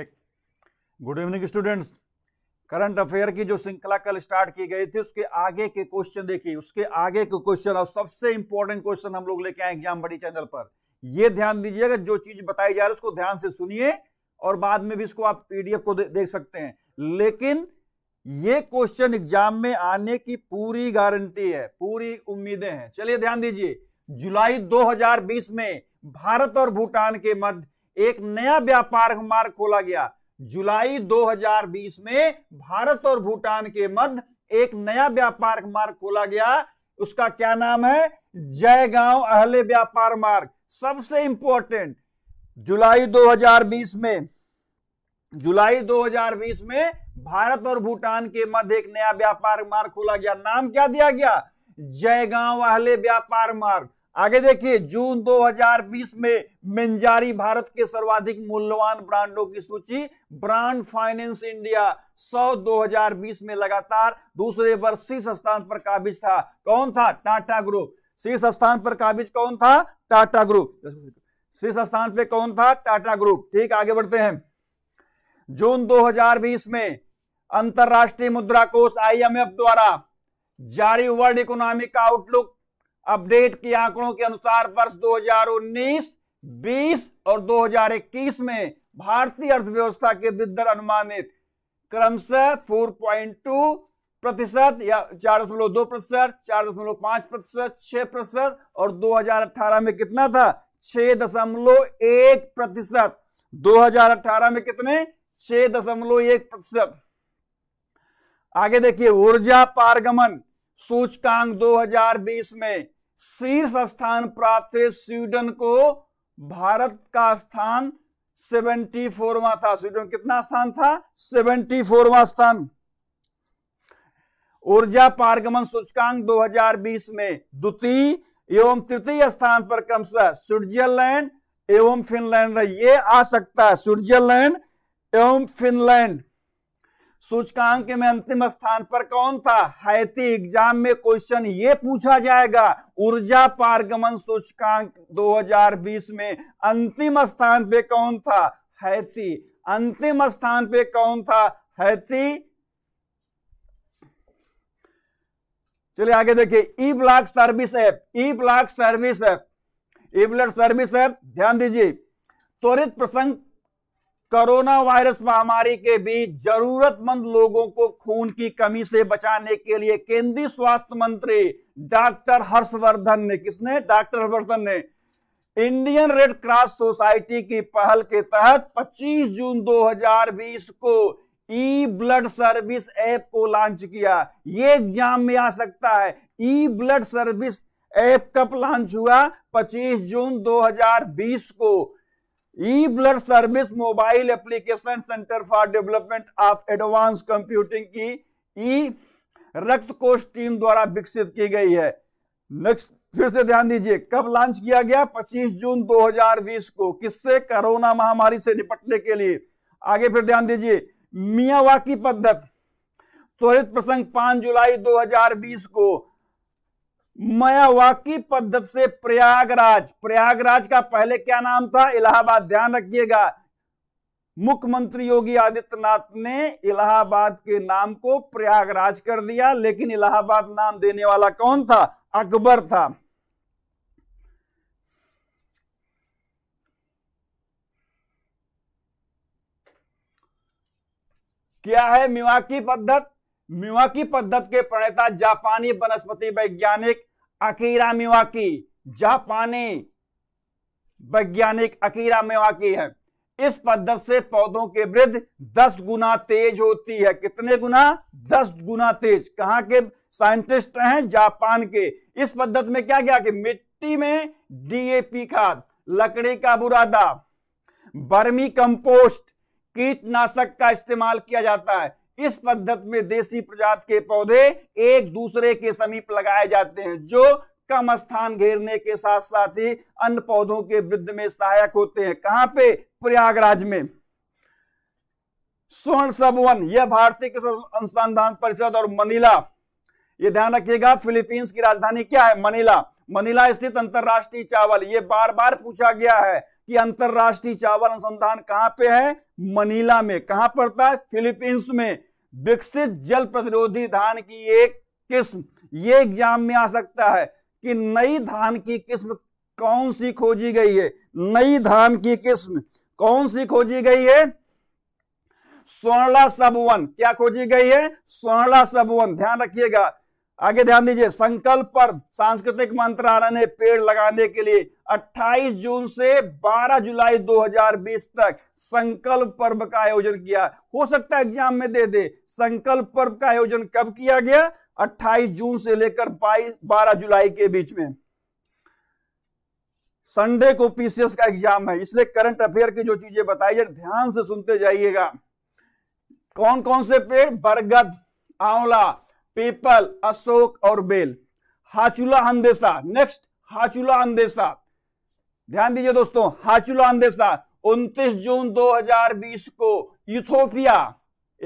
एक good evening students current affair की जो श्रृंखला कल स्टार्ट की गई थी उसके आगे के क्वेश्चन देखिए उसके आगे के क्वेश्चन और सबसे इंपॉर्टेंट क्वेश्चन हम लोग लेके आए एग्जाम बड़ी चैनल पर ये ध्यान दीजिएगा जो चीज बताई जा रही है उसको ध्यान से सुनिए और बाद में भी इसको आप पीडीएफ को दे, देख सकते हैं लेकिन ये क्वेश्चन एग्जाम में आने की पूरी गारंटी है पूरी उम्मीदें हैं चलिए ध्यान दीजिए जुलाई 2020 में भारत और भूटान के मध्य एक नया व्यापार मार्ग खोला गया जुलाई 2020 में भारत और भूटान के मध्य एक नया व्यापार मार्ग खोला गया उसका क्या नाम है जयगांव अहले व्यापार मार्ग सबसे इंपॉर्टेंट जुलाई 2020 में जुलाई 2020 में भारत और भूटान के मध्य एक नया व्यापार मार्ग खोला गया नाम क्या दिया गया जयगांव अहले व्यापार मार्ग आगे देखिए जून 2020 में मिंजारी भारत के सर्वाधिक मूल्यवान ब्रांडों की सूची ब्रांड फाइनेंस इंडिया 100 2020 में लगातार दूसरे वर्ष शीर्ष स्थान पर काबिज था कौन था टाटा ग्रुप शीर्ष स्थान पर काबिज कौन था टाटा ग्रुप शीर्ष स्थान पे कौन था टाटा ग्रुप ठीक आगे बढ़ते हैं जून 2020 में अंतरराष्ट्रीय मुद्रा कोष आईएमएफ द्वारा जारी वर्ल्ड इकोनॉमिक आउटलुक अपडेट के आंकड़ों के अनुसार वर्ष 2019, 20 और 2021 में भारतीय अर्थव्यवस्था के वृद्धि दर अनुमानित क्रमशः 4.2 प्रतिशत या चार दशमलव दो प्रतिशत चार दशमलव पांच प्रतिशत छह प्रतिशत और 2018 में कितना था छह दशमलव एक प्रतिशत दो में कितने छह दशमलव एक प्रतिशत आगे देखिए ऊर्जा पारगमन सूचकांक 2020 में शीर्ष स्थान प्राप्त है स्वीडन को भारत का स्थान 74वां था स्वीडन कितना स्थान था 74वां स्थान ऊर्जा पारगमन सूचकांक 2020 में द्वितीय एवं तृतीय स्थान पर क्रमशः स्विट्जरलैंड एवं फिनलैंड ये आ सकता है स्विट्जरलैंड एवं फिनलैंड सूचकांक में अंतिम स्थान पर कौन था हैती एग्जाम में क्वेश्चन ये पूछा जाएगा ऊर्जा पारगमन सूचकांक 2020 में अंतिम स्थान पे कौन था हैती अंतिम स्थान पे कौन था हैती चलिए आगे देखिए E block service app E block service app E block service app ध्यान दीजिए त्वरित प्रसंग कोरोना वायरस महामारी के बीच जरूरतमंद लोगों को खून की कमी से बचाने के लिए केंद्रीय स्वास्थ्य मंत्री डॉक्टर हर्षवर्धन ने किसने डॉक्टर हर्षवर्धन ने इंडियन रेड क्रॉस सोसाइटी की पहल के तहत 25 जून 2020 को ई ब्लड सर्विस ऐप को लॉन्च किया ये एग्जाम में आ सकता है ई ब्लड सर्विस ऐप कब लॉन्च हुआ 25 जून 2020 को E blood service mobile application centre for development of advance computing की ई रक्त कोष टीम द्वारा विकसित की गई है नेक्स्ट फिर से ध्यान दीजिए कब लॉन्च किया गया 25 जून 2020 को किससे कोरोना महामारी से निपटने के लिए आगे फिर ध्यान दीजिए मियावाकी पद्धति त्वरित प्रसंग 5 जुलाई 2020 को मयावाकी पद्धत से प्रयागराज प्रयागराज का पहले क्या नाम था इलाहाबाद ध्यान रखिएगा मुख्यमंत्री योगी आदित्यनाथ ने इलाहाबाद के नाम को प्रयागराज कर दिया लेकिन इलाहाबाद नाम देने वाला कौन था अकबर था क्या है मिवाकी पद्धत मिवाकी पद्धत के प्रणेता जापानी वनस्पति वैज्ञानिक अकीरा मिवाकी जापानी वैज्ञानिक अकीरा मिवाकी है इस पद्धत से पौधों के वृद्ध दस गुना तेज होती है कितने गुना दस गुना तेज कहा के साइंटिस्ट हैं जापान के इस पद्धत में क्या क्या कि मिट्टी में डीएपी खाद लकड़ी का बुरादा बर्मी कंपोस्ट कीटनाशक का इस्तेमाल किया जाता है इस पद्धति में देसी प्रजात के पौधे एक दूसरे के समीप लगाए जाते हैं जो कम स्थान घेरने के साथ साथ ही अन्य पौधों के वृद्ध में सहायक होते हैं कहां पे प्रयागराज में स्वर्ण सबवन यह भारतीय कृषि अनुसंधान परिषद और मनीला ये ध्यान रखिएगा फिलीपींस की राजधानी क्या है मनीला मनीला स्थित अंतरराष्ट्रीय चावल ये बार बार पूछा गया है कि अंतरराष्ट्रीय चावल अनुसंधान कहां पे है मनीला में कहां पड़ता है फिलीपींस में विकसित जल प्रतिरोधी धान की एक किस्म ये एग्जाम में आ सकता है कि नई धान की किस्म कौन सी खोजी गई है नई धान की किस्म कौन सी खोजी गई है स्वर्णा सबवन क्या खोजी गई है स्वर्णा सबवन ध्यान रखिएगा आगे ध्यान दीजिए संकल्प पर सांस्कृतिक मंत्रालय ने पेड़ लगाने के लिए 28 जून से 12 जुलाई 2020 तक संकल्प पर्व का आयोजन किया हो सकता है एग्जाम में दे दे संकल्प पर्व का आयोजन कब किया गया 28 जून से लेकर 22 12 जुलाई के बीच में संडे को पीसीएस का एग्जाम है इसलिए करंट अफेयर की जो चीजें बताई ध्यान से सुनते जाइएगा कौन कौन से पेड़ बरगद आंवला पीपल अशोक और बेल हाचुला अंदेशा नेक्स्ट हाचुला अंदेशा ध्यान दीजिए दोस्तों हाचुला अंदेशा 29 जून 2020 को यूथोपिया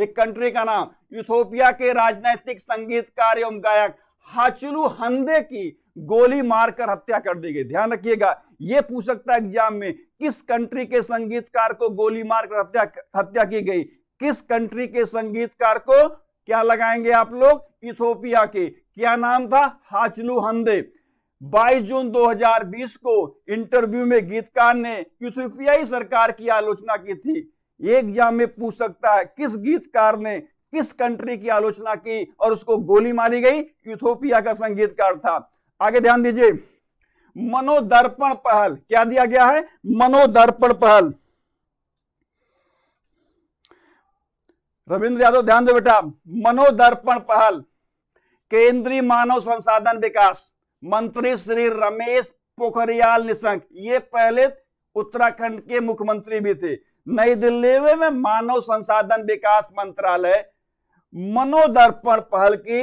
एक कंट्री का नाम यूथोपिया के राजनैतिक संगीतकार एवं गायक हाचुलू हंदे की गोली मारकर हत्या कर दी गई ध्यान रखिएगा यह पूछ सकता है एग्जाम में किस कंट्री के संगीतकार को गोली मारकर हत्या हत्या की गई किस कंट्री के संगीतकार को क्या लगाएंगे आप लोग इथोपिया के क्या नाम था हाचलू हंदे 22 जून 2020 को इंटरव्यू में गीतकार ने इथोपियाई सरकार की आलोचना की थी एक एग्जाम में पूछ सकता है किस गीतकार ने किस कंट्री की आलोचना की और उसको गोली मारी गई इथोपिया का संगीतकार था आगे ध्यान दीजिए मनोदर्पण पहल क्या दिया गया है मनोदर्पण पहल रविंद्र यादव ध्यान दो बेटा मनोदर्पण पहल केंद्रीय मानव संसाधन विकास मंत्री श्री रमेश पोखरियाल निशंक ये पहले उत्तराखंड के मुख्यमंत्री भी थे नई दिल्ली में मानव संसाधन विकास मंत्रालय मनोदर्पण पहल की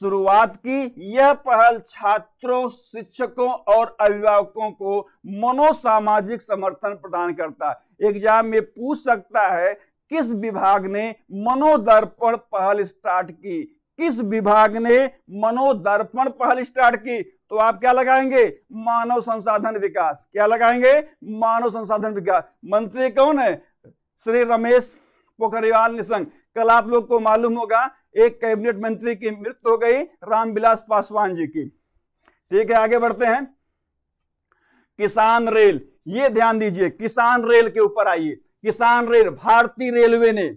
शुरुआत की यह पहल छात्रों शिक्षकों और अभिभावकों को मनोसामाजिक समर्थन प्रदान करता है एग्जाम में पूछ सकता है किस विभाग ने मनोदर्पण पहल स्टार्ट की किस विभाग ने मनोदर्पण पहल स्टार्ट की तो आप क्या लगाएंगे मानव संसाधन विकास क्या लगाएंगे मानव संसाधन विकास मंत्री कौन है श्री रमेश पोखरियाल निशंक कल आप लोग को मालूम होगा एक कैबिनेट मंत्री की मृत्यु हो गई रामविलास पासवान जी की ठीक है आगे बढ़ते हैं किसान रेल ये ध्यान दीजिए किसान रेल के ऊपर आइए किसान रेल भारतीय रेलवे ने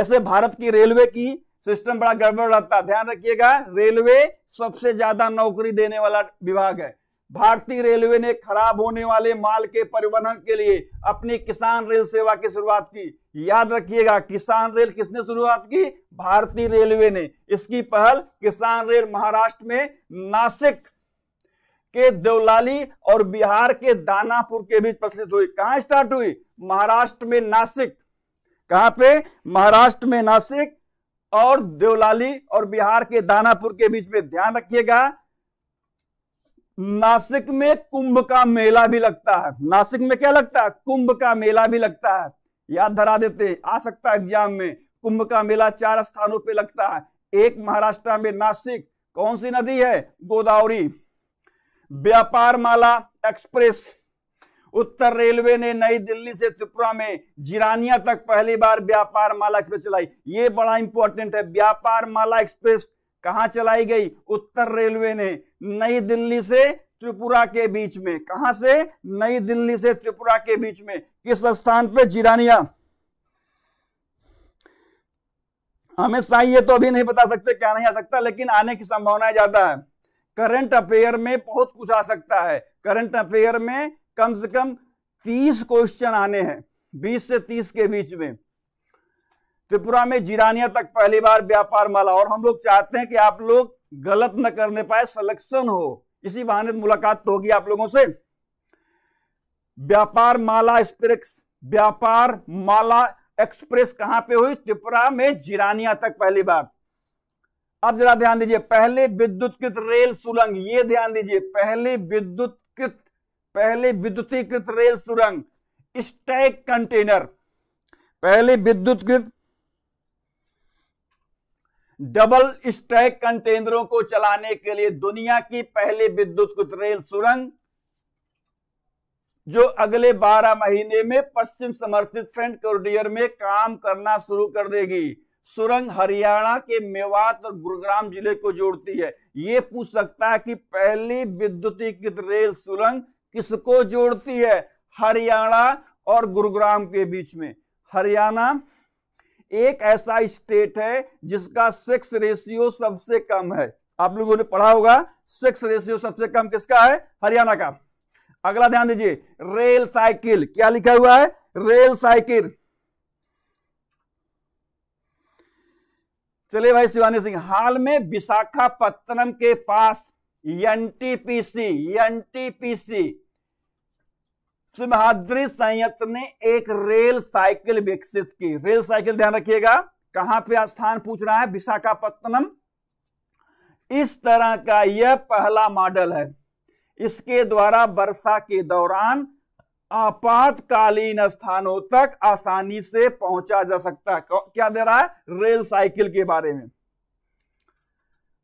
ऐसे भारत की रेलवे की सिस्टम बड़ा गड़बड़ रहता है ध्यान रखिएगा रेलवे सबसे ज्यादा नौकरी देने वाला विभाग है भारतीय रेलवे ने खराब होने वाले माल के परिवहन के लिए अपनी किसान रेल सेवा की शुरुआत की याद रखिएगा किसान रेल किसने शुरुआत की भारतीय रेलवे ने इसकी पहल किसान रेल महाराष्ट्र में नासिक के देवलाली और बिहार के दानापुर के बीच प्रचलित हुई कहा स्टार्ट हुई महाराष्ट्र में नासिक कहां पे महाराष्ट्र में नासिक और देवलाली और बिहार के दानापुर के बीच में ध्यान रखिएगा नासिक में कुंभ का मेला भी लगता है नासिक में क्या लगता है कुंभ का मेला भी लगता है याद धरा देते आ सकता है एग्जाम में कुंभ का मेला चार स्थानों पे लगता है एक महाराष्ट्र में नासिक कौन सी नदी है गोदावरी व्यापार माला एक्सप्रेस उत्तर रेलवे ने नई दिल्ली से त्रिपुरा में जिरानिया तक पहली बार व्यापार माला एक्सप्रेस चलाई ये बड़ा इंपॉर्टेंट है व्यापार माला एक्सप्रेस कहाँ चलाई गई उत्तर रेलवे ने नई दिल्ली से त्रिपुरा के बीच में कहा से नई दिल्ली से त्रिपुरा के बीच में किस स्थान पे जिरानिया हमें सही ये तो अभी नहीं बता सकते क्या नहीं आ सकता लेकिन आने की संभावना ज्यादा है करंट अफेयर में बहुत कुछ आ सकता है करंट अफेयर में कम से कम तीस क्वेश्चन आने हैं बीस से तीस के बीच में त्रिपुरा में जिरानिया तक पहली बार व्यापार माला और हम लोग चाहते हैं कि आप लोग गलत न करने पाए सिलेक्शन हो इसी बहाने मुलाकात तो होगी आप लोगों से व्यापार माला एक्सप्रेस व्यापार माला एक्सप्रेस कहां पे हुई त्रिपुरा में जिरानिया तक पहली बार अब जरा ध्यान दीजिए पहले विद्युत रेल सुलंग ये ध्यान दीजिए पहले विद्युत कृत पहले विद्युतीकृत रेल सुरंग स्टैक कंटेनर पहले विद्युतकृत डबल स्टैक कंटेनरों को चलाने के लिए दुनिया की पहले विद्युतकृत रेल सुरंग जो अगले 12 महीने में पश्चिम समर्थित फ्रंट कॉरिडियर में काम करना शुरू कर देगी सुरंग हरियाणा के मेवात और गुरुग्राम जिले को जोड़ती है यह पूछ सकता है कि पहली विद्युतीकृत रेल सुरंग किसको जोड़ती है हरियाणा और गुरुग्राम के बीच में हरियाणा एक ऐसा स्टेट है जिसका सेक्स रेशियो सबसे कम है आप लोगों ने पढ़ा होगा सेक्स रेशियो सबसे कम किसका है हरियाणा का अगला ध्यान दीजिए रेल साइकिल क्या लिखा हुआ है रेल साइकिल चलिए भाई शिवानी सिंह हाल में विशाखापत्तनम के पास एनटीपीसी एनटीपीसी सिमहाद्री संयंत्र ने एक रेल साइकिल विकसित की रेल साइकिल ध्यान रखिएगा कहां पे स्थान पूछ रहा है विशाखापत्तनम इस तरह का यह पहला मॉडल है इसके द्वारा वर्षा के दौरान आपातकालीन स्थानों तक आसानी से पहुंचा जा सकता है क्या दे रहा है रेल साइकिल के बारे में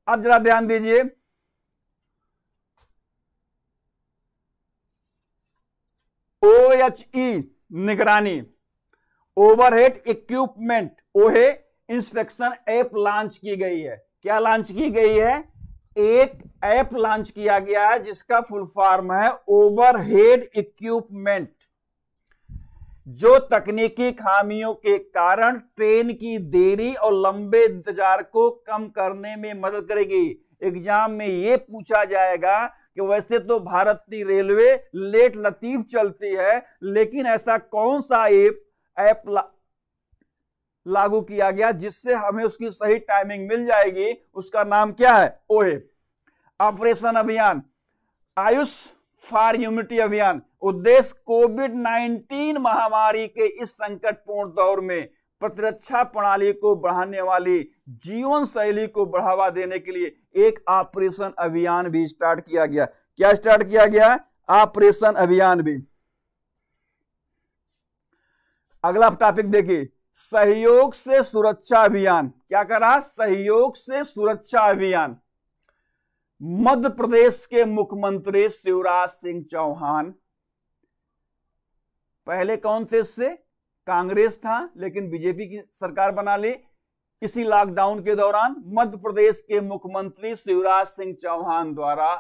अब जरा ध्यान दीजिए ओ एच ई निगरानी ओवरहेड इक्विपमेंट ओहे इंस्पेक्शन ऐप लॉन्च की गई है क्या लॉन्च की गई है एक ऐप लॉन्च किया गया है जिसका फुल फॉर्म है ओवरहेड इक्विपमेंट जो तकनीकी खामियों के कारण ट्रेन की देरी और लंबे इंतजार को कम करने में मदद करेगी एग्जाम में यह पूछा जाएगा कि वैसे तो भारत की रेलवे लेट लतीफ चलती है लेकिन ऐसा कौन सा ऐप ऐप ला, लागू किया गया जिससे हमें उसकी सही टाइमिंग मिल जाएगी उसका नाम क्या है ओहे ऑपरेशन अभियान आयुष फॉर यूनिटी अभियान उद्देश्य कोविड 19 महामारी के इस संकटपूर्ण दौर में प्रतिरक्षा प्रणाली को बढ़ाने वाली जीवन शैली को बढ़ावा देने के लिए एक ऑपरेशन अभियान भी स्टार्ट किया गया क्या स्टार्ट किया गया ऑपरेशन अभियान भी अगला टॉपिक देखिए सहयोग से सुरक्षा अभियान क्या कर रहा सहयोग से सुरक्षा अभियान मध्य प्रदेश के मुख्यमंत्री शिवराज सिंह चौहान पहले कौन थे इससे कांग्रेस था लेकिन बीजेपी की सरकार बना ली इसी लॉकडाउन के दौरान मध्य प्रदेश के मुख्यमंत्री शिवराज सिंह चौहान द्वारा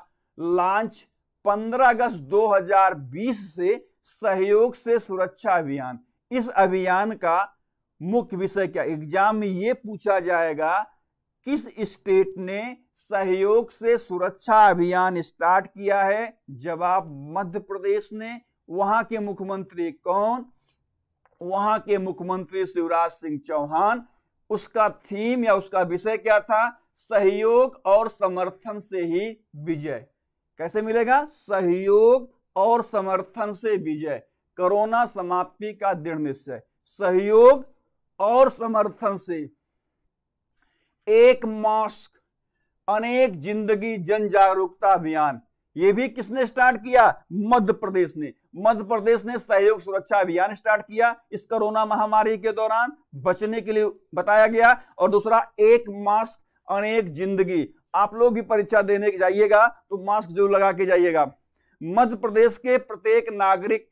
लॉन्च 15 अगस्त 2020 से सहयोग से सुरक्षा अभियान इस अभियान का मुख्य विषय क्या एग्जाम में ये पूछा जाएगा किस स्टेट ने सहयोग से सुरक्षा अभियान स्टार्ट किया है जवाब मध्य प्रदेश ने वहां के मुख्यमंत्री कौन वहां के मुख्यमंत्री शिवराज सिंह चौहान उसका थीम या उसका विषय क्या था सहयोग और समर्थन से ही विजय कैसे मिलेगा सहयोग और समर्थन से विजय कोरोना समाप्ति का दृढ़ निश्चय सहयोग और समर्थन से एक मास्क अनेक जिंदगी जन जागरूकता अभियान ये भी किसने स्टार्ट किया मध्य प्रदेश ने मध्य प्रदेश ने सहयोग सुरक्षा अभियान स्टार्ट किया इस कोरोना महामारी के दौरान बचने के लिए बताया गया और दूसरा एक मास्क अनेक जिंदगी आप लोग भी परीक्षा देने जाइएगा तो मास्क जरूर लगा के जाइएगा मध्य प्रदेश के प्रत्येक नागरिक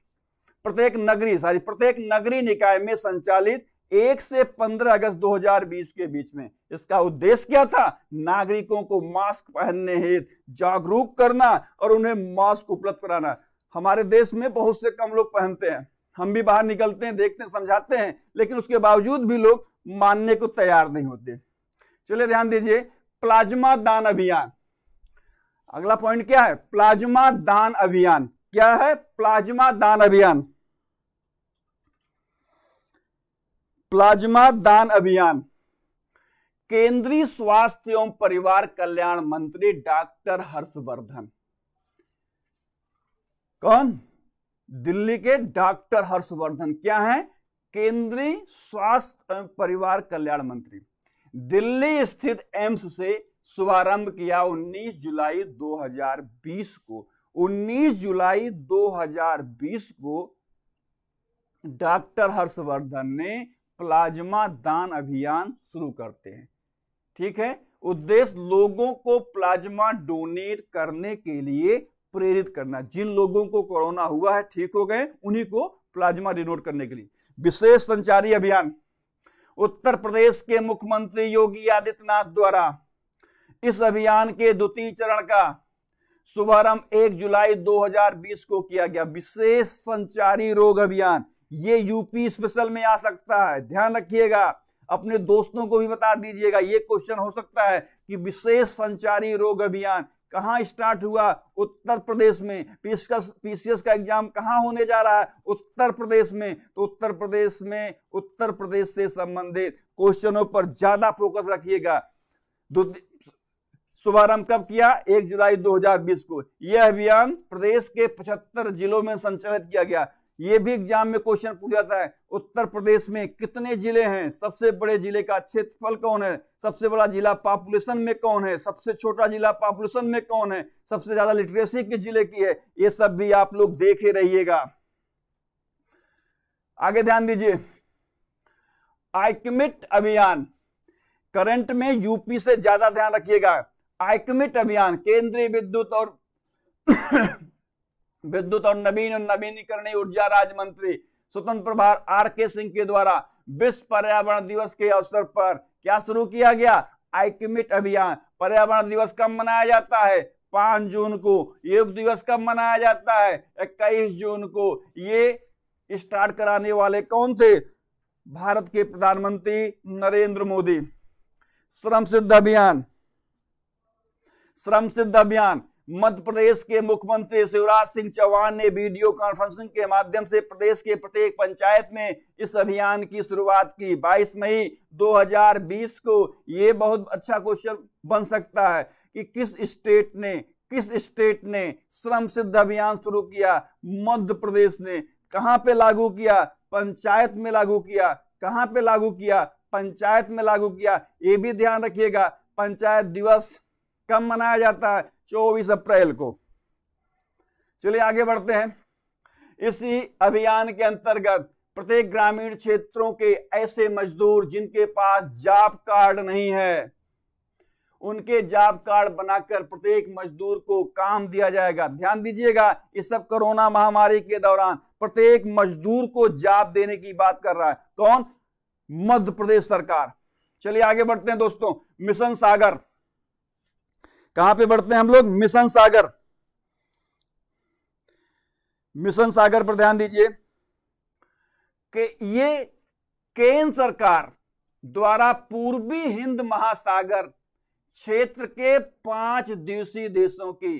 प्रत्येक नगरी सॉरी प्रत्येक नगरी निकाय में संचालित एक से पंद्रह अगस्त 2020 के बीच में इसका उद्देश्य क्या था नागरिकों को मास्क पहनने हेत जागरूक करना और उन्हें मास्क उपलब्ध कराना हमारे देश में बहुत से कम लोग पहनते हैं हम भी बाहर निकलते हैं देखते हैं समझाते हैं लेकिन उसके बावजूद भी लोग मानने को तैयार नहीं होते चलिए ध्यान दीजिए प्लाज्मा दान अभियान अगला पॉइंट क्या है प्लाज्मा दान अभियान क्या है प्लाज्मा दान अभियान प्लाज्मा दान अभियान केंद्रीय स्वास्थ्य एवं परिवार कल्याण मंत्री डॉक्टर हर्षवर्धन कौन दिल्ली के डॉक्टर हर्षवर्धन क्या है केंद्रीय स्वास्थ्य एवं परिवार कल्याण मंत्री दिल्ली स्थित एम्स से शुभारंभ किया 19 जुलाई 2020 को 19 जुलाई 2020 को डॉक्टर हर्षवर्धन ने प्लाज्मा दान अभियान शुरू करते हैं ठीक है उद्देश्य लोगों को प्लाज्मा डोनेट करने के लिए प्रेरित करना जिन लोगों को कोरोना हुआ है ठीक हो गए उन्हीं को प्लाज्मा डोनेट करने के लिए विशेष संचारी अभियान उत्तर प्रदेश के मुख्यमंत्री योगी आदित्यनाथ द्वारा इस अभियान के द्वितीय चरण का शुभारंभ 1 जुलाई 2020 को किया गया विशेष संचारी रोग अभियान ये यूपी स्पेशल में आ सकता है ध्यान रखिएगा अपने दोस्तों को भी बता दीजिएगा ये क्वेश्चन हो सकता है कि विशेष संचारी रोग अभियान कहाँ स्टार्ट हुआ उत्तर प्रदेश में पीसीएस का एग्जाम कहाँ होने जा रहा है उत्तर प्रदेश में तो उत्तर प्रदेश में उत्तर प्रदेश से संबंधित क्वेश्चनों पर ज्यादा फोकस रखिएगा शुभारंभ कब किया 1 जुलाई 2020 को यह अभियान प्रदेश के 75 जिलों में संचालित किया गया ये भी एग्जाम में क्वेश्चन पूछा जाता है उत्तर प्रदेश में कितने जिले हैं सबसे बड़े जिले का क्षेत्रफल कौन है सबसे बड़ा जिला पॉपुलेशन में कौन है सबसे छोटा जिला पॉपुलेशन में कौन है सबसे ज्यादा लिटरेसी किस जिले की है ये सब भी आप लोग देखे रहिएगा आगे ध्यान दीजिए आइकमिट अभियान करंट में यूपी से ज्यादा ध्यान रखिएगा आइकमिट अभियान केंद्रीय विद्युत और विद्युत और नवीन और नवीनीकरणीय ऊर्जा राज्य मंत्री स्वतंत्र प्रभार आर के सिंह के द्वारा विश्व पर्यावरण दिवस के अवसर पर क्या शुरू किया गया आईकमिट अभियान पर्यावरण दिवस कब मनाया जाता है पांच जून को योग दिवस कब मनाया जाता है इक्कीस जून को ये स्टार्ट कराने वाले कौन थे भारत के प्रधानमंत्री नरेंद्र मोदी श्रम सिद्ध अभियान श्रम सिद्ध अभियान मध्य प्रदेश के मुख्यमंत्री शिवराज सिंह चौहान ने वीडियो कॉन्फ्रेंसिंग के माध्यम से प्रदेश के प्रत्येक पंचायत में इस अभियान की शुरुआत की 22 मई 2020 को ये बहुत अच्छा क्वेश्चन बन सकता है कि किस स्टेट ने किस स्टेट ने श्रम सिद्ध अभियान शुरू किया मध्य प्रदेश ने कहाँ पे लागू किया पंचायत में लागू किया कहाँ पे लागू किया पंचायत में लागू किया ये भी ध्यान रखिएगा पंचायत दिवस कब मनाया जाता है 24 अप्रैल को चलिए आगे बढ़ते हैं इसी अभियान के अंतर्गत प्रत्येक ग्रामीण क्षेत्रों के ऐसे मजदूर जिनके पास जाप कार्ड नहीं है उनके जाप कार्ड बनाकर प्रत्येक मजदूर को काम दिया जाएगा ध्यान दीजिएगा इस सब कोरोना महामारी के दौरान प्रत्येक मजदूर को जाप देने की बात कर रहा है कौन मध्य प्रदेश सरकार चलिए आगे बढ़ते हैं दोस्तों मिशन सागर कहां पे बढ़ते हैं हम लोग मिशन सागर मिशन सागर पर ध्यान दीजिए कि ये केंद्र सरकार द्वारा पूर्वी हिंद महासागर क्षेत्र के पांच दिवसीय देशों की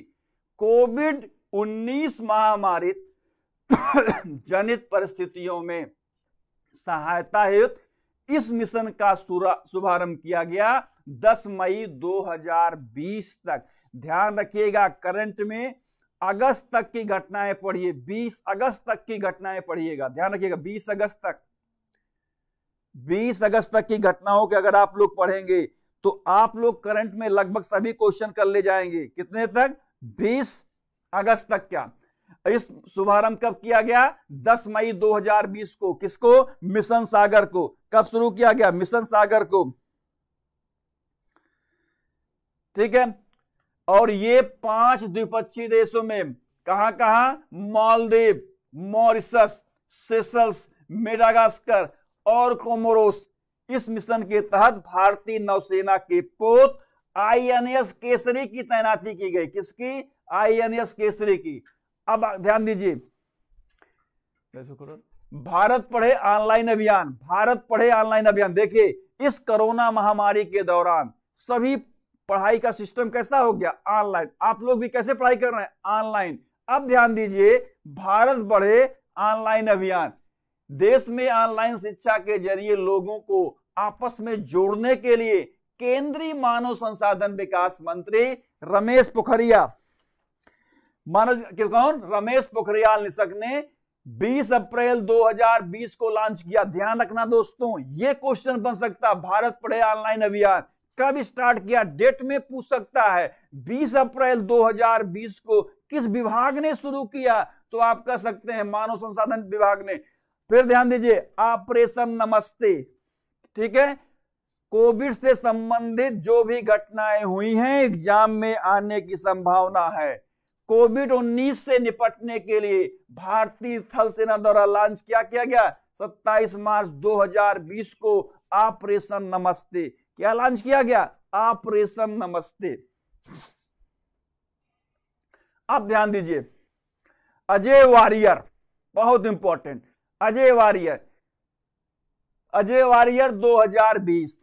कोविड 19 महामारी जनित परिस्थितियों में सहायता हेतु इस मिशन का शुभारंभ किया गया 10 मई 2020 तक ध्यान रखिएगा करंट में अगस्त तक की घटनाएं पढ़िए 20 अगस्त तक की घटनाएं पढ़िएगा ध्यान रखिएगा 20 अगस्त तक 20 अगस्त तक की घटनाओं के अगर आप लोग पढ़ेंगे तो आप लोग करंट में लगभग सभी क्वेश्चन कर ले जाएंगे कितने तक 20 अगस्त तक क्या इस शुभारंभ कब किया गया 10 मई 2020 को किसको मिशन सागर को कब शुरू किया गया मिशन सागर को ठीक है और ये पांच द्विपक्षीय देशों में कहा कहां मालदीव मॉरिसस सेसल्स मेडागास्कर और कोमोरोस इस मिशन के तहत भारतीय नौसेना के पोत आईएनएस केसरी की तैनाती की गई किसकी आईएनएस केसरी की अब ध्यान दीजिए भारत पढ़े ऑनलाइन अभियान भारत पढ़े ऑनलाइन अभियान देखिए इस कोरोना महामारी के दौरान सभी पढ़ाई का सिस्टम कैसा हो गया ऑनलाइन आप लोग भी कैसे पढ़ाई कर रहे हैं ऑनलाइन अब ध्यान दीजिए भारत बढ़े ऑनलाइन अभियान देश में ऑनलाइन शिक्षा के जरिए लोगों को आपस में जोड़ने के लिए केंद्रीय मानव संसाधन विकास मंत्री रमेश पोखरिया मानव किस कौन रमेश पोखरियाल निशक ने 20 अप्रैल 2020 को लॉन्च किया ध्यान रखना दोस्तों ये क्वेश्चन बन सकता भारत पढ़े ऑनलाइन अभियान कब स्टार्ट किया डेट में पूछ सकता है 20 अप्रैल 2020 को किस विभाग ने शुरू किया तो आप कह सकते हैं मानव संसाधन विभाग ने फिर ध्यान दीजिए ऑपरेशन नमस्ते ठीक है कोविड से संबंधित जो भी घटनाएं हुई हैं एग्जाम में आने की संभावना है कोविड 19 से निपटने के लिए भारतीय थल सेना द्वारा लॉन्च किया किया गया 27 मार्च 2020 को ऑपरेशन नमस्ते क्या लॉन्च किया गया ऑपरेशन नमस्ते आप ध्यान दीजिए अजय वारियर बहुत important Ajay warrior Ajay warrior 2020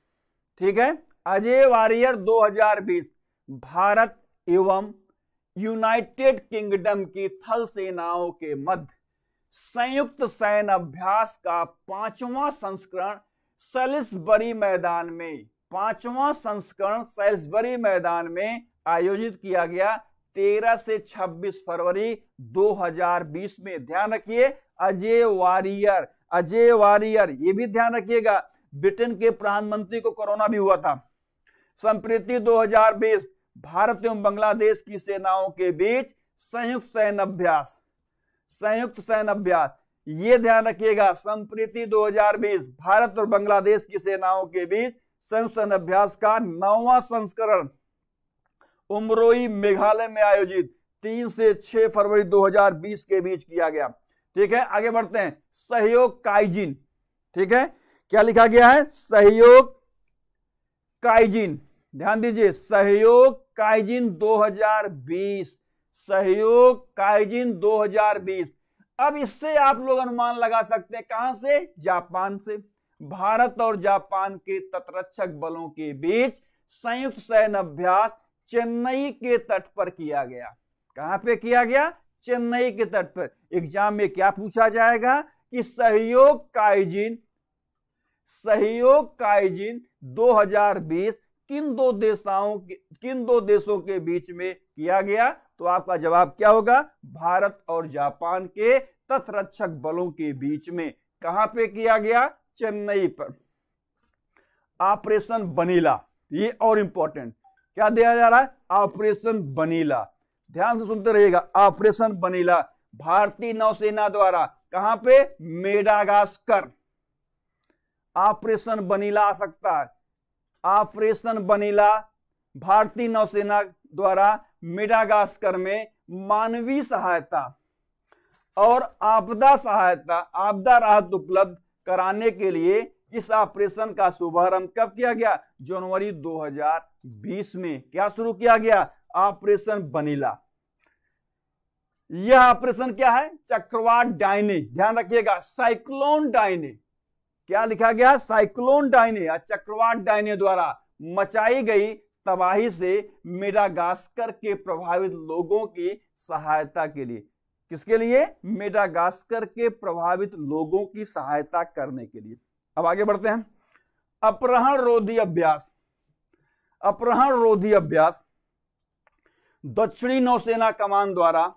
ठीक है अजय वारियर 2020 भारत एवं यूनाइटेड किंगडम की थल सेनाओं के मध्य संयुक्त सैन्य अभ्यास का पांचवा संस्करण सलिस मैदान में पांचवा संस्करण सेल्सबरी मैदान में आयोजित किया गया 13 से 26 फरवरी 2020 में ध्यान रखिए अजय वारियर अजय वारियर ये भी ध्यान रखिएगा ब्रिटेन के प्रधानमंत्री को कोरोना भी हुआ था संप्रीति 2020 भारत एवं बांग्लादेश की सेनाओं के बीच संयुक्त सैन अभ्यास संयुक्त सैन अभ्यास ये ध्यान रखिएगा संप्रीति 2020 भारत और बांग्लादेश की सेनाओं के बीच संयुक्त अभ्यास का नौवा संस्करण उमरोई मेघालय में आयोजित तीन से छह फरवरी 2020 के बीच किया गया ठीक है आगे बढ़ते हैं सहयोग काइजिन ठीक है क्या लिखा गया है सहयोग काइजिन ध्यान दीजिए सहयोग काइजिन 2020 सहयोग काइजिन 2020 अब इससे आप लोग अनुमान लगा सकते हैं कहां से जापान से भारत और जापान के तटरक्षक बलों के बीच संयुक्त सैन्य अभ्यास चेन्नई के तट पर किया गया कहां पे किया गया चेन्नई के तट पर एग्जाम में क्या पूछा जाएगा कि सहयोग काइजिन सहयोग काइजिन 2020 किन दो देशाओं के किन दो देशों के बीच में किया गया तो आपका जवाब क्या होगा भारत और जापान के तटरक्षक बलों के बीच में कहां पे किया गया चेन्नई पर ऑपरेशन बनीला ये और इंपॉर्टेंट क्या दिया जा रहा है ऑपरेशन बनीला ध्यान से सुनते रहिएगा ऑपरेशन बनीला भारतीय नौसेना द्वारा कहां पे मेडागास्कर ऑपरेशन बनीला आ सकता है ऑपरेशन बनीला भारतीय नौसेना द्वारा मेडागास्कर में मानवीय सहायता और आपदा सहायता आपदा राहत उपलब्ध कराने के लिए इस ऑपरेशन का शुभारंभ कब किया गया जनवरी 2020 में क्या शुरू किया गया ऑपरेशन बनीला यह ऑपरेशन क्या है चक्रवात डायने ध्यान रखिएगा साइक्लोन डायने क्या लिखा गया साइक्लोन डायने या चक्रवात डायने द्वारा मचाई गई तबाही से मेडागास्कर के प्रभावित लोगों की सहायता के लिए किसके लिए मेडागास्कर के प्रभावित लोगों की सहायता करने के लिए अब आगे बढ़ते हैं अपहरण रोधी अभ्यास अपहरण रोधी अभ्यास दक्षिणी नौसेना कमान द्वारा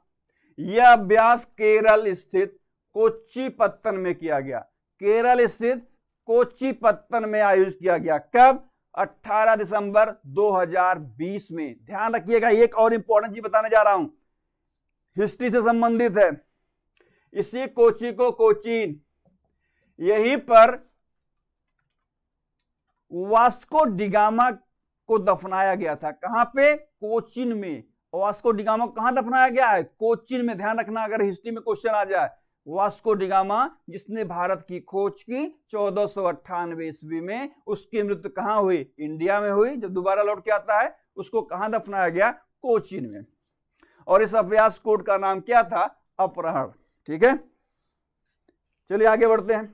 यह अभ्यास केरल स्थित कोच्चि पत्तन में किया गया केरल स्थित कोच्चि पत्तन में आयोजित किया गया कब 18 दिसंबर 2020 में ध्यान रखिएगा एक और इंपॉर्टेंट चीज बताने जा रहा हूं हिस्ट्री से संबंधित है इसी कोची को कोचीन यहीं पर वास्को डिगामा को दफनाया गया था कहां पे कोचीन में वास्को डिगामा को कहां दफनाया गया है कोचीन में ध्यान रखना अगर हिस्ट्री में क्वेश्चन आ जाए वास्को डिगामा जिसने भारत की खोज की चौदह सौ अट्ठानवे ईस्वी में उसकी मृत्यु कहां हुई इंडिया में हुई जब दोबारा लौट के आता है उसको कहां दफनाया गया कोचीन में और इस अभ्यास कोड का नाम क्या था अपहरण ठीक है चलिए आगे बढ़ते हैं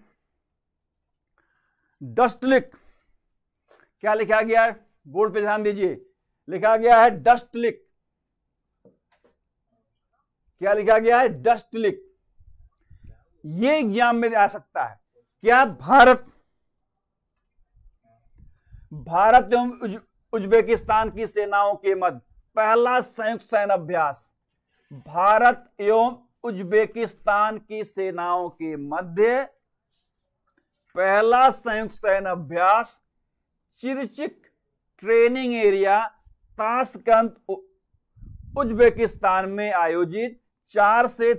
डस्टलिक क्या लिखा गया है बोर्ड पे ध्यान दीजिए लिखा गया है डस्ट लिक क्या लिखा गया है डस्ट ये एग्जाम में आ सकता है क्या भारत भारत एवं उज्बेकिस्तान की सेनाओं के मध्य पहला संयुक्त सैन्य अभ्यास भारत एवं उज्बेकिस्तान की सेनाओं के मध्य पहला संयुक्त सैन्य अभ्यास Chirchik training area Tashkent Uzbekistan में आयोजित चार से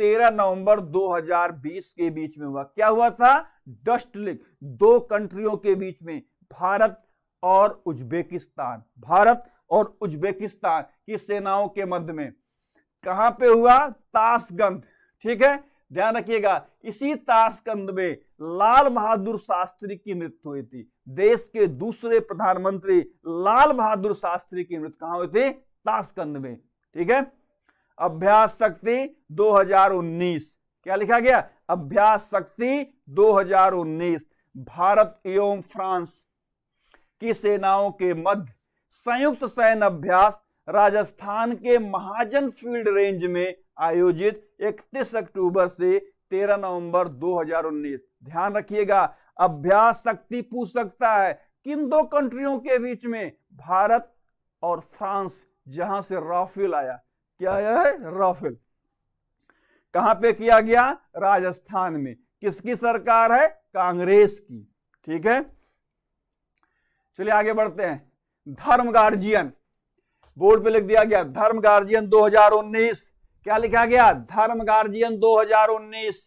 13 नवंबर 2020 के बीच में हुआ क्या हुआ था डस्ट लिक दो कंट्रियों के बीच में भारत और उज्बेकिस्तान भारत और उज्बेकिस्तान की सेनाओं के मध्य में कहां पे हुआ ताशगंध ठीक है ध्यान रखिएगा इसी ताशकंद में लाल बहादुर शास्त्री की मृत्यु हुई थी देश के दूसरे प्रधानमंत्री लाल बहादुर शास्त्री की मृत्यु कहां हुई थी ताशकंद में ठीक है अभ्यास शक्ति 2019 क्या लिखा गया अभ्यास शक्ति 2019 भारत एवं फ्रांस की सेनाओं के मध्य संयुक्त सैन्य अभ्यास राजस्थान के महाजन फील्ड रेंज में आयोजित 31 अक्टूबर से 13 नवंबर 2019 ध्यान रखिएगा अभ्यास शक्ति पूछ सकता है किन दो कंट्रियों के बीच में भारत और फ्रांस जहां से राफेल आया क्या आया है राफेल कहां पे किया गया राजस्थान में किसकी सरकार है कांग्रेस की ठीक है चलिए आगे बढ़ते हैं धर्म गार्जियन बोर्ड पे लिख दिया गया धर्म गार्जियन 2019 क्या लिखा गया धर्म गार्जियन 2019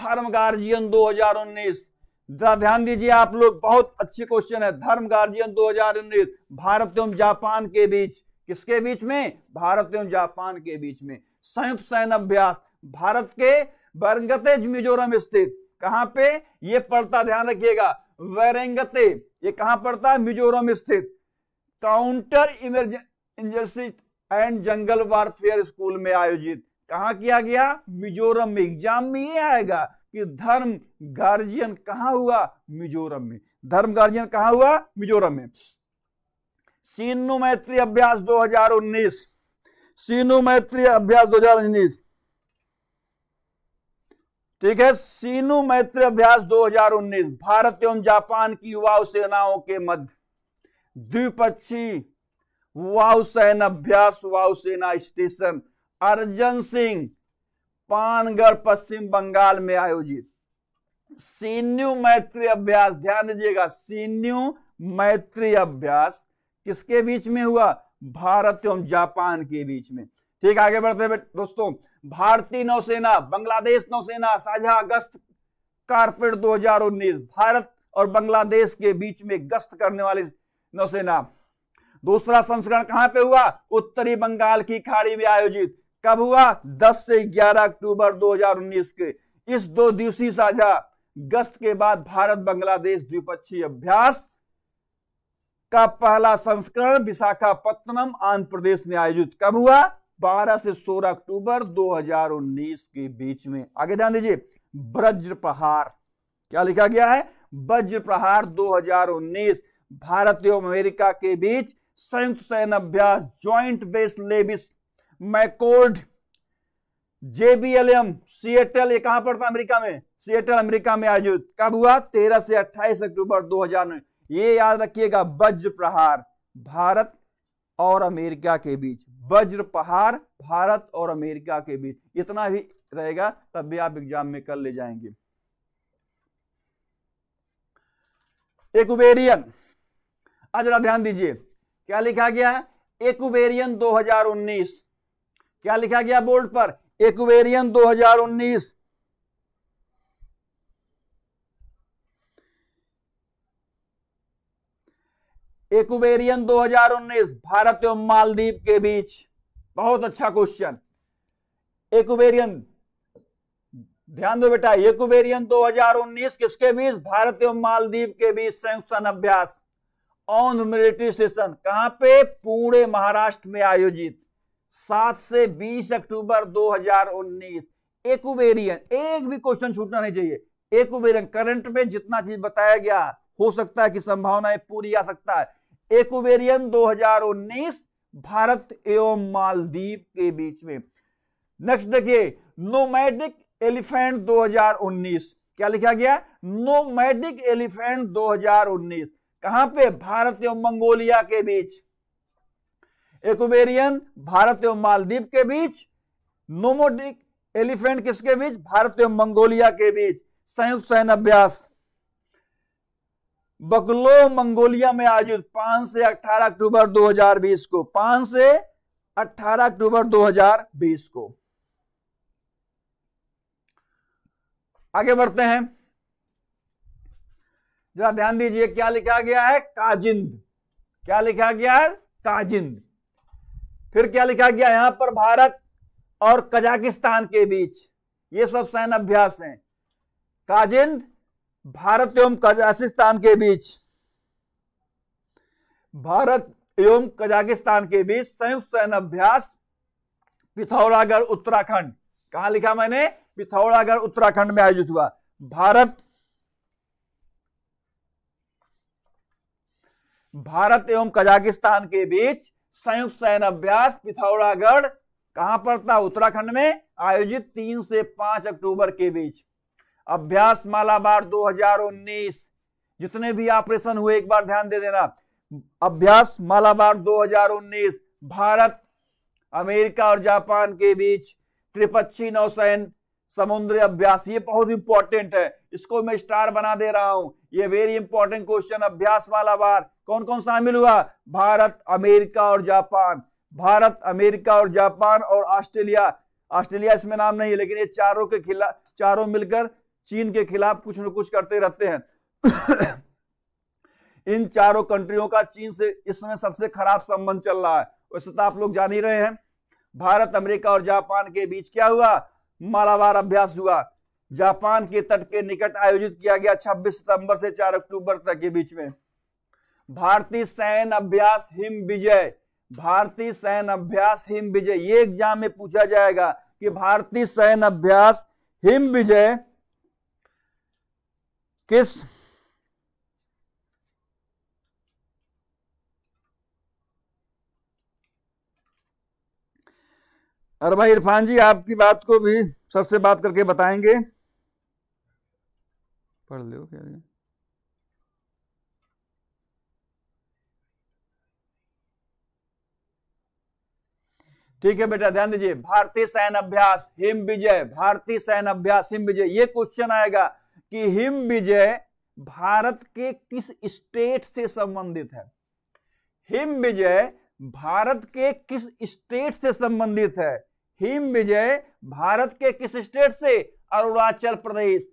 धर्म गार्जियन 2019 जरा ध्यान दीजिए आप लोग बहुत अच्छे क्वेश्चन है धर्म गार्जियन 2019 भारत एवं जापान के बीच किसके बीच में भारत एवं जापान के बीच में संयुक्त सैन्य अभ्यास भारत के बरंगते मिजोरम स्थित कहां पे ये पड़ता ध्यान रखिएगा वेरेंगते ये कहां पड़ता है मिजोरम स्थित counter emergency and jungle warfare school में आयोजित कहा किया गया मिजोरम में एग्जाम में ये आएगा कि धर्म गार्जियन कहा हुआ मिजोरम में धर्म गार्जियन कहा हुआ मिजोरम में सीनु मैत्री अभ्यास 2019 सीनु मैत्री अभ्यास 2019 ठीक है सीनु मैत्री अभ्यास 2019 भारत एवं जापान की युवा सेनाओं के मध्य द्विपक्षी वायुसेना अभ्यास वायुसेना स्टेशन अर्जन सिंह पानगढ़ पश्चिम बंगाल में आयोजित सीन्यू मैत्री अभ्यास ध्यान दीजिएगा सीन्यू मैत्री अभ्यास किसके बीच में हुआ भारत एवं जापान के बीच में ठीक आगे बढ़ते हैं दोस्तों भारतीय नौसेना बांग्लादेश नौसेना साझा गश्त कारपेट 2019 भारत और बांग्लादेश के बीच में गश्त करने वाले नौसेना दूसरा संस्करण कहां पे हुआ उत्तरी बंगाल की खाड़ी में आयोजित कब हुआ 10 से 11 अक्टूबर 2019 के इस दो दिवसीय साझा गश्त के बाद भारत बांग्लादेश द्विपक्षीय अभ्यास का पहला संस्करण विशाखापत्तनम आंध्र प्रदेश में आयोजित कब हुआ 12 से 16 अक्टूबर 2019 के बीच में आगे ध्यान दीजिए वज्र प्रहार क्या लिखा गया है वज्र प्रहार 2019 भारत एवं अमेरिका के बीच संयुक्त सैन्य अभ्यास joint base Lewis McChord JBLM Seattle ये कहां पड़ता है अमेरिका में सीएटल अमेरिका में आयोजित कब हुआ 13 से 28 अक्टूबर 2009 ये याद रखिएगा वज्र प्रहार भारत और अमेरिका के बीच वज्र प्रहार भारत और अमेरिका के बीच इतना भी रहेगा तब भी आप एग्जाम में कर ले जाएंगे एक उबेरियन अब जरा ध्यान दीजिए क्या लिखा गया है एक्वेरियन 2019 क्या लिखा गया बोर्ड पर एक्वेरियन 2019 एक्वेरियन 2019 भारत एवं मालदीप के बीच बहुत अच्छा क्वेश्चन एक्वेरियन ध्यान दो बेटा एक्वेरियन 2019 किसके बीच भारत एवं मालदीप के बीच संयुक्त अभ्यास ऑन मिलिट्री स्टेशन कहां पे पूरे महाराष्ट्र में आयोजित सात से बीस अक्टूबर 2019 उन्नीस एक भी क्वेश्चन छूटना नहीं चाहिए एकवेरियन करंट में जितना चीज बताया गया हो सकता है कि संभावनाएं पूरी आ सकता है एकवेरियन 2019 भारत एवं मालदीव के बीच में नेक्स्ट देखिए नोमैडिक एलिफेंट 2019 क्या लिखा गया नोमैडिक एलिफेंट 2019 कहां पे भारत एवं मंगोलिया के बीच एकुबेरियन भारत एवं मालदीप के बीच नोमोडिक एलिफेंट किसके बीच भारत एवं मंगोलिया के बीच संयुक्त सैन्य अभ्यास बकलो मंगोलिया में आयोजित 5 से 18 अक्टूबर 2020 को 5 से 18 अक्टूबर 2020 को आगे बढ़ते हैं जरा ध्यान दीजिए क्या लिखा गया है काजिंद क्या लिखा गया है काजिंद फिर क्या लिखा गया यहां पर भारत और कजाकिस्तान के बीच ये सब सैन्य अभ्यास हैं काजिंद भारत एवं कजाकिस्तान के बीच भारत एवं कजाकिस्तान के बीच संयुक्त सैन्य अभ्यास पिथौरागढ़ उत्तराखंड कहा लिखा मैंने पिथौरागढ़ उत्तराखंड में आयोजित हुआ भारत भारत एवं कजाकिस्तान के बीच संयुक्त सैन्य अभ्यास पिथौरागढ़ कहां पर था उत्तराखंड में आयोजित तीन से पांच अक्टूबर के बीच अभ्यास मालाबार 2019 जितने भी ऑपरेशन हुए एक बार ध्यान दे देना अभ्यास मालाबार 2019 भारत अमेरिका और जापान के बीच त्रिपक्षी नौसैन समुद्री अभ्यास ये बहुत इंपॉर्टेंट है इसको मैं स्टार बना दे रहा हूं ये वेरी इंपॉर्टेंट क्वेश्चन अभ्यास वाला बार कौन कौन शामिल हुआ भारत अमेरिका और जापान भारत अमेरिका और जापान और ऑस्ट्रेलिया ऑस्ट्रेलिया इसमें नाम नहीं है लेकिन ये चारों के खिलाफ चारों मिलकर चीन के खिलाफ कुछ न कुछ करते रहते हैं इन चारों कंट्रियों का चीन से इसमें सबसे खराब संबंध चल रहा है वैसे तो आप लोग जान ही रहे हैं भारत अमेरिका और जापान के बीच क्या हुआ मालावार अभ्यास हुआ जापान के तट के निकट आयोजित किया गया 26 सितंबर से 4 अक्टूबर तक के बीच में भारतीय सैन्य अभ्यास हिम विजय भारतीय सैन्य अभ्यास हिम विजय ये एग्जाम में पूछा जाएगा कि भारतीय सैन्य अभ्यास हिम विजय किस अरे भाई इरफान जी आपकी बात को भी सबसे बात करके बताएंगे पढ़ लो क्या ठीक है बेटा ध्यान दीजिए भारतीय सैन्य अभ्यास हिम विजय भारतीय सैन्य अभ्यास हिम विजय ये क्वेश्चन आएगा कि हिम विजय भारत के किस स्टेट से संबंधित है हिम विजय भारत के किस स्टेट से संबंधित है हिम विजय भारत के किस स्टेट से अरुणाचल प्रदेश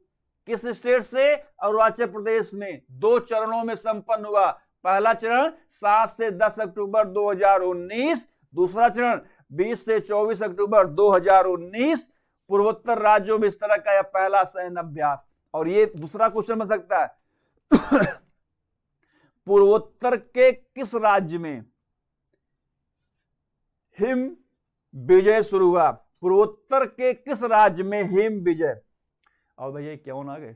किस स्टेट से अरुणाचल प्रदेश में दो चरणों में संपन्न हुआ पहला चरण 7 से 10 अक्टूबर 2019 दूसरा चरण 20 से 24 अक्टूबर 2019 पूर्वोत्तर राज्यों में इस तरह का यह पहला सैन्य अभ्यास और ये दूसरा क्वेश्चन बन सकता है पूर्वोत्तर के किस राज्य में हिम विजय शुरू हुआ पूर्वोत्तर के किस राज्य में हिम विजय और भैया इक्यावन आ गए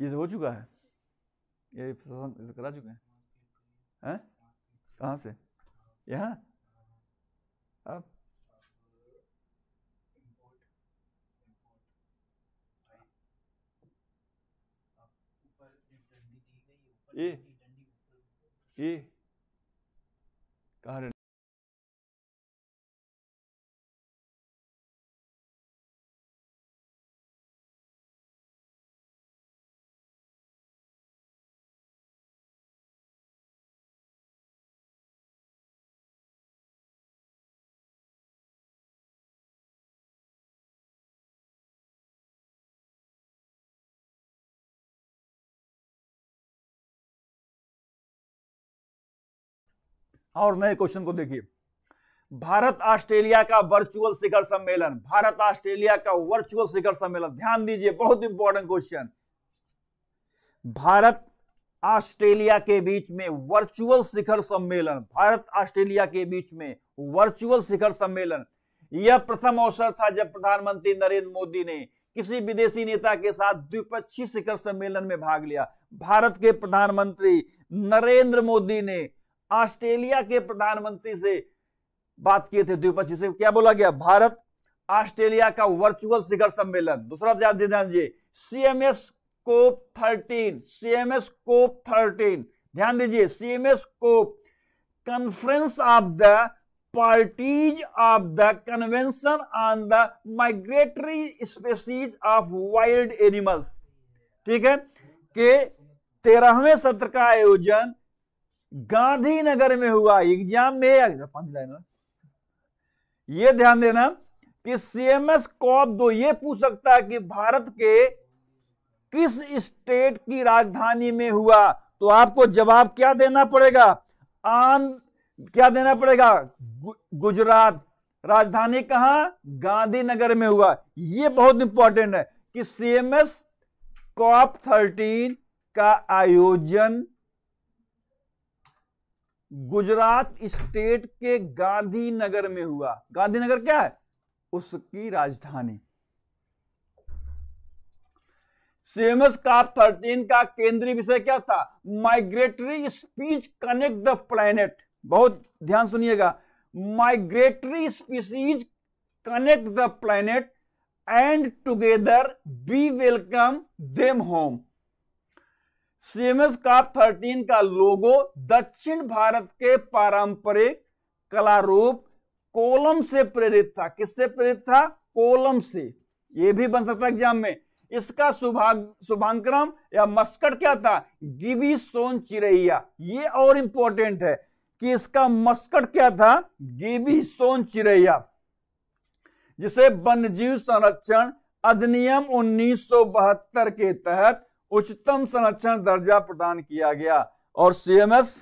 ये हो चुका है ये करा चुके हैं है? कहाँ से यहाँ अब ये ये कहाँ और नए क्वेश्चन को देखिए भारत ऑस्ट्रेलिया का वर्चुअल शिखर सम्मेलन भारत ऑस्ट्रेलिया का वर्चुअल शिखर सम्मेलन ध्यान दीजिए बहुत इंपॉर्टेंट क्वेश्चन भारत ऑस्ट्रेलिया के बीच में वर्चुअल शिखर सम्मेलन भारत ऑस्ट्रेलिया के बीच में वर्चुअल शिखर सम्मेलन यह प्रथम अवसर था जब प्रधानमंत्री नरेंद्र मोदी ने किसी विदेशी नेता के साथ द्विपक्षीय शिखर सम्मेलन में भाग लिया भारत के प्रधानमंत्री नरेंद्र मोदी ने ऑस्ट्रेलिया के प्रधानमंत्री से बात किए थे द्विपक्षीय से क्या बोला गया भारत ऑस्ट्रेलिया का वर्चुअल शिखर सम्मेलन दूसरा याद ध्यान दीजिए CMS COP thirteen CMS COP thirteen ध्यान दीजिए CMS COP conference of the parties of the convention on the migratory species of wild animals ठीक है कि तेरहवें सत्र का आयोजन गांधीनगर में हुआ एग्जाम में तो पांच लाइन ये ध्यान देना कि सीएमएस कॉप दो ये पूछ सकता है कि भारत के किस स्टेट की राजधानी में हुआ तो आपको जवाब क्या देना पड़ेगा आन क्या देना पड़ेगा गु, गुजरात राजधानी कहा गांधीनगर में हुआ यह बहुत इंपॉर्टेंट है कि सीएमएस कॉप थर्टीन का आयोजन गुजरात स्टेट के गांधीनगर में हुआ गांधीनगर क्या है उसकी राजधानी सेमस का थर्टीन का केंद्रीय विषय क्या था migratory speech connect the planet बहुत ध्यान सुनिएगा migratory species connect the planet and together be welcome them home CMS का थर्टीन का लोगो दक्षिण भारत के पारंपरिक कलारूप कोलम से प्रेरित था किससे प्रेरित था कोलम से ये भी बन सकता एग्जाम में इसका शुभाग शुभांक्रम या मस्कट क्या था गिबी सोन चिरैया ये और इंपॉर्टेंट है कि इसका मस्कट क्या था गिबी सोन चिरैया जिसे वन्यजीव संरक्षण अधिनियम 1972 के तहत उच्चतम संरक्षण दर्जा प्रदान किया गया और सीएमएस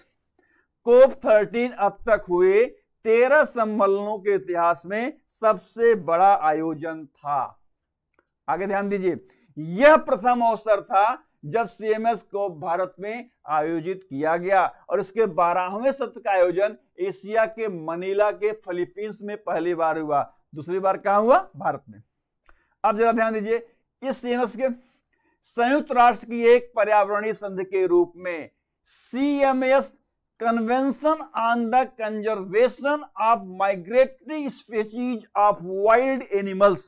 कोप 13 अब तक हुए तेरह सम्मेलनों के इतिहास में सबसे बड़ा आयोजन था आगे ध्यान दीजिए यह प्रथम अवसर था जब सीएमएस को भारत में आयोजित किया गया और इसके बारहवें सत्र का आयोजन एशिया के मनीला के फिलीपींस में पहली बार हुआ दूसरी बार कहा हुआ भारत में अब जरा ध्यान दीजिए इस सीएमएस के संयुक्त राष्ट्र की एक पर्यावरणीय संधि के रूप में एस convention on the conservation of migratory species of wild animals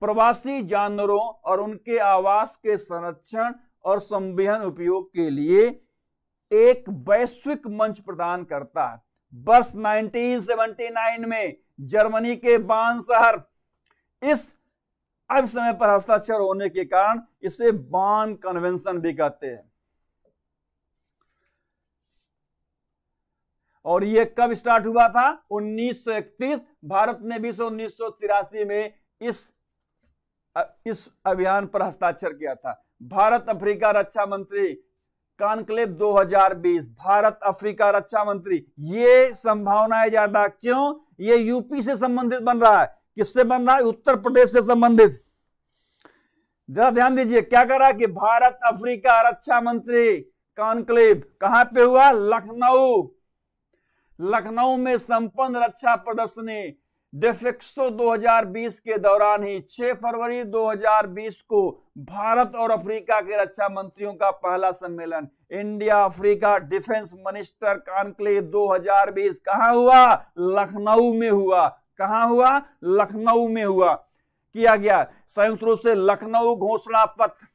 प्रवासी जानवरों और उनके आवास के संरक्षण और संविहन उपयोग के लिए एक वैश्विक मंच प्रदान करता है वर्ष 1979 में जर्मनी के बान शहर इस अब समय पर हस्ताक्षर होने के कारण इसे बॉन कन्वेंशन भी कहते हैं और ये कब स्टार्ट हुआ था 1931 भारत ने भी उन्नीस में इस इस अभियान पर हस्ताक्षर किया था भारत अफ्रीका रक्षा मंत्री कॉन्क्लेव 2020 भारत अफ्रीका रक्षा मंत्री ये संभावनाएं ज्यादा क्यों ये यूपी से संबंधित बन रहा है किससे बन रहा है उत्तर प्रदेश से संबंधित जरा ध्यान दीजिए क्या कर रहा है कि भारत अफ्रीका रक्षा मंत्री कॉन्क्लेव कहां पे हुआ लखनऊ लखनऊ में संपन्न रक्षा प्रदर्शनी डेफेक्सो 2020 के दौरान ही 6 फरवरी 2020 को भारत और अफ्रीका के रक्षा मंत्रियों का पहला सम्मेलन India Africa defence minister conclave 2020 हजार हुआ लखनऊ में हुआ कहा हुआ लखनऊ में हुआ किया गया संयुक्त रूप से लखनऊ घोषणा पत्र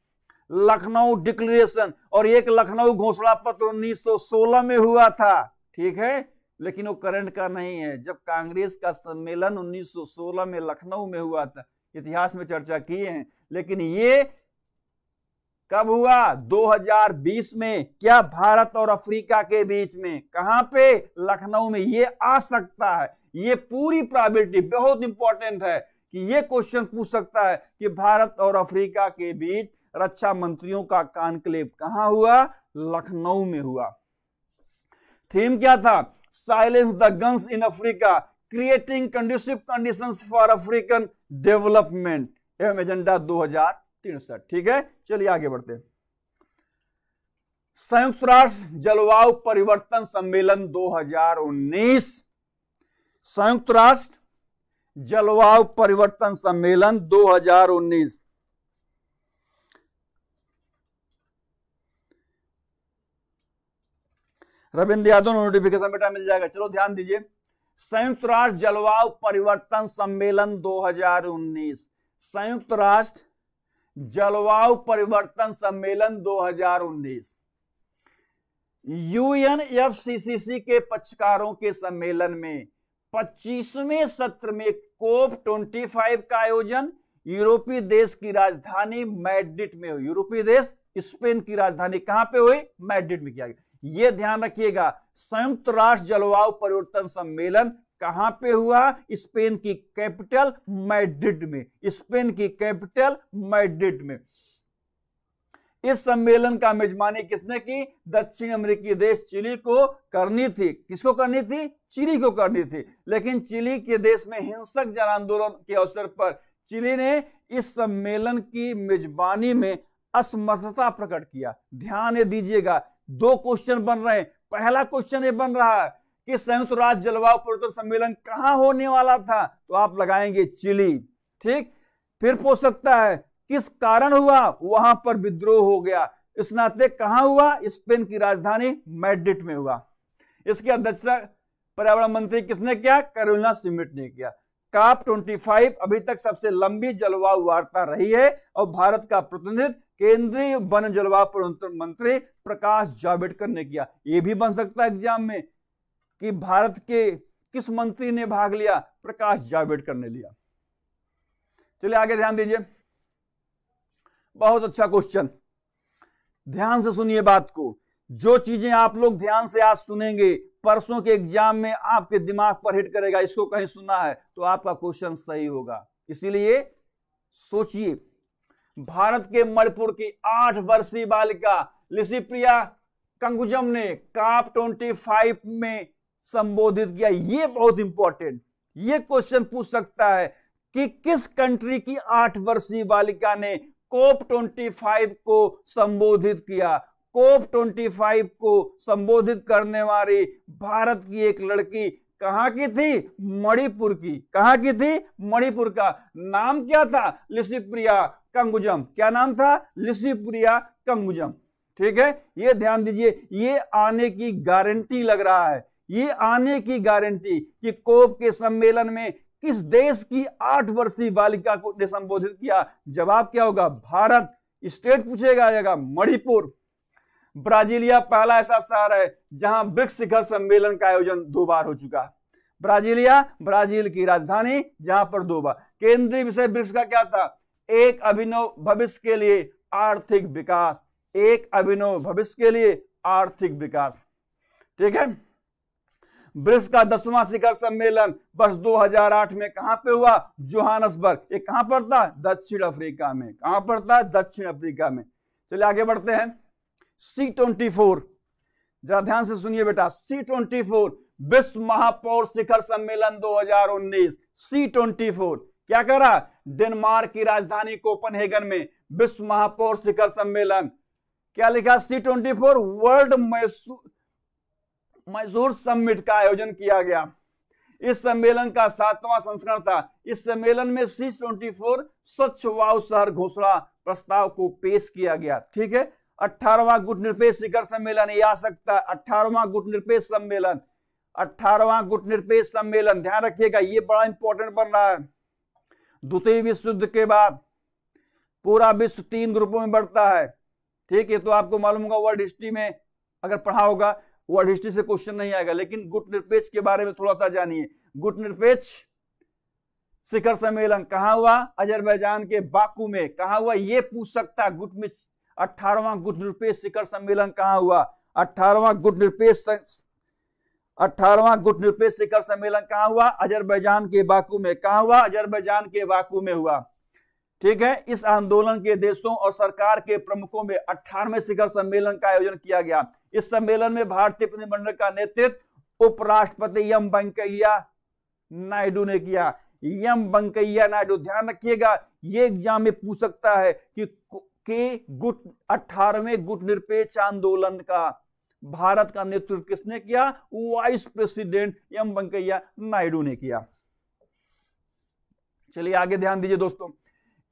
लखनऊ डिक्लेरेशन और एक लखनऊ घोषणा पत्र 1916 में हुआ था ठीक है लेकिन वो करंट का नहीं है जब कांग्रेस का सम्मेलन 1916 में लखनऊ में हुआ था इतिहास में चर्चा किए हैं लेकिन ये कब हुआ 2020 में क्या भारत और अफ्रीका के बीच में कहां पे लखनऊ में ये आ सकता है ये पूरी प्रॉबिलिटी बहुत इंपॉर्टेंट है कि ये क्वेश्चन पूछ सकता है कि भारत और अफ्रीका के बीच रक्षा मंत्रियों का कॉन्क्लेव कहां हुआ लखनऊ में हुआ थीम क्या था silence the guns in Africa creating conducive condition for African development एवं एजेंडा दो ठीक है चलिए आगे बढ़ते हैं संयुक्त राष्ट्र जलवायु परिवर्तन सम्मेलन 2019 संयुक्त राष्ट्र जलवायु परिवर्तन सम्मेलन 2019 रविंद्र यादव नोटिफिकेशन बेटा मिल जाएगा चलो ध्यान दीजिए संयुक्त राष्ट्र जलवायु परिवर्तन सम्मेलन 2019 संयुक्त राष्ट्र जलवायु परिवर्तन सम्मेलन 2019 यूएनएफसीसीसी के पक्षकारों के सम्मेलन में पच्चीसवें सत्र में कोप 25 का आयोजन यूरोपीय देश की राजधानी मैड्रिड में हुई यूरोपीय देश स्पेन की राजधानी कहां पे हुई मैड्रिड में किया गया यह ध्यान रखिएगा संयुक्त राष्ट्र जलवायु परिवर्तन सम्मेलन कहां पे हुआ स्पेन की कैपिटल मैड्रिड में स्पेन की कैपिटल मैड्रिड में इस सम्मेलन का मेजबानी किसने की दक्षिण अमेरिकी देश चिली को करनी थी किसको करनी थी चिली को करनी थी लेकिन चिली के देश में हिंसक जन आंदोलन के अवसर पर चिली ने इस सम्मेलन की मेजबानी में असमर्थता प्रकट किया ध्यान दीजिएगा दो क्वेश्चन बन रहे हैं पहला क्वेश्चन ये बन रहा है कि संयुक्त राज्य जलवायु परिवर्तन सम्मेलन कहां होने वाला था तो आप लगाएंगे चिली ठीक फिर पूछ सकता है किस कारण हुआ वहां पर विद्रोह हो गया इस नाते कहाँ हुआ स्पेन की राजधानी मैड्रिड में हुआ इसकी अध्यक्षता पर्यावरण मंत्री किसने किया करुणा सिमिट ने किया काप 25 अभी तक सबसे लंबी जलवायु वार्ता रही है और भारत का प्रतिनिधित्व केंद्रीय वन जलवायु मंत्री प्रकाश जावड़ेकर ने किया ये भी बन सकता है एग्जाम में कि भारत के किस मंत्री ने भाग लिया प्रकाश जावड़ेकर ने लिया चलिए आगे ध्यान दीजिए बहुत अच्छा क्वेश्चन ध्यान से सुनिए बात को जो चीजें आप लोग ध्यान से आज सुनेंगे परसों के एग्जाम में आपके दिमाग पर हिट करेगा इसको कहीं सुना है तो आपका क्वेश्चन सही होगा इसीलिए सोचिए भारत के मणिपुर की आठ वर्षीय बालिका लिसिप्रिया कंगुजम ने काप 25 में संबोधित किया ये बहुत इंपॉर्टेंट ये क्वेश्चन पूछ सकता है कि किस कंट्री की आठ वर्षीय बालिका ने कोप 25 को संबोधित किया कोप 25 को संबोधित करने वाली भारत की एक लड़की कहाँ की थी मणिपुर की कहा की थी मणिपुर का नाम क्या था लिसिप्रिया कंगुजम क्या नाम था लिसिप्रिया कंगुजम ठीक है ये ध्यान दीजिए ये आने की गारंटी लग रहा है ये आने की गारंटी कि कोप के सम्मेलन में किस देश की आठ वर्षीय बालिका को ने संबोधित किया जवाब क्या होगा भारत स्टेट पूछेगा आएगा मणिपुर ब्राजीलिया पहला ऐसा शहर है जहां ब्रिक्स शिखर सम्मेलन का आयोजन दो बार हो चुका है ब्राजीलिया ब्राजील की राजधानी जहां पर दो बार केंद्रीय विषय ब्रिक्स का क्या था एक अभिनव भविष्य के लिए आर्थिक विकास एक अभिनव भविष्य के लिए आर्थिक विकास ठीक है ब्रिक्स का दसवां शिखर सम्मेलन वर्ष 2008 में कहां पे हुआ जोहानसबर्ग ये कहां पर था दक्षिण अफ्रीका में कहां पर था दक्षिण अफ्रीका में चलिए आगे बढ़ते हैं सी ट्वेंटी फोर जरा ध्यान से सुनिए बेटा सी ट्वेंटी फोर विश्व महापौर शिखर सम्मेलन 2019 सी ट्वेंटी फोर क्या कह रहा डेनमार्क की राजधानी कोपनहेगन में विश्व महापौर शिखर सम्मेलन क्या लिखा C twenty four world Mysore summit का आयोजन किया गया इस सम्मेलन का सातवां संस्करण था इस सम्मेलन में सी ट्वेंटी फोर स्वच्छ वाव शहर घोषणा प्रस्ताव को पेश किया गया ठीक है अठारवा गुट निरपेक्ष शिखर सम्मेलन ये आ सकता है अठारवा गुट निरपेक्ष सम्मेलन अठारवा गुट निरपेक्ष सम्मेलन ध्यान रखिएगा ये बड़ा इंपॉर्टेंट बन रहा है द्वितीय विश्व युद्ध के बाद पूरा विश्व तीन ग्रुपों में बढ़ता है ठीक है तो आपको मालूम होगा वर्ल्ड हिस्ट्री में अगर पढ़ा होगा वर्ल्ड हिस्ट्री से क्वेश्चन नहीं आएगा लेकिन गुट निरपेक्ष के बारे में थोड़ा सा जानिए गुट निरपेक्ष शिखर सम्मेलन कहा हुआ अजरबैजान के बाकू में कहा हुआ ये पूछ सकता गुट अठारवा गुट निरपेक्ष शिखर सम्मेलन कहाँ हुआ अठारवा गुट निरपेक्ष अठारवा गुट निरपेक्ष शिखर सम्मेलन कहाँ हुआ अजरबैजान के बाकू में कहा हुआ अजरबैजान के बाकू में हुआ ठीक है इस आंदोलन के देशों और सरकार के प्रमुखों में अठारहवें शिखर सम्मेलन का आयोजन किया गया इस सम्मेलन में भारतीय प्रतिनिधिमंडल का नेतृत्व उपराष्ट्रपति एम वेंकैया नायडू ने किया एम वेंकैया नायडू ध्यान रखिएगा ये एग्जाम में पूछ सकता है कि के गुट अठारहवें गुट निरपेक्ष आंदोलन का भारत का नेतृत्व किसने किया vice president M Venkaiah Naidu ने किया चलिए आगे ध्यान दीजिए दोस्तों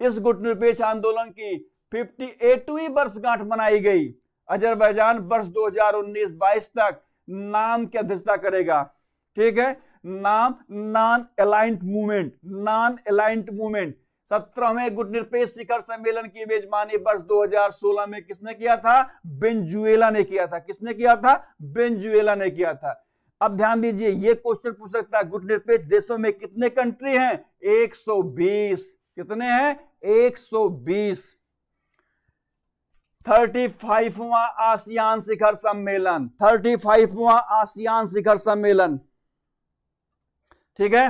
इस गुट निरपेक्ष आंदोलन की फिफ्टी एटवी वर्षगांठ मनाई गई अजरबैजान वर्ष 2019-22 तक नाम की अध्यक्षता करेगा ठीक है नाम non aligned movement non aligned movement सत्रहवें गुट निरपेक्ष शिखर सम्मेलन की मेजबानी वर्ष 2016 में किसने किया था बेंजुएला ने किया था किसने किया था बेंजुएला ने किया था अब ध्यान दीजिए ये क्वेश्चन पूछ सकता है गुट निरपेक्ष देशों में कितने कंट्री हैं 120 कितने हैं 120 35वां आसियान शिखर सम्मेलन 35वां आसियान शिखर सम्मेलन ठीक है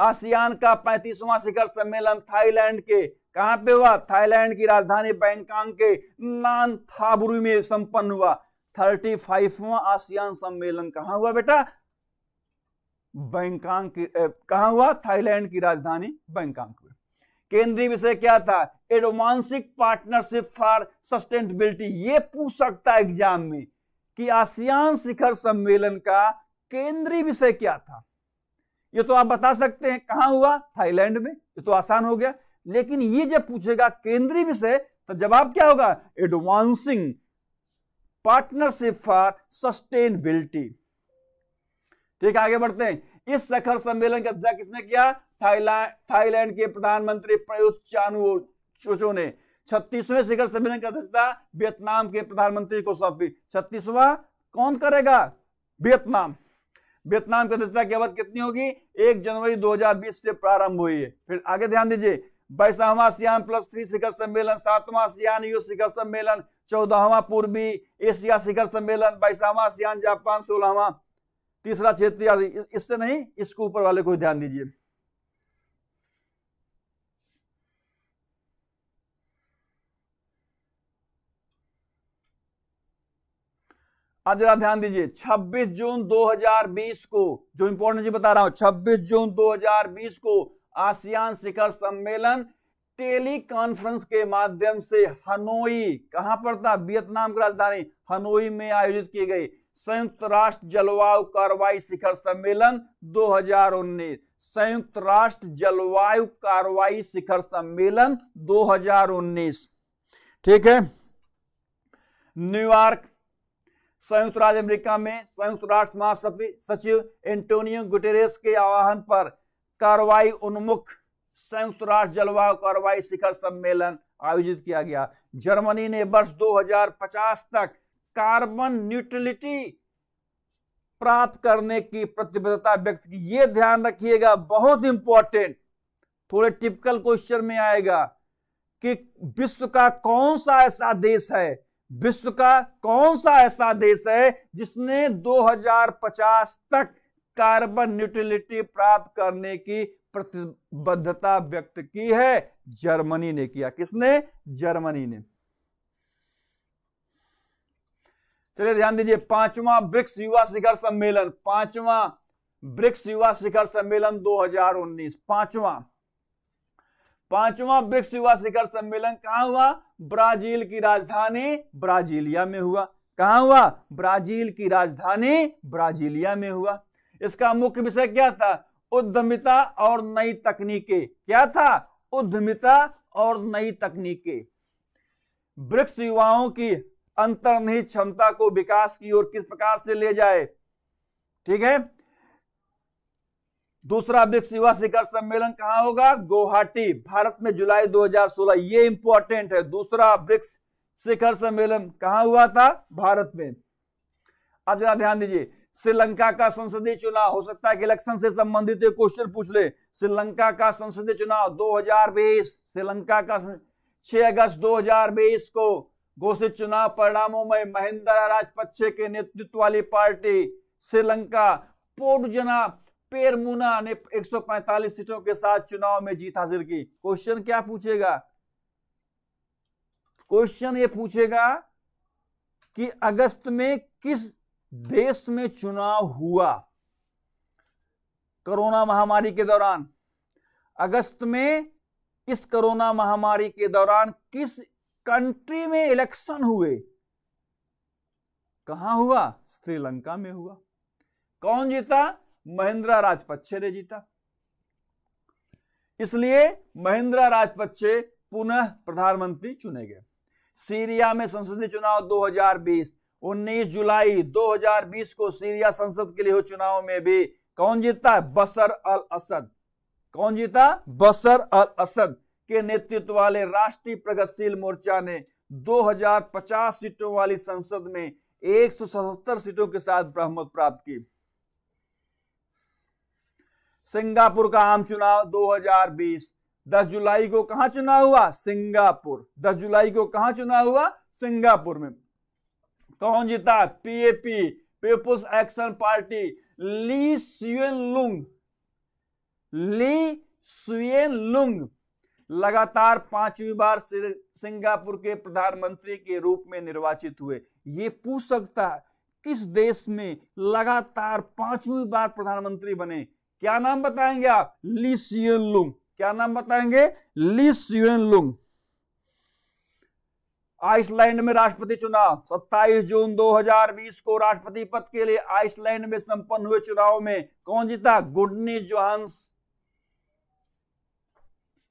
आसियान का पैंतीसवां शिखर सम्मेलन थाईलैंड के कहां पे हुआ थाईलैंड की राजधानी बैंकॉक के नान थाबरू में संपन्न हुआ थर्टी फाइववा आसियान सम्मेलन कहां हुआ बेटा बैंकॉक की कहा हुआ थाईलैंड की राजधानी बैंकॉक में केंद्रीय विषय क्या था एडवांसिक पार्टनरशिप फॉर सस्टेनेबिलिटी ये पूछ सकता एग्जाम में कि आसियान शिखर सम्मेलन का केंद्रीय विषय क्या था ये तो आप बता सकते हैं कहां हुआ थाईलैंड में ये तो आसान हो गया लेकिन ये जब पूछेगा केंद्रीय विषय तो जवाब क्या होगा एडवांसिंग पार्टनरशिप फॉर सस्टेनेबिलिटी ठीक तो आगे बढ़ते हैं इस शिखर सम्मेलन का अध्यक्ष किसने किया थाईलैंड थाईलैंड के प्रधानमंत्री प्रयुत चानू चोचो ने छत्तीसवें शिखर सम्मेलन की अध्यक्षता वियतनाम के प्रधानमंत्री को सौंपी छत्तीसवा कौन करेगा वियतनाम वियतनाम की अध्यक्षता की अवधि कितनी होगी एक जनवरी 2020 से प्रारंभ हुई है फिर आगे ध्यान दीजिए बाईसवां सियान प्लस थ्री शिखर सम्मेलन सातवां सियान यू शिखर सम्मेलन चौदहवा पूर्वी एशिया शिखर सम्मेलन बाईसवां सियान जापान सोलहवा तीसरा क्षेत्रीय इससे नहीं इसके ऊपर वाले को ध्यान दीजिए अब जरा ध्यान दीजिए 26 जून 2020 को जो इंपॉर्टेंट चीज बता रहा हूं 26 जून 2020 को आसियान शिखर सम्मेलन टेली कॉन्फ्रेंस के माध्यम से हनोई कहां पर था वियतनाम की राजधानी हनोई में आयोजित की गई संयुक्त राष्ट्र जलवायु कार्रवाई शिखर सम्मेलन 2019 संयुक्त राष्ट्र जलवायु कार्रवाई शिखर सम्मेलन 2019 ठीक है न्यूयॉर्क संयुक्त राज्य अमेरिका में संयुक्त राष्ट्र महासचिव एंटोनियो गुटेरेस के आह्वान पर कार्रवाई उन्मुख संयुक्त राष्ट्र जलवायु कार्रवाई शिखर सम्मेलन आयोजित किया गया जर्मनी ने वर्ष 2050 तक कार्बन न्यूट्रलिटी प्राप्त करने की प्रतिबद्धता व्यक्त की ये ध्यान रखिएगा बहुत इंपॉर्टेंट थोड़े टिपिकल क्वेश्चन में आएगा कि विश्व का कौन सा ऐसा देश है विश्व का कौन सा ऐसा देश है जिसने 2050 तक कार्बन न्यूट्रलिटी प्राप्त करने की प्रतिबद्धता व्यक्त की है जर्मनी ने किया किसने जर्मनी ने चलिए ध्यान दीजिए पांचवा ब्रिक्स युवा शिखर सम्मेलन पांचवा ब्रिक्स युवा शिखर सम्मेलन 2019 पांचवा पांचवा ब्रिक्स युवा शिखर सम्मेलन कहा हुआ ब्राजील की राजधानी ब्राजीलिया में हुआ कहा हुआ ब्राजील की राजधानी ब्राजीलिया में हुआ इसका मुख्य विषय क्या था उद्यमिता और नई तकनीकें क्या था उद्यमिता और नई तकनीकें ब्रिक्स युवाओं की अंतर्निहित क्षमता को विकास की ओर किस प्रकार से ले जाए ठीक है दूसरा विश्व युवा शिखर सम्मेलन कहा होगा गुवाहाटी भारत में जुलाई 2016 ये इंपॉर्टेंट है दूसरा ब्रिक्स शिखर सम्मेलन कहा हुआ था भारत में अब जरा ध्यान दीजिए श्रीलंका का संसदीय चुनाव हो सकता है कि इलेक्शन से संबंधित क्वेश्चन पूछ ले श्रीलंका का संसदीय चुनाव 2020 श्रीलंका का 6 अगस्त 2020 को घोषित चुनाव परिणामों में महिंदा राजपक्षे के नेतृत्व वाली पार्टी श्रीलंका पोर्ट जना पेरमुना ने 145 सीटों के साथ चुनाव में जीत हासिल की क्वेश्चन क्या पूछेगा क्वेश्चन ये पूछेगा कि अगस्त में किस देश में चुनाव हुआ कोरोना महामारी के दौरान अगस्त में इस कोरोना महामारी के दौरान किस कंट्री में इलेक्शन हुए कहा हुआ श्रीलंका में हुआ कौन जीता महिंद्रा राजपक्षे ने जीता इसलिए महिंद्रा राजपक्षे पुनः प्रधानमंत्री चुने गए सीरिया में संसदीय चुनाव 2020 19 जुलाई 2020 को सीरिया संसद के लिए हुए चुनाव में भी कौन जीता है बसर अल असद कौन जीता बसर अल असद के नेतृत्व वाले राष्ट्रीय प्रगतिशील मोर्चा ने 2050 सीटों वाली संसद में 177 सीटों के साथ बहुमत प्राप्त की सिंगापुर का आम चुनाव 2020 10 जुलाई को कहा चुनाव हुआ सिंगापुर 10 जुलाई को कहा चुनाव हुआ सिंगापुर में कौन जीता PAP People's Action Party Lee Hsien Loong Lee Hsien Loong लगातार पांचवी बार सिंगापुर के प्रधानमंत्री के रूप में निर्वाचित हुए ये पूछ सकता है किस देश में लगातार पांचवी बार प्रधानमंत्री बने क्या नाम बताएंगे आप ली सियन लुंग क्या नाम बताएंगे ली लुंग आइसलैंड में राष्ट्रपति चुनाव 27 जून 2020 को राष्ट्रपति पद के लिए आइसलैंड में संपन्न हुए चुनाव में कौन जीता गुडनी जोहांस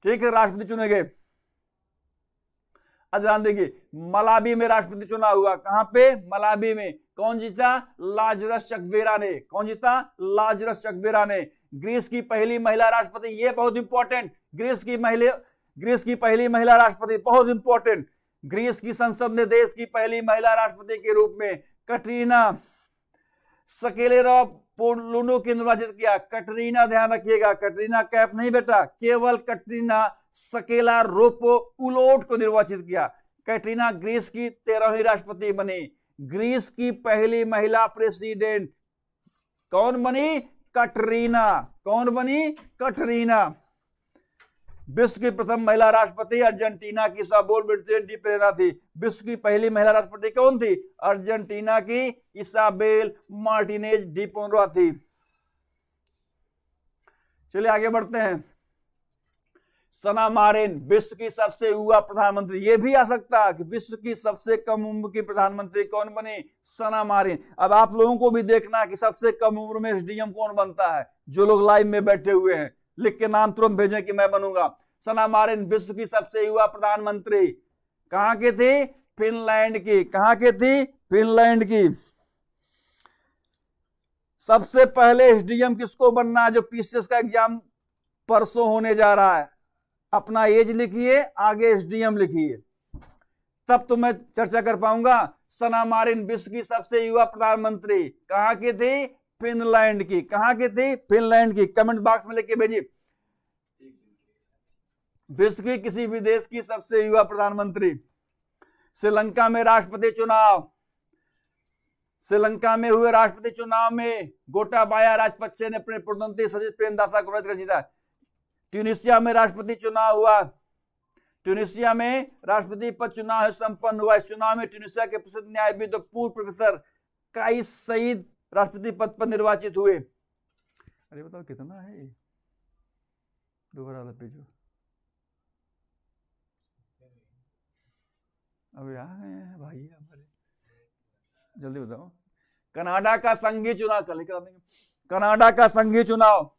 ठीक है राष्ट्रपति चुने गए अब ध्यान देखिए मलाबी में राष्ट्रपति चुनाव हुआ कहां पे मलाबी में कौन जीता लाजरस चकबेरा ने कौन जीता लाजरस चकबेरा ने ग्रीस की पहली महिला राष्ट्रपति ये बहुत इंपॉर्टेंट ग्रीस की महिला ग्रीस की पहली महिला राष्ट्रपति बहुत इंपॉर्टेंट ग्रीस की संसद ने देश की पहली महिला राष्ट्रपति के रूप में कटरीना सकेले पोलुनो की निर्वाचित किया कटरीना ध्यान रखिएगा कटरीना कैप नहीं बेटा केवल कटरीना सकेला रोपो उलोट को निर्वाचित किया कैटरीना ग्रीस की तेरहवीं राष्ट्रपति बनी ग्रीस की पहली महिला प्रेसिडेंट कौन बनी कटरीना कौन बनी कटरीना विश्व की प्रथम महिला राष्ट्रपति अर्जेंटीना की इसाबोल ब्रिटेन की प्रेरणा थी विश्व की पहली महिला राष्ट्रपति कौन थी अर्जेंटीना की इसाबेल मार्टिनेज डी पोनरा थी चलिए आगे बढ़ते हैं सना मारेन विश्व की सबसे युवा प्रधानमंत्री ये भी आ सकता कि विश्व की सबसे कम उम्र की प्रधानमंत्री कौन बने सना मारेन अब आप लोगों को भी देखना कि सबसे कम उम्र में डीएम कौन बनता है जो लोग लाइव में बैठे हुए हैं लिख के नाम तुरंत भेजे कि मैं बनूंगा सना मारेन विश्व की सबसे युवा प्रधानमंत्री कहा के थी फिनलैंड की कहा के थी फिनलैंड की सबसे पहले एसडीएम किसको बनना है जो पीसीएस का एग्जाम परसों होने जा रहा है अपना एज लिखिए आगे एसडीएम लिखिए तब तो मैं चर्चा कर पाऊंगा सना मारिन विश्व की सबसे युवा प्रधानमंत्री कहा की थी फिनलैंड की कहाँ की थी फिनलैंड की कमेंट बॉक्स में लिख भेजिए विश्व की किसी भी देश की सबसे युवा प्रधानमंत्री श्रीलंका में राष्ट्रपति चुनाव श्रीलंका में हुए राष्ट्रपति चुनाव में गोटाबाया राजपक्षे ने अपने प्रधानमंत्री सजित प्रेमदासा को जीता ट्यूनिशिया में राष्ट्रपति चुनाव हुआ ट्यूनिशिया में राष्ट्रपति पद चुनाव संपन्न हुआ इस चुनाव में ट्यूनिशिया के प्रसिद्ध न्यायविद पूर्व प्रोफेसर काइस सईद राष्ट्रपति पद पर निर्वाचित हुए अरे बताओ कितना है दोबारा वाला अब यहाँ है भाई हमारे जल्दी बताओ कनाडा का संघीय चुनाव कल कनाडा का संघीय चुनाव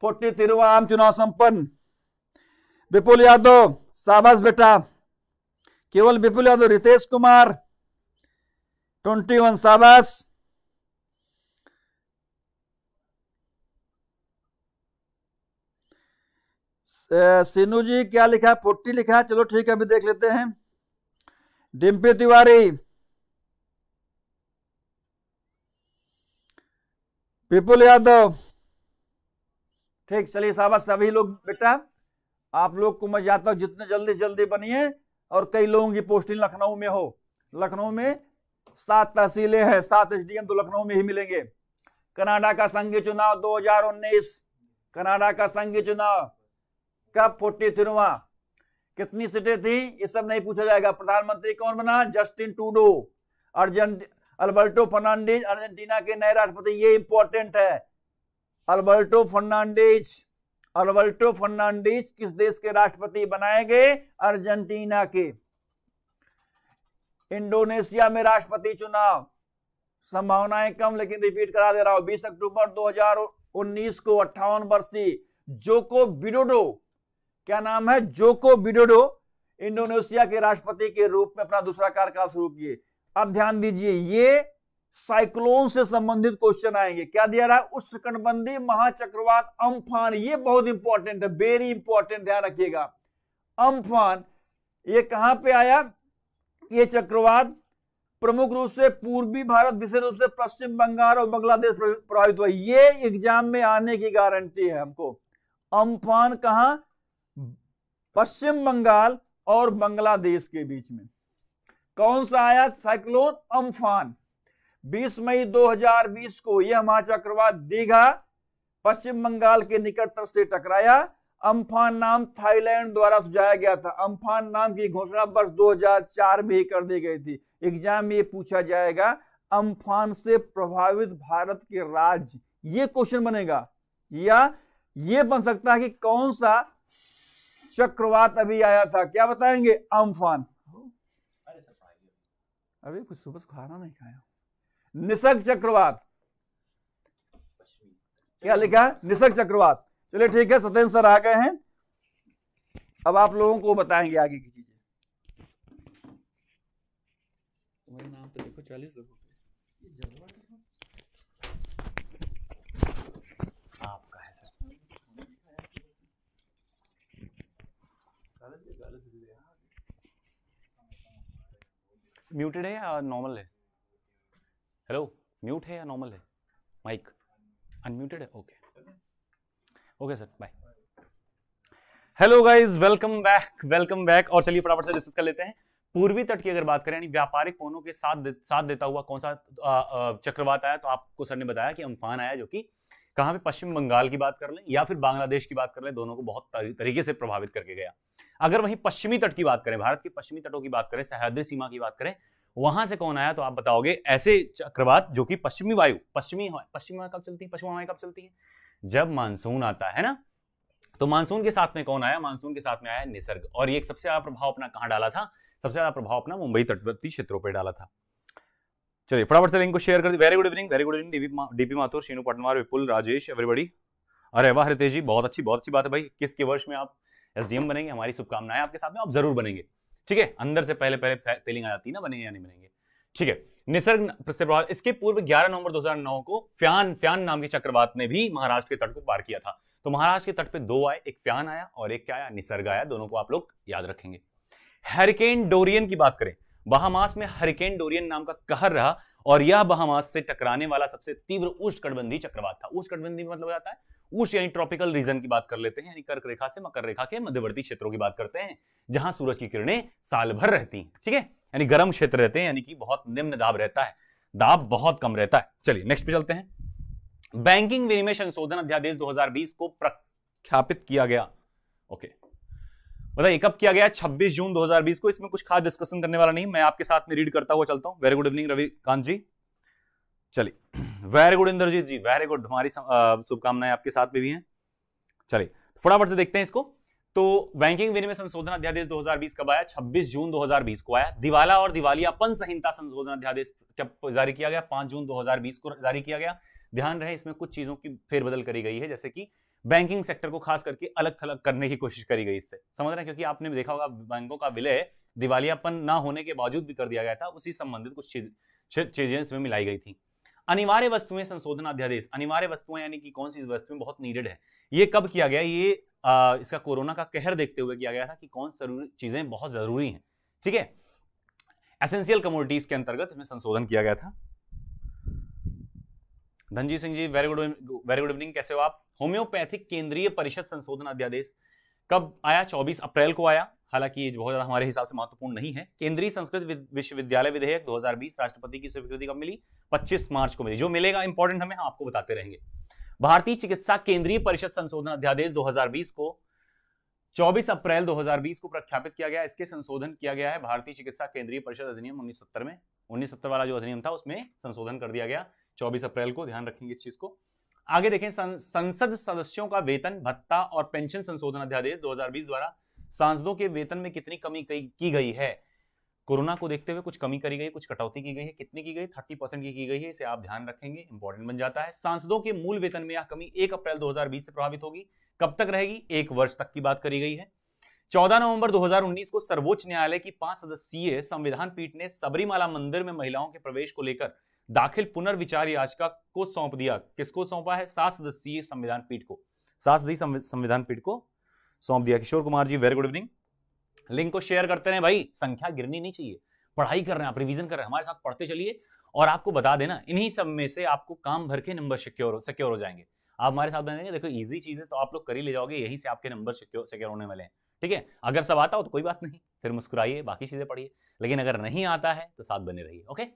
फोर्टी तिरुआ आम चुनाव संपन्न विपुल यादव शाबाश बेटा केवल विपुल यादव रितेश कुमार ट्वेंटी वन शाबाश सिनू जी क्या लिखा है फोर्टी लिखा है चलो ठीक है अभी देख लेते हैं डिम्पी तिवारी विपुल यादव ठीक चलिए साहबा सभी लोग बेटा आप लोग को मैं जाता हूँ जितने जल्दी जल्दी बनिए और कई लोगों की पोस्टिंग लखनऊ में हो लखनऊ में सात तहसीलें हैं सात एसडीएम तो लखनऊ में ही मिलेंगे कनाडा का संघ चुनाव 2019 कनाडा का संघ चुनाव कब फोर्टी थ्रवा कितनी सीटें थी ये सब नहीं पूछा जाएगा प्रधानमंत्री कौन बना जस्टिन टूडो अर्जेंट अल्बर्टो फर्नांडीज अर्जेंटीना के नए राष्ट्रपति ये इंपॉर्टेंट है अल्बर्टो फर्नांडिस अल्बर्टो फर्नांडिस किस देश के राष्ट्रपति बनाए गए अर्जेंटीना के इंडोनेशिया में राष्ट्रपति चुनाव संभावनाएं कम लेकिन रिपीट करा दे रहा हूं बीस अक्टूबर 2019 को अट्ठावन वर्षीय जोको बिडोडो क्या नाम है जोको बिडोडो इंडोनेशिया के राष्ट्रपति के रूप में अपना दूसरा कार्यकाल शुरू किए अब ध्यान दीजिए ये साइक्लोन से संबंधित क्वेश्चन आएंगे क्या दिया रहा है उष्णकटिबंधीय महाचक्रवात अम्फान ये बहुत इंपॉर्टेंट है वेरी इंपॉर्टेंट ध्यान रखिएगा अम्फान ये कहां पे आया ये चक्रवात प्रमुख रूप से पूर्वी भारत विशेष रूप से पश्चिम बंगाल और बांग्लादेश प्रभावित हुआ ये एग्जाम में आने की गारंटी है हमको अम्फान कहा पश्चिम बंगाल और बांग्लादेश के बीच में कौन सा आया साइक्लोन अम्फान 20 मई 2020 को यह महाचक्रवात दीघा पश्चिम बंगाल के निकट तट से टकराया अम्फान नाम थाईलैंड द्वारा सुझाया गया था अम्फान नाम की घोषणा वर्ष 2004 में ही कर दी गई थी एग्जाम में ये पूछा जाएगा अम्फान से प्रभावित भारत के राज्य ये क्वेश्चन बनेगा या ये बन सकता है कि कौन सा चक्रवात अभी आया था क्या बताएंगे अम्फान अरे अभी कुछ सुबह खाना नहीं खाया निसर्ग चक्रवात क्या लिखा है निसर्ग चक्रवात चलिए ठीक है सत्येंद्र सर आ गए हैं अब आप लोगों को बताएंगे आगे की चीजें नाम तो देखो चालीस है म्यूटेड है या नॉर्मल है हेलो म्यूट है या नॉर्मल है माइक अनम्यूटेड है okay okay sir bye hello guys welcome back welcome back और चलिए फटाफट से डिस्कस कर लेते हैं पूर्वी तट की अगर बात करें यानी व्यापारिक कोनों के साथ दे, साथ देता हुआ कौन सा चक्रवात आया तो आपको सर ने बताया कि अम्फान आया जो कि कहां पे पश्चिम बंगाल की बात कर लें या फिर बांग्लादेश की बात कर लें दोनों को बहुत तरीके से प्रभावित करके गया अगर वहीं पश्चिमी तट की बात करें भारत के पश्चिमी तटों की बात करें सहद्री सीमा की बात करें वहां से कौन आया तो आप बताओगे ऐसे चक्रवात जो कि पश्चिमी वायु पश्चिमी पश्चिमी हवा कब चलती है पश्चिमी हवाएं कब चलती है जब मानसून आता है ना तो मानसून के साथ में कौन आया मानसून के साथ में आया निसर्ग और ये सबसे ज्यादा प्रभाव अपना कहां डाला था सबसे ज्यादा प्रभाव अपना मुंबई तटवर्ती क्षेत्रों पर डाला था चलिए फटाफट से लिंक को शेयर कर दी very good evening very good evening DP Mathur Sheenu Patanwar Vipul Rajesh everybody अरे वाह हरितेश जी बहुत अच्छी बहुत अच्छी बात है भाई किसके वर्ष में आप एसडीएम बनेंगे हमारी शुभकामनाएं आपके साथ में आप जरूर बनेंगे ठीक है अंदर से पहले पहले फेलिंग आ जाती है ना बनेंगे या नहीं बनेंगे ठीक है निसर्ग से प्रभाव इसके पूर्व 11 नवंबर 2009 को फ्यान फ्यान नाम के चक्रवात ने भी महाराष्ट्र के तट को पार किया था तो महाराष्ट्र के तट पे दो आए एक फ्यान आया और एक क्या आया निसर्ग आया दोनों को आप लोग याद रखेंगे हरिकेन डोरियन की बात करें बहामास में हरिकेन डोरियन नाम का कहर रहा और यह बहामास से टकराने वाला सबसे तीव्र उष्णकटिबंधीय चक्रवात था उष्णकटिबंधीय मतलब हो जाता है उष्ण यानी ट्रॉपिकल रीजन की बात कर लेते हैं यानी कर्क रेखा से मकर रेखा के मध्यवर्ती क्षेत्रों की बात करते हैं जहां सूरज की किरणें साल भर रहती हैं ठीक है यानी गर्म क्षेत्र रहते हैं यानी कि बहुत निम्न दाब रहता है दाब बहुत कम रहता है चलिए नेक्स्ट पे चलते हैं बैंकिंग विनिमय संशोधन अध्यादेश 2020 को प्रख्यापित किया गया ओके बताइए कब किया गया 26 जून 2020 को इसमें कुछ खास डिस्कशन करने वाला नहीं मैं आपके साथ में रीड करता हुआ चलता हूँ very good evening Ravi Kant ji चलिए very good Indrajit ji very good हमारी शुभकामनाएं आपके साथ में भी हैं चलिए फटाफट से देखते हैं इसको तो बैंकिंग विनिमय संशोधन अध्यादेश 2020 कब आया 26 जून 2020 को आया दिवाला और दिवालियापन संहिता संशोधन अध्यादेश कब जारी किया गया 5 जून 2020 को जारी किया गया ध्यान रहे इसमें कुछ चीजों की फेरबदल करी गई है जैसे कि बैंकिंग सेक्टर को खास करके अलग थलग करने की कोशिश करी गई इससे समझ रहे हैं क्योंकि आपने देखा होगा बैंकों का विलय दिवालियापन ना होने के बावजूद भी कर दिया गया था उसी संबंधित कुछ चीजें में मिलाई गई थी अनिवार्य वस्तुएं संशोधन अध्यादेश अनिवार्य वस्तुएं यानी कि कौन सी वस्तुएं बहुत नीडेड है ये कब किया गया ये आ, इसका कोरोना का कहर देखते हुए किया गया था कि कौन सी चीजें बहुत जरूरी हैं ठीक है एसेंशियल कमोडिटीज के अंतर्गत इसमें संशोधन किया गया था Dhanjit Singh ji very good very good evening कैसे हो आप होम्योपैथिक केंद्रीय परिषद संशोधन अध्यादेश कब आया 24 अप्रैल को आया हालांकि ये बहुत ज्यादा हमारे हिसाब से महत्वपूर्ण नहीं है केंद्रीय संस्कृत विश्वविद्यालय विधेयक 2020 राष्ट्रपति की स्वीकृति कब मिली 25 मार्च को मिली जो मिलेगा इंपॉर्टेंट हमें हाँ आपको बताते रहेंगे भारतीय चिकित्सा केंद्रीय परिषद संशोधन अध्यादेश 2020 को 24 अप्रैल 2020 को प्रख्यापित किया गया इसके संशोधन किया गया है भारतीय चिकित्सा केंद्रीय परिषद अधिनियम उन्नीस में उन्नीस वाला जो अधिनियम था उसमें संशोधन कर दिया गया चौबीस अप्रैल को ध्यान रखेंगे इस चीज को आगे देखें संसद सदस्यों का वेतन भत्ता और पेंशन संशोधन अध्यादेश 2020 द्वारा सांसदों के वेतन में कितनी कमी की गई है कोरोना को देखते हुए कुछ कमी करी गई कुछ कटौती की गई है कितनी की गई थर्टी परसेंट की, की गई है इसे आप ध्यान रखेंगे इंपॉर्टेंट बन जाता है सांसदों के मूल वेतन में यह कमी एक अप्रैल 2020 से प्रभावित होगी कब तक रहेगी एक वर्ष तक की बात करी गई है 14 नवंबर 2019 को सर्वोच्च न्यायालय की पांच सदस्यीय संविधान पीठ ने सबरीमाला मंदिर में महिलाओं के प्रवेश को लेकर दाखिल पुनर्विचार याचिका को सौंप दिया किसको सौंपा है सात सदस्यीय संविधान पीठ को सात सदस्यीय संविधान पीठ को सौंप दिया Kishore Kumar ji very good evening link को शेयर करते रहे भाई संख्या गिरनी नहीं चाहिए पढ़ाई कर रहे हैं आप रिविजन कर रहे हैं हमारे साथ पढ़ते चलिए और आपको बता देना इन्हीं सब में से आपको काम भर के नंबर सिक्योर सिक्योर हो जाएंगे आप हमारे साथ बनेंगे देखो इजी चीज़ है तो आप लोग कर ही ले जाओगे यहीं से आपके नंबर सिक्योर सिक्योर होने वाले हैं ठीक है अगर सब आता हो तो कोई बात नहीं फिर मुस्कुराइए बाकी चीज़ें पढ़िए लेकिन अगर नहीं आता है तो साथ बने रहिए ओके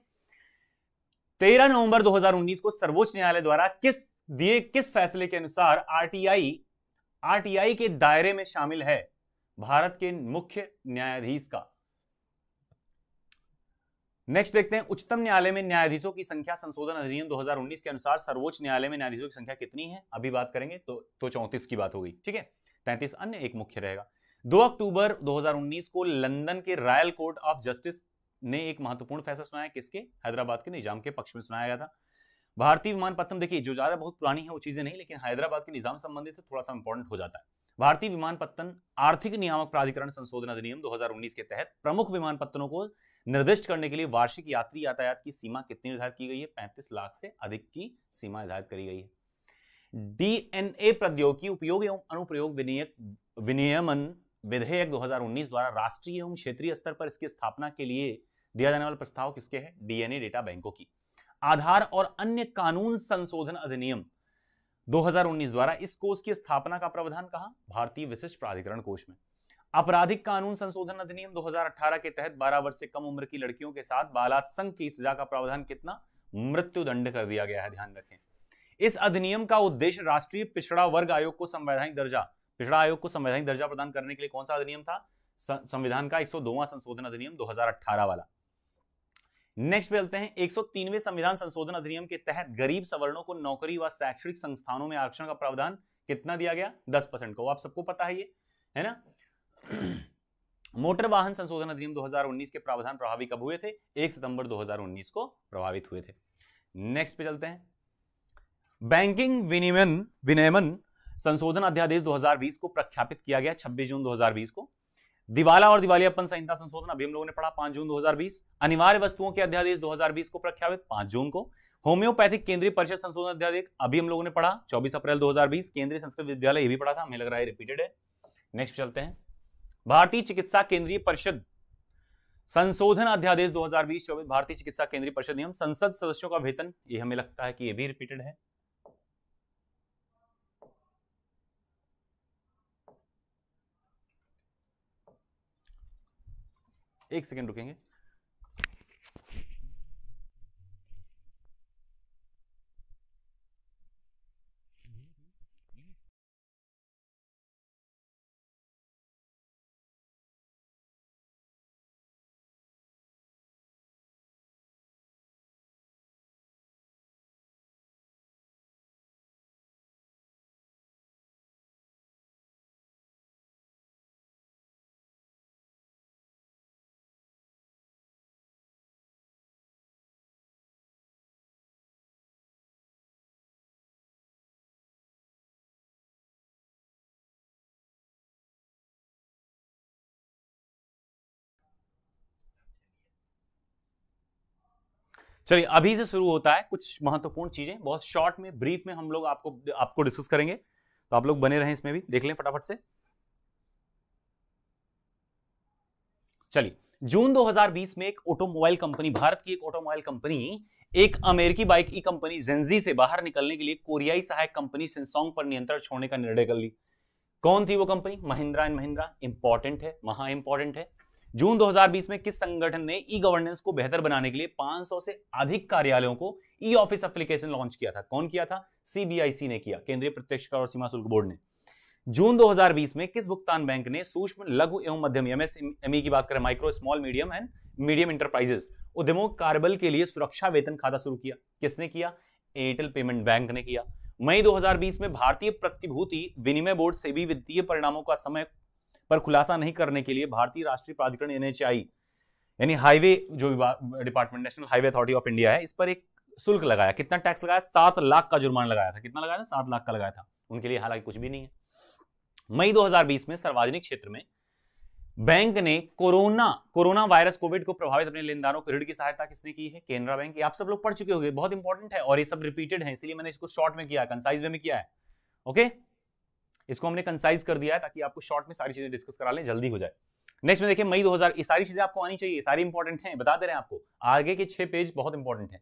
तेरह नवंबर 2019 को सर्वोच्च न्यायालय द्वारा किस दिए किस फैसले के अनुसार आरटीआई आरटीआई के दायरे में शामिल है भारत के मुख्य न्यायाधीश का नेक्स्ट देखते हैं उच्चतम न्यायालय में न्यायाधीशों की संख्या संशोधन अधिनियम 2019 के अनुसार सर्वोच्च न्यायालय में न्यायाधीशों की संख्या कितनी है अभी बात करेंगे तो तो चौंतीस की बात होगी ठीक है तैंतीस अन्य एक मुख्य रहेगा 2 अक्टूबर 2019 को लंदन के रॉयल कोर्ट ऑफ जस्टिस ने एक महत्वपूर्ण फैसला सुनाया किसके हैदराबाद के निजाम के पक्ष में सुनाया गया था भारतीय विमानपत्तनम देखिए जो ज्यादा बहुत पुरानी है वो चीजें नहीं लेकिन हैदराबाद के निजाम संबंधित थोड़ा सा इंपॉर्टेंट हो जाता है भारतीय विमानपत्तन आर्थिक नियामक प्राधिकरण संशोधन अधिनियम 2019 के तहत प्रमुख विमानपत्तनों को निर्दिष्ट करने के लिए वार्षिक यात्री यातायात की सीमा कितनी निर्धारित की गई है पैंतीस लाख से अधिक की सीमा निर्धारित करी गई है डीएनए प्रौद्योगिकी उपयोग एवं अनुप्रयोग विनियमन विधेयक 2019 द्वारा राष्ट्रीय एवं क्षेत्रीय स्तर पर इसकी स्थापना के लिए दिया जाने वाला प्रस्ताव किसके है डीएनए डेटा बैंकों की आधार और अन्य कानून संशोधन अधिनियम 2019 द्वारा इस कोष की स्थापना का प्रावधान कहा भारतीय विशिष्ट प्राधिकरण कोष में आपराधिक कानून संशोधन अधिनियम 2018 के तहत 12 वर्ष से कम उम्र की लड़कियों के साथ बालात्संग की सजा का प्रावधान कितना मृत्यु दंड कर दिया गया है ध्यान रखें इस अधिनियम का उद्देश्य राष्ट्रीय पिछड़ा वर्ग आयोग को संवैधानिक दर्जा पिछड़ा आयोग को संवैधानिक दर्जा प्रदान करने के लिए कौन सा अधिनियम था संविधान का 102वां संशोधन अधिनियम 2018 वाला नेक्स्ट पे चलते हैं 103वें संविधान संशोधन अधिनियम के तहत गरीब सवर्णों को नौकरी व शैक्षणिक संस्थानों में आरक्षण का प्रावधान कितना दिया गया 10 परसेंट को आप सबको पता है ये है ना मोटर वाहन संशोधन अधिनियम 2019 के प्रावधान प्रभावी कब हुए थे एक सितंबर 2019 को प्रभावित हुए थे नेक्स्ट पे चलते हैं बैंकिंग विनियमन विनियमन संशोधन अध्यादेश 2020 को प्रख्यापित किया गया 26 जून 2020 को दिवाला और दिवालियापन संहिता संशोधन अभी हम लोगों ने पढ़ा पांच जून 2020 अनिवार्य वस्तुओं के अध्यादेश 2020 को प्रख्यापित पांच जून को होम्योपैथिक केंद्रीय परिषद संशोधन अध्यादेश अभी हम लोगों ने पढ़ा चौबीस अप्रैल दो केंद्रीय संस्कृत विद्यालय ये भी पढ़ा था हमें लग रहा है रिपीटेड है नेक्स्ट चलते हैं भारतीय चिकित्सा केंद्रीय परिषद संशोधन अध्यादेश 2020 भारतीय चिकित्सा केंद्रीय परिषद नियम संसद सदस्यों का वेतन ये हमें लगता है कि ये भी रिपीटेड है एक सेकेंड रुकेंगे चलिए अभी से शुरू होता है कुछ महत्वपूर्ण चीजें बहुत शॉर्ट में ब्रीफ में हम लोग आपको आपको डिस्कस करेंगे तो आप लोग बने रहे इसमें भी देख लें फटाफट से चलिए जून 2020 में एक ऑटोमोबाइल कंपनी भारत की एक ऑटोमोबाइल कंपनी एक अमेरिकी बाइक ई कंपनी जेंजी से बाहर निकलने के लिए कोरियाई सहायक कंपनी सेंसोंग पर नियंत्रण छोड़ने का निर्णय कर ली कौन थी वो company Mahindra and Mahindra important है महा इंपॉर्टेंट है जून 2020 में किस संगठन ने ई गवर्नेंस को बेहतर बनाने के लिए 500 से अधिक कार्यालयों को ई ऑफिस एप्लीकेशन लॉन्च किया था कौन किया था सीबीआईसी ने किया केंद्रीय प्रत्यक्ष कर और सीमा शुल्क बोर्ड ने जून 2020 में किस भुगतान बैंक ने सूक्ष्म लघु एवं मध्यम एमएसएमई e की बात करें micro small medium and medium enterprises उद्यमों कार्यबल के लिए सुरक्षा वेतन खाता शुरू किया किसने किया एयरटेल पेमेंट बैंक ने किया मई 2020 में भारतीय प्रतिभूति विनिमय बोर्ड से भी वित्तीय परिणामों का समय पर खुलासा नहीं करने के लिए भारतीय राष्ट्रीय प्राधिकरण एनएचआई यानी हाईवे जो department national highway authority of India है इस पर एक शुल्क लगाया कितना टैक्स लगाया सात लाख का जुर्माना लगाया था कितना लगाया था सात लाख का लगाया था उनके लिए हालांकि कुछ भी नहीं है मई 2020 में सार्वजनिक क्षेत्र में बैंक ने कोरोना कोरोना वायरस कोविड को प्रभावित अपने लेनदारों को ऋण की सहायता किसने की है केनरा बैंक आप सब लोग पढ़ चुके होंगे बहुत इंपॉर्टेंट है और ये सब रिपीटेड है इसलिए मैंने इसको शॉर्ट में किया कंसाइज वे में किया है ओके इसको हमने कंसाइज कर दिया है ताकि आपको शॉर्ट में सारी चीजें डिस्कस करा लें जल्दी हो जाए नेक्स्ट में देखिए मई 2000 ये सारी चीजें आपको आनी चाहिए सारी इंपॉर्टेंट हैं बता दे रहे हैं आपको आगे के छह पेज बहुत इंपॉर्टेंट है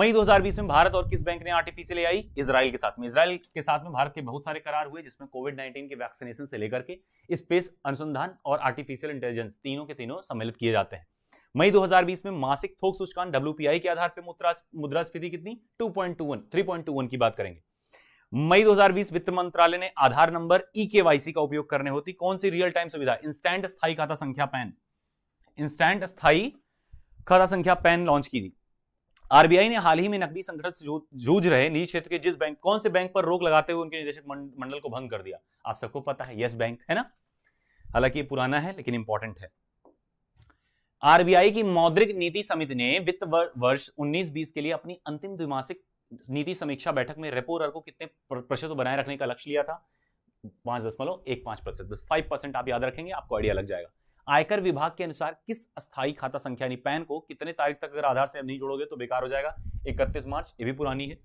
मई 2020 में भारत और किस बैंक ने आर्टिफिशियल आई इसराइल के साथ में इसराइल के साथ में भारत के बहुत सारे करार हुए जिसमें कोविड 19 के वैक्सीनेशन से लेकर के स्पेस अनुसंधान और आर्टिफिशियल इंटेलिजेंस तीनों के तीनों सम्मिलित किए जाते हैं मई 2020 में मासिक थोक सूचकांक डब्ल्यू के आधार पर मुद्रास्फीति कितनी टू पॉइंट की बात करेंगे मई 2020 वित्त मंत्रालय ने Aadhaar number e e KYC का उपयोग करने होती कौन सी रियल टाइम सुविधा इंस्टेंट स्थाई खाता संख्या पैन इंस्टेंट स्थाई खाता संख्या पैन लॉन्च की थी आरबीआई ने हाल ही में नकदी संकट से जूझ रहे निजी क्षेत्र के जिस बैंक कौन से बैंक पर रोक लगाते हुए उनके निदेशक मंडल को भंग कर दिया आप सबको पता है यस बैंक है ना हालांकि ये पुराना है लेकिन इंपॉर्टेंट है आरबीआई की मौद्रिक नीति समिति ने वित्त वर्ष 19-20 के लिए अपनी अंतिम द्विमासिक नीति समीक्षा बैठक में रेपो दर को कितने प्रतिशत बनाए रखने का लक्ष्य लिया था पांच दशमलव एक पांच प्रतिशत फाइव परसेंट आप याद रखेंगे आपको आइडिया लग जाएगा आयकर विभाग के अनुसार किस अस्थायी खाता संख्या यानी पैन को कितने तारीख तक अगर आधार से नहीं जोड़ोगे तो बेकार हो जाएगा इकतीस मार्च ये भी पुरानी है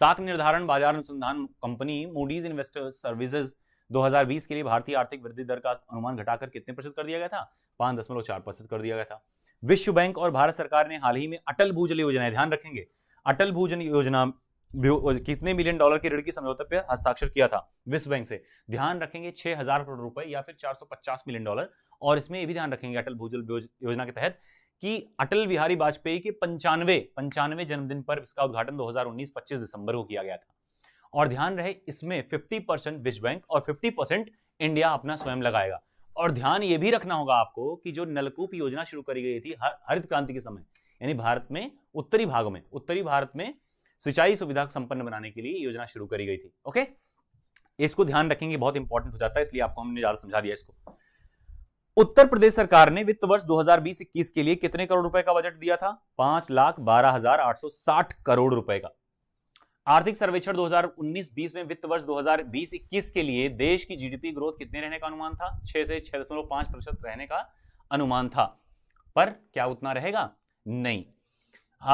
साख निर्धारण बाजार अनुसंधान कंपनी मूडीज इन्वेस्टर सर्विसेज 2020 के लिए भारतीय आर्थिक वृद्धि दर का अनुमान घटाकर कितने प्रतिशत कर दिया गया था पांच दशमलव चार प्रतिशत कर दिया गया था विश्व बैंक और भारत सरकार ने हाल ही में अटल भूजल योजना ध्यान रखेंगे अटल भूजन योजना कितने मिलियन डॉलर के ऋण की समझौते पर हस्ताक्षर किया था विश्व बैंक से ध्यान रखेंगे छह हजार करोड़ रुपए या फिर चार सौ पचास मिलियन डॉलर और इसमें यह भी ध्यान रखेंगे अटल भूजल योजना के तहत कि अटल बिहारी वाजपेयी के पंचानवे पंचानवे जन्मदिन पर इसका उद्घाटन 2019 25 दिसंबर को किया गया था और ध्यान रहे इसमें 50 परसेंट विश्व बैंक और 50 परसेंट इंडिया अपना स्वयं लगाएगा और ध्यान ये भी रखना होगा आपको कि जो नलकूप योजना शुरू करी गई थी हरित क्रांति के समय यानी भारत में उत्तरी भाग में उत्तरी भारत में सिंचाई सुविधा संपन्न बनाने के लिए योजना शुरू करी गई थी ओके इसको ध्यान रखेंगे बहुत इंपॉर्टेंट हो जाता है इसलिए आपको हमने ज्यादा समझा दिया इसको उत्तर प्रदेश सरकार ने वित्त वर्ष 2020-21 के लिए कितने करोड़ रुपए का बजट दिया था पांच लाख बारह हजार आठ सौ साठ करोड़ रुपए का आर्थिक सर्वेक्षण 2019-20 में वित्त वर्ष 2020-21 के लिए देश की जीडीपी ग्रोथ कितने रहने का अनुमान था छह से छह दशमलव पांच प्रतिशत रहने का अनुमान था पर क्या उतना रहेगा नहीं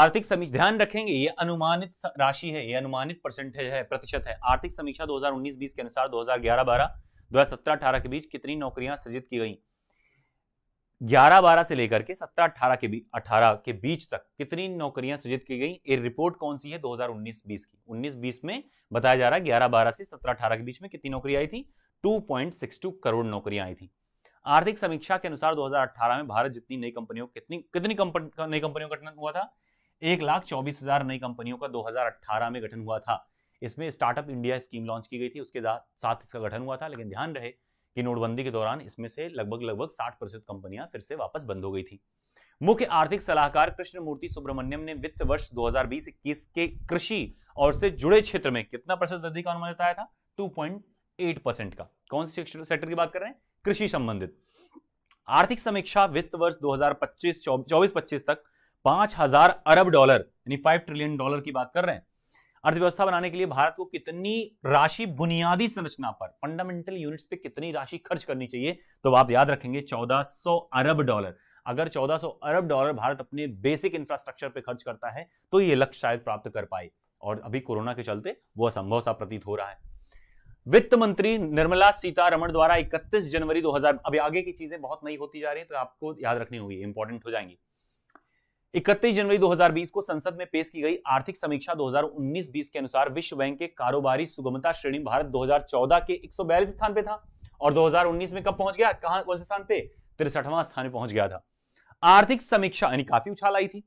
आर्थिक समीक्षा ध्यान रखेंगे ये अनुमानित राशि है ये अनुमानित परसेंटेज है प्रतिशत है आर्थिक समीक्षा 2019-20 के अनुसार 2011-12 2017-18 के बीच कितनी नौकरियां सृजित की गई 11-12 से लेकर के 17-18 के बीच 18 के बीच तक कितनी नौकरियां सृजित की गई ये रिपोर्ट कौन सी है 2019-20 की 19-20 में बताया जा रहा है ग्यारह बारह से सत्रह अठारह के बीच में कितनी नौकरी आई थी टू करोड़ नौकरियां आई थी आर्थिक समीक्षा के अनुसार 2018 में भारत जितनी नई कंपनियों कितनी कितनी नई कंपनियों का गठन हुआ था एक लाख चौबीस हजार नई कंपनियों का 2018 में गठन हुआ था इसमें स्टार्टअप इंडिया स्कीम लॉन्च की गई थी उसके साथ इसका गठन हुआ था लेकिन ध्यान रहे कि नोटबंदी के दौरान इसमें से लगभग लगभग साठ प्रतिशत कंपनियां फिर से वापस बंद हो गई थी मुख्य आर्थिक सलाहकार कृष्णमूर्ति सुब्रमण्यम ने वित्त वर्ष 2020-21 के कृषि और से जुड़े क्षेत्र में कितना प्रतिशत वृद्धि का अनुमान जताया था 2.8 परसेंट का कौन से सेक्टर की बात कर रहे हैं कृषि संबंधित आर्थिक समीक्षा वित्त वर्ष 2025 24 25 तक पांच हजार अरब डॉलर यानी फाइव ट्रिलियन डॉलर की बात कर रहे हैं अर्थव्यवस्था बनाने के लिए भारत को कितनी राशि बुनियादी संरचना पर फंडामेंटल यूनिट्स पे कितनी राशि खर्च करनी चाहिए तो आप याद रखेंगे 1400 अरब डॉलर अगर 1400 अरब डॉलर भारत अपने बेसिक इंफ्रास्ट्रक्चर पे खर्च करता है तो ये लक्ष्य शायद प्राप्त कर पाए और अभी कोरोना के चलते वो असंभव सा प्रतीत हो रहा है वित्त मंत्री निर्मला सीतारमण द्वारा 31 जनवरी 2000 अभी आगे की चीजें बहुत नई होती जा रही है तो आपको याद रखनी होगी इंपॉर्टेंट हो जाएंगी इकतीस जनवरी 2020 को संसद में पेश की गई आर्थिक समीक्षा 2019-20 के अनुसार विश्व बैंक के कारोबारी सुगमता श्रेणी भारत 2014 के एक स्थान पे था और 2019 में कब पहुंच गया कहां कौन से स्थान पे तिरसठवां स्थान पहुंच गया था आर्थिक समीक्षा यानी काफी उछाल आई थी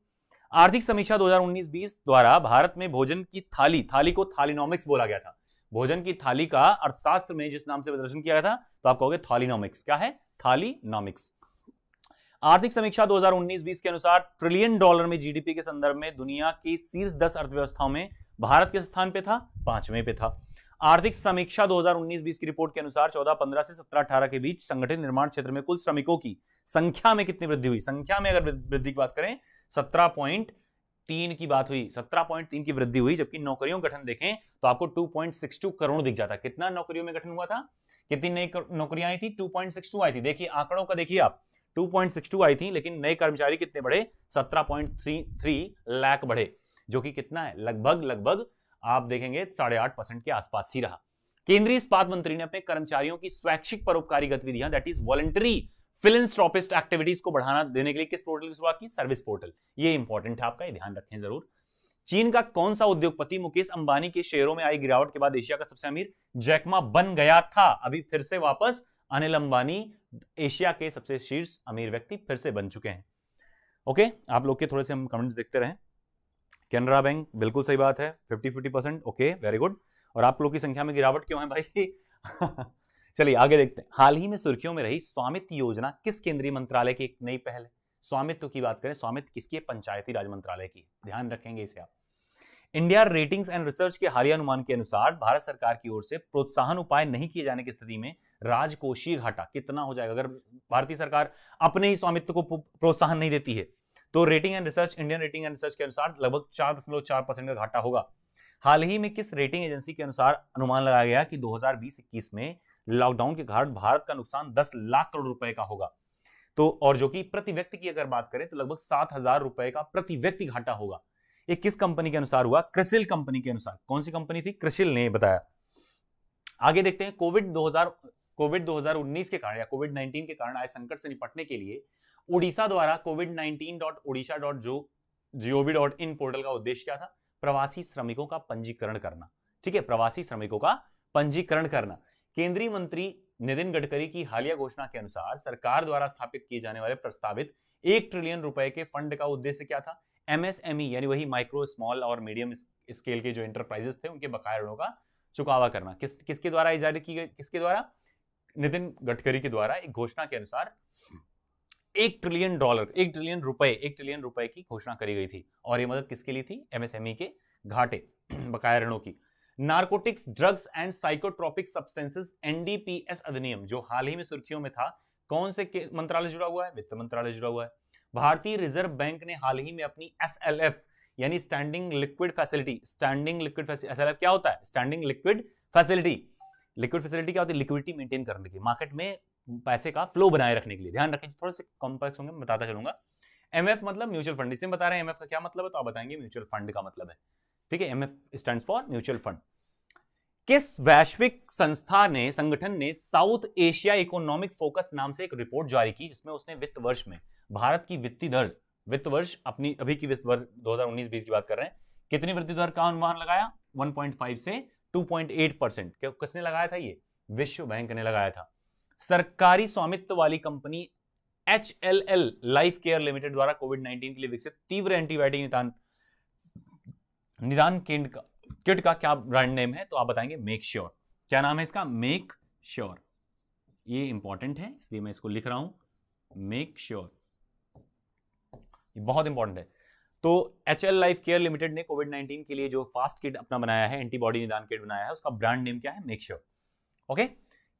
आर्थिक समीक्षा 2019-20 द्वारा भारत में भोजन की थाली थाली को थालीनॉमिक्स बोला गया था भोजन की थाली का अर्थशास्त्र में जिस नाम से प्रदर्शन किया गया था तो आप कहोगे थालीनॉमिक्स क्या है थालीनॉमिक्स आर्थिक समीक्षा 2019-20 के अनुसार ट्रिलियन डॉलर में जीडीपी के संदर्भ में दुनिया की शीर्ष दस अर्थव्यवस्थाओं में भारत के स्थान पे था पांचवें पे था आर्थिक समीक्षा 2019-20 की रिपोर्ट के अनुसार 14-15 से 17-18 के बीच संगठित निर्माण क्षेत्र में कुल श्रमिकों की संख्या में कितनी वृद्धि हुई संख्या में अगर वृद्धि की बात करें सत्रह पॉइंट तीन की बात हुई सत्रह पॉइंट तीन की वृद्धि हुई जबकि नौकरियों गठन देखें तो आपको two point six two crore दिख जाता कितना नौकरियों में गठन हुआ था कितनी नई नौकरियां आई थी टू पॉइंट सिक्स टू आई थी देखिए आंकड़ों का देखिए आप 2.62 आई थी लेकिन नए कर्मचारी कितने बढ़े 17.33 लाख बढ़े जो कि कितना है लगभग लगभग आप देखेंगे साढ़े आठ परसेंट के आसपास ही रहा केंद्रीय इस्पात मंत्री ने अपने कर्मचारियों की स्वैच्छिक परोपकारी गतिविधियां that is voluntary philanthropist activities को बढ़ाना देने के लिए किस पोर्टल की शुरुआत की सर्विस पोर्टल ये इंपॉर्टेंट है आपका ध्यान रखें जरूर चीन का कौन सा उद्योगपति मुकेश अंबानी के शेयरों में आई गिरावट के बाद एशिया का सबसे अमीर जैकमा बन गया था अभी फिर से वापस अनिल अंबानी एशिया के सबसे शीर्ष अमीर व्यक्ति फिर से बन चुके हैं ओके okay, आप लोग के थोड़े से हम कमेंट्स देखते रहें कैनरा बैंक बिल्कुल सही बात है fifty fifty percent okay very good और आप लोग की संख्या में गिरावट क्यों है भाई चलिए आगे देखते हैं हाल ही में सुर्खियों में रही स्वामित्व योजना किस केंद्रीय मंत्रालय की एक नई पहल है स्वामित्व की बात करें स्वामित्व किसकी है पंचायती राज मंत्रालय की ध्यान रखेंगे इसे आप इंडिया रेटिंग्स एंड रिसर्च के हालिया अनुमान के अनुसार भारत सरकार की ओर से प्रोत्साहन उपाय नहीं किए जाने की स्थिति में राजकोषीय घाटा कितना हो जाएगा अगर भारतीय सरकार अपने ही स्वामित्व को प्रोत्साहन नहीं देती है तो rating and research Indian rating and research के अनुसार लगभग चार दशमलव चार परसेंट का घाटा होगा हाल ही में किस रेटिंग एजेंसी के अनुसार अनुमान लगाया गया कि दो 21 में लॉकडाउन के कारण भारत का नुकसान दस लाख करोड़ रुपए का होगा तो और जो कि प्रति व्यक्ति की अगर बात करें तो लगभग सात हजार रुपए का प्रति व्यक्ति घाटा होगा ये किस कंपनी के अनुसार हुआ क्रिसिल कंपनी के अनुसार कौन सी कंपनी थी क्रिसिल ने बताया आगे देखते हैं कोविड 2000 कोविड 2019 के कारण या कोविड 19 के कारण आए संकट से निपटने के लिए उड़ीसा द्वारा COVID nineteen dot Orissa dot जो जीओवी डॉट इन पोर्टल का उद्देश्य क्या था प्रवासी श्रमिकों का पंजीकरण करना ठीक है प्रवासी श्रमिकों का पंजीकरण करना केंद्रीय मंत्री नितिन गडकरी की हालिया घोषणा के अनुसार सरकार द्वारा स्थापित किए जाने वाले प्रस्तावित एक ट्रिलियन रुपए के फंड का उद्देश्य क्या था एमएसएमई e, यानी वही माइक्रो स्मॉल और मीडियम स्केल के जो इंटरप्राइजेस थे उनके बकाया ऋणों का चुकावा करना किस किसके द्वारा ये जारी की गई किसके द्वारा नितिन गडकरी के द्वारा एक घोषणा के अनुसार एक ट्रिलियन डॉलर एक ट्रिलियन रुपए एक ट्रिलियन रुपए की घोषणा करी गई थी और ये मदद किसके लिए थी एमएसएमई e के घाटे बकाया ऋणों की narcotics drugs and psychotropic substances NDPS अधिनियम जो हाल ही में सुर्खियों में था कौन से मंत्रालय जुड़ा हुआ है वित्त मंत्रालय जुड़ा हुआ है भारतीय रिजर्व बैंक ने हाल ही में अपनी एस यानी standing liquid facility standing liquid S L क्या होता है standing liquid facility liquid facility क्या होती है लिक्विडिटी मेंटेन करने के मार्केट में पैसे का फ्लो बनाए रखने के लिए ध्यान रखें थोड़े से कॉम्प्लेक्स होंगे बताता चलूंगा एमएफ मतलब म्यूचुअल फंड इसमें बता रहे हैं एमएफ का क्या मतलब है तो आप बताएंगे म्यूचुअल फंड का मतलब है ठीक है MF stand for mutual fund किस वैश्विक संस्था ने संगठन ने साउथ एशिया इकोनॉमिक फोकस नाम से एक रिपोर्ट जारी की जिसमें उसने वित्त वर्ष में भारत की वित्तीय दर वित्त वर्ष अपनी अभी की वित्त वर्ष 2019-20 की बात कर रहे हैं कितनी वृद्धि दर का अनुमान लगाया 1.5 से 2.8 परसेंट किसने लगाया था ये विश्व बैंक ने लगाया था सरकारी स्वामित्व वाली company H L L life care limited द्वारा कोविड 19 के लिए विकसित तीव्र एंटीबायोटिक निदान निदान केंद्र का किट का क्या ब्रांड नेम है तो आप बताएंगे मेक श्योर sure. क्या नाम है इसका मेक श्योर sure. ये इंपॉर्टेंट है इसलिए मैं इसको लिख रहा हूं मेक श्योर sure. ये बहुत इंपॉर्टेंट है तो H L life care limited ने कोविड 19 के लिए जो फास्ट किट अपना बनाया है एंटीबॉडी निदान किट बनाया है उसका ब्रांड नेम क्या है मेक श्योर ओके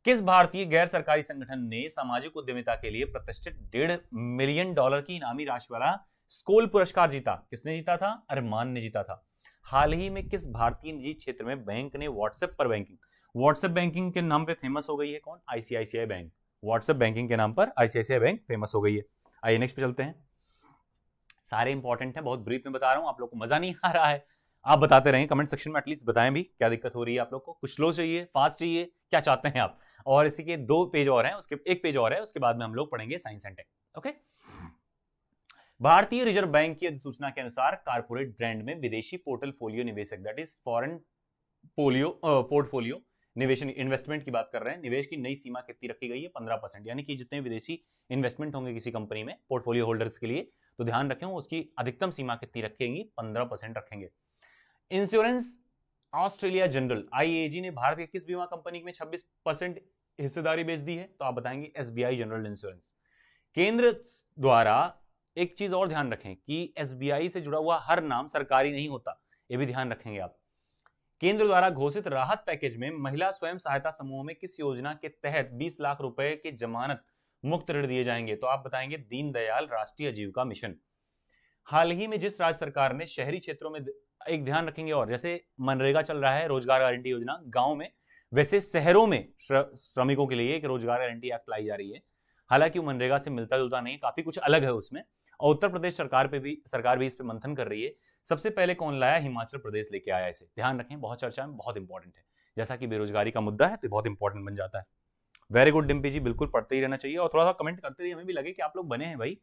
किस भारतीय गैर सरकारी संगठन ने सामाजिक उद्यमिता के लिए प्रतिष्ठित डेढ़ मिलियन डॉलर की इनामी राशि वाला स्कोल पुरस्कार जीता किसने जीता था अरमान ने जीता था हाल ही में किस भारतीय निजी क्षेत्र में बैंक ने व्हाट्सएप पर बैंकिंग व्हाट्सएप बैंकिंग के नाम पे फेमस हो गई है कौन आईसीआईसीआई बैंक व्हाट्सएप बैंकिंग के नाम पर आईसीआईसीआई बैंक फेमस हो गई है आइए नेक्स्ट पे चलते हैं सारे इंपॉर्टेंट है बहुत ब्रीफ में बता रहा हूँ आप लोग को मजा नहीं आ रहा है आप बताते रहें कमेंट सेक्शन में एटलीस्ट बताएं भी क्या दिक्कत हो रही है आप लोग को कुछ स्लो चाहिए फास्ट चाहिए क्या चाहते हैं आप और इसी के दो पेज और हैं उसके एक पेज और है उसके बाद में हम लोग पढ़ेंगे साइंस एंड टेक ओके भारतीय रिजर्व बैंक की अधिसूचना के अनुसार कारपोरेट ब्रांड में विदेशी पोर्टल फोलियो निवेशक that is foreign polio portfolio निवेश इन्वेस्टमेंट की बात कर रहे हैं निवेश की नई सीमा कितनी रखी गई है पंद्रह परसेंट यानी कि जितने विदेशी इन्वेस्टमेंट होंगे किसी कंपनी में पोर्टफोलियो होल्डर्स के लिए तो ध्यान रखें उसकी अधिकतम सीमा कितनी रखेंगी पंद्रह परसेंट रखेंगे इंश्योरेंस ऑस्ट्रेलिया जनरल आई ने भारत के किस बीमा कंपनी में छब्बीस परसेंट हिस्सेदारी बेच दी है तो आप बताएंगे एस जनरल इंश्योरेंस केंद्र द्वारा एक चीज और ध्यान रखें कि एसबीआई से जुड़ा हुआ हर नाम सरकारी नहीं होता ये भी ध्यान रखेंगे आप केंद्र द्वारा घोषित राहत पैकेज में महिला स्वयं सहायता समूह में किस योजना के तहत 20 लाख रुपए के जमानत मुक्त ऋण दिए जाएंगे तो आप बताएंगे दीनदयाल राष्ट्रीय आजीविका मिशन हाल ही में जिस राज्य सरकार ने शहरी क्षेत्रों में एक ध्यान रखेंगे और जैसे मनरेगा चल रहा है रोजगार गारंटी योजना गाँव में वैसे शहरों में श्रमिकों के लिए एक रोजगार गारंटी एक्ट लाई जा रही है हालांकि वो मनरेगा से मिलता जुलता नहीं काफी कुछ अलग है उसमें और उत्तर प्रदेश सरकार पे भी सरकार भी इस पे मंथन कर रही है सबसे पहले कौन लाया हिमाचल प्रदेश लेके आया इसे ध्यान रखें बहुत चर्चा में बहुत इंपॉर्टेंट है जैसा कि बेरोजगारी का मुद्दा है तो बहुत इंपॉर्टेंट बन जाता है वेरी गुड डिम्पी जी बिल्कुल पढ़ते ही रहना चाहिए और थोड़ा सा कमेंट करते रहिए हमें भी लगे कि आप लोग बने हैं भाई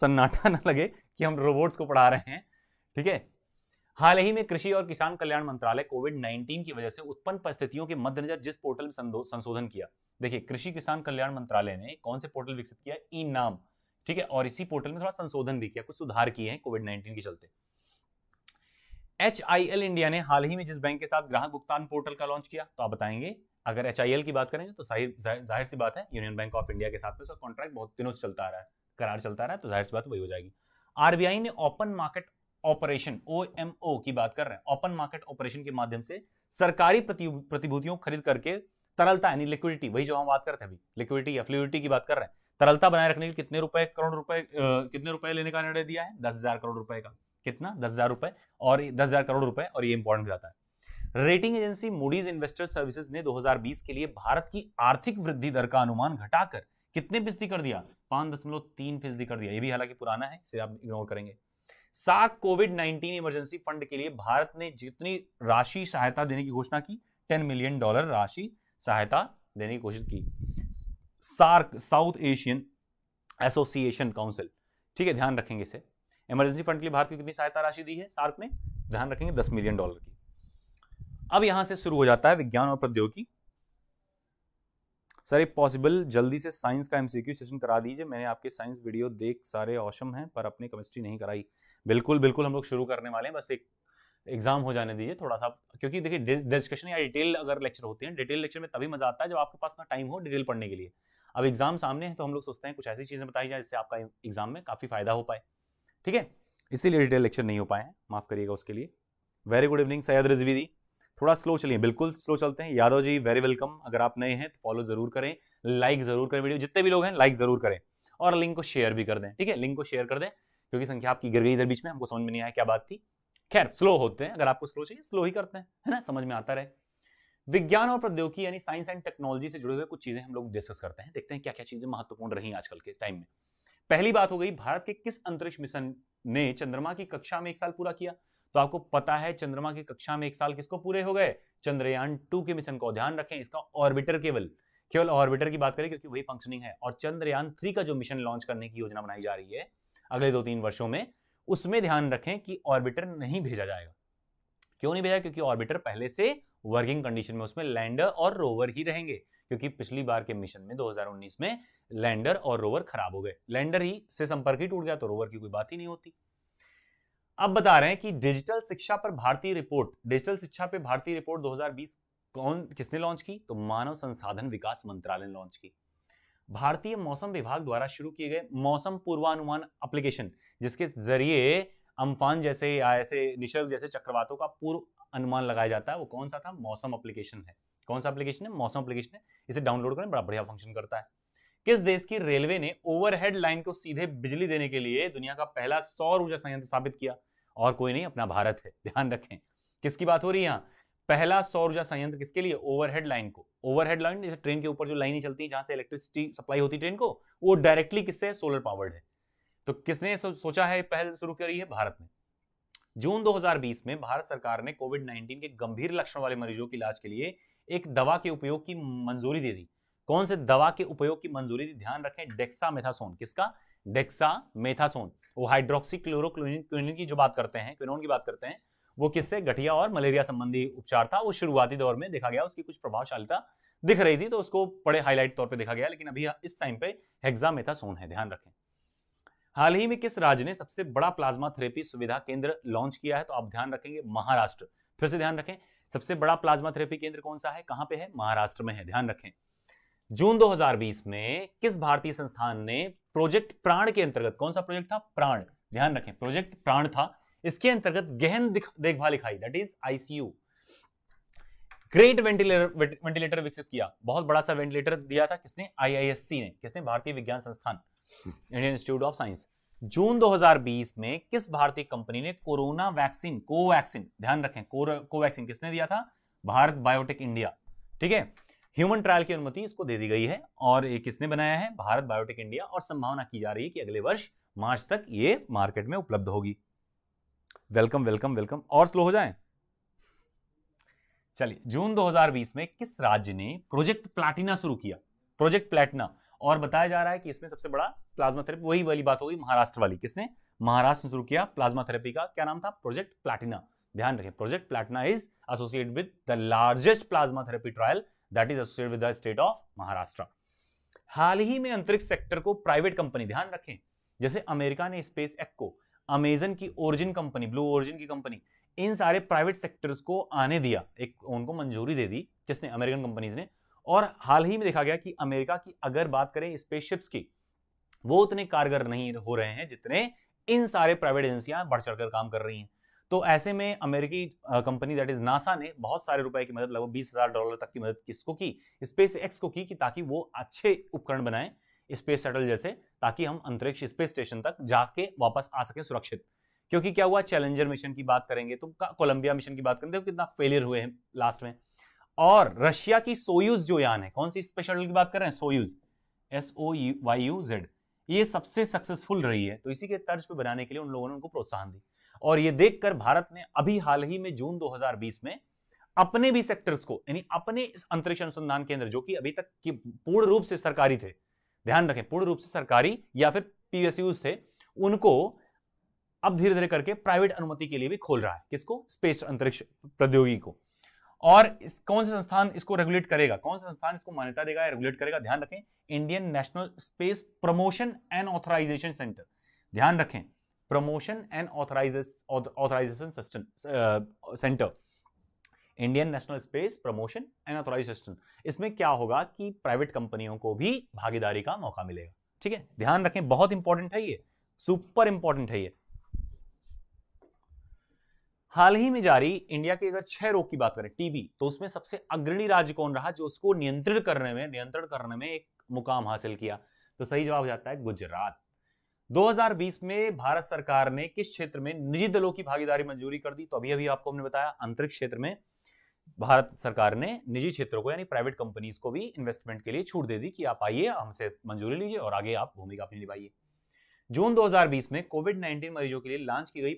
सन्नाटा ना लगे कि हम रोबोट्स को पढ़ा रहे हैं ठीक है हाल ही में कृषि और किसान कल्याण मंत्रालय कोविड 19 की वजह से उत्पन्न परिस्थितियों के मद्देनजर जिस पोर्टल में संशोधन किया देखिए कृषि किसान कल्याण मंत्रालय ने कौन से पोर्टल विकसित किया ई नाम ठीक है और इसी पोर्टल में थोड़ा संशोधन भी किया कुछ सुधार किए हैं कोविड नाइन्टीन के चलते एच इंडिया ने हाल ही में जिस बैंक के साथ ग्राहक भुगतान पोर्टल का लॉन्च किया तो आप बताएंगे अगर एच की बात करेंगे तो जाहिर सी बात है यूनियन बैंक ऑफ इंडिया के साथ में कॉन्ट्रैक्ट बहुत दिनों से चलता रहा है करार चलता रहा है तो जाहिर सी बात वही हो जाएगी आरबीआई ने ओपन मार्केट ऑपरेशन ओ की बात कर रहे हैं ओपन मार्केट ऑपरेशन के माध्यम से सरकारी प्रतिभूतियों खरीद करके तरलता यानी लिक्विडिटी वही जो हम बात करते हैं अभी लिक्विडिटी या फ्लूडिटी की बात कर रहे हैं तरलता बनाए रखने के लिए कितने रुपए करोड़ रुपए कितने रुपए लेने का निर्णय दिया है दस हजार करोड़ रुपए का कितना दस हजार रुपए और दस हजार करोड़ रुपए और ये इंपॉर्टेंट जाता है rating agency Moody's investor services ने 2020 के लिए भारत की आर्थिक वृद्धि दर का अनुमान घटाकर कितने फीसदी कर दिया पांच दशमलव तीन फीसदी कर दिया ये भी हालांकि पुराना है इसे आप इग्नोर करेंगे सात कोविड नाइनटीन इमरजेंसी फंड के लिए भारत ने जितनी राशि सहायता देने की घोषणा की टेन मिलियन डॉलर राशि सहायता देने की कोशिश की SAARC south Asian association council ठीक है ध्यान रखेंगे इसे इमरजेंसी फंड के लिए भारत की कितनी सहायता राशि दी है सार्क ने ध्यान रखेंगे दस मिलियन डॉलर की अब यहां से शुरू हो जाता है विज्ञान और प्रौद्योगिकी सर ये पॉसिबल जल्दी से साइंस का एमसीक्यू सेशन करा दीजिए मैंने आपके साइंस वीडियो देख सारे औसम हैं पर अपने केमिस्ट्री नहीं कराई बिल्कुल बिल्कुल हम लोग शुरू करने वाले हैं बस एक एग्जाम हो जाने दीजिए थोड़ा सा क्योंकि देखिए डिस्कशन या डिटेल अगर लेक्चर होते हैं डिटेल लेक्चर में तभी मजा आता है जब आपके पास ना टाइम हो डिटेल पढ़ने के लिए अब एग्जाम सामने है तो हम लोग सोचते हैं कुछ ऐसी चीज़ें बताई जाए जिससे आपका एग्जाम में काफ़ी फायदा हो पाए ठीक है इसीलिए डिटेल लेक्चर नहीं हो पाए हैं माफ़ करिएगा उसके लिए very good evening Syed Rizvi di थोड़ा स्लो चलिए बिल्कुल स्लो चलते हैं यादव जी वेरी वेलकम अगर आप नए हैं तो फॉलो जरूर करें लाइक जरूर करें वीडियो जितने भी लोग हैं लाइक जरूर करें और लिंक को शेयर भी कर दें ठीक है लिंक को शेयर कर दें क्योंकि संख्या आपकी गिर गई इधर बीच में हमको समझ में नहीं आया क्या बात थी खैर स्लो होते हैं अगर आपको स्लो चाहिए स्लो ही करते हैं है ना समझ में आता रहे विज्ञान और प्रौद्योगिकी यानी साइंस एंड टेक्नोलॉजी से जुड़े हुए कुछ चीजें हम लोग डिस्कस करते हैं देखते हैं क्या क्या चीजें महत्वपूर्ण रही आजकल के टाइम में पहली बात हो गई भारत के किस अंतरिक्ष मिशन ने चंद्रमा की कक्षा में एक साल पूरा किया तो आपको पता है चंद्रमा की कक्षा में एक साल किसको पूरे हो गए चंद्रयान टू के मिशन को ध्यान रखें इसका ऑर्बिटर केवल केवल ऑर्बिटर की बात करें क्योंकि वही फंक्शनिंग है और चंद्रयान थ्री का जो मिशन लॉन्च करने की योजना बनाई जा रही है अगले दो तीन वर्षों में उसमें ध्यान रखें कि ऑर्बिटर नहीं भेजा जाएगा क्यों नहीं भेजा क्योंकि ऑर्बिटर पहले से वर्किंग कंडीशन में उसमें लैंडर और रोवर ही रहेंगे क्योंकि पिछली बार के मिशन में 2019 में लैंडर और रोवर खराब हो गए लैंडर ही से संपर्क ही टूट गया तो रोवर की कोई बात ही नहीं होती अब बता रहे हैं कि डिजिटल शिक्षा पर भारतीय रिपोर्ट डिजिटल शिक्षा पर भारतीय रिपोर्ट 2020 कौन किसने लॉन्च की तो मानव संसाधन विकास मंत्रालय ने लॉन्च की भारतीय मौसम विभाग द्वारा शुरू किए गए मौसम पूर्वानुमान एप्लीकेशन जिसके जरिए अम्फान जैसे या ऐसे निशर्ग जैसे चक्रवातों का पूर्व अनुमान लगाया जाता है वो कौन सा था मौसम एप्लीकेशन है कौन सा एप्लीकेशन है मौसम एप्लीकेशन है इसे डाउनलोड करें बड़ा बढ़िया फंक्शन करता है किस देश की रेलवे ने ओवरहेड लाइन को सीधे बिजली देने के लिए दुनिया का पहला सौर ऊर्जा संयंत्र साबित किया और कोई नहीं अपना भारत है ध्यान रखें किसकी बात हो रही है यहाँ पहला सौर ऊर्जा संयंत्र किसके लिए ओवरहेड लाइन को ओवरहेड लाइन जैसे ट्रेन के ऊपर जो लाइनें चलती हैं जहां से इलेक्ट्रिसिटी सप्लाई होती है ट्रेन को वो डायरेक्टली किससे सोलर पावर्ड है तो किसने सोचा है पहल शुरू करी है भारत ने जून 2020 में भारत सरकार ने कोविड 19 के गंभीर लक्षण वाले मरीजों के इलाज के लिए एक दवा के उपयोग की मंजूरी दे दी कौन से दवा के उपयोग की मंजूरी दी ध्यान रखें मेथासोन किसका मेथासोन वो हाइड्रोक्सी क्लोरोक्विन की जो बात करते हैं क्विनोन की बात करते हैं वो किससे गठिया और मलेरिया संबंधी उपचार था वो शुरुआती दौर में देखा गया उसकी कुछ प्रभावशालिता दिख रही थी तो उसको बड़े हाईलाइट तौर पर देखा गया लेकिन अभी इस टाइम पे हेक्सामेथासोन है ध्यान रखें हाल ही में किस राज्य ने सबसे बड़ा प्लाज्मा थेरेपी सुविधा केंद्र लॉन्च किया है तो आप ध्यान रखेंगे महाराष्ट्र फिर से ध्यान रखें सबसे बड़ा प्लाज्मा थेरेपी केंद्र कौन सा है कहां पे है महाराष्ट्र में है ध्यान रखें जून 2020 में किस भारतीय संस्थान ने प्रोजेक्ट प्राण के अंतर्गत कौन सा प्रोजेक्ट था प्राण ध्यान रखें प्रोजेक्ट प्राण था इसके अंतर्गत गहन देखभाल इकाई that is ICU great ventilator ventilator विकसित किया बहुत बड़ा सा वेंटिलेटर दिया था किसने आईआईएससी ने किसने भारतीय विज्ञान संस्थान Indian institute of science June 2020 में किस भारतीय कंपनी ने कोरोना वैक्सीन कोवैक्सीन ध्यान रखें कोवैक्सीन किसने दिया था भारत बायोटेक इंडिया ठीक है ह्यूमन ट्रायल की अनुमति इसको दे दी गई है और ये किसने बनाया है भारत बायोटेक इंडिया और संभावना की जा रही है कि अगले वर्ष मार्च तक ये मार्केट में उपलब्ध होगी वेलकम वेलकम वेलकम और स्लो हो जाए चलिए जून 2020 में किस राज्य ने प्रोजेक्ट प्लाटिना शुरू किया प्रोजेक्ट प्लैटिना और बताया जा रहा है कि इसमें सबसे बड़ा प्लाज्मा थेरेपी वही वाली बात होगी महाराष्ट्र वाली किसने महाराष्ट्र ने शुरू किया प्लाज्मा थेरेपी का क्या नाम था प्रोजेक्ट प्लैटिना ध्यान रखें project Platina is associate with the largest plasma therapy trial that is associate with the state of Maharashtra हाल ही में अंतरिक्ष सेक्टर को प्राइवेट कंपनी ध्यान रखें जैसे अमेरिका ने स्पेस एक्ट को अमेजन की ओरिजिन कंपनी ब्लू ओरिजिन की कंपनी इन सारे प्राइवेट सेक्टर्स को आने दिया एक उनको मंजूरी दे दी किसने अमेरिकन कंपनीज ने और हाल ही में देखा गया कि अमेरिका की अगर बात करें स्पेसशिप्स की वो उतने कारगर नहीं हो रहे हैं जितने इन सारे प्राइवेट एजेंसियां बढ़ चढ़कर काम कर रही हैं तो ऐसे में अमेरिकी कंपनी दैट इज नासा ने बहुत सारे रुपए की मदद लगभग बीस हजार डॉलर तक की मदद किसको की स्पेस एक्स को की कि ताकि वो अच्छे उपकरण बनाएं स्पेस शटल जैसे ताकि हम अंतरिक्ष स्पेस स्टेशन तक जाके वापस आ सके सुरक्षित क्योंकि क्या हुआ चैलेंजर मिशन की बात करेंगे तो कोलंबिया मिशन की बात करेंगे कितना फेलियर हुए हैं लास्ट में और रशिया की सोयूज जो यान है कौन सी स्पेस शटल की बात कर रहे हैं Soyuz S O Y U Z ये सबसे सक्सेसफुल रही है तो इसी के तर्ज पर बनाने के लिए उन लोगों ने उनको प्रोत्साहन दी और ये देखकर भारत ने अभी हाल ही में जून 2020 में अपने भी सेक्टर्स को यानी अपने अंतरिक्ष अनुसंधान केंद्र जो कि अभी तक पूर्ण रूप से सरकारी थे ध्यान रखें पूर्ण रूप से सरकारी या फिर पीएसयूज थे उनको अब धीरे धीरे करके प्राइवेट अनुमति के लिए भी खोल रहा है किसको स्पेस अंतरिक्ष प्रौद्योगिकी को और इस, कौन सा संस्थान इसको रेगुलेट करेगा कौन सा संस्थान इसको मान्यता देगा या रेगुलेट करेगा ध्यान रखें Indian national space promotion and authorisation centre ध्यान रखें promotion and authorisation system centre Indian national space promotion and authorisation इसमें क्या होगा कि प्राइवेट कंपनियों को भी भागीदारी का मौका मिलेगा ठीक है ध्यान रखें बहुत इंपॉर्टेंट है ये सुपर इंपॉर्टेंट है ये हाल ही में जारी इंडिया के अगर छह रोग की बात करें टीबी तो उसमें सबसे अग्रणी राज्य कौन रहा जो उसको नियंत्रित करने में नियंत्रण करने में एक मुकाम हासिल किया तो सही जवाब हो जाता है गुजरात 2020 में भारत सरकार ने किस क्षेत्र में निजी दलों की भागीदारी मंजूरी कर दी तो अभी अभी आपको हमने बताया अंतरिक्ष क्षेत्र में भारत सरकार ने निजी क्षेत्रों को यानी प्राइवेट कंपनीज को भी इन्वेस्टमेंट के लिए छूट दे दी कि आप आइए हमसे मंजूरी लीजिए और आगे आप भूमिका अपनी निभाइए जून 2020 में कोविड 19 मरीजों के लिए लॉन्च की गई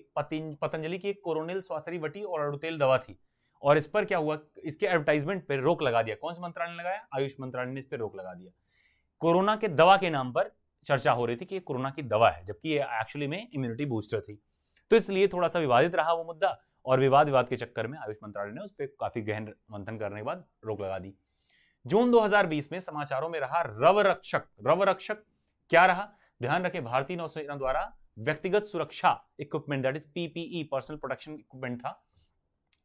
पतंजलि की एक कोरोनिल स्वासरी वटी और अड़ुतेल दवा थी और इस पर क्या हुआ इसके एडवर्टाइजमेंट पर रोक लगा दिया कौन से मंत्रालय ने लगाया आयुष मंत्रालय ने इस पर रोक लगा दिया कोरोना के दवा के नाम पर चर्चा हो रही थी कि ये कोरोना की दवा है जबकि ये एक्चुअली में इम्यूनिटी बूस्टर थी तो इसलिए थोड़ा सा विवादित रहा वो मुद्दा और विवाद विवाद के चक्कर में आयुष मंत्रालय ने उस पर काफी गहन मंथन करने के बाद रोक लगा दी जून 2020 में समाचारों में रहा रव रक्षक रव रक्षक क्या रहा ध्यान रखें भारतीय नौसेना द्वारा व्यक्तिगत सुरक्षा equipment that is PPE personal protection equipment था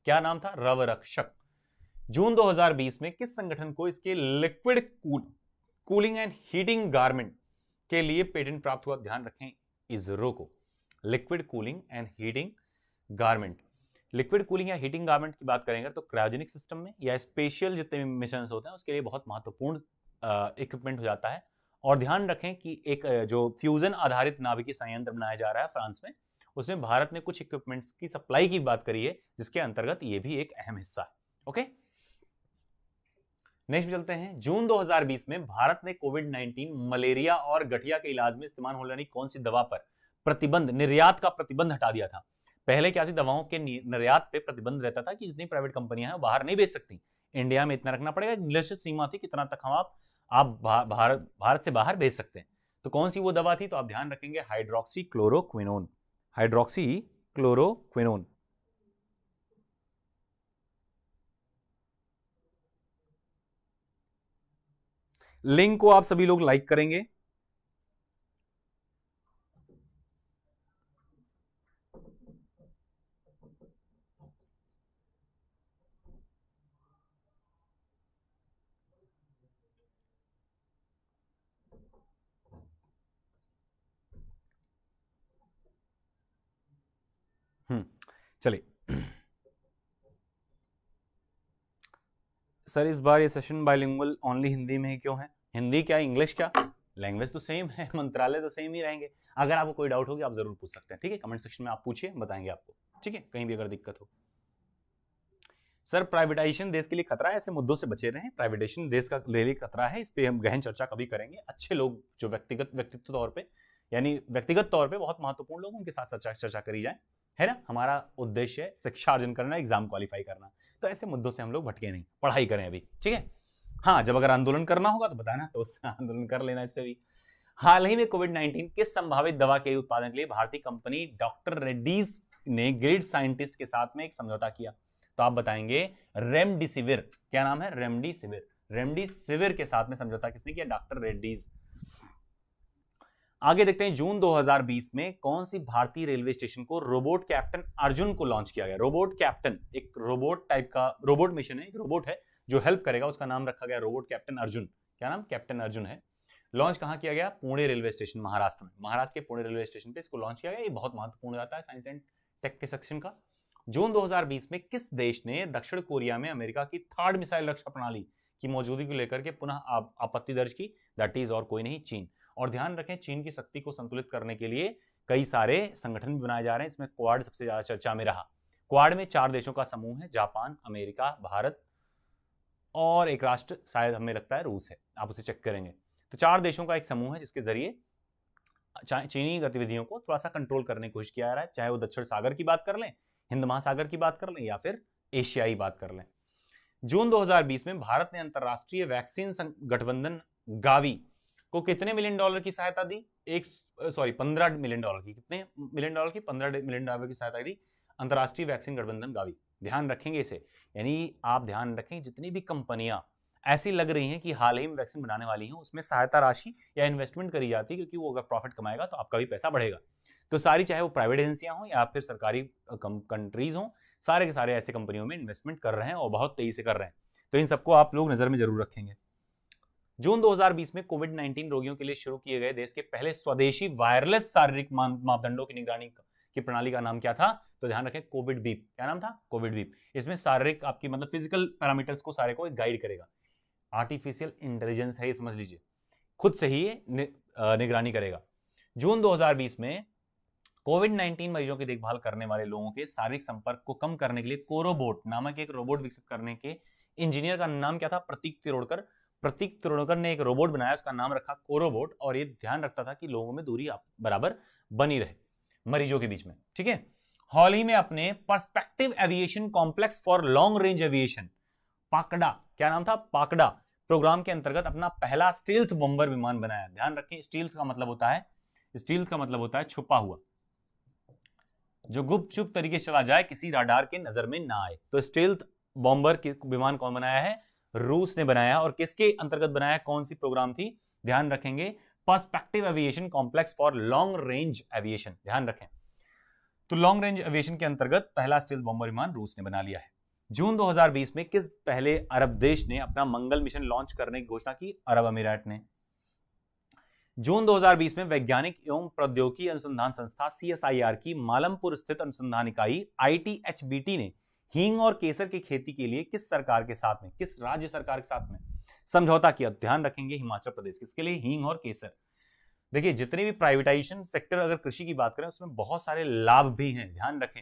क्या नाम था रव रक्षक जून 2020 में किस संगठन को इसके liquid cool cooling and heating garment के लिए पेटेंट प्राप्त हुआ ध्यान रखें इसरो को liquid cooling and heating garment liquid cooling या हीटिंग गार्मेंट की बात करेंगे तो क्रायोजेनिक सिस्टम में या स्पेशल जितने भी मिशन होते हैं उसके लिए बहुत महत्वपूर्ण इक्विपमेंट हो जाता है और ध्यान रखें कि एक जो फ्यूजन आधारित नाभिकीय संयंत्र बनाया जा रहा है फ्रांस में उसमें भारत ने कुछ इक्विपमेंट्स की सप्लाई की बात करी है जिसके अंतर्गत ये भी एक अहम हिस्सा है ओके नेक्स्ट चलते हैं जून 2020 में भारत ने कोविड 19 मलेरिया और गठिया के इलाज में इस्तेमाल होने वाली कौन सी दवा पर प्रतिबंध निर्यात का प्रतिबंध हटा दिया था पहले क्या थी दवाओं के निर्यात पे प्रतिबंध रहता था कि जितनी प्राइवेट कंपनियां हैं बाहर नहीं बेच सकती इंडिया में इतना रखना पड़ेगा निश्चित सीमा थी कितना तक हम आप आप भारत भारत से बाहर भेज सकते हैं तो कौन सी वो दवा थी तो आप ध्यान रखेंगे hydroxy chloroquinone hydroxy chloroquinone link को आप सभी लोग लाइक करेंगे चलिए सर इस बार ये सेशन बायलिंगुअल ओनली हिंदी में ही क्यों है हिंदी क्या इंग्लिश क्या लैंग्वेज तो सेम है मंत्रालय तो सेम ही रहेंगे अगर आपको कोई डाउट होगी आप जरूर पूछ सकते हैं ठीक है कमेंट सेक्शन में आप पूछिए बताएंगे आपको ठीक है कहीं भी अगर दिक्कत हो सर प्राइवेटाइजेशन देश के लिए खतरा है ऐसे मुद्दों से बचे रहे प्राइवेटाइजेशन देश का ले लिए खतरा है इस पर हम गहन चर्चा कभी करेंगे अच्छे लोग जो व्यक्तिगत व्यक्तित्व तौर पर यानी व्यक्तिगत तौर पर बहुत महत्वपूर्ण लोग उनके साथ चर्चा करी जाए है ना हमारा उद्देश्य शिक्षा अर्जन करना एग्जाम क्वालिफाई करना तो ऐसे मुद्दों से हम लोग भटके नहीं पढ़ाई करें अभी ठीक है हाँ जब अगर आंदोलन करना होगा तो बताना तो उससे आंदोलन कर लेना इस पर भी हाल ही में कोविड नाइन्टीन किस संभावित दवा के उत्पादन के लिए भारतीय कंपनी डॉक्टर रेड्डीज ने ग्रिड साइंटिस्ट के साथ में एक समझौता किया तो आप बताएंगे रेमडिसिविर क्या नाम है रेमडिसिविर रेमडिसिविर के साथ में समझौता किसने किया डॉक्टर रेड्डीज आगे देखते हैं जून 2020 में कौन सी भारतीय रेलवे स्टेशन को रोबोट कैप्टन अर्जुन को लॉन्च किया गया रोबोट कैप्टन एक रोबोट टाइप का रोबोट मिशन है एक रोबोट है जो हेल्प करेगा उसका नाम रखा गया रोबोट कैप्टन अर्जुन क्या नाम कैप्टन अर्जुन है लॉन्च कहाँ किया गया पुणे रेलवे स्टेशन महाराष्ट्र में महाराष्ट्र के पुणे रेलवे स्टेशन पे इसको लॉन्च किया गया ये बहुत महत्वपूर्ण जाता है साइंस एंड टेक के सेक्शन का जून 2020 में किस देश ने दक्षिण कोरिया में अमेरिका की थर्ड मिसाइल रक्षा प्रणाली की मौजूदगी को लेकर के पुनः आपत्ति दर्ज की दैट इज और कोई नहीं चीन और ध्यान रखें चीन की शक्ति को संतुलित करने के लिए कई सारे संगठन भी बनाए जा रहे हैं इसमें क्वाड सबसे ज्यादा चर्चा में रहा क्वाड में चार देशों का समूह है जापान अमेरिका भारत और एक राष्ट्र शायद हमें लगता है रूस है आप उसे चेक करेंगे तो चार देशों का एक समूह है जिसके जरिए चीनी गतिविधियों को थोड़ा सा कंट्रोल करने की कोशिश किया जा रहा है चाहे वो दक्षिण सागर की बात कर लें हिंद महासागर की बात कर लें या फिर एशियाई बात कर लें जून 2020 में भारत ने अंतर्राष्ट्रीय वैक्सीन गठबंधन गावी को कितने मिलियन डॉलर की सहायता दी एक सॉरी पंद्रह मिलियन डॉलर की कितने मिलियन डॉलर की पंद्रह मिलियन डॉलर की सहायता दी अंतर्राष्ट्रीय वैक्सीन गठबंधन गावी ध्यान रखेंगे इसे यानी आप ध्यान रखें जितनी भी कंपनियां ऐसी लग रही हैं कि हाल ही में वैक्सीन बनाने वाली हैं उसमें सहायता राशि या इन्वेस्टमेंट करी जाती है क्योंकि वो अगर प्रॉफिट कमाएगा तो आपका भी पैसा बढ़ेगा तो सारी चाहे वो प्राइवेट एजेंसियां हों या फिर सरकारी कंट्रीज हों सारे के सारे ऐसे कंपनियों में इन्वेस्टमेंट कर रहे हैं और बहुत तेजी से कर रहे हैं तो इन सबको आप लोग नज़र में जरूर रखेंगे जून 2020 में कोविड 19 रोगियों के लिए शुरू किए गए देश के पहले स्वदेशी वायरलेस शारीरिक मापदंडों की निगरानी की प्रणाली का नाम क्या था तो ध्यान रखें कोविड बीप क्या नाम था कोविड बीप इसमें शारीरिक आपकी मतलब फिजिकल पैरामीटर्स को सारे को गाइड करेगा आर्टिफिशियल इंटेलिजेंस है समझ लीजिए खुद से ही नि, निगरानी करेगा जून 2020 में कोविड 19 मरीजों की देखभाल करने वाले लोगों के शारीरिक संपर्क को कम करने के लिए कोरोबोट नामक एक रोबोट विकसित करने के इंजीनियर का नाम क्या था प्रतीक तिरोड़कर प्रतीक तुरोड़कर ने एक रोबोट बनाया उसका नाम रखा कोरोबोट और ये ध्यान रखता था कि लोगों में दूरी बराबर बनी रहे मरीजों के बीच में ठीक है हॉल ही में अपने perspective aviation complex for long range aviation पाकड़ा क्या नाम था पाकड़ा प्रोग्राम के अंतर्गत अपना पहला स्टील्थ बॉम्बर विमान बनाया ध्यान रखें स्टील्थ का मतलब होता है स्टील्थ का मतलब होता है छुपा हुआ जो गुपचुप तरीके से चला जाए किसी राडार के नजर में ना आए तो स्टील्थ बॉम्बर विमान कौन बनाया है रूस ने बनाया और किसके अंतर्गत बनाया कौन सी प्रोग्राम थी ध्यान रखेंगे perspective aviation complex for long range aviation ध्यान रखें तो लॉन्ग रेंज एविएशन के अंतर्गत पहला स्टील बॉम्बर विमान रूस ने बना लिया है जून 2020 में किस पहले अरब देश ने अपना मंगल मिशन लॉन्च करने की घोषणा की अरब अमीरात ने जून 2020 में वैज्ञानिक एवं प्रौद्योगिकी अनुसंधान संस्था सीएसआईआर की मालमपुर स्थित अनुसंधान इकाई आईटीएचबीटी ने हींग और केसर की खेती के लिए किस सरकार के साथ में किस राज्य सरकार के साथ में समझौता किया तो ध्यान रखेंगे हिमाचल प्रदेश किसके लिए हींग और केसर देखिए जितने भी प्राइवेटाइजेशन सेक्टर अगर कृषि की बात करें उसमें बहुत सारे लाभ भी हैं ध्यान रखें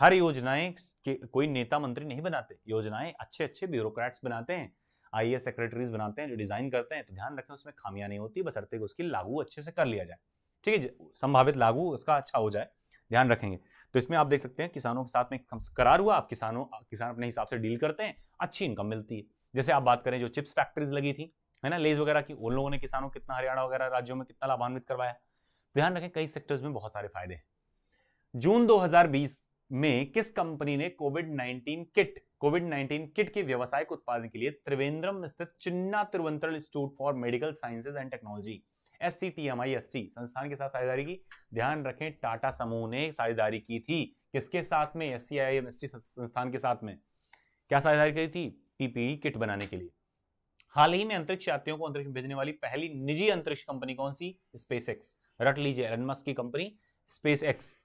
हर योजनाएं कोई नेता मंत्री नहीं बनाते योजनाएं अच्छे अच्छे ब्यूरोक्रेट्स बनाते हैं आई एस सेक्रेटरीज बनाते हैं जो डिजाइन करते हैं तो ध्यान रखें उसमें खामियां नहीं होती अर्थे उसकी लागू अच्छे से कर लिया जाए ठीक है संभावित लागू उसका अच्छा हो जाए ध्यान रखेंगे तो इसमें आप देख सकते हैं किसानों के साथ में करार हुआ आप किसानों किसान अपने हिसाब से डील करते हैं अच्छी इनकम मिलती है जैसे आप बात करें जो चिप्स फैक्ट्रीज लगी थी है ना लेज वगैरह की उन लोगों ने किसानों कितना हरियाणा वगैरह राज्यों में कितना लाभान्वित करवाया तो ध्यान रखें कई सेक्टर्स में बहुत सारे फायदे हैं जून 2020 में किस कंपनी ने कोविड 19 किट कोविड 19 किट के व्यवसायिक उत्पादन के लिए त्रिवेंद्रम स्थित चिन्ना तिरुवंतर institute for medical sciences and technology S C T M I S T संस्थान के साथ साझेदारी की ध्यान रखें टाटा समूह ने साझेदारी की थी किसके साथ में S C I M S T संस्थान के साथ में क्या साझेदारी करी थी पीपीई e किट बनाने के लिए हाल ही में अंतरिक्ष यात्रियों को अंतरिक्ष भेजने वाली पहली निजी अंतरिक्ष कंपनी कौन सी स्पेस एक्स रट लीजिए एलन मस्क की कंपनी स्पेस एक्स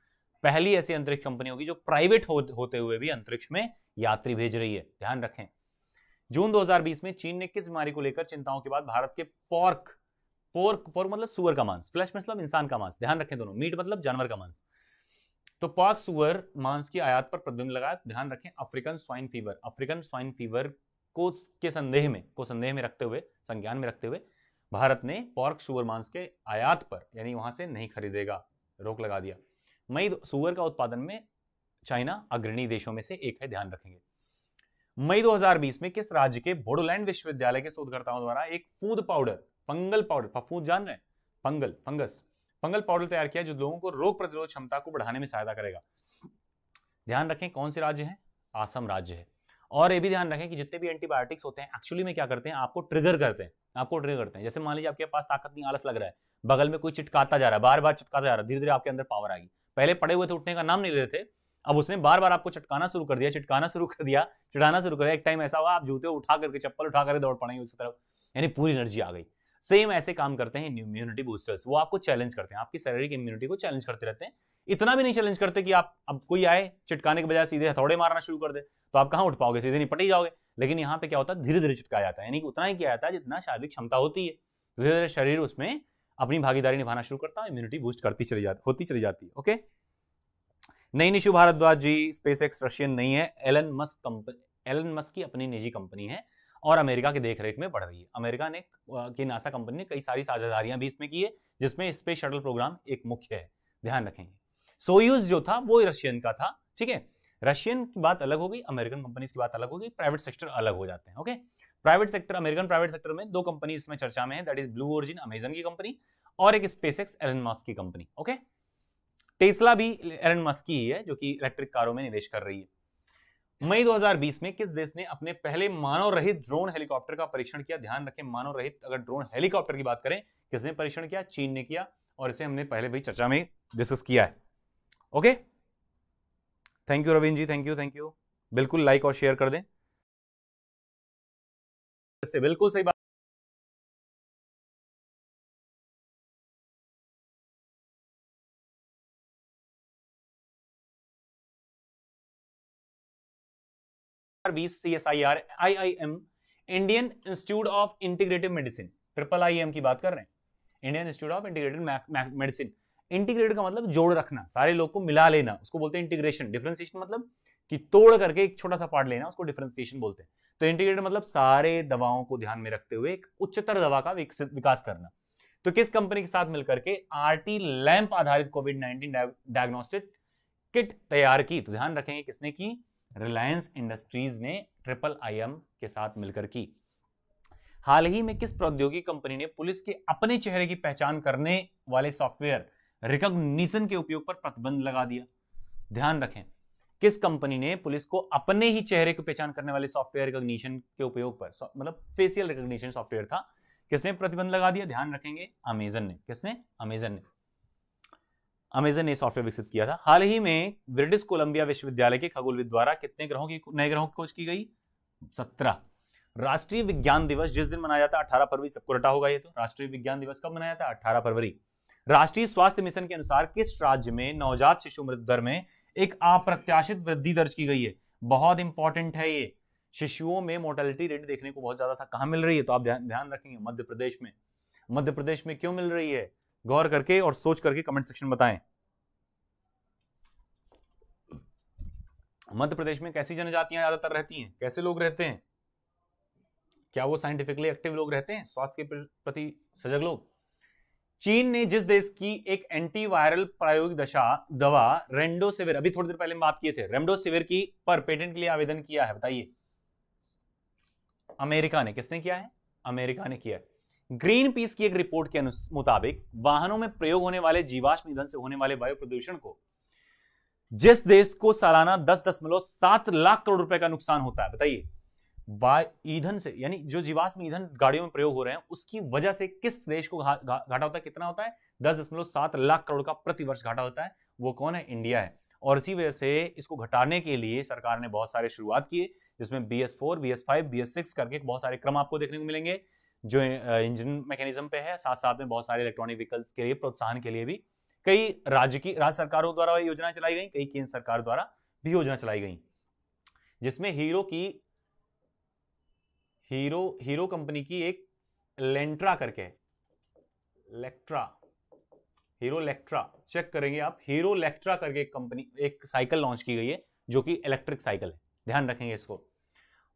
पहली ऐसी अंतरिक्ष कंपनी होगी जो प्राइवेट हो, होते हुए भी अंतरिक्ष में यात्री भेज रही है ध्यान रखें जून 2020 में चीन ने किस बीमारी को लेकर चिंताओं के बाद भारत के पॉर्क पोर पोर मतलब सुअर का मांस फ्लैश मतलब इंसान का मांस ध्यान रखें दोनों मीट मतलब जानवर का मांस तो पाक सुअर मांस की आयात पर प्रतिबंध लगाया ध्यान रखें African swine fever African swine fever को के संदेह में को संदेह में रखते हुए संज्ञान में रखते हुए भारत ने पॉर्क सुअर मांस के आयात पर यानी वहां से नहीं खरीदेगा रोक लगा दिया मई सुअर का उत्पादन में चाइना अग्रणी देशों में से एक है ध्यान रखेंगे मई 2020 में किस राज्य के बोडोलैंड विश्वविद्यालय के शोधकर्ताओं द्वारा एक फूड पाउडर फंगल पाउडर फफूंद जान रहे हैं फंगल फंगस फंगल पाउडर तैयार किया जो लोगों को रोग प्रतिरोध क्षमता को बढ़ाने में सहायता करेगा ध्यान रखें कौन से राज्य है आसम राज्य है और ये भी ध्यान रखें कि जितने भी एंटीबायोटिक्स होते हैं एक्चुअली में क्या करते हैं आपको ट्रिगर करते हैं आपको ट्रिगर करते हैं जैसे मान लीजिए आपके पास ताकत नहीं आलस लग रहा है बगल में कोई चिटकाता जा रहा है बार बार चिटकाता जा रहा है धीरे धीरे आपके अंदर पावर आएगी पहले पड़े हुए थे उठने का नाम नहीं ले थे अब उसने बार बार आपको चटकाना शुरू कर दिया चिटकाना शुरू कर दिया चिटाना शुरू कर दिया एक टाइम ऐसा हुआ आप जूते उठा करके चप्पल उठा करके दौड़ पड़ेंगे उसकी तरफ यानी पूरी एनर्जी आ गई सेम ऐसे काम करते हैं इम्यूनिटी बूस्टर्स वो आपको चैलेंज करते हैं आपकी शरीर की इम्यूनिटी को चैलेंज करते रहते हैं इतना भी नहीं चैलेंज करते कि आप अब कोई आए चिटकाने के बजाय सीधे हथौड़े मारना शुरू कर दे तो आप कहाँ उठ पाओगे सीधे नहीं पटे जाओगे लेकिन यहाँ पे क्या होता है धीरे धीरे चिटकाया जाता है यानी कि उतना ही किया जाता है जितना शारीरिक क्षमता होती है तो धीरे धीरे शरीर उसमें अपनी भागीदारी निभाना शुरू करता है इम्यूनिटी बूस्ट करती चली जाती होती चली जाती है ओके नहीं Nishu Bhardwaj ji SpaceX Russian नहीं है Elon Musk company Elon Musk की अपनी निजी कंपनी है और अमेरिका की देखरेख में बढ़ रही है अमेरिका ने की नासा कंपनी ने कई सारी साझेदारियां भी इसमें की है जिसमें स्पेस शटल प्रोग्राम एक मुख्य है ध्यान रखेंगे सोयूज जो था वो रशियन का था ठीक है रशियन की बात अलग होगी अमेरिकन कंपनीज की बात अलग होगी प्राइवेट सेक्टर अलग हो जाते हैं okay private sector American private sector में दो कंपनी इसमें चर्चा में है that is Blue Origin Amazon की कंपनी और एक स्पेस एक्स एलन मास्क की कंपनी ओके टेस्ला भी एलन मस्क की ही है जो कि इलेक्ट्रिक कारों में निवेश कर रही है मई 2020 में किस देश ने अपने पहले मानव रहित ड्रोन हेलीकॉप्टर का परीक्षण किया ध्यान रखें मानव रहित अगर ड्रोन हेलीकॉप्टर की बात करें किसने परीक्षण किया चीन ने किया और इसे हमने पहले भी चर्चा में डिस्कस किया है okay thank you Ravind ji thank you thank you बिल्कुल लाइक और शेयर कर दें बिल्कुल सही बात 2020 C S I R I I M Indian institute of integrative medicine triple I M की बात कर रहे हैं Indian institute of integrated medicine integrated का मतलब जोड़ रखना सारे लोग को मिला लेना उसको बोलते हैं इंटीग्रेशन डिफ्रेंसिएशन मतलब कि तोड़ करके एक छोटा सा पार्ट लेना उसको डिफ्रेंसिएशन बोलते हैं तो इंटीग्रेटेड मतलब सारे दवाओं को ध्यान में रखते हुए एक उच्चतर दवा का विकास करना तो किस कंपनी के साथ मिलकर के आरटी लैंप आधारित कोविड नाइन्टीन डायग्नोस्टिक किट तैयार की तो ध्यान रखेंगे किसने की रिलायंस इंडस्ट्रीज ने ट्रिपल आईएम के साथ मिलकर की हाल ही में किस प्रौद्योगिकी कंपनी ने पुलिस के अपने चेहरे की पहचान करने वाले सॉफ्टवेयर रिकॉग्निशन के उपयोग पर प्रतिबंध लगा दिया ध्यान रखें किस कंपनी ने पुलिस को अपने ही चेहरे की पहचान करने वाले सॉफ्टवेयर रिकॉग्निशन के उपयोग पर मतलब फेसियल रिकॉग्निशन सॉफ्टवेयर था किसने प्रतिबंध लगा दिया ध्यान रखेंगे अमेजन ने किसने अमेजन ने अमेजन ने सॉफ्टवेयर विकसित किया था हाल ही में ब्रिटिश कोलंबिया विश्वविद्यालय के खगोलविद द्वारा कितने ग्रहों की नए ग्रहों की खोज की गई सत्रह राष्ट्रीय विज्ञान दिवस जिस दिन मनाया जाता है अठारह फरवरी सबको रटा होगा ये तो राष्ट्रीय विज्ञान दिवस कब मनाया जाता है अठारह फरवरी राष्ट्रीय स्वास्थ्य मिशन के अनुसार किस राज्य में नवजात शिशु मृत्यु दर में एक अप्रत्याशित वृद्धि दर्ज की गई है बहुत इंपॉर्टेंट है ये शिशुओं में मोर्टेलिटी रेट देखने को बहुत ज्यादा सा कहा मिल रही है तो आप ध्यान ध्यान रखेंगे मध्य प्रदेश में मध्य प्रदेश में क्यों मिल रही है गौर करके और सोच करके कमेंट सेक्शन बताएं मध्य प्रदेश में कैसी जनजातियां ज्यादातर रहती हैं कैसे लोग रहते हैं क्या वो साइंटिफिकली एक्टिव लोग रहते हैं स्वास्थ्य के प्रति सजग लोग चीन ने जिस देश की एक एंटीवायरल प्रायोगिक दशा दवा रेमडोसिविर अभी थोड़ी देर पहले बात किए थे रेमडोसिविर की पर पेटेंट के लिए आवेदन किया है बताइए अमेरिका ने किसने किया है अमेरिका ने किया है ग्रीन पीस की एक रिपोर्ट के मुताबिक वाहनों में प्रयोग होने वाले जीवाश्म ईंधन से होने वाले वायु प्रदूषण को जिस देश को सालाना दस दशमलव सात लाख करोड़ रुपए का नुकसान होता है बताइए ईंधन से यानी जो जीवाश्म ईंधन गाड़ियों में प्रयोग हो रहे हैं उसकी वजह से किस देश को घाटा गा, होता है कितना होता है दस दशमलव सात लाख करोड़ का प्रति वर्ष घाटा होता है वो कौन है इंडिया है और इसी वजह से इसको घटाने के लिए सरकार ने बहुत सारे शुरुआत किए जिसमें B S four B S five B S six करके बहुत सारे क्रम आपको देखने को मिलेंगे जो इंजन मैकेनिज्म पे है साथ साथ में बहुत सारे इलेक्ट्रॉनिक व्हीकल्स के लिए प्रोत्साहन के लिए भी कई राज्य की राज्य सरकारों द्वारा योजना चलाई गई कई केंद्र सरकार द्वारा भी योजना चलाई गई जिसमें हीरो की हीरो हीरो कंपनी की एक लेंट्रा करके लेक्ट्रा हीरो लेक्ट्रा चेक करेंगे आप हीरो लेक्ट्रा करके एक कंपनी एक साइकिल लॉन्च की गई है जो कि इलेक्ट्रिक साइकिल है ध्यान रखेंगे इसको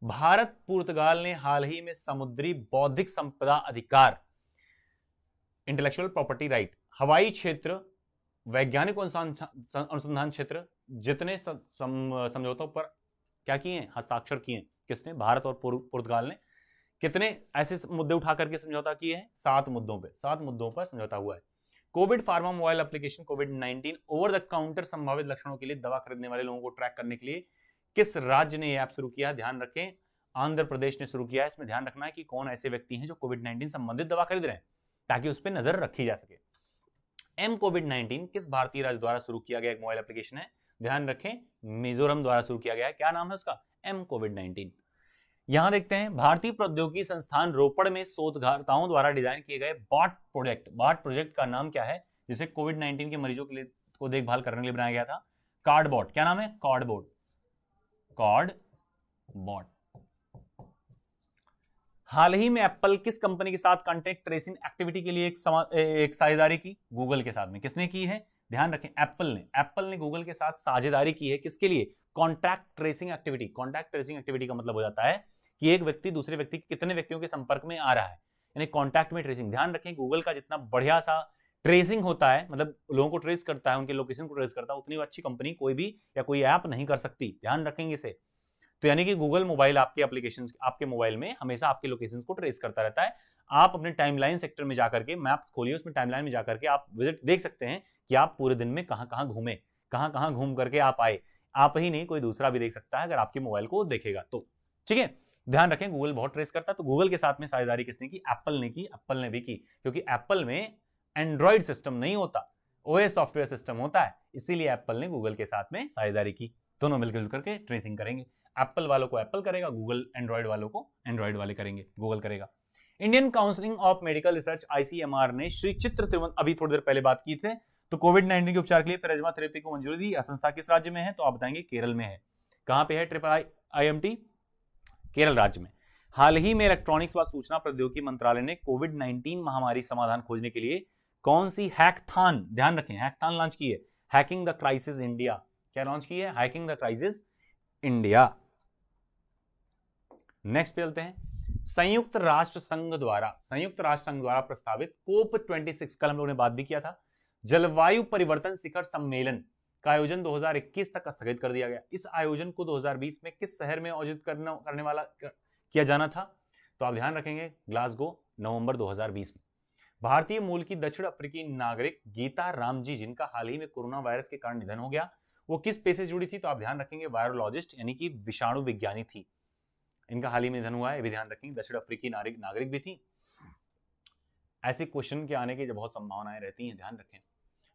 भारत पुर्तगाल ने हाल ही में समुद्री बौद्धिक संपदा अधिकार इंटेलेक्चुअल प्रॉपर्टी राइट हवाई क्षेत्र वैज्ञानिक अनुसंधान क्षेत्र जितने समझौतों पर क्या किए हस्ताक्षर किए किसने भारत और पुर्तगाल ने कितने ऐसे मुद्दे उठा करके समझौता किए हैं सात मुद्दों पे सात मुद्दों पर समझौता हुआ है Covid pharma mobile application Covid 19 over the counter संभावित लक्षणों के लिए दवा खरीदने वाले लोगों को ट्रैक करने के लिए किस राज्य ने यह ऐप शुरू किया ध्यान रखें आंध्र प्रदेश ने शुरू किया इसमें ध्यान रखना है कि कौन ऐसे व्यक्ति हैं जो कोविड नाइन्टीन संबंधित दवा खरीद रहे हैं ताकि उस पर नजर रखी जा सके एम कोविड नाइनटीन किस भारतीय राज्य द्वारा शुरू किया गया एक मोबाइल एप्लीकेशन है ध्यान रखें मिजोरम द्वारा शुरू किया गया है क्या नाम है उसका एम कोविड नाइनटीन यहां देखते हैं भारतीय प्रौद्योगिकी संस्थान रोपड़ में शोधकर्ताओं द्वारा डिजाइन किए गए बॉट प्रोजेक्ट बॉट प्रोजेक्ट का नाम क्या है जिसे कोविड नाइन्टीन के मरीजों के लिए को देखभाल करने के लिए बनाया गया था कार्डबोर्ड क्या नाम है कार्डबोर्ड कॉर्ड बॉट हाल ही में एप्पल किस कंपनी के साथ कॉन्टेक्ट ट्रेसिंग एक्टिविटी के लिए एक एक साझेदारी की गूगल के साथ में किसने की है ध्यान रखें एप्पल ने एप्पल ने गूगल के साथ साझेदारी की है किसके लिए contact tracing activity contact tracing activity का मतलब हो जाता है कि एक व्यक्ति दूसरे व्यक्ति कितने व्यक्तियों के संपर्क में आ रहा है यानी कॉन्टैक्ट में ट्रेसिंग ध्यान रखें गूगल का जितना बढ़िया सा ट्रेसिंग होता है मतलब लोगों को ट्रेस करता है उनके लोकेशन को ट्रेस करता है उतनी अच्छी कंपनी कोई भी या कोई ऐप नहीं कर सकती ध्यान रखेंगे इसे तो यानी कि गूगल मोबाइल आपके एप्लीकेशन आपके मोबाइल में हमेशा आपके लोकेशन को ट्रेस करता रहता है आप अपने टाइमलाइन सेक्टर में जाकर के मैप्स खोलिए उसमें टाइमलाइन में जाकर के आप विजिट देख सकते हैं कि आप पूरे दिन में कहाँ कहाँ घूमे कहाँ कहाँ घूम करके आप आए आप ही नहीं कोई दूसरा भी देख सकता है अगर आपके मोबाइल को देखेगा तो ठीक है ध्यान रखें गूगल बहुत ट्रेस करता है तो गूगल के साथ में साझेदारी किसने की एप्पल ने की एप्पल ने भी की क्योंकि एप्पल में एंड्रॉइड सिस्टम नहीं होता ओएस सॉफ्टवेयर सिस्टम होता है इसीलिए एप्पल ने गूगल के साथ में साझेदारी की दोनों मिलकर जुल करके ट्रेसिंग करेंगे एप्पल वालों को एप्पल करेगा गूगल एंड्रॉइड वालों को एंड्रॉइड वाले करेंगे गूगल करेगा Indian counselling of medical research ICMR ने श्री चित्र त्रिवन अभी थोड़ी देर पहले बात की थे तो कोविड नाइन्टीन के उपचार के लिए प्लाज्मा थेरेपी को मंजूरी दी संस्था किस राज्य में है तो आप बताएंगे केरल में है कहां पे है ट्रिपल आई आई केरल राज्य में हाल ही में इलेक्ट्रॉनिक्स व सूचना प्रौद्योगिकी मंत्रालय ने कोविड 19 महामारी समाधान खोजने के लिए कौन सी हैकथान ध्यान रखें हैकथान लॉन्च की है हैकिंग द क्राइसिस इंडिया क्या लॉन्च की है hacking the crisis India next पे चलते हैं संयुक्त राष्ट्र संघ द्वारा संयुक्त राष्ट्र संघ द्वारा प्रस्तावित कोप 26 कल हम लोगों ने बात भी किया था जलवायु परिवर्तन शिखर सम्मेलन का आयोजन 2021 तक स्थगित कर दिया गया इस आयोजन को 2020 में किस शहर में आयोजित करने वाला किया जाना था तो आप ध्यान रखेंगे ग्लासगो नवंबर 2020 में भारतीय मूल की दक्षिण अफ्रीकी नागरिक गीता राम जी जिनका हाल ही में कोरोना वायरस के कारण निधन हो गया वो किस पेशे से जुड़ी थी तो आप ध्यान रखेंगे वायरोलॉजिस्ट यानी कि विषाणु विज्ञानी थी इनका हाल ही में निधन हुआ है ध्यान रखेंगे दक्षिण अफ्रीकी नागरिक भी थी ऐसे क्वेश्चन के आने की बहुत संभावनाएं रहती हैं ध्यान रखें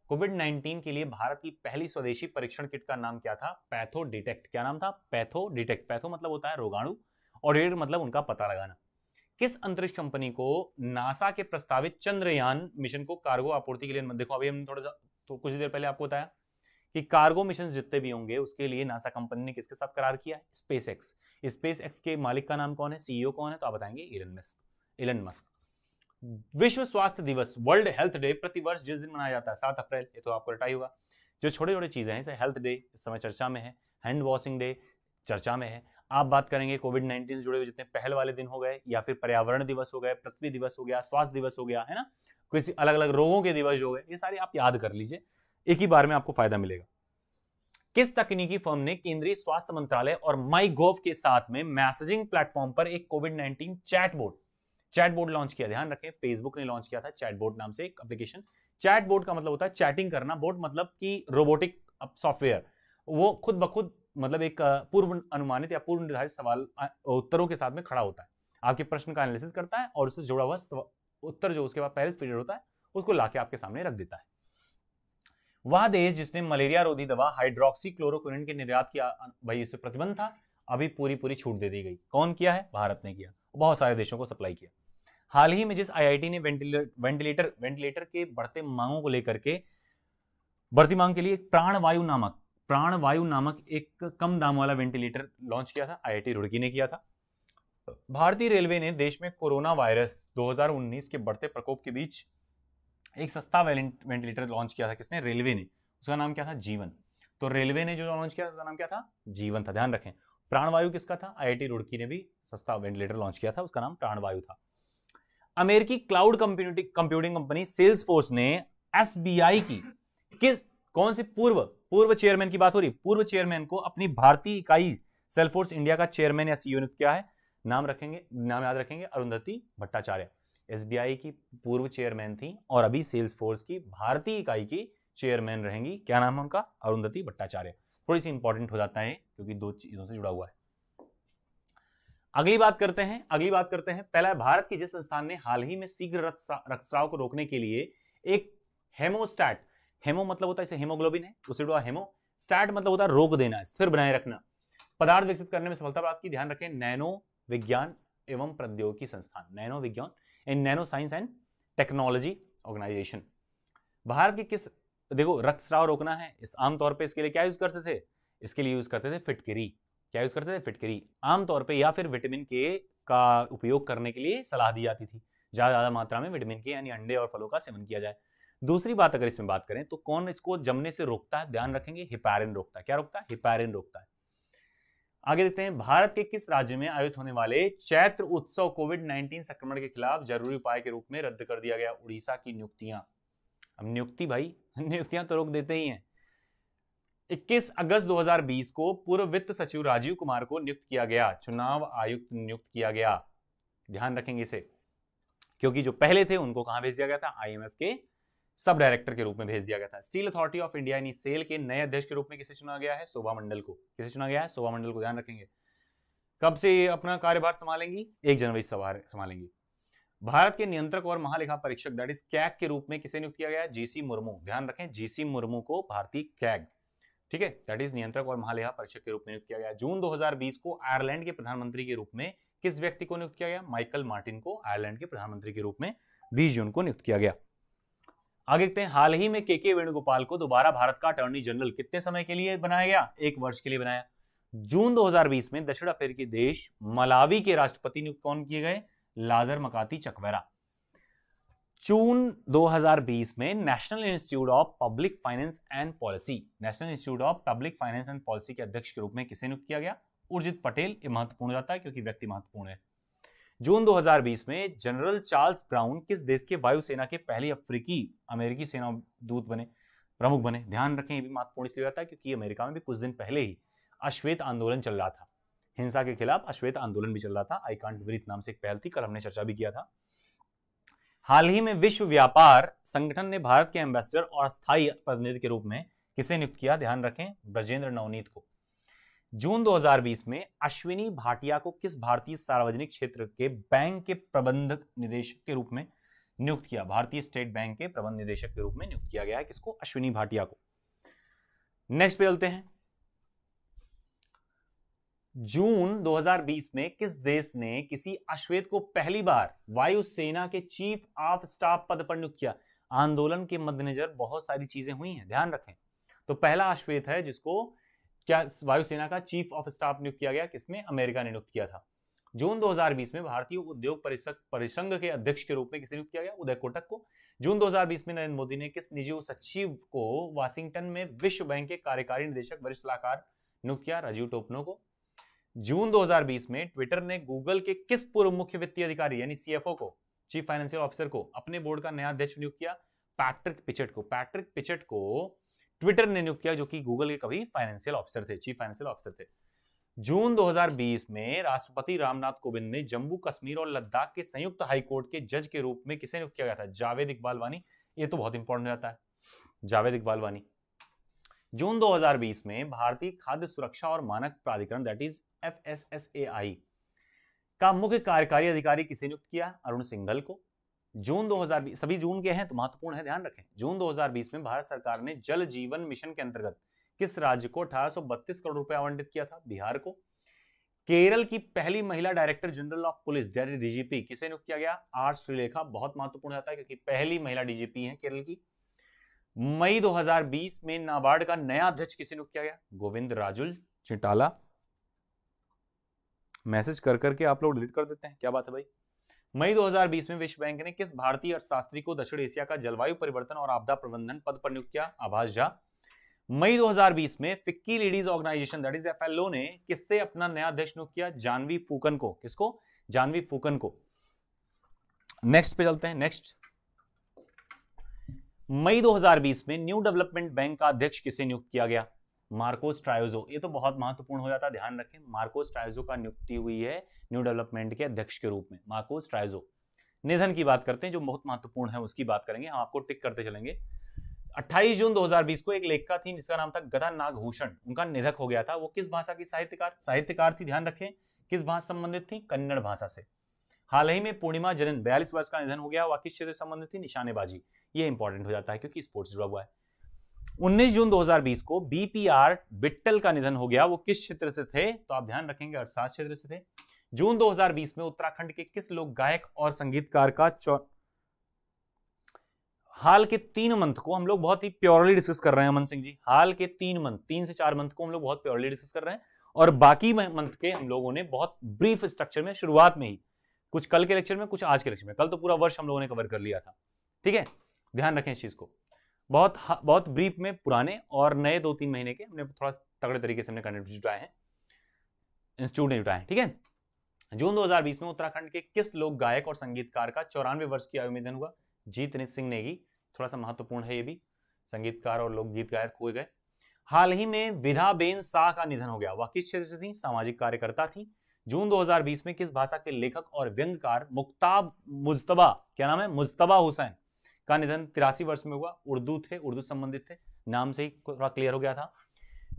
कोविड 19 के लिए भारत की पहली स्वदेशी परीक्षण किट का नाम क्या था पैथो डिटेक्ट क्या नाम था पैथो डिटेक्ट पैथो मतलब होता है रोगाणु और डिटेक्ट मतलब उनका पता लगाना किस अंतरिक्ष कंपनी को नासा के प्रस्तावित चंद्रयान मिशन को कार्गो आपूर्ति के लिए देखो अभी हम थोड़ा सा तो कुछ देर पहले आपको बताया कि कार्गो मिशन जितने भी होंगे उसके लिए नासा कंपनी ने किसके साथ करार किया है स्पेस एक्स स्पेस एक्स के मालिक का नाम कौन है सीईओ e कौन है तो आप बताएंगे इलन मस्क इलन मस्क विश्व स्वास्थ्य दिवस वर्ल्ड हेल्थ डे प्रतिवर्ष जिस दिन मनाया जाता है सात अप्रैल ये तो आपको रटाई होगा जो छोटे छोटे चीज़ें हैं हेल्थ डे इस समय चर्चा में है हैंड वॉशिंग डे चर्चा में है आप बात करेंगे कोविड नाइन्टीन से जुड़े हुए जितने पहल वाले दिन हो गए या फिर पर्यावरण दिवस हो गए पृथ्वी दिवस हो गया स्वास्थ्य दिवस हो गया है ना किसी अलग अलग रोगों के दिवस हो गए ये सारे आप याद कर लीजिए एक ही बार में आपको फायदा मिलेगा किस तकनीकी फर्म ने केंद्रीय स्वास्थ्य मंत्रालय और माई गोव के साथ में मैसेजिंग प्लेटफॉर्म पर एक Covid nineteen chatbot chatbot launch किया ध्यान रखें फेसबुक ने लॉन्च किया था चैटबोर्ड नाम से एक एप्लीकेशन चैटबोर्ड का मतलब होता है चैटिंग करना बोर्ड मतलब कि रोबोटिक सॉफ्टवेयर वो खुद ब खुद मतलब एक पूर्व अनुमानित या पूर्व निर्धारित सवाल उत्तरों के साथ में खड़ा होता है आपके प्रश्न का एनालिसिस करता है और उससे जुड़ा हुआ उत्तर जो उसके बाद पहले पीरियड होता है उसको लाके आपके सामने रख देता है वह देश जिसने मलेरिया रोधी दवा हाइड्रोक्सी क्लोरोक्विन के निर्यात किया भाई इससे प्रतिबंध था अभी पूरी पूरी छूट दे दी गई कौन किया है भारत ने किया बहुत सारे देशों को सप्लाई किया हाल ही में जिस आईआईटी ने वेंटिलेटर वेंटिलेटर के बढ़ते मांगों को लेकर के बढ़ती मांग के लिए प्राणवायु नामक प्राण वायु नामक एक कम दाम वाला वेंटिलेटर लॉन्च किया था आईआईटी रुड़की ने किया था भारतीय रेलवे ने देश में कोरोना वायरस 2019 के बढ़ते प्रकोप के बीच एक सस्ता वेंटिलेटर लॉन्च किया था किसने रेलवे ने उसका नाम क्या था जीवन तो रेलवे ने जो लॉन्च किया उसका नाम क्या था जीवन था ध्यान रखें प्राणवायु किसका था आईआईटी रुड़की ने भी सस्ता वेंटिलेटर लॉन्च किया था उसका नाम प्राणवायु था अमेरिकी cloud computing company Salesforce ने एस की किस कौन से पूर्व पूर्व चेयरमैन की बात हो रही पूर्व चेयरमैन को अपनी भारतीय इकाई सेलफोर्स इंडिया का चेयरमैन या सीईओ किया है नाम रखेंगे नाम याद रखेंगे अरुंधति भट्टाचार्य एसबीआई की पूर्व चेयरमैन थी और अभी सेल्स फोर्स की भारतीय इकाई की चेयरमैन रहेंगी क्या नाम है उनका अरुंधति भट्टाचार्य थोड़ी सी इंपॉर्टेंट हो जाता है क्योंकि दो चीजों से जुड़ा हुआ है अगली बात करते हैं अगली बात करते हैं पहला है भारत की जिस संस्थान ने हाल ही में शीघ्र रक्तस्राव को रोकने के लिए एक हेमोस्टैट हेमो मतलब होता है इसे हेमोग्लोबिन है उसे डुआ हेमो स्टार्ट मतलब होता है रोक देना स्थिर बनाए रखना पदार्थ विकसित करने में सफलता प्राप्त की ध्यान रखें नैनो विज्ञान एवं प्रौद्योगिकी संस्थान नैनो विज्ञान and nano science and technology organisation Bharat के किस देखो रक्तस्राव रोकना है इस आमतौर पे इसके लिए क्या यूज करते थे इसके लिए यूज करते थे फिटकरी क्या यूज करते थे फिटकरी आमतौर पे या फिर विटामिन के का उपयोग करने के लिए सलाह दी जाती थी ज़्यादा ज़्यादा मात्रा में विटामिन के यानी अंडे और फलों का सेवन किया जाए दूसरी बात अगर इसमें बात करें तो कौन इसको जमने से रोकता है ध्यान रखेंगे हिपैरिन रोकता है क्या रोकता है हिपैरिन रोकता है आगे देखते हैं भारत के किस राज्य में आयोजित होने वाले चैत्र उत्सव कोविड 19 संक्रमण के खिलाफ जरूरी उपाय के रूप में रद्द कर दिया गया उड़ीसा की नियुक्तियां अब नियुक्ति भाई नियुक्तियां तो रोक देते ही हैं 21 अगस्त 2020 को पूर्व वित्त सचिव राजीव कुमार को नियुक्त किया गया चुनाव आयुक्त नियुक्त किया गया ध्यान रखेंगे इसे क्योंकि जो पहले थे उनको कहां भेज दिया गया था आईएमएफ के सब डायरेक्टर के रूप में भेज दिया गया था स्टील अथॉरिटी ऑफ इंडिया यानी सेल के नए अध्यक्ष के रूप में किसे चुना गया है शोभा मंडल को किसे चुना गया है शोभा मंडल को ध्यान रखेंगे कब से अपना कार्यभार संभालेंगी एक जनवरी संभालेंगी भारत के नियंत्रक और महालेखा परीक्षक दैट इज कैग के रूप में किसे नियुक्त किया गया जीसी मुर्मू ध्यान रखें जीसी मुर्मू को भारतीय कैग ठीक है दैट इज नियंत्रक और महालेखा परीक्षक के रूप में नियुक्त किया गया जून 2020 को आयरलैंड के प्रधानमंत्री के रूप में किस व्यक्ति को नियुक्त किया गया माइकल मार्टिन को आयरलैंड के प्रधानमंत्री के रूप में बीस जून को नियुक्त किया गया आगे देखते हैं हाल ही में के के वेणुगोपाल को दोबारा भारत का अटॉर्नी जनरल कितने समय के लिए बनाया गया एक वर्ष के लिए बनाया जून 2020 में दक्षिण अफ्रीकी देश मलावी के राष्ट्रपति नियुक्त कौन किए गए लाजर मकाती चकवेरा जून 2020 में National Institute of Public Finance and Policy National Institute of Public Finance and Policy के अध्यक्ष के रूप में किसे नियुक्त किया गया उर्जित पटेल ये महत्वपूर्ण जाता है क्योंकि व्यक्ति महत्वपूर्ण है जून 2020 में जनरल चार्ल्स ब्राउन किस देश के वायुसेना के पहले अफ्रीकी अमेरिकी सेना दूत बने प्रमुख बने ध्यान रखें ये भी महत्वपूर्ण इसलिए रहता है क्योंकि अमेरिका में भी कुछ दिन पहले ही अश्वेत आंदोलन चल रहा था हिंसा के खिलाफ अश्वेत आंदोलन भी चल रहा था आई कांट विरित नाम से एक पहल थी कल हमने चर्चा भी किया था हाल ही में विश्व व्यापार संगठन ने भारत के एम्बेसडर और स्थायी प्रतिनिधि के रूप में किसे नियुक्त किया ध्यान रखें ब्रजेंद्र नवनीत को जून 2020 में अश्विनी भाटिया को किस भारतीय सार्वजनिक क्षेत्र के बैंक के प्रबंधक निदेशक के रूप में नियुक्त किया भारतीय स्टेट बैंक के प्रबंध निदेशक के रूप में नियुक्त किया गया है किसको अश्विनी भाटिया को नेक्स्ट पे चलते हैं जून 2020 में किस देश ने किसी अश्वेत को पहली बार वायुसेना के चीफ ऑफ स्टाफ पद पर नियुक्त किया आंदोलन के मद्देनजर बहुत सारी चीजें हुई हैं ध्यान रखें तो पहला अश्वेत है जिसको क्या वायुसेना का चीफ ऑफ स्टाफ नियुक्त किया गया किसमें अमेरिका ने नियुक्त किया था जून 2020 में भारतीय उद्योग परिषद परिसंघ के अध्यक्ष के रूप में किसे नियुक्त किया गया उदय कोटक को जून 2020 में नरेंद्र मोदी ने किस निजी सचिव को वाशिंगटन में विश्व बैंक के कार्यकारी निदेशक वरिष्ठ सलाहकार नियुक्त किया राजीव टोपनो को जून 2020 में ट्विटर ने गूगल के किस पूर्व मुख्य वित्तीय अधिकारी यानी सीएफओ को चीफ फाइनेंशियल ऑफिसर को अपने बोर्ड का नया अध्यक्ष नियुक्त किया पैट्रिक पिचट को पैट्रिक पिचट को ट्विटर ने नियुक्त किया जो कि गूगल के कभी फाइनेंशियल ऑफिसर थे चीफ फाइनेंशियल ऑफिसर थे जून 2020 में राष्ट्रपति रामनाथ कोविंद ने जम्मू कश्मीर और लद्दाख के संयुक्त हाईकोर्ट के जज के रूप में किसे नियुक्त किया गया था जावेद इकबाल वानी ये तो बहुत इंपॉर्टेंट हो जाता है जावेद इकबाल वानी जून 2020 में भारतीय खाद्य सुरक्षा और मानक प्राधिकरण दैट इज एफ का मुख्य कार्यकारी अधिकारी किसे नियुक्त किया अरुण सिंघल को जून 2020 सभी जून के हैं तो महत्वपूर्ण है ध्यान रखें जून 2020 में भारत सरकार ने जल जीवन मिशन के अंतर्गत किस राज्य को अठारह करोड़ रुपए आवंटित किया था बिहार को केरल की पहली महिला director general of police DGP किसे नियुक्त किया गया आर श्रीलेखा बहुत महत्वपूर्ण रहता है क्योंकि पहली महिला डीजीपी है केरल की मई 2020 में नाबार्ड का नया अध्यक्ष किसे नियुक्त किया गया गोविंद राजुल चिटाला मैसेज कर करके आप लोग डिलीट कर देते हैं क्या बात है भाई मई 2020 में विश्व बैंक ने किस भारतीय अर्थशास्त्री को दक्षिण एशिया का जलवायु परिवर्तन और आपदा प्रबंधन पद पर नियुक्त किया आभास झा मई 2020 में FICCI ladies organisation that is FLO ने किससे अपना नया अध्यक्ष नियुक्त किया जानवी फूकन को किसको जानवी फूकन को नेक्स्ट पे चलते हैं नेक्स्ट मई 2020 में न्यू डेवलपमेंट बैंक का अध्यक्ष किसे नियुक्त किया गया मार्कोस ट्रायोजो ये तो बहुत महत्वपूर्ण हो जाता है ध्यान रखें मार्कोस ट्रायोजो का नियुक्ति हुई है न्यू डेवलपमेंट के अध्यक्ष के रूप में मार्कोस ट्रायोजो निधन की बात करते हैं जो बहुत महत्वपूर्ण है उसकी बात करेंगे हम आपको टिक करते चलेंगे 28 जून 2020 को एक लेखिका थी जिसका नाम था गदा नागभूषण उनका निधक हो गया था वो किस भाषा की साहित्यकार साहित्यकार थी ध्यान रखें किस भाषा संबंधित थी कन्नड़ भाषा से हाल ही में पूर्णिमा जनन बयालीस वर्ष का निधन हो गया वह किस क्षेत्र से संबंधित थी निशानेबाजी ये इंपॉर्टेंट हो जाता है क्योंकि स्पोर्ट्स जुड़ा हुआ है 19 जून 2020 को बीपीआर बिट्टल का निधन हो गया वो किस क्षेत्र से थे तो आप ध्यान रखेंगे अर्थशास्त्र क्षेत्र से थे जून 2020 में उत्तराखंड के किस लोक गायक और संगीतकार का चौ... हाल के तीन मंथ को हम लोग बहुत ही प्योरली डिस्कस कर रहे हैं अमन सिंह जी हाल के तीन मंथ तीन से चार मंथ को हम लोग बहुत प्योरली डिस्कस कर रहे हैं और बाकी मंथ के हम लोगों ने बहुत ब्रीफ स्ट्रक्चर में शुरुआत में ही कुछ कल के लेक्चर में कुछ आज के लेक्चर में कल तो पूरा वर्ष हम लोगों ने कवर कर लिया था ठीक है ध्यान रखें इस चीज को बहुत बहुत ब्रीफ में पुराने और नए दो तीन महीने के हमने थोड़ा तगड़े तरीके से हमने कंटेंट जुटाए हैं इंस्टीट्यूट ने जुटाए हैं ठीक है जून 2020 में उत्तराखंड के किस लोक गायक और संगीतकार का चौरानवे वर्ष की आयु में निधन हुआ जीत सिंह नेगी थोड़ा सा महत्वपूर्ण है ये भी संगीतकार और लोकगीत गायक हुए गए हाल ही में विधाबेन शाह का निधन हो गया वह किस क्षेत्र से थी सामाजिक कार्यकर्ता थी जून 2020 में किस भाषा के लेखक और व्यंगकार मुक्ताब मुजतबा क्या नाम है मुजतबा हुसैन का निधन तिरासी वर्ष में हुआ उर्दू थे उर्दू संबंधित थे नाम से ही थोड़ा क्लियर हो गया था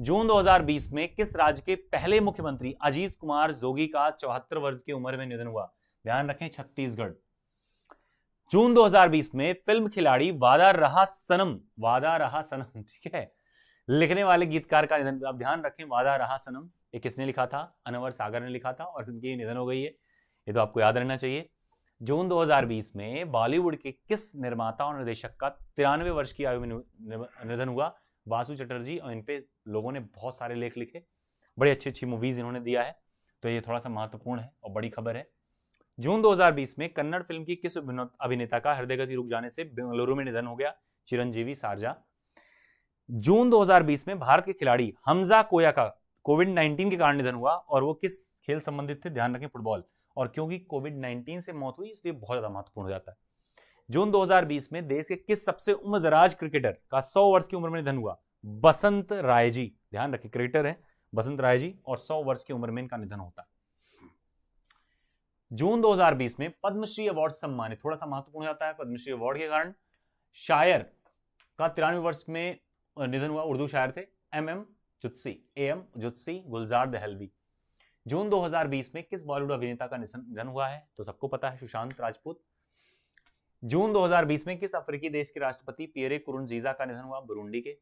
जून 2020 में किस राज्य के पहले मुख्यमंत्री अजीत कुमार जोगी का चौहत्तर वर्ष की उम्र में निधन हुआ ध्यान रखें छत्तीसगढ़ जून 2020 में फिल्म खिलाड़ी वादा रहा सनम वादा रहा सनम ठीक है लिखने वाले गीतकार का निधन आप ध्यान रखें वादा रहा सनम ये किसने लिखा था अनवर सागर ने लिखा था और उनकी निधन हो गई है ये तो आपको याद रहना चाहिए जून 2020 में बॉलीवुड के किस निर्माता और निर्देशक का तिरानवे वर्ष की आयु में निधन हुआ वासु चटर्जी और इनपे लोगों ने बहुत सारे लेख लिखे बड़ी अच्छी अच्छी मूवीज़ इन्होंने दिया है तो ये थोड़ा सा महत्वपूर्ण है और बड़ी खबर है जून 2020 में कन्नड़ फिल्म की किस अभिनेता का हृदय गति रुक जाने से बेंगलुरु में निधन हो गया चिरंजीवी सारजा जून 2020 में भारत के खिलाड़ी हमजा कोया का कोविड 19 के कारण निधन हुआ और वो किस खेल संबंधित थे ध्यान रखें फुटबॉल और क्योंकि कोविड 19 से मौत हुई इसलिए बहुत ज़्यादा महत्वपूर्ण हो जाता है जून 2020 में देश के किस सबसे उम्रदराज क्रिकेटर का 100 वर्ष की उम्र में निधन हुआ बसंत राय जी ध्यान रखिए क्रिकेटर है बसंत राय जी और 100 वर्ष की उम्र में इनका निधन होता है जून 2020 में पद्मश्री अवार्ड सम्मानित थोड़ा सा महत्वपूर्ण हो जाता है पद्मश्री अवार्ड के कारण शायर का तिरानवे वर्ष में निधन हुआ उर्दू शायर थे M M Zutshi A M Zutshi Gulzar Dehlavi जून 2020 में किस बॉलीवुड अभिनेता का निधन हुआ है तो सबको पता है सुशांत राजपूत जून 2020 में किस अफ्रीकी देश के राष्ट्रपति पियरे कुरुनजीजा का निधन हुआ बुरुंडी के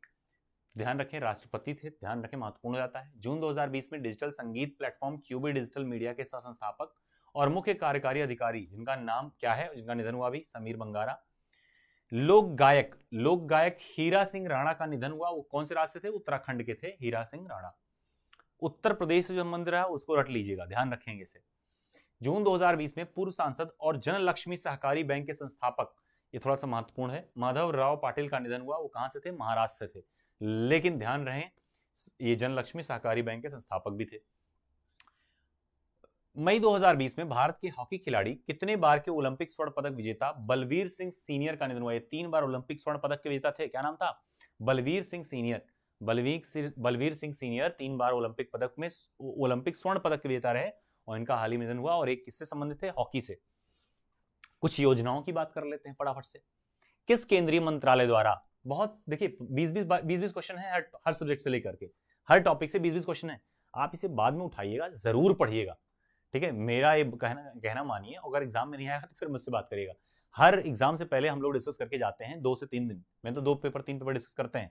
ध्यान रखें राष्ट्रपति थे ध्यान रखें महत्वपूर्ण हो जाता है जून 2020 में डिजिटल संगीत प्लेटफॉर्म क्यूबी डिजिटल मीडिया के संस्थापक और मुख्य कार्यकारी अधिकारी जिनका नाम क्या है जिनका निधन हुआ भी समीर बंगारा लोक गायक लोक गायक हीरा सिंह राणा का निधन हुआ वो कौन से राज्य थे उत्तराखंड के थे हीरा सिंह राणा उत्तर प्रदेश से जो मंदिर है उसको रट लीजिएगा ध्यान रखेंगे इसे जून 2020 में पूर्व सांसद और जनलक्ष्मी सहकारी बैंक के संस्थापक ये थोड़ा सा महत्वपूर्ण है माधव राव पाटिल का निधन हुआ वो कहां से थे महाराष्ट्र से थे लेकिन ध्यान रहे ये जनलक्ष्मी सहकारी बैंक के संस्थापक भी थे मई 2020 में भारत के हॉकी खिलाड़ी कितने बार के ओलंपिक स्वर्ण पदक विजेता बलवीर सिंह सीनियर का निधन हुआ ये तीन बार ओलंपिक स्वर्ण पदक के विजेता थे क्या नाम था बलवीर सिंह सीनियर बलवीर बलवीर सिंह सीनियर तीन बार ओलंपिक पदक में ओलंपिक स्वर्ण पदक के विजेता रहे और इनका हाल ही में निधन हुआ और एक किससे संबंधित है हॉकी से कुछ योजनाओं की बात कर लेते हैं फटाफट से किस केंद्रीय मंत्रालय द्वारा बहुत देखिए बीस बीस बीस बीस क्वेश्चन है हर हर सब्जेक्ट से लेकर के हर टॉपिक से बीस बीस क्वेश्चन है आप इसे बाद में उठाइएगा जरूर पढ़िएगा ठीक है मेरा ये कहना कहना मानिए अगर एग्जाम में नहीं आएगा तो फिर मुझसे बात करिएगा हर एग्जाम से पहले हम लोग डिस्कस करके जाते हैं दो से तीन दिन मैं तो दो पेपर तीन पेपर डिस्कस करते हैं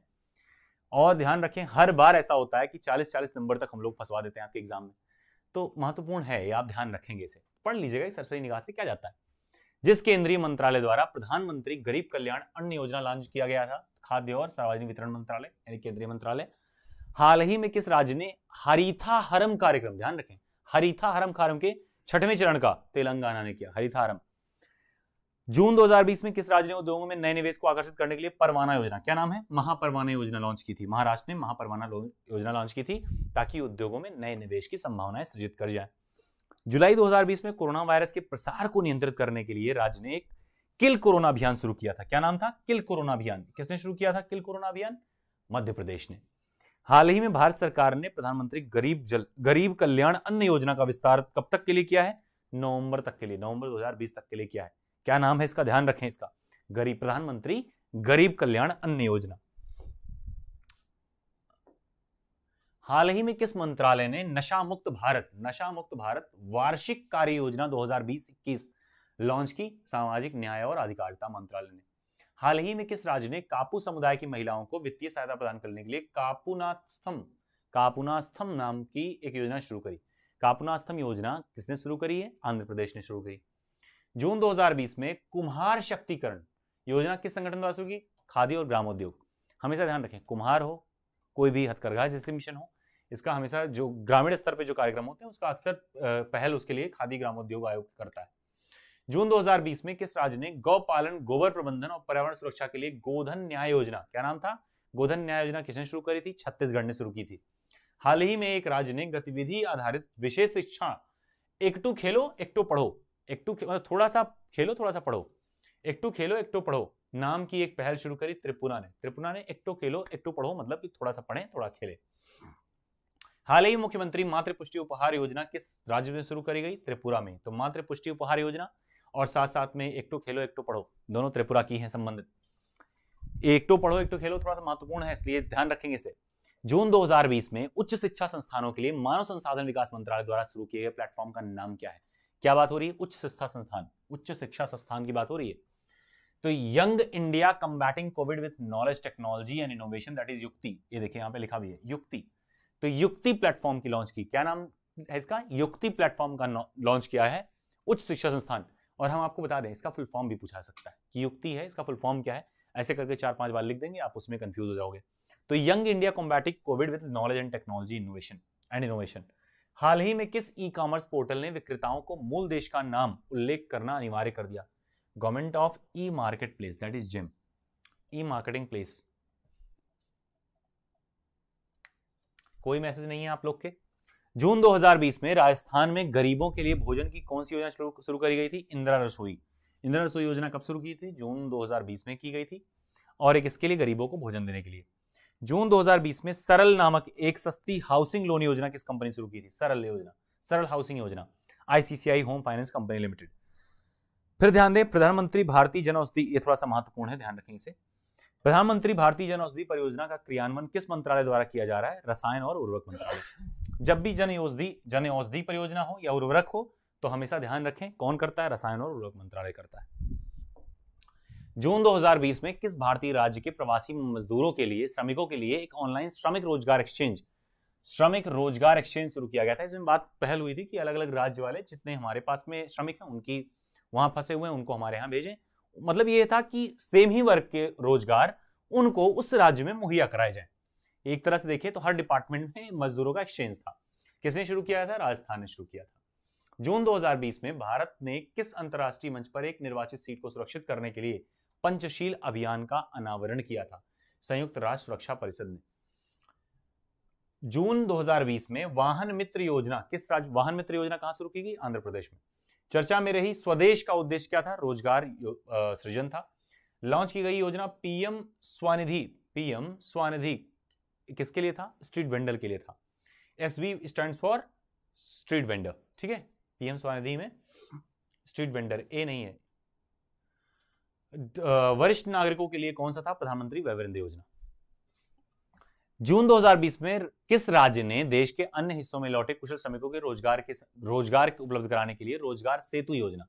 और ध्यान रखें हर बार ऐसा होता है कि 40-40 नंबर तक हम लोग फंसवा देते हैं आपके एग्जाम में तो महत्वपूर्ण है ये आप ध्यान रखेंगे इसे पढ़ लीजिएगा इस सरसरी निगाह से क्या जाता है जिस केंद्रीय मंत्रालय द्वारा प्रधानमंत्री गरीब कल्याण अन्न योजना लॉन्च किया गया था खाद्य और सार्वजनिक वितरण मंत्रालय यानी केंद्रीय मंत्रालय हाल ही में किस राज्य ने हरिथा हरम कार्यक्रम ध्यान रखें हरिथा हरम कार्यक्रम के छठवें चरण का तेलंगाना ने किया हरिथा हरम जून 2020 में किस राज्य ने उद्योगों में नए निवेश को आकर्षित करने के लिए परवाना योजना क्या नाम है महापरवाना योजना लॉन्च की थी महाराष्ट्र ने महापरवाना योजना लॉन्च की थी ताकि उद्योगों में नए निवेश की संभावनाएं सृजित कर जाए जुलाई 2020 में कोरोना वायरस के प्रसार को नियंत्रित करने के लिए राज्य ने एक किल कोरोना अभियान शुरू किया था क्या नाम था किल कोरोना अभियान किसने शुरू किया था किल कोरोना अभियान मध्य प्रदेश ने हाल ही में भारत सरकार ने प्रधानमंत्री गरीब जल गरीब कल्याण अन्न योजना का विस्तार कब तक के लिए किया है नवंबर तक के लिए नवंबर 2020 तक के लिए किया है क्या नाम है इसका ध्यान रखें इसका गरीब प्रधानमंत्री गरीब कल्याण अन्न योजना हाल ही में किस मंत्रालय ने नशा मुक्त भारत नशा मुक्त भारत वार्षिक कार्य योजना 2020-21 लॉन्च की सामाजिक न्याय और अधिकारिता मंत्रालय ने हाल ही में किस राज्य ने कापू समुदाय की महिलाओं को वित्तीय सहायता प्रदान करने के लिए कापुनास्थम कापुनास्थम नाम की एक योजना शुरू करी कापुनास्थम योजना किसने शुरू करी है आंध्र प्रदेश ने शुरू करी जून 2020 में कुम्हार शक्तिकरण योजना किस संगठन द्वारा शुरू की खादी और ग्रामोद्योग हमेशा ध्यान रखें कुम्हार हो कोई भी हथकरघा जैसे मिशन हो इसका हमेशा जो ग्रामीण स्तर पर जो कार्यक्रम होते हैं उसका अक्सर पहल उसके लिए खादी ग्रामोद्योग आयोग करता है जून 2020 में किस राज्य ने गौ पालन गोबर प्रबंधन और पर्यावरण सुरक्षा के लिए गोधन न्याय योजना क्या नाम था गोधन न्याय योजना किसने शुरू करी थी छत्तीसगढ़ ने शुरू की थी हाल ही में एक राज्य ने गतिविधि आधारित विशेष शिक्षा एक टू खेलो एक टू पढ़ो एक टू मतलब थोड़ा सा खेलो थोड़ा सा पढ़ो एक टू खेलो एक टू पढ़ो नाम की एक पहल शुरू करी त्रिपुरा ने त्रिपुरा ने एक टू खेलो एक टू पढ़ो मतलब कि थोड़ा सा पढ़े थोड़ा खेले हाल ही मुख्यमंत्री मातृ पुष्टि उपहार योजना किस राज्य में शुरू करी गई त्रिपुरा में तो मातृ पुष्टि उपहार योजना और साथ साथ में एक टू खेलो एक टू पढ़ो दोनों त्रिपुरा की है संबंधित एक टू पढ़ो एक टू खेलो थोड़ा सा महत्वपूर्ण है इसलिए ध्यान रखेंगे इसे जून 2020 में उच्च शिक्षा संस्थानों के लिए मानव संसाधन विकास मंत्रालय द्वारा शुरू किए गए प्लेटफॉर्म का नाम क्या है क्या बात हो रही है उच्च शिक्षा संस्थान उच्च शिक्षा संस्थान की बात हो रही है तो young India combating Covid with knowledge technology and innovation that is Yukti ये देखिए यहाँ पे लिखा भी है युक्ति तो युक्ति प्लेटफॉर्म की लॉन्च की क्या नाम है इसका युक्ति प्लेटफॉर्म का लॉन्च किया है उच्च शिक्षा संस्थान और हम आपको बता दें इसका फुल फॉर्म भी पूछा सकता है कि युक्ति है इसका फुल फॉर्म क्या है ऐसे करके चार पांच बार लिख देंगे आप उसमें कंफ्यूज हो जाओगे तो young India combating Covid with knowledge and technology innovation and innovation हाल ही में किस ई कॉमर्स पोर्टल ने विक्रेताओं को मूल देश का नाम उल्लेख करना अनिवार्य कर दिया government of e market place that is GeM e marketing place कोई मैसेज नहीं है आप लोग के जून 2020 में राजस्थान में गरीबों के लिए भोजन की कौन सी योजना शुरू करी गई थी इंदिरा रसोई इंदिरा रसोई योजना कब शुरू की थी जून 2020 में की गई थी और एक इसके लिए गरीबों को भोजन देने के लिए जून 2020 में सरल नामक एक सस्ती हाउसिंग लोन योजना किस कंपनी शुरू की थी सरल योजना सरल हाउसिंग योजना ICCI home finance company limited फिर ध्यान दें प्रधानमंत्री भारतीय जन औषधि ये थोड़ा सा महत्वपूर्ण है ध्यान रखें इसे प्रधानमंत्री भारतीय जन औषधि परियोजना का क्रियान्वयन किस मंत्रालय द्वारा किया जा रहा है रसायन और उर्वरक मंत्रालय जब भी जन औषधि जन औषधि परियोजना हो या उर्वरक हो तो हमेशा ध्यान रखें कौन करता है रसायन और उर्वरक मंत्रालय करता है जून 2020 में किस भारतीय राज्य के प्रवासी मजदूरों के लिए श्रमिकों के लिए एक ऑनलाइन श्रमिक रोजगार एक्सचेंज श्रमिक रोजगार एक्सचेंज शुरू किया गया था इसमें बात पहल हुई थी कि अलग अलग राज्य वाले जितने हमारे पास में श्रमिक हैं उनकी वहां फंसे हुए हैं उनको हमारे यहाँ भेजें मतलब ये था कि सेम ही वर्ग के रोजगार उनको उस राज्य में मुहैया कराए जाए एक तरह से देखिए तो हर डिपार्टमेंट में मजदूरों का एक्सचेंज था किसने शुरू किया था राजस्थान ने शुरू किया था जून 2020 में भारत ने किस अंतर्राष्ट्रीय मंच पर एक निर्वाचित सीट को सुरक्षित करने के लिए पंचशील अभियान का अनावरण किया था संयुक्त राष्ट्र सुरक्षा परिषद ने जून 2020 में वाहन मित्र योजना किस राज्य वाहन मित्र योजना कहां शुरू की गई आंध्र प्रदेश में चर्चा में रही स्वदेश का उद्देश्य क्या था रोजगार सृजन था लॉन्च की गई योजना पीएम स्वानिधि पीएम स्वानिधि किसके लिए था स्ट्रीट वेंडर के लिए था S V stand for street vendor ठीक है पीएम स्वानिधि में स्ट्रीट वेंडर ए नहीं है वरिष्ठ नागरिकों के लिए कौन सा था प्रधानमंत्री वैवरिंद योजना जून 2020 में किस राज्य ने देश के अन्य हिस्सों में लौटे कुशल श्रमिकों के रोजगार के रोजगार उपलब्ध कराने के लिए रोजगार सेतु योजना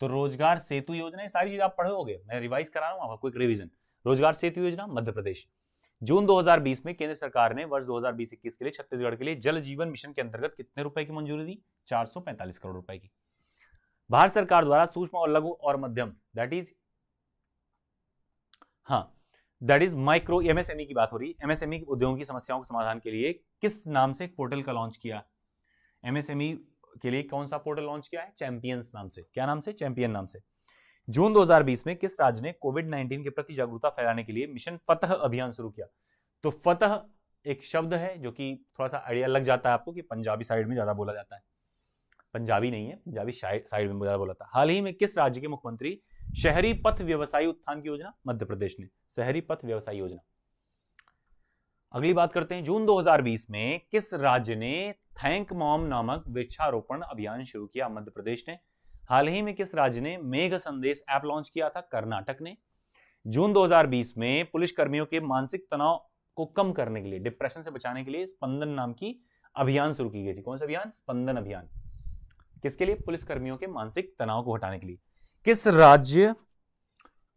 तो रोजगार सेतु योजना ये सारी चीज आप पढ़ोगे मैं रिवाइज करा रहा हूँ आपको एक रिविजन रोजगार सेतु योजना मध्य प्रदेश जून 2020 में केंद्र सरकार ने वर्ष 2020-21 के लिए छत्तीसगढ़ के लिए जल जीवन मिशन के अंतर्गत कितने रुपए की मंजूरी दी 445 करोड़ रुपए की भारत सरकार द्वारा सूक्ष्म और लघु और मध्यम दैट इज हाँ दैट इज माइक्रो एमएसएमई की बात हो रही है एमएसएमई e उद्योगों की समस्याओं के समाधान के लिए किस नाम से पोर्टल का लॉन्च किया एमएसएमई e के लिए कौन सा पोर्टल लॉन्च किया है चैंपियंस नाम से क्या नाम से चैंपियन नाम से जून 2020 में किस राज्य ने कोविड 19 के प्रति जागरूकता फैलाने के लिए मिशन फतह अभियान शुरू किया तो फतह एक शब्द है जो कि थोड़ा सा आइडिया लग जाता है आपको कि पंजाबी साइड में ज्यादा बोला जाता है पंजाबी नहीं है पंजाबी साइड में ज्यादा बोला जाता है हाल ही में किस राज्य के मुख्यमंत्री शहरी पथ व्यवसायी उत्थान की योजना मध्य प्रदेश ने शहरी पथ व्यवसायी योजना अगली बात करते हैं जून 2020 में किस राज्य ने थैंक मॉम नामक वृक्षारोपण अभियान शुरू किया मध्य प्रदेश ने हाल ही में किस राज्य ने मेघ संदेश ऐप लॉन्च किया था कर्नाटक ने जून 2020 में पुलिस कर्मियों के मानसिक तनाव को कम करने के लिए डिप्रेशन से बचाने के लिए स्पंदन नाम की अभियान शुरू की गई थी कौन सा अभियान स्पंदन अभियान किसके लिए पुलिस कर्मियों के मानसिक तनाव को हटाने के लिए किस राज्य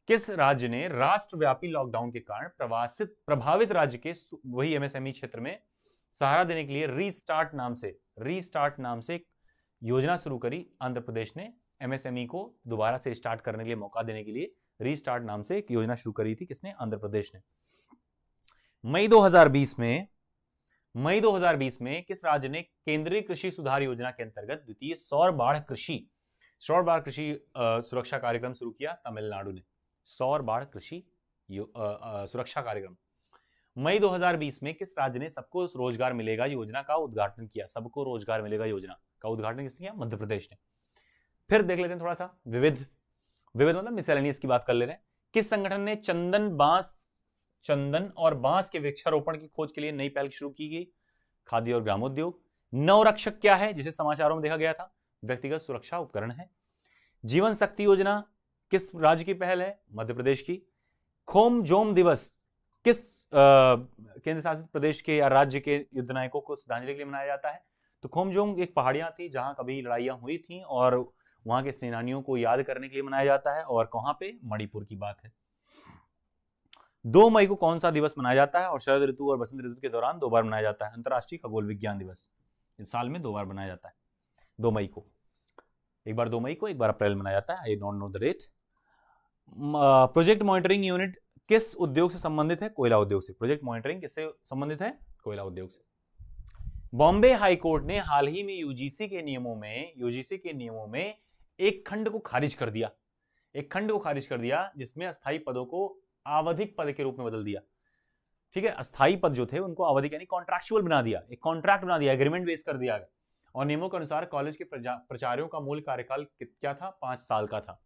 किस राज्य ने राष्ट्रव्यापी लॉकडाउन के कारण प्रवासित प्रभावित राज्य के वही एमएसएमई e क्षेत्र में सहारा देने के लिए रीस्टार्ट नाम से रीस्टार्ट नाम से योजना शुरू करी आंध्र प्रदेश ने एमएसएमई e को दोबारा से स्टार्ट करने के लिए मौका देने के लिए रीस्टार्ट नाम से एक योजना शुरू करी थी किसने आंध्र प्रदेश ने मई 2020 में मई 2020 में किस राज्य ने केंद्रीय कृषि सुधार योजना के अंतर्गत द्वितीय सौर बाढ़ कृषि सौर बाढ़ कृषि सुरक्षा कार्यक्रम शुरू किया तमिलनाडु ने सौर बाढ़ कृषि सुरक्षा कार्यक्रम मई 2020 में किस राज्य ने सबको रोजगार मिलेगा योजना का उद्घाटन किया सबको रोजगार मिलेगा योजना का उद्घाटन किसने किया मध्य प्रदेश ने फिर देख लेते हैं थोड़ा सा विविध विविध मतलब मिसेलेनियस की बात कर ले रहे हैं किस संगठन ने चंदन बांस चंदन और बांस के वृक्षारोपण की खोज के लिए नई पहल शुरू की गई खादी और ग्रामोद्योग नवरक्षक क्या है जिसे समाचारों में देखा गया था व्यक्तिगत सुरक्षा उपकरण है जीवन शक्ति योजना किस राज्य की पहल है मध्य प्रदेश की खोम जोम दिवस किस केंद्र शासित प्रदेश के या राज्य के युद्ध नायकों को श्रद्धांजलि के लिए मनाया जाता है तो जोम एक पहाड़ियां थी जहां कभी लड़ाइयां हुई थी और वहां के सेनानियों को याद करने के लिए मनाया जाता है और कहां पे मणिपुर की बात है दो मई को कौन सा दिवस मनाया जाता है और शरद ऋतु और बसंत ऋतु के दौरान दो बार मनाया जाता है अंतर्राष्ट्रीय खगोल विज्ञान दिवस इस साल में दो बार मनाया जाता है दो मई को एक बार दो मई को एक बार अप्रैल मनाया जाता है I don't know the date project monitoring unit किस उद्योग से संबंधित है कोयला उद्योग से प्रोजेक्ट मॉनिटरिंग किससे संबंधित है कोयला उद्योग से बॉम्बे हाईकोर्ट ने हाल ही में यूजीसी के नियमों में यूजीसी के नियमों में एक खंड को खारिज कर दिया एक खंड को खारिज कर दिया जिसमें अस्थाई पदों को आवधिक पद के रूप में बदल दिया ठीक है अस्थाई पद जो थे उनको आवधिक यानी कॉन्ट्रैक्चुअल बना दिया एक कॉन्ट्रैक्ट बना दिया एग्रीमेंट बेस कर दिया गया और नियमों के अनुसार कॉलेज के प्राचार्यों का मूल कार्यकाल क्या था पांच साल का था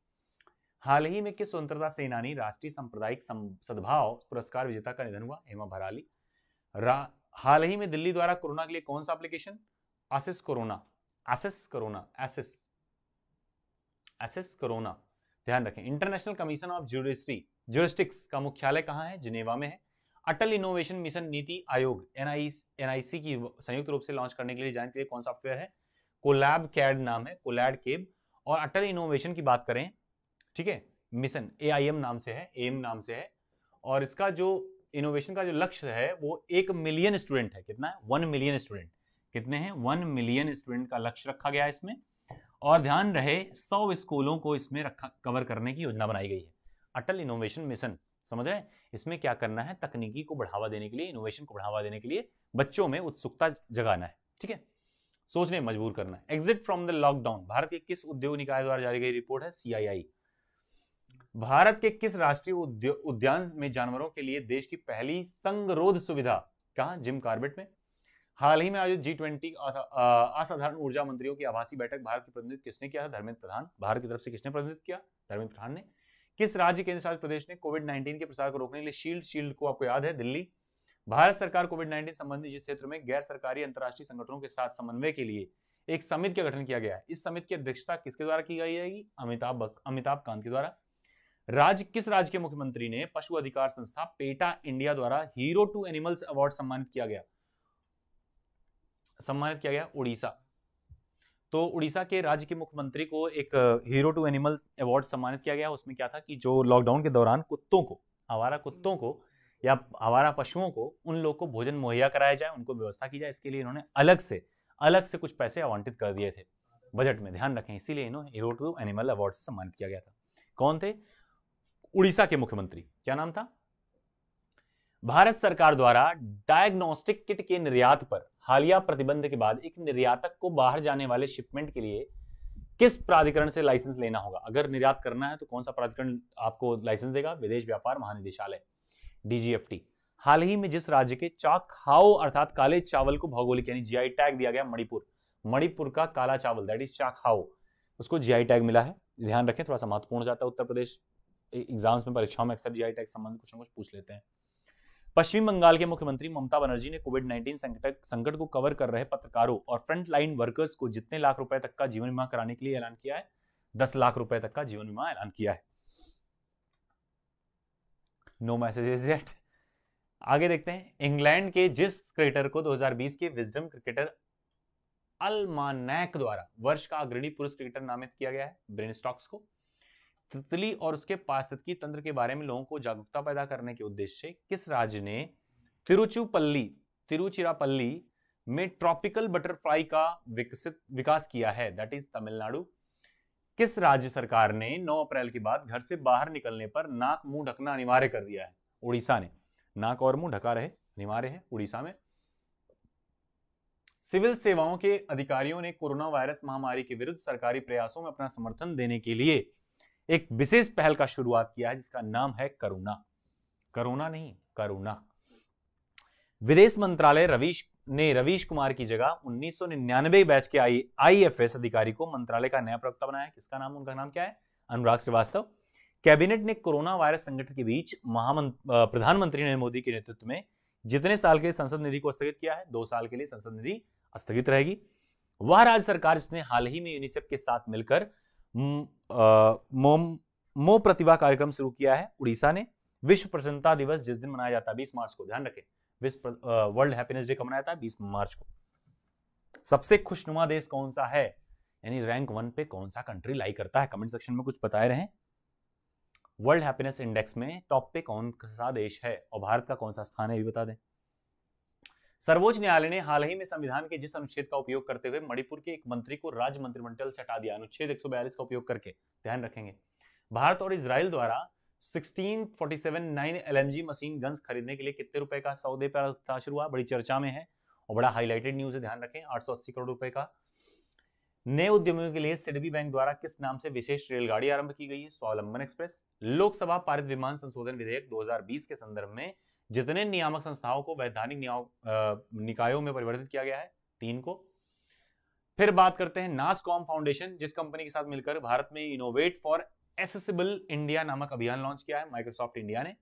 हाल ही में किस स्वतंत्रता सेनानी राष्ट्रीय सांप्रदायिक सद्भाव पुरस्कार विजेता का निधन हुआ हेमा भराली हाल ही में दिल्ली द्वारा कोरोना के लिए कौन सा एप्लीकेशन आसिस कोरोना आसिस कोरोना एसिस एसिस कोरोना ध्यान रखें international commission of judiciary jurists का मुख्यालय कहाँ है जिनेवा में है अटल इनोवेशन मिशन नीति आयोग एनआईसी की संयुक्त रूप से लॉन्च करने के लिए जानकारी कौन सॉफ्टवेयर है कोलैब कैड नाम है कोलैड केब और अटल इनोवेशन की बात करें ठीक है मिशन ए नाम से है एम नाम से है और इसका जो इनोवेशन का जो लक्ष्य है वो एक मिलियन स्टूडेंट है कितना है वन मिलियन स्टूडेंट कितने हैं वन मिलियन स्टूडेंट का लक्ष्य रखा गया है इसमें और ध्यान रहे सौ स्कूलों को इसमें रखा कवर करने की योजना बनाई गई है अटल इनोवेशन मिशन समझ रहे हैं इसमें क्या करना है तकनीकी को बढ़ावा देने के लिए इनोवेशन को बढ़ावा देने के लिए बच्चों में उत्सुकता जगाना है ठीक है सोचने मजबूर करना है exit from the lockdown Bharat के किस उद्योग निकाय द्वारा जारी गई रिपोर्ट है सीआईआई भारत के किस राष्ट्रीय उद्यान में जानवरों के लिए देश की पहली संगरोध सुविधा कहा जिम कार्बेट में हाल ही में आयोजित जी ट्वेंटी असाधारण ऊर्जा मंत्रियों की आभासी बैठक भारत की प्रतिनिधित्व किसने किया था धर्मेंद्र प्रधान भारत की तरफ से किसने प्रतिनिधित्व किया धर्मेंद्र प्रधान ने किस राज्य केंद्र शासित प्रदेश ने कोविड 19 के प्रसार को रोकने के लिए शील्ड शील्ड को आपको याद है दिल्ली भारत सरकार कोविड 19 संबंधी जिस क्षेत्र में गैर सरकारी अंतर्राष्ट्रीय संगठनों के साथ समन्वय के लिए एक समिति का गठन किया गया है इस समिति की अध्यक्षता किसके द्वारा की गई जाएगी अमिताभ अमिताभ कांत के द्वारा राज्य किस राज्य के मुख्यमंत्री ने पशु अधिकार संस्था पेटा इंडिया द्वारा हीरो टू एनिमल्स अवार्ड सम्मानित किया गया सम्मानित किया गया उड़ीसा तो उड़ीसा के राज्य के मुख्यमंत्री को एक हीरो टू एनिमल अवार्ड सम्मानित किया गया उसमें क्या था कि जो लॉकडाउन के दौरान कुत्तों को आवारा कुत्तों को या आवारा पशुओं को उन लोग को भोजन मुहैया कराया जाए उनको व्यवस्था की जाए इसके लिए इन्होंने अलग से अलग से कुछ पैसे आवंटित कर दिए थे बजट में ध्यान रखें इसीलिए इन्होंने हीरो टू एनिमल अवार्ड से सम्मानित किया गया था कौन थे उड़ीसा के मुख्यमंत्री क्या नाम था भारत सरकार द्वारा डायग्नोस्टिक किट के निर्यात पर हालिया प्रतिबंध के बाद एक निर्यातक को बाहर जाने वाले शिपमेंट के लिए किस प्राधिकरण से लाइसेंस लेना होगा अगर निर्यात करना है तो कौन सा प्राधिकरण आपको लाइसेंस देगा विदेश व्यापार महानिदेशालय डीजीएफटी हाल ही में जिस राज्य के चाक खाओ अर्थात काले चावल को भौगोलिक यानी जीआई टैग दिया गया मणिपुर मणिपुर का काला चावल दैट इज चाक खाओ उसको जीआई टैग मिला है ध्यान रखें थोड़ा सा महत्वपूर्ण जाता है उत्तर प्रदेश एग्जाम्स में परीक्षाओं में अक्सर जीआई टैग संबंधित कुछ ना कुछ पूछ लेते हैं पश्चिम बंगाल के मुख्यमंत्री ममता बनर्जी ने कोविड 19 संकट संकट को कवर कर रहे पत्रकारों और फ्रंट लाइन वर्कर्स को जितने लाख रुपए तक का जीवन बीमा कराने के लिए ऐलान किया है दस लाख रुपए तक का जीवन बीमा ऐलान किया है नो मैसेजेस येट आगे देखते हैं इंग्लैंड के जिस क्रिकेटर को 2020 के विजडम क्रिकेटर अलमानैक द्वारा वर्ष का अग्रणी पुरुष क्रिकेटर नामित किया गया है ब्रेन स्टॉक्स को तितली और उसके पास्तकी तंत्र के बारे में लोगों को जागरूकता पैदा करने के उद्देश्य से किस राज्य ने तिरुचुपल्ली तिरुचिरापल्ली में ट्रॉपिकल बटरफ्लाई का विकसित विकास किया है दैट इज तमिलनाडु किस राज्य सरकार ने 9 अप्रैल के बाद घर से बाहर निकलने पर नाक मुंह ढकना अनिवार्य कर दिया है उड़ीसा ने नाक और मुंह ढका रहे अनिवार्य है उड़ीसा में सिविल सेवाओं के अधिकारियों ने कोरोना वायरस महामारी के विरुद्ध सरकारी प्रयासों में अपना समर्थन देने के लिए एक विशेष पहल का शुरुआत किया है जिसका नाम है करुणा करुणा नहीं करुणा विदेश मंत्रालय रवीश ने रवीश कुमार की जगह 1999 बैच के आई आईएफएस अधिकारी को मंत्रालय का नया प्रवक्ता बनाया किसका नाम उनका नाम क्या है अनुराग श्रीवास्तव कैबिनेट ने कोरोना वायरस संकट के बीच प्रधानमंत्री नरेंद्र मोदी के नेतृत्व में जितने साल के संसद निधि को स्थगित किया है दो साल के लिए संसद निधि स्थगित रहेगी वह राज्य सरकार जिसने हाल ही में यूनिसेफ के साथ मिलकर हम्म, मोम मो प्रतिभा कार्यक्रम शुरू किया है उड़ीसा ने विश्व प्रसन्नता दिवस जिस दिन मनाया जाता है बीस मार्च को ध्यान रखें विश्व वर्ल्ड हैप्पीनेस डे कब मनाया जाता है बीस मार्च को सबसे खुशनुमा देश कौन सा है यानी रैंक वन पे कौन सा कंट्री लाई करता है कमेंट सेक्शन में कुछ बताए रहे वर्ल्ड हैप्पीनेस इंडेक्स में टॉप पे कौन सा देश है और भारत का कौन सा स्थान है ये बता दें सर्वोच्च न्यायालय ने हाल ही में संविधान के जिस अनुच्छेद का उपयोग करते हुए मणिपुर के एक मंत्री को राज्य मंत्रिमंडल से हटा दिया अनुच्छेद एक का उपयोग करके ध्यान रखेंगे भारत और इसराइल द्वारा 1647 नाइन मशीन गन्स खरीदने के लिए कितने रुपए का सौदे पर अंतराष्ट्र हुआ बड़ी चर्चा में है और बड़ा हाईलाइटेड न्यूज है ध्यान रखें 880 करोड़ रुपए का नए उद्यमियों के लिए सिडबी बैंक द्वारा किस नाम से विशेष रेलगाड़ी आरंभ की गई है स्वावलंबन एक्सप्रेस लोकसभा पारित विमान संशोधन विधेयक 2020 के संदर्भ में जितने नियामक संस्थाओं को वैधानिक निकायों में परिवर्तित किया गया है तीन को फिर बात करते हैं नासकॉम फाउंडेशन जिस कंपनी के साथ मिलकर भारत में इनोवेट फॉर एसेसिबल इंडिया नामक अभियान लॉन्च किया है माइक्रोसॉफ्ट इंडिया ने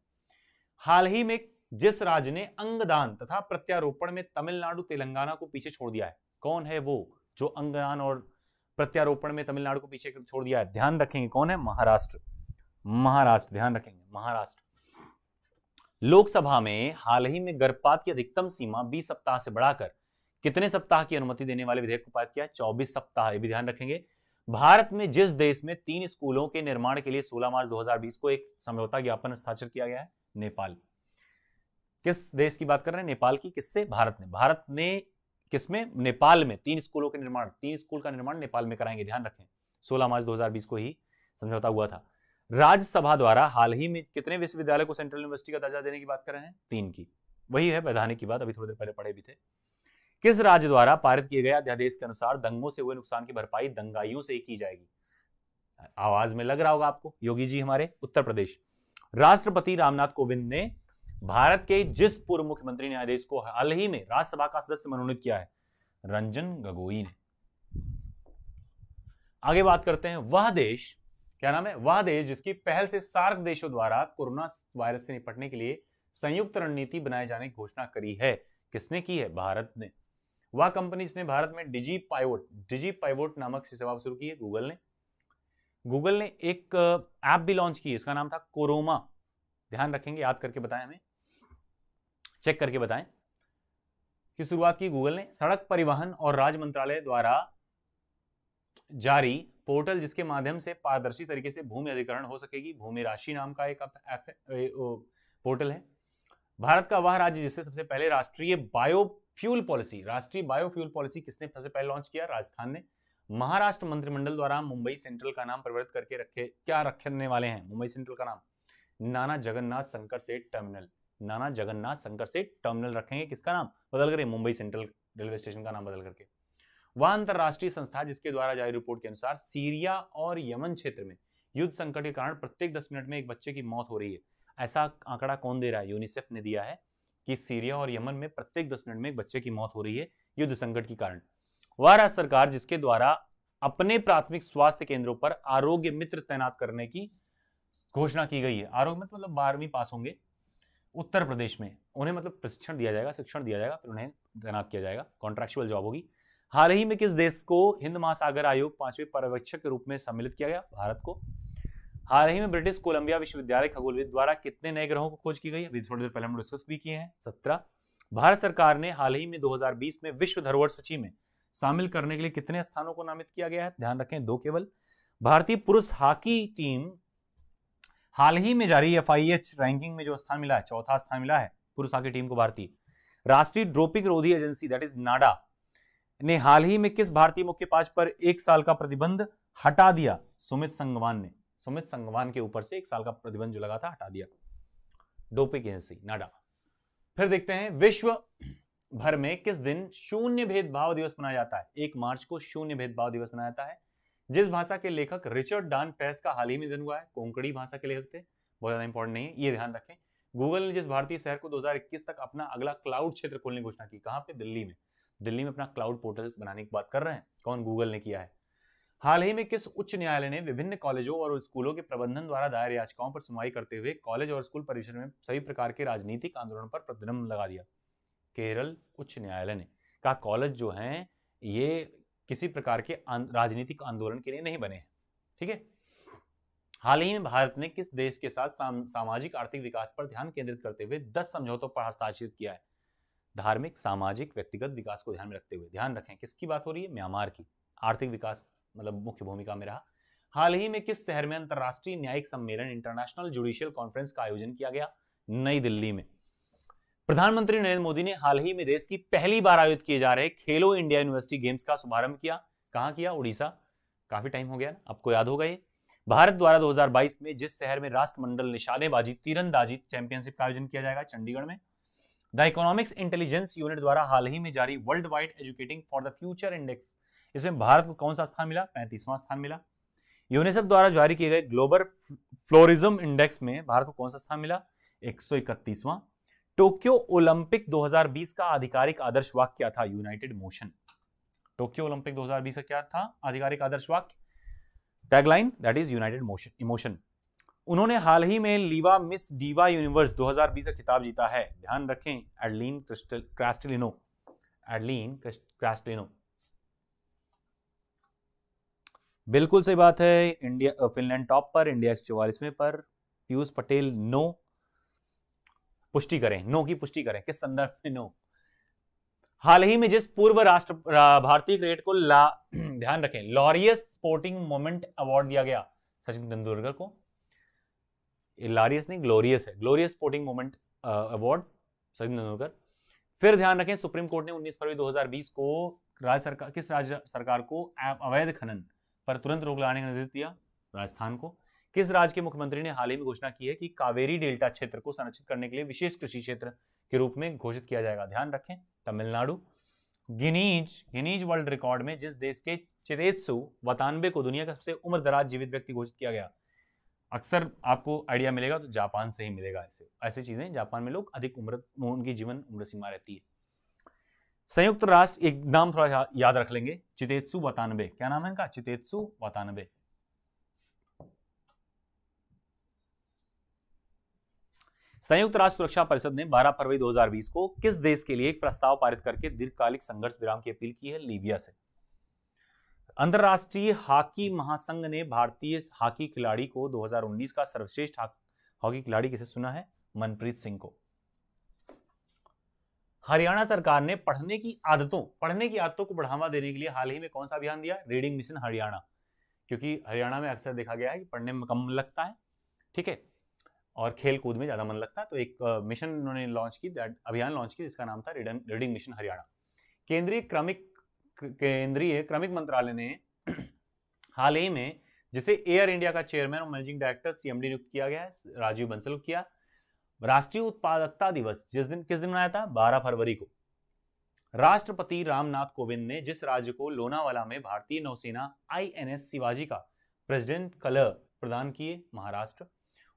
हाल ही में जिस राज्य ने अंगदान तथा प्रत्यारोपण में तमिलनाडु तेलंगाना को पीछे छोड़ दिया है कौन है वो जो अंगदान और प्रत्यारोपण में तमिलनाडु को पीछे छोड़ दिया है ध्यान रखेंगे कौन है महाराष्ट्र महाराष्ट्र ध्यान रखेंगे महाराष्ट्र लोकसभा में हाल ही में गर्भपात की अधिकतम सीमा 20 सप्ताह से बढ़ाकर कितने सप्ताह की अनुमति देने वाले विधेयक को पारित किया 24 सप्ताह ये भी ध्यान रखेंगे भारत में जिस देश में तीन स्कूलों के निर्माण के लिए 16 मार्च 2020 को एक समझौता ज्ञापन हस्ताक्षर किया गया है नेपाल किस देश की बात कर रहे हैं नेपाल की किससे भारत ने भारत ने किसमें नेपाल में तीन स्कूलों के निर्माण तीन स्कूल का निर्माण नेपाल में कराएंगे ध्यान रखें 16 मार्च 2020 को ही समझौता हुआ था राज्यसभा द्वारा हाल ही में कितने विश्वविद्यालय को सेंट्रल यूनिवर्सिटी का दर्जा देने की बात कर रहे हैं तीन की वही है वैधानिक की बात अभी थोड़ी देर पहले पढ़े भी थे किस राज्य द्वारा पारित किए गए अध्यादेश के अनुसार दंगों से हुए नुकसान की भरपाई दंगाइयों से ही की जाएगी आवाज में लग रहा होगा आपको योगी जी हमारे उत्तर प्रदेश राष्ट्रपति रामनाथ कोविंद ने भारत के जिस पूर्व मुख्यमंत्री न्यायाधीश को हाल ही में राज्यसभा का सदस्य मनोनीत किया है रंजन गगोई ने आगे बात करते हैं वह देश क्या नाम है वह देश जिसकी पहल से सार्क देशों द्वारा कोरोना वायरस से निपटने के लिए संयुक्त रणनीति बनाए जाने की घोषणा करी है किसने की है भारत ने वह कंपनी जिसने भारत में डिजी पाइवोट डिजी पाइवोट नामक सेवा शुरू की है गूगल ने गूगल ने एक ऐप भी लॉन्च की इसका नाम था कोरोमा ध्यान रखेंगे याद करके बताएं हमें चेक करके बताएं की शुरुआत की गूगल ने सड़क परिवहन और राज्य मंत्रालय द्वारा जारी पोर्टल जिसके माध्यम से पारदर्शी तरीके से भूमि अधिकरण हो सकेगी भूमि राशि नाम का एक ऐप पोर्टल है भारत का वह राज्य जिससे सबसे पहले राष्ट्रीय बायोफ्यूल पॉलिसी राष्ट्रीय बायोफ्यूल पॉलिसी किसने सबसे पहले लॉन्च किया राजस्थान ने महाराष्ट्र मंत्रिमंडल द्वारा मुंबई सेंट्रल का नाम परिवर्तित करके रखे क्या रखने वाले हैं मुंबई सेंट्रल का नाम नाना जगन्नाथ शंकर सेठ टर्मिनल नाना जगन्नाथ शंकर सेठ टर्मिनल रखेंगे किसका नाम बदल करें मुंबई सेंट्रल रेलवे स्टेशन का नाम बदल करके वह अंतर्राष्ट्रीय संस्था जिसके द्वारा जारी रिपोर्ट के अनुसार सीरिया और यमन क्षेत्र में युद्ध संकट के कारण प्रत्येक दस मिनट में एक बच्चे की मौत हो रही है ऐसा आंकड़ा कौन दे रहा है यूनिसेफ ने दिया है कि सीरिया और यमन में प्रत्येक दस मिनट में एक बच्चे की मौत हो रही है युद्ध संकट के कारण वह राज्य सरकार जिसके द्वारा अपने प्राथमिक स्वास्थ्य केंद्रों पर आरोग्य मित्र तैनात करने की घोषणा की गई है आरोग्य मित्र मतलब बारहवीं पास होंगे उत्तर प्रदेश में उन्हें मतलब प्रशिक्षण दिया जाएगा शिक्षण दिया जाएगा फिर उन्हें तैनात किया जाएगा कॉन्ट्रेक्चुअल जॉब होगी हाल ही में किस देश को हिंद महासागर आयोग पांचवें पर्यवेक्षक के रूप में सम्मिलित किया गया भारत को हाल ही में ब्रिटिश कोलंबिया विश्वविद्यालय खगोलविद द्वारा कितने नए ग्रहों को खोज की गई अभी थोड़ी देर पहले हम डिस्कस भी किए हैं सत्रह भारत सरकार ने हाल ही में 2020 में विश्व धरोहर सूची में शामिल करने के लिए कितने स्थानों को नामित किया गया है ध्यान रखें दो केवल भारतीय पुरुष हॉकी टीम हाल ही में जारी एफ रैंकिंग में जो स्थान मिला है चौथा स्थान मिला है पुरुष हॉकी टीम को भारतीय राष्ट्रीय ड्रोपिंग रोधी एजेंसी दैट इज नाडा ने हाल ही में किस भारतीय मुक्केबाज पर एक साल का प्रतिबंध हटा दिया सुमित संगवान ने सुमित संगवान के ऊपर से एक साल का प्रतिबंध जो लगा था हटा दिया डोपिंग एजेंसी नाडा फिर देखते हैं विश्व भर में किस दिन शून्य भेदभाव दिवस मनाया जाता है एक मार्च को शून्य भेदभाव दिवस मनाया जाता है जिस भाषा के लेखक रिचर्ड डान पेस का हाल ही में निधन हुआ है कोंकणी भाषा के लेखक थे बहुत ज्यादा इंपॉर्टेंट नहीं है ये ध्यान रखें गूगल ने जिस भारतीय शहर को 2021 तक अपना अगला क्लाउड क्षेत्र खोलने की घोषणा की कहां पे दिल्ली में दिल्ली में अपना क्लाउड पोर्टल बनाने की बात कर रहे हैं कौन गूगल ने किया है हाल ही में किस उच्च न्यायालय ने विभिन्न कॉलेजों और स्कूलों के प्रबंधन द्वारा दायर याचिकाओं पर सुनवाई करते हुए कॉलेज और स्कूल परिसर में सभी प्रकार के राजनीतिक आंदोलन पर प्रतिबंध लगा दिया केरल उच्च न्यायालय ने कहा कॉलेज जो हैं ये किसी प्रकार के राजनीतिक आंदोलन के लिए नहीं बने हैं ठीक है हाल ही में भारत ने किस देश के साथ साम, सामाजिक आर्थिक विकास पर ध्यान केंद्रित करते हुए दस समझौतों पर हस्ताक्षर किया है धार्मिक सामाजिक व्यक्तिगत विकास को ध्यान में रखते हुए ध्यान रखें किसकी बात हो रही है म्यांमार की आर्थिक विकास मतलब मुख्य भूमिका में रहा हाल ही में किस शहर में अंतर्राष्ट्रीय न्यायिक सम्मेलन इंटरनेशनल जुडिशियल कॉन्फ्रेंस का आयोजन किया गया नई दिल्ली में प्रधानमंत्री नरेंद्र मोदी ने हाल ही में देश की पहली बार आयोजित किए जा रहे खेलो इंडिया यूनिवर्सिटी गेम्स का शुभारंभ किया कहा किया उड़ीसा काफी टाइम हो गया आपको याद होगा ये भारत द्वारा 2022 में जिस शहर में राष्ट्रमंडल निशानेबाजी तीरंदाजी चैंपियनशिप का आयोजन किया जाएगा चंडीगढ़ में द इकोनॉमिक्स इंटेलिजेंस यूनिट द्वारा हाल ही में जारी worldwide educating for the future index इसमें भारत को कौन सा स्थान मिला पैंतीसवां स्थान मिला यूनिसेफ द्वारा जारी किए गए ग्लोबल फ्लोरिज्म इंडेक्स में भारत को कौन सा स्थान मिला एक टोक्यो ओलंपिक 2020 का आधिकारिक आदर्श वाक्य क्या था यूनाइटेड मोशन टोक्यो ओलंपिक 2020 का क्या था आधिकारिक आदर्श वाक्य tagline that is united motion emotion उन्होंने हाल ही में लीवा मिस डीवा यूनिवर्स 2020 का खिताब जीता है ध्यान रखें एडलिन क्रास्टलिनो एडलिन क्रास्टलिनो बिल्कुल सही बात है इंडिया फिनलैंड टॉप पर इंडिया चौवालीसवें पर पीयूष पटेल नो पुष्टि करें नो की पुष्टि करें किस संदर्भ में नो हाल ही में जिस पूर्व राष्ट्र भारतीय क्रिकेट को ला ध्यान रखें लॉरियस स्पोर्टिंग मोमेंट अवार्ड दिया गया सचिन तेंदुलकर को लारियस नहीं ग्लोरियस है glorious sporting moment award Sachin Tendulkar फिर ध्यान रखें सुप्रीम कोर्ट ने 19 फरवरी 2020 को राज्य सरकार किस राज्य सरकार को अवैध खनन पर तुरंत रोक लगाने का निर्देश दिया राजस्थान को किस राज्य के मुख्यमंत्री ने हाल ही में घोषणा की है कि कावेरी डेल्टा क्षेत्र को संरक्षित करने के लिए विशेष कृषि क्षेत्र के रूप में घोषित किया जाएगा ध्यान रखें Tamil Nadu Guinness Guinness world record में जिस देश के चिरेत्सु वतानबे को दुनिया का सबसे उम्र जीवित व्यक्ति घोषित किया गया अक्सर आपको आइडिया मिलेगा तो जापान से ही मिलेगा ऐसे ऐसी चीज़ें जापान में लोग अधिक उम्र उनकी जीवन उम्र सीमा रहती है संयुक्त राष्ट्र एक नाम थोड़ा याद रख लेंगे चितेत्सु वतानबे क्या नाम है इनका चितेत्सु वतानबे संयुक्त राष्ट्र सुरक्षा परिषद ने 12 फरवरी 2020 को किस देश के लिए एक प्रस्ताव पारित करके दीर्घकालिक संघर्ष विराम की अपील की है लीबिया से अंतर्राष्ट्रीय हॉकी महासंघ ने भारतीय हॉकी खिलाड़ी को 2019 का सर्वश्रेष्ठ हॉकी खिलाड़ी किसे सुना है मनप्रीत सिंह को हरियाणा सरकार ने पढ़ने की आदतों पढ़ने की आदतों को बढ़ावा देने के लिए हाल ही में कौन सा अभियान दिया रीडिंग मिशन हरियाणा क्योंकि हरियाणा में अक्सर देखा गया है कि पढ़ने में कम लगता है ठीक है और खेल कूद में ज़्यादा मन लगता है तो एक मिशन उन्होंने लॉन्च की अभियान लॉन्च किया जिसका नाम था रीडिंग मिशन हरियाणा केंद्रीय क्रमिक केंद्रीय क्रमिक मंत्रालय ने हाल ही में जिसे एयर इंडिया का चेयरमैन और मैनेजिंग डायरेक्टर सीएमडी नियुक्त किया गया है राजीव बंसल किया राष्ट्रीय उत्पादकता दिवस जिस दिन किस दिन मनाया था 12 फरवरी को राष्ट्रपति रामनाथ कोविंद ने जिस राज्य को लोनावाला में भारतीय नौसेना आईएनएस शिवाजी का प्रेसिडेंट कलर प्रदान किए महाराष्ट्र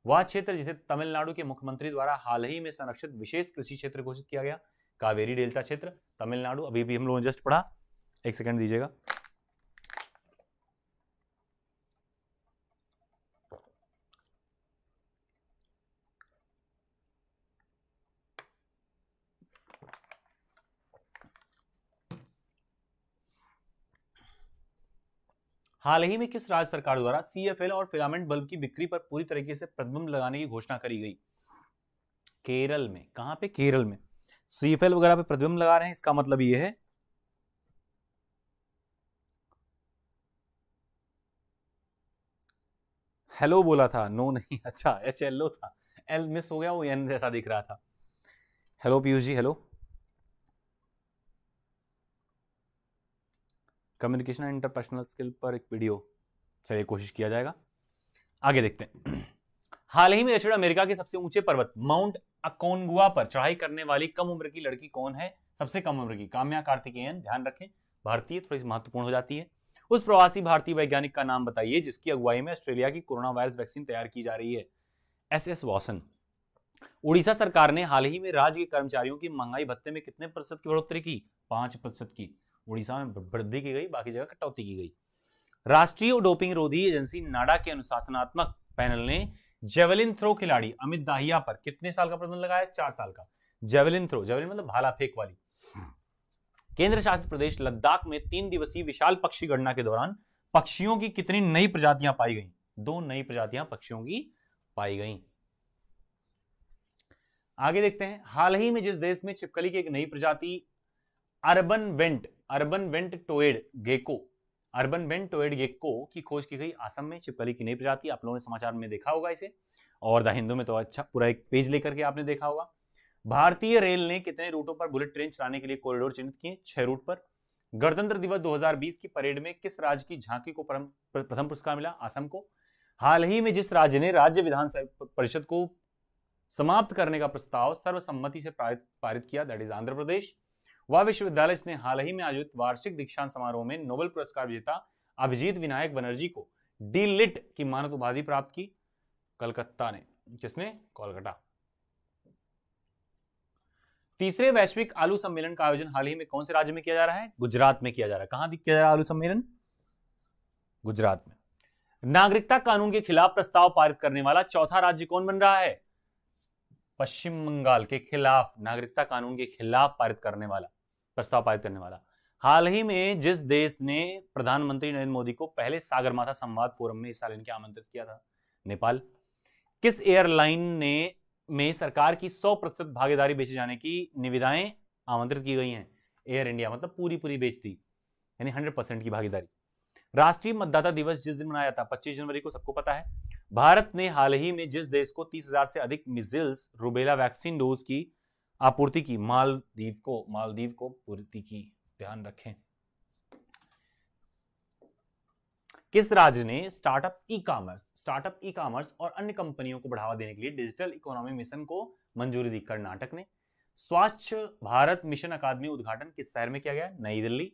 वह क्षेत्र जिसे तमिलनाडु के मुख्यमंत्री द्वारा हाल ही में संरक्षित विशेष कृषि क्षेत्र घोषित किया गया कावेरी डेल्टा क्षेत्र तमिलनाडु अभी भी हम लोगों ने जस्ट पढ़ा एक सेकंड दीजिएगा हाल ही में किस राज्य सरकार द्वारा सीएफएल और फिलामेंट बल्ब की बिक्री पर पूरी तरीके से प्रतिबंध लगाने की घोषणा करी गई केरल में कहां पे केरल में सीएफएल वगैरह पे प्रतिबंध लगा रहे हैं इसका मतलब यह है हेलो बोला था नो नहीं अच्छा एच एल ओ था एल मिस हो गया वो एन जैसा दिख रहा था hello Piyush ji hello communication and interpersonal skill पर एक वीडियो चलिए कोशिश किया जाएगा आगे देखते हैं हाल ही में दक्षिण अमेरिका के सबसे ऊंचे पर्वत माउंट अकोनगुआ पर चढ़ाई करने वाली कम उम्र की लड़की कौन है सबसे कम उम्र की काम्या कार्तिकेयन ध्यान रखें भारतीय थोड़ी सी महत्वपूर्ण हो जाती है उस प्रवासी भारतीय वैज्ञानिक का नाम बताइए जिसकी अगुवाई में ऑस्ट्रेलिया की कोरोना वायरस वैक्सीन तैयार की जा रही है एस एस वॉसन उड़ीसा सरकार ने हाल ही में राज्य के कर्मचारियों की महंगाई भत्ते में कितने प्रतिशत की बढ़ोतरी की पांच प्रतिशत की उड़ीसा में वृद्धि की गई बाकी जगह कटौती की गई राष्ट्रीय डोपिंग रोधी एजेंसी नाडा के अनुशासनात्मक पैनल ने जेवलिन थ्रो खिलाड़ी अमित दाहिया पर कितने साल का प्रतिबंध लगाया चार साल का जेवलिन थ्रो जेवलिन मतलब भाला फेंक वाली केंद्र शासित प्रदेश लद्दाख में तीन दिवसीय विशाल पक्षी गणना के दौरान पक्षियों की कितनी नई प्रजातियां पाई गई दो नई प्रजातियां पक्षियों की पाई गई आगे देखते हैं हाल ही में जिस देश में छिपकली की एक नई प्रजाति urban bent urban bent toed gecko urban bent toed gecko की खोज की गई आसम में छिपकली की नई प्रजाति आप लोगों ने समाचार में देखा होगा इसे और द हिंदू में तो अच्छा पूरा एक पेज लेकर के आपने देखा होगा भारतीय रेल ने कितने रूटों पर बुलेट ट्रेन चलाने के लिए कॉरिडोर चिन्हित किए छह रूट पर गणतंत्र दिवस 2020 की परेड में किस राज्य की झांकी को प्रथम पुरस्कार मिला असम को हाल ही में जिस राज्य ने राज्य विधान परिषद को समाप्त करने का प्रस्ताव सर्वसम्मति से पारित किया दैट इज आंध्र प्रदेश वह विश्वविद्यालय ने हाल ही में आयोजित वार्षिक दीक्षांत समारोह में नोबेल पुरस्कार विजेता अभिजीत विनायक बनर्जी को डी लिट की मानद उपाधि प्राप्त की कलकत्ता ने जिसने कोलकाता तीसरे वैश्विक आलू सम्मेलन का आयोजन हाल ही में कौन से राज्य में किया जा रहा है गुजरात में किया जा रहा है कहां किया जा रहा है आलू सम्मेलन गुजरात में नागरिकता कानून के खिलाफ प्रस्ताव पारित करने वाला चौथा राज्य कौन बन रहा है पश्चिम बंगाल के खिलाफ नागरिकता कानून के खिलाफ पारित करने वाला प्रस्ताव पारित करने वाला हाल ही में जिस देश ने प्रधानमंत्री नरेंद्र मोदी को पहले सागरमाथा संवाद फोरम में हिस्सा लेने के आमंत्रित किया था नेपाल किस एयरलाइन ने में सरकार की 100 प्रतिशत भागीदारी बेचे जाने की निविदाएं आमंत्रित की गई हैं एयर इंडिया मतलब पूरी पूरी बेच दी यानी हंड्रेड परसेंट की भागीदारी राष्ट्रीय मतदाता दिवस जिस दिन मनाया जाता है जनवरी को सबको पता है भारत ने हाल ही में जिस देश को तीस से अधिक मिजिल्स रूबेला वैक्सीन डोज की आपूर्ति की मालदीव को मालदीव को पूर्ति की ध्यान रखें किस राज्य ने startup e commerce startup e commerce और अन्य कंपनियों को बढ़ावा देने के लिए डिजिटल इकोनॉमी मिशन को मंजूरी दी कर्नाटक ने स्वच्छ भारत मिशन अकादमी उद्घाटन किस शहर में किया गया नई दिल्ली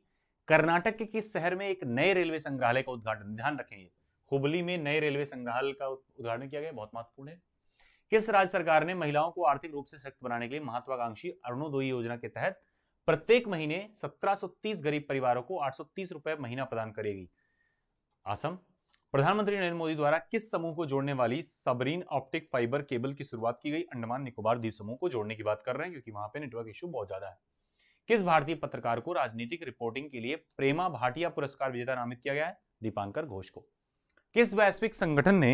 कर्नाटक के किस शहर में एक नए रेलवे संग्रहालय का उद्घाटन ध्यान रखेंगे हुबली में नए रेलवे संग्रहालय का उद्घाटन किया गया बहुत महत्वपूर्ण है किस राज्य सरकार ने महिलाओं को आर्थिक रूप से सशक्त बनाने के लिए महत्वाकांक्षी अरुणोदयी योजना के तहत प्रत्येक महीने 1730 गरीब परिवारों को आठ रुपए महीना प्रदान करेगी असम प्रधानमंत्री नरेंद्र मोदी द्वारा किस समूह को जोड़ने वाली सबरीन ऑप्टिक फाइबर केबल की शुरुआत की गई अंडमान निकोबार द्वीप समूह को जोड़ने की बात कर रहे हैं क्योंकि वहां पे नेटवर्क इश्यू बहुत ज्यादा है किस भारतीय पत्रकार को राजनीतिक रिपोर्टिंग के लिए प्रेमा भाटिया पुरस्कार विजेता नामित किया गया है दीपांकर घोष को किस वैश्विक संगठन ने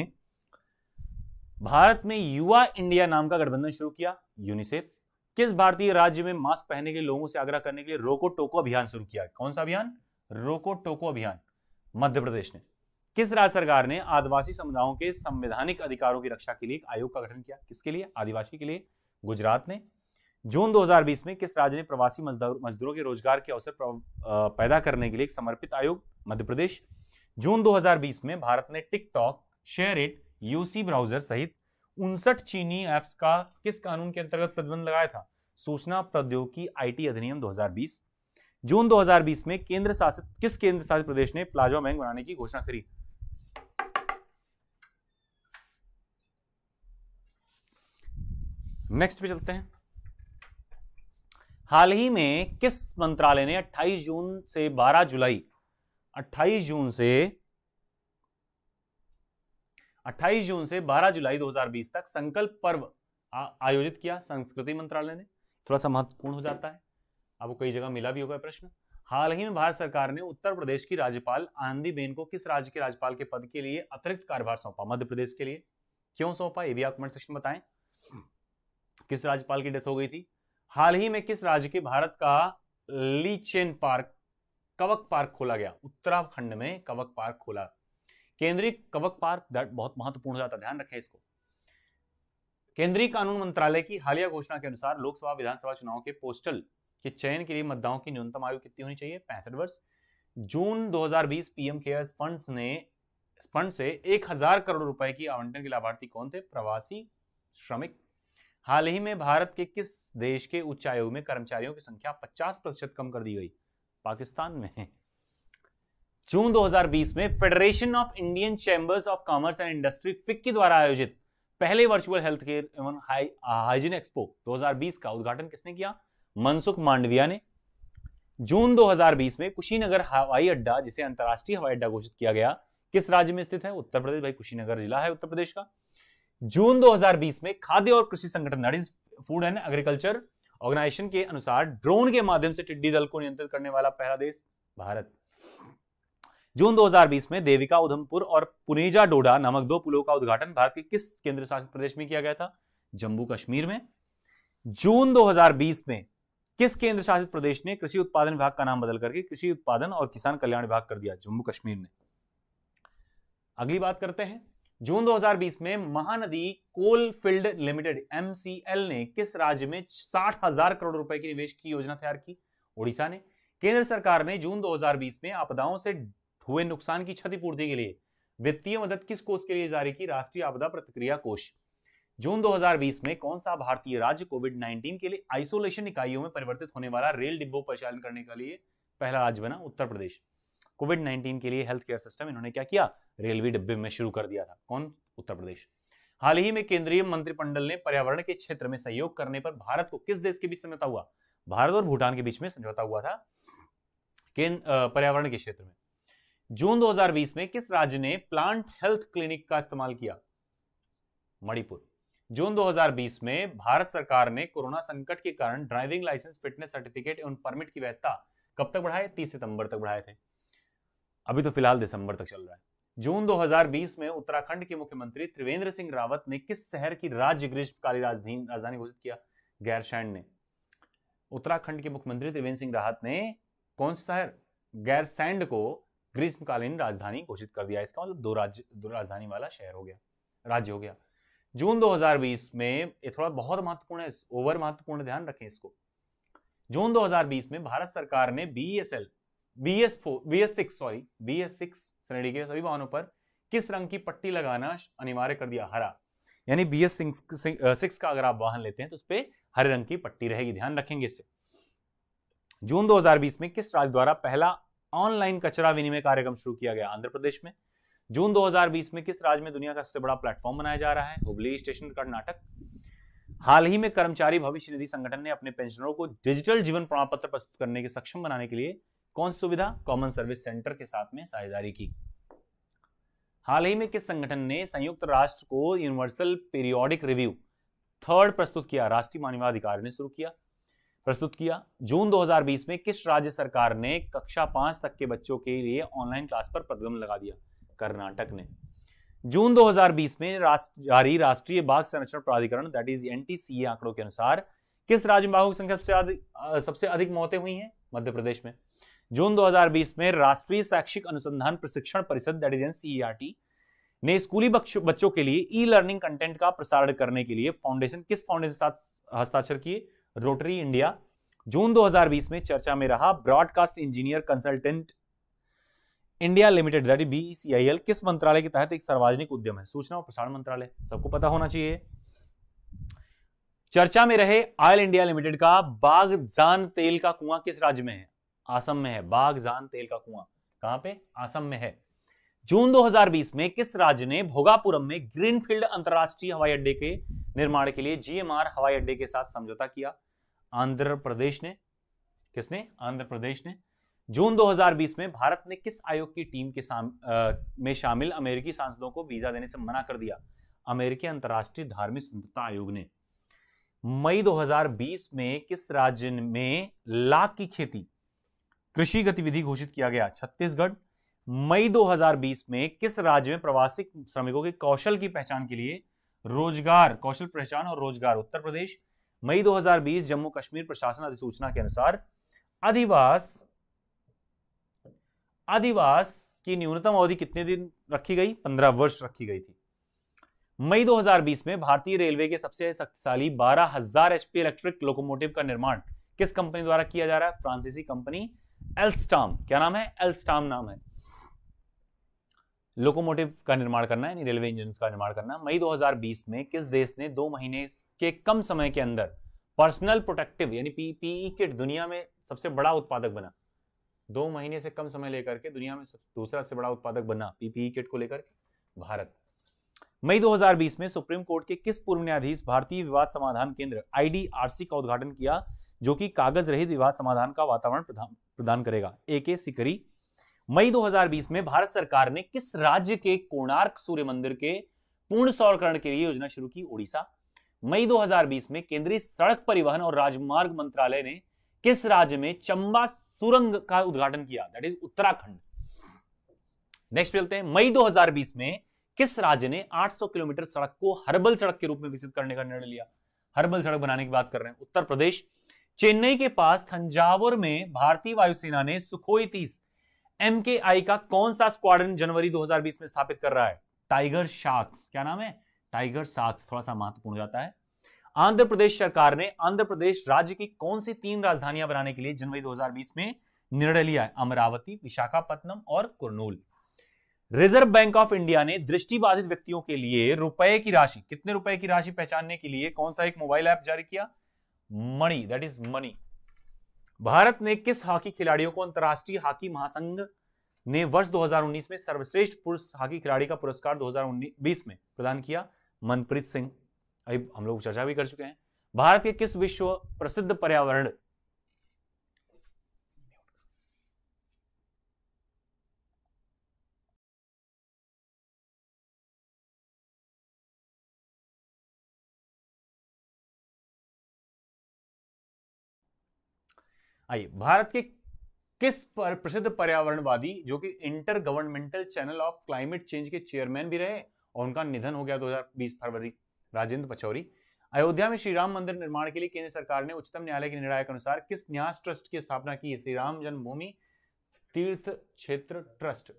भारत में युवा इंडिया नाम का गठबंधन शुरू किया यूनिसेफ किस भारतीय राज्य में मास्क पहने के लोगों से आग्रह करने के लिए रोको टोको अभियान शुरू किया कौन सा अभियान रोको टोको अभियान मध्य प्रदेश ने किस राज्य सरकार ने आदिवासी समुदायों के संवैधानिक अधिकारों की रक्षा के लिए एक आयोग का गठन किया किसके लिए आदिवासी के लिए गुजरात ने जून 2020 में किस राज्य ने प्रवासी मजदूरों के रोजगार के अवसर पैदा करने के लिए एक समर्पित आयोग मध्य प्रदेश जून 2020 में भारत ने TikTok SHAREit UC browser सहित उनसठ चीनी एप्स का किस कानून के अंतर्गत प्रतिबंध लगाया था सूचना प्रौद्योगिकी आईटी अधिनियम 2020 जून 2020 में केंद्र शासित किस केंद्र शासित प्रदेश ने प्लाज्मा बैंक बनाने की घोषणा करी नेक्स्ट पे चलते हैं हाल ही में किस मंत्रालय ने 28 जून से 12 जुलाई 28 जून से 28 जून से 12 जुलाई 2020 तक संकल्प पर्व आयोजित किया संस्कृति मंत्रालय ने थोड़ा सा महत्वपूर्ण हो जाता है आपको कई जगह मिला भी होगा प्रश्न हाल ही में भारत सरकार ने उत्तर प्रदेश की राज्यपाल आनंदीबेन को किस राज्य के राज्यपाल के पद के लिए अतिरिक्त कार्यभार सौंपा मध्य प्रदेश के लिए क्यों सौंपा ये भी आप कमेंट सेक्शन बताएं किस राज्यपाल की डेथ हो गई थी हाल ही में किस राज्य के भारत का लीचेन पार्क कवक पार्क खोला गया उत्तराखंड में कवक पार्क खोला केंद्रीय कवक पार्क बहुत महत्वपूर्ण जाता ध्यान रखें इसको केंद्रीय कानून मंत्रालय की हालिया घोषणा के अनुसार लोकसभा विधानसभा चुनाव के पोस्टल कि चयन के लिए मतदाओं की न्यूनतम आयु कितनी होनी चाहिए पैंसठ वर्ष जून 2020 पीएम केयर्स फंड्स ने फंड से एक हजार करोड़ रुपए की आवंटन के लाभार्थी कौन थे प्रवासी श्रमिक हाल ही में भारत के किस देश के उच्च आयु में कर्मचारियों की संख्या 50 प्रतिशत कम कर दी गई पाकिस्तान में जून 2020 में Federation of Indian Chambers of Commerce and Industry FICCI द्वारा आयोजित पहले वर्चुअल हेल्थ केयर एवं हाइजीन एक्सपो 2020 का उद्घाटन किसने किया मनसुख मांडविया ने जून 2020 में कुशीनगर हवाई अड्डा जिसे अंतर्राष्ट्रीय हवाई अड्डा घोषित किया गया किस राज्य में स्थित है उत्तर प्रदेश भाई कुशीनगर जिला है उत्तर प्रदेश का जून 2020 में खाद्य और कृषि संगठन फूड एंड एग्रीकल्चर ऑर्गेनाइजेशन के अनुसार ड्रोन के माध्यम से टिड्डी दल को नियंत्रित करने वाला पहला देश भारत जून 2020 में देविका उधमपुर और पुनेजा डोडा नामक दो पुलों का उद्घाटन भारत के किस केंद्र शासित प्रदेश में किया गया था जम्मू कश्मीर में जून 2020 में किस केंद्र शासित प्रदेश ने कृषि उत्पादन विभाग का नाम बदल करके कृषि उत्पादन और किसान कल्याण विभाग कर दिया जम्मू कश्मीर ने अगली बात करते हैं जून 2020 में Mahanadi coal field limited M ने किस राज्य में साठ हजार करोड़ रुपए की निवेश की योजना तैयार की ओडिशा ने केंद्र सरकार ने जून 2020 में आपदाओं से हुए नुकसान की क्षतिपूर्ति के लिए वित्तीय मदद किस कोष के लिए जारी की राष्ट्रीय आपदा प्रतिक्रिया कोष जून 2020 में कौन सा भारतीय राज्य कोविड 19 के लिए आइसोलेशन इकाइयों में परिवर्तित होने वाला रेल डिब्बों परिचालन करने के लिए पहला राज्य बना उत्तर प्रदेश कोविड 19 के लिए हेल्थ केयर सिस्टम इन्होंने क्या किया रेलवे डिब्बे में शुरू कर दिया था कौन उत्तर प्रदेश हाल ही में केंद्रीय मंत्रिमंडल ने पर्यावरण के क्षेत्र में सहयोग करने पर भारत को किस देश के बीच समझौता हुआ भारत और भूटान के बीच में समझौता हुआ था पर्यावरण के क्षेत्र में जून 2020 में किस राज्य ने प्लांट हेल्थ क्लिनिक का इस्तेमाल किया मणिपुर जून 2020 में भारत सरकार ने कोरोना संकट के कारण ड्राइविंग लाइसेंस फिटनेस सर्टिफिकेट एवं परमिट की वैधता कब तक बढ़ाए 30 सितंबर तक बढ़ाए थे अभी तो फिलहाल दिसंबर तक चल रहा है जून 2020 में उत्तराखंड के मुख्यमंत्री त्रिवेंद्र सिंह रावत ने किस शहर की राज्य ग्रीष्मकालीन राजधानी राजधानी घोषित किया गैरसैंड ने उत्तराखंड के मुख्यमंत्री त्रिवेंद्र सिंह रावत ने कौन सा शहर गैरसैंड को ग्रीष्मकालीन राजधानी घोषित कर दिया इसका मतलब दो राज्य दो राजधानी वाला शहर हो गया राज्य हो गया जून 2020 में ये थोड़ा बहुत महत्वपूर्ण है ओवर महत्वपूर्ण ध्यान रखें इसको जून 2020 में भारत सरकार ने B S L B S four B S six sorry B S six श्रेणी के सभी वाहनों पर किस रंग की पट्टी लगाना अनिवार्य कर दिया हरा यानी बी एस सिक्स का अगर आप वाहन लेते हैं तो उस पर हरे रंग की पट्टी रहेगी ध्यान रखेंगे इससे जून 2020 में किस राज्य द्वारा पहला ऑनलाइन कचरा विनिमय कार्यक्रम शुरू किया गया आंध्र प्रदेश में जून 2020 में किस राज्य में दुनिया का सबसे बड़ा प्लेटफॉर्म बनाया जा रहा है हुबली स्टेशन कर्नाटक हाल ही में कर्मचारी भविष्य निधि संगठन ने अपने पेंशनरों को डिजिटल जीवन प्रमाण पत्र प्रस्तुत करने के सक्षम बनाने के लिए कौन सी सुविधा कॉमन सर्विस सेंटर के साथ में साझेदारी की हाल ही में किस संगठन ने संयुक्त राष्ट्र को यूनिवर्सल पीरियोडिक रिव्यू थर्ड प्रस्तुत किया राष्ट्रीय मानवाधिकार ने शुरू किया प्रस्तुत किया जून 2020 में किस राज्य सरकार ने कक्षा पांच तक के बच्चों के लिए ऑनलाइन क्लास पर प्रतिबंध लगा दिया कर्नाटक ने जून 2020 में राष्ट्र, जारी राष्ट्रीय बाघ संरक्षण प्राधिकरण दैट इज एनटीसीए आंकड़ों के अनुसार किस राज्य में बाघों की संख्या सबसे अधिक सबसे अधिक मौतें हुई हैं मध्य प्रदेश में जून 2020 में राष्ट्रीय शैक्षिक अनुसंधान प्रशिक्षण परिषद दैट इज एनसीईआरटी ने स्कूली बच्चों के लिए ई लर्निंग कंटेंट का प्रसारण करने के लिए फाउंडेशन किस फाउंडेशन के साथ हस्ताक्षर किए रोटरी इंडिया जून 2020 में चर्चा में रहा broadcast engineer consultant India limited that BCIL e किस मंत्रालय के तहत एक सार्वजनिक उद्यम है सूचना और प्रसारण मंत्रालय सबको पता होना चाहिए चर्चा में रहे ऑयल इंडिया लिमिटेड का बागजान तेल का कुआं किस राज्य में है आसम में है बागजान तेल का कुआं कहां पे आसम में है जून 2020 में किस राज्य ने भोगापुरम में ग्रीनफील्ड अंतर्राष्ट्रीय हवाई अड्डे के निर्माण के लिए जीएमआर हवाई अड्डे के साथ समझौता किया आंध्र प्रदेश ने किसने आंध्र प्रदेश ने जून 2020 में भारत ने किस आयोग की टीम के साम, आ, में शामिल अमेरिकी सांसदों को वीजा देने से मना कर दिया अमेरिकी अंतर्राष्ट्रीय धार्मिक स्वतंत्रता आयोग ने मई 2020 में किस राज्य में लाख की खेती कृषि गतिविधि घोषित किया गया छत्तीसगढ़ मई 2020 में किस राज्य में प्रवासी श्रमिकों के कौशल की पहचान के लिए रोजगार कौशल पहचान और रोजगार उत्तर प्रदेश मई 2020 जम्मू कश्मीर प्रशासन अधिसूचना के अनुसार अधिवास अधिवास की न्यूनतम अवधि कितने दिन रखी गई पंद्रह वर्ष रखी गई थी मई 2020 में भारतीय रेलवे के सबसे शक्तिशाली 12000 एचपी इलेक्ट्रिक लोकोमोटिव का निर्माण किस कंपनी द्वारा किया जा रहा है फ्रांसीसी कंपनी एल्स्टाम क्या नाम है एल्स्टाम नाम है लोकोमोटिव का निर्माण करना है रेलवे इंजन का निर्माण करना मई 2020 में किस देश ने दो महीने के कम समय के अंदर पर्सनल प्रोटेक्टिव यानी पीपीई किट दुनिया में सबसे बड़ा उत्पादक बना दो महीने से कम समय लेकर के दुनिया में दूसरा सबसे बड़ा उत्पादक बना पीपीई किट को लेकर भारत मई 2020 में सुप्रीम कोर्ट के किस पूर्व न्यायाधीश भारतीय विवाद समाधान केंद्र आईडीआरसी का उद्घाटन किया जो कि कागज रहित विवाद समाधान का वातावरण प्रदान करेगा ए के सिकरी मई 2020 में भारत सरकार ने किस राज्य के कोणार्क सूर्य मंदिर के पूर्ण सौरकरण के लिए योजना शुरू की ओडिशा मई 2020 में केंद्रीय सड़क परिवहन और राजमार्ग मंत्रालय ने किस राज्य में चंबा सुरंग का उद्घाटन किया दैट इज उत्तराखंड नेक्स्ट चलते हैं मई 2020 में किस राज्य ने 800 किलोमीटर सड़क को हर्बल सड़क के रूप में विकसित करने का निर्णय लिया हर्बल सड़क बनाने की बात कर रहे हैं उत्तर प्रदेश चेन्नई के पास थंजावर में भारतीय वायुसेना ने सुखोई तीस एम के आई का कौन सा स्क्वाडन जनवरी 2020 में स्थापित कर रहा है टाइगर शार्क्स क्या नाम है टाइगर शार्क्स थोड़ा सा महत्वपूर्ण जाता है आंध्र प्रदेश सरकार ने आंध्र प्रदेश राज्य की कौन सी तीन राजधानियां बनाने के लिए जनवरी 2020 में निर्णय लिया है अमरावती विशाखापट्टनम और Kurnool reserve bank of India ने दृष्टिबाधित व्यक्तियों के लिए रुपए की राशि कितने रुपए की राशि पहचानने के लिए कौन सा एक मोबाइल ऐप जारी किया MANI that is money Bharat ने किस हॉकी खिलाड़ियों को अंतर्राष्ट्रीय हॉकी महासंघ ने वर्ष 2019 में सर्वश्रेष्ठ पुरुष हॉकी खिलाड़ी का पुरस्कार 2019 में प्रदान किया मनप्रीत सिंह अभी हम लोग चर्चा भी कर चुके हैं भारत के किस विश्व प्रसिद्ध पर्यावरण आइए भारत के किस पर प्रसिद्ध पर्यावरणवादी जो कि inter governmental channel of climate change के चेयरमैन भी रहे और उनका निधन हो गया 2020 फरवरी राजेंद्र पचौरी अयोध्या में श्री राम मंदिर निर्माण के लिए केंद्र सरकार ने उच्चतम न्यायालय के निर्णय के अनुसार किस न्यास ट्रस्ट की स्थापना की है श्री राम जन्मभूमि तीर्थ क्षेत्र ट्रस्ट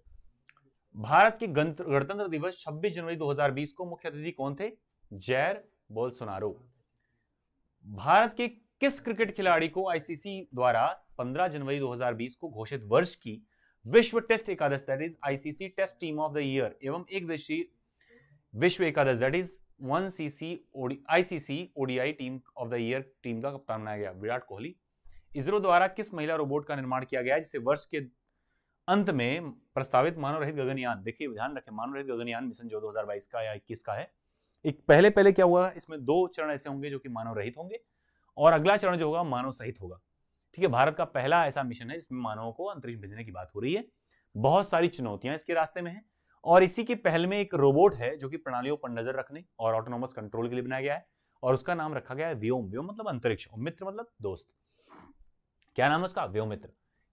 भारत के गणतंत्र दिवस 26 जनवरी 2020 को मुख्य अतिथि कौन थे जैर बोलसोनारो भारत के किस क्रिकेट खिलाड़ी को आईसीसी द्वारा 15 जनवरी 2020 को घोषित वर्ष की विश्व टेस्ट एकादश that is ICC test team of the year एवं एक दिवसीय विश्व एकादश that is one C C I C C ODI team of the year team का कप्तान बनाया गया विराट कोहली इसरो द्वारा किस महिला रोबोट का निर्माण किया गया जिसे वर्ष के अंत में प्रस्तावित मानव रहित गगनयान देखिए ध्यान रखें मानव रहित गगनयान मिशन जो 2022 का या 21 का है एक पहले पहले क्या हुआ इसमें दो चरण ऐसे होंगे जो कि मानव रहित होंगे और अगला चरण जो होगा मानव सहित होगा ठीक है भारत का पहला ऐसा मिशन है जिसमें मानवों को अंतरिक्ष भेजने की बात हो रही है बहुत सारी चुनौतियां इसके रास्ते में है और इसी के पहल में एक रोबोट है जो कि प्रणालियों पर नजर रखने और ऑटोनोमस कंट्रोल के लिए बनाया गया है और उसका नाम रखा गया है व्योम व्योम मतलब अंतरिक्ष मित्र मतलब दोस्त क्या नाम है उसका व्योमित्र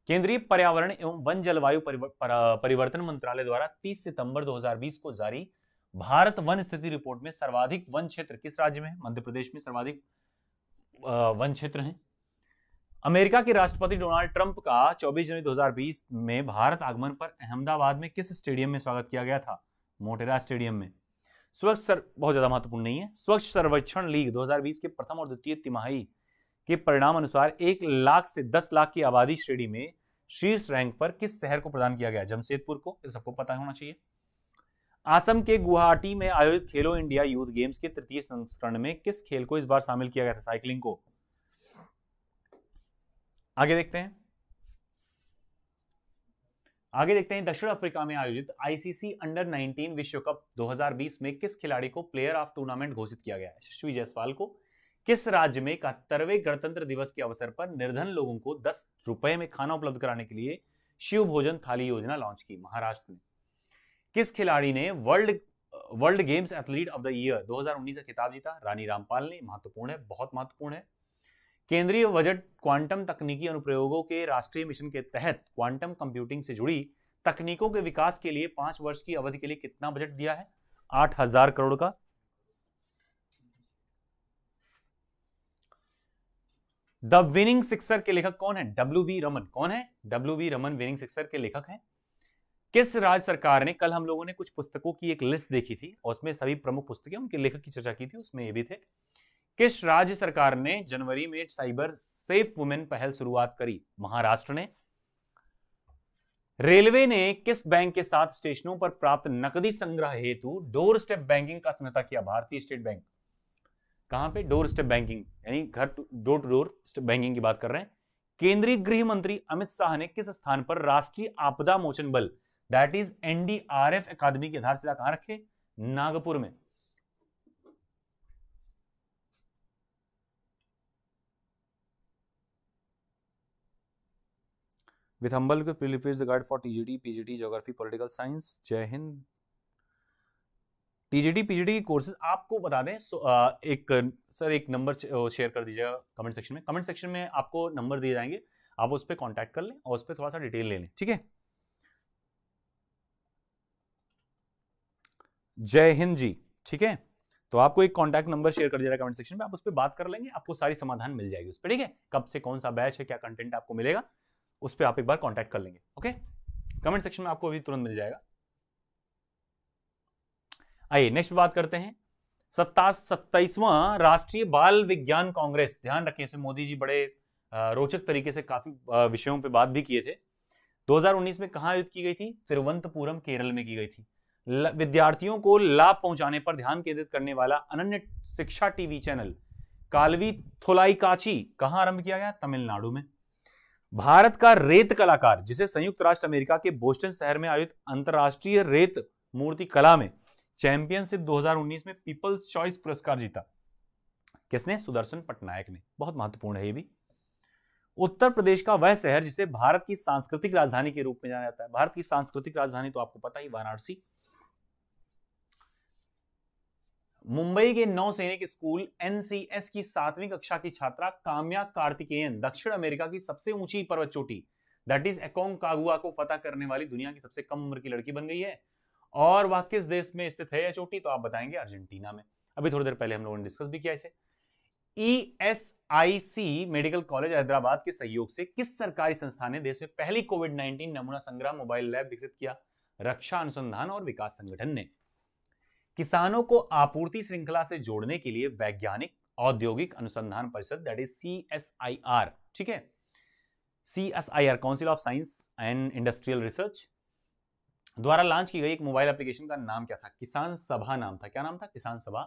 केंद्रीय पर्यावरण एवं वन जलवायु परिवर्तन मंत्रालय द्वारा 30 सितंबर 2020 को जारी भारत वन स्थिति रिपोर्ट में सर्वाधिक वन क्षेत्र किस राज्य में है मध्य प्रदेश में सर्वाधिक वन क्षेत्र है अमेरिका के राष्ट्रपति डोनाल्ड ट्रंप का 24 जनवरी 2020 में भारत आगमन पर अहमदाबाद में किस स्टेडियम में स्वागत किया गया था मोटेरा स्टेडियम में स्वच्छ सर बहुत ज्यादा महत्वपूर्ण नहीं है स्वच्छ सर्वेक्षण लीग 2020 के प्रथम और द्वितीय तिमाही के परिणाम अनुसार एक लाख से दस लाख की आबादी श्रेणी में शीर्ष रैंक पर किस शहर को प्रदान किया गया जमशेदपुर को सबको पता होना चाहिए आसम के गुवाहाटी में आयोजित खेलो इंडिया यूथ गेम्स के तृतीय संस्करण में किस खेल को इस बार शामिल किया गया था साइकिलिंग को आगे देखते हैं आगे देखते हैं दक्षिण अफ्रीका में आयोजित आईसीसी अंडर 19 विश्व कप 2020 में किस खिलाड़ी को प्लेयर ऑफ टूर्नामेंट घोषित किया गया है जयसवाल को किस राज्य में इकहत्तरवे गणतंत्र दिवस के अवसर पर निर्धन लोगों को दस रुपए में खाना उपलब्ध कराने के लिए शिव भोजन थाली योजना लॉन्च की महाराष्ट्र में किस खिलाड़ी ने world world games athlete of the year 2019 का खिताब जीता रानी रामपाल ने महत्वपूर्ण है बहुत महत्वपूर्ण है केंद्रीय बजट क्वांटम तकनीकी अनुप्रयोगों के राष्ट्रीय मिशन के तहत क्वांटम कंप्यूटिंग से जुड़ी तकनीकों के विकास के लिए पांच वर्ष की अवधि के लिए कितना बजट दिया है आठ हजार करोड़ का द विनिंग सिक्सर के लेखक कौन है डब्ल्यू बी रमन कौन है W B Raman winning sixer के लेखक हैं किस राज्य सरकार ने कल हम लोगों ने कुछ पुस्तकों की एक लिस्ट देखी थी और उसमें सभी प्रमुख पुस्तकें उनके लेखक की चर्चा की थी उसमें ये भी थे किस राज्य सरकार ने जनवरी में साइबर सेफ वुमेन पहल शुरुआत करी महाराष्ट्र ने रेलवे ने किस बैंक के साथ स्टेशनों पर प्राप्त नकदी संग्रह हेतु डोर स्टेप बैंकिंग का समझौता किया भारतीय स्टेट बैंक कहां पे डोर स्टेप बैंकिंग यानी घर door to door step banking की बात कर रहे हैं केंद्रीय गृह मंत्री अमित शाह ने किस स्थान पर राष्ट्रीय आपदा मोचन बल दैट इज एनडीआरएफ अकादमी की आधारशिला कहां रखे नागपुर में with humble privilege regard for TGT, PGT, Geography, Political जय हिंद टीजीटी पीजीटी की कोर्सेज आपको बता दें सो आ, एक सर एक नंबर शेयर कर दीजिएगा कमेंट सेक्शन में कमेंट सेक्शन में आपको नंबर दिए जाएंगे आप उस पर कॉन्टैक्ट कर लें और उस पर थोड़ा सा डिटेल ले लें ठीक है जय हिंद जी ठीक है तो आपको एक कॉन्टैक्ट नंबर शेयर कर दिया जाएगा कमेंट सेक्शन में आप उस पर बात कर लेंगे आपको सारी समाधान मिल जाएगी उस पर ठीक है कब से कौन सा बैच है क्या कंटेंट आपको मिलेगा उस पर आप एक बार कॉन्टैक्ट कर लेंगे ओके कमेंट सेक्शन में आपको अभी तुरंत मिल जाएगा आइए नेक्स्ट बात करते हैं सत्ताईस सत्ताईसवां राष्ट्रीय बाल विज्ञान कांग्रेस ध्यान रखें इसे मोदी जी बड़े रोचक तरीके से काफी विषयों पे बात भी किए थे 2019 में कहा आयोजित की गई थी तिरुवंतपुरम केरल में की गई थी विद्यार्थियों को लाभ पहुंचाने पर ध्यान केंद्रित करने वाला अनन्य शिक्षा टीवी चैनल कालवी थोलाई काची कहां आरंभ किया गया तमिलनाडु में भारत का रेत कलाकार जिसे संयुक्त राष्ट्र अमेरिका के बोस्टन शहर में आयोजित अंतर्राष्ट्रीय रेत मूर्ति कला में चैंपियनशिप 2019 में पीपल्स चॉइस पुरस्कार जीता किसने सुदर्शन पटनायक ने बहुत महत्वपूर्ण है ये भी उत्तर प्रदेश का वह शहर जिसे भारत की सांस्कृतिक राजधानी के रूप में जाना जाता है भारत की सांस्कृतिक राजधानी तो आपको पता ही वाराणसी मुंबई के नौ सैनिक स्कूल एनसीएस की सातवीं कक्षा की छात्रा काम्या कार्तिकेयन दक्षिण अमेरिका की सबसे ऊंची पर्वत चोटी दैट इज एकोंग कागुआ को फतह करने वाली दुनिया की सबसे कम उम्र की लड़की बन गई है और वह किस देश में स्थित है यह चोटी तो आप बताएंगे अर्जेंटीना में अभी थोड़ी देर पहले हम लोगों ने डिस्कस भी किया इसे ई मेडिकल कॉलेज हैदराबाद के सहयोग से किस सरकारी संस्था ने देश में पहली कोविड 19 नमूना संग्रह मोबाइल लैब विकसित किया रक्षा अनुसंधान और विकास संगठन ने किसानों को आपूर्ति श्रृंखला से जोड़ने के लिए वैज्ञानिक औद्योगिक अनुसंधान परिषद दैट इज सी ठीक है C S I R council of science and industrial research द्वारा लॉन्च की गई एक मोबाइल एप्लीकेशन का नाम क्या था किसान सभा नाम था क्या नाम था किसान सभा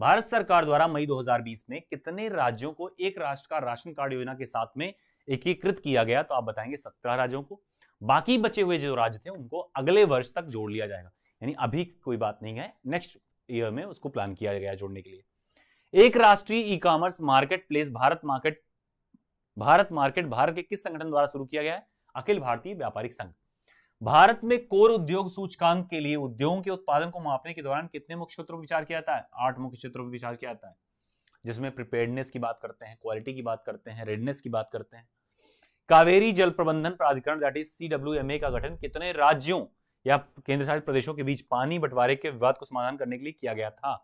भारत सरकार द्वारा मई 2020 में कितने राज्यों को एक राष्ट्र का राशन कार्ड योजना के साथ में एकीकृत किया गया तो आप बताएंगे सत्रह राज्यों को बाकी बचे हुए जो राज्य थे उनको अगले वर्ष तक जोड़ लिया जाएगा यानी अभी कोई बात नहीं है नेक्स्ट ईयर में उसको प्लान किया गया जोड़ने के लिए एक राष्ट्रीय e commerce market place Bharat market Bharat market Bharat के किस संगठन द्वारा शुरू किया गया है अखिल भारतीय व्यापारिक संघ भारत में कोर उद्योग सूचकांक के लिए उद्योगों के उत्पादन को मापने के दौरान कितने मुख्य क्षेत्रों पर विचार किया जाता है आठ मुख्य क्षेत्रों पर विचार किया जाता है जिसमें प्रिपेयर्डनेस की बात करते हैं क्वालिटी की बात करते हैं रेडनेस की बात करते हैं कावेरी जल प्रबंधन प्राधिकरण दैट इज सी का गठन कितने राज्यों या केंद्र शासित प्रदेशों के बीच पानी बंटवारे के विवाद को समाधान करने के लिए किया गया था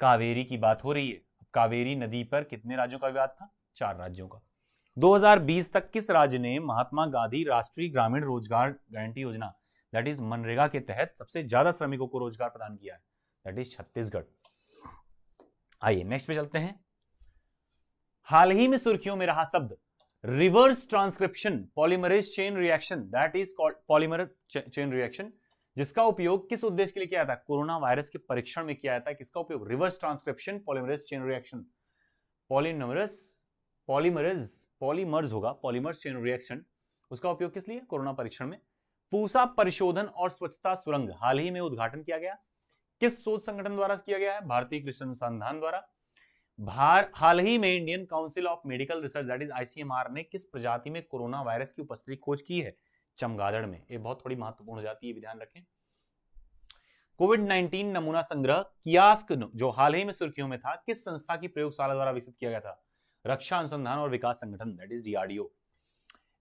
कावेरी की बात हो रही है कावेरी नदी पर कितने राज्यों का विवाद था चार राज्यों का 2020 तक किस राज्य ने महात्मा गांधी राष्ट्रीय ग्रामीण रोजगार गारंटी योजना दैट इज मनरेगा के तहत सबसे ज्यादा श्रमिकों को रोजगार प्रदान किया है दैट इज छत्तीसगढ़ आइए नेक्स्ट पे चलते हैं हाल ही में सुर्खियों में रहा शब्द reverse transcription polymerase chain reaction that is called polymer chain reaction जिसका उपयोग किस उद्देश्य के लिए किया था कोरोना वायरस के परीक्षण में किया जाता है किसका उपयोग reverse transcription polymerase chain reaction polymerase polymerase polymers होगा पॉलीमर्स चेन रिएक्शन उसका उपयोग किस लिए कोरोना परीक्षण में पूसा परिशोधन और स्वच्छता सुरंग हाल ही में उद्घाटन किया गया किस शोध संगठन द्वारा किया गया है भारतीय कृषि अनुसंधान द्वारा भार हाल ही में Indian council of medical research that is ICMR ने किस प्रजाति में कोरोना वायरस की उपस्थिति खोज की है चमगादड़ में ये बहुत थोड़ी महत्वपूर्ण हो जाती है ध्यान रखें कोविड 19 नमूना संग्रह कियास्क जो हाल ही में सुर्खियों में था किस संस्था की प्रयोगशाला द्वारा विकसित किया गया था रक्षा अनुसंधान और विकास संगठन that is DRDO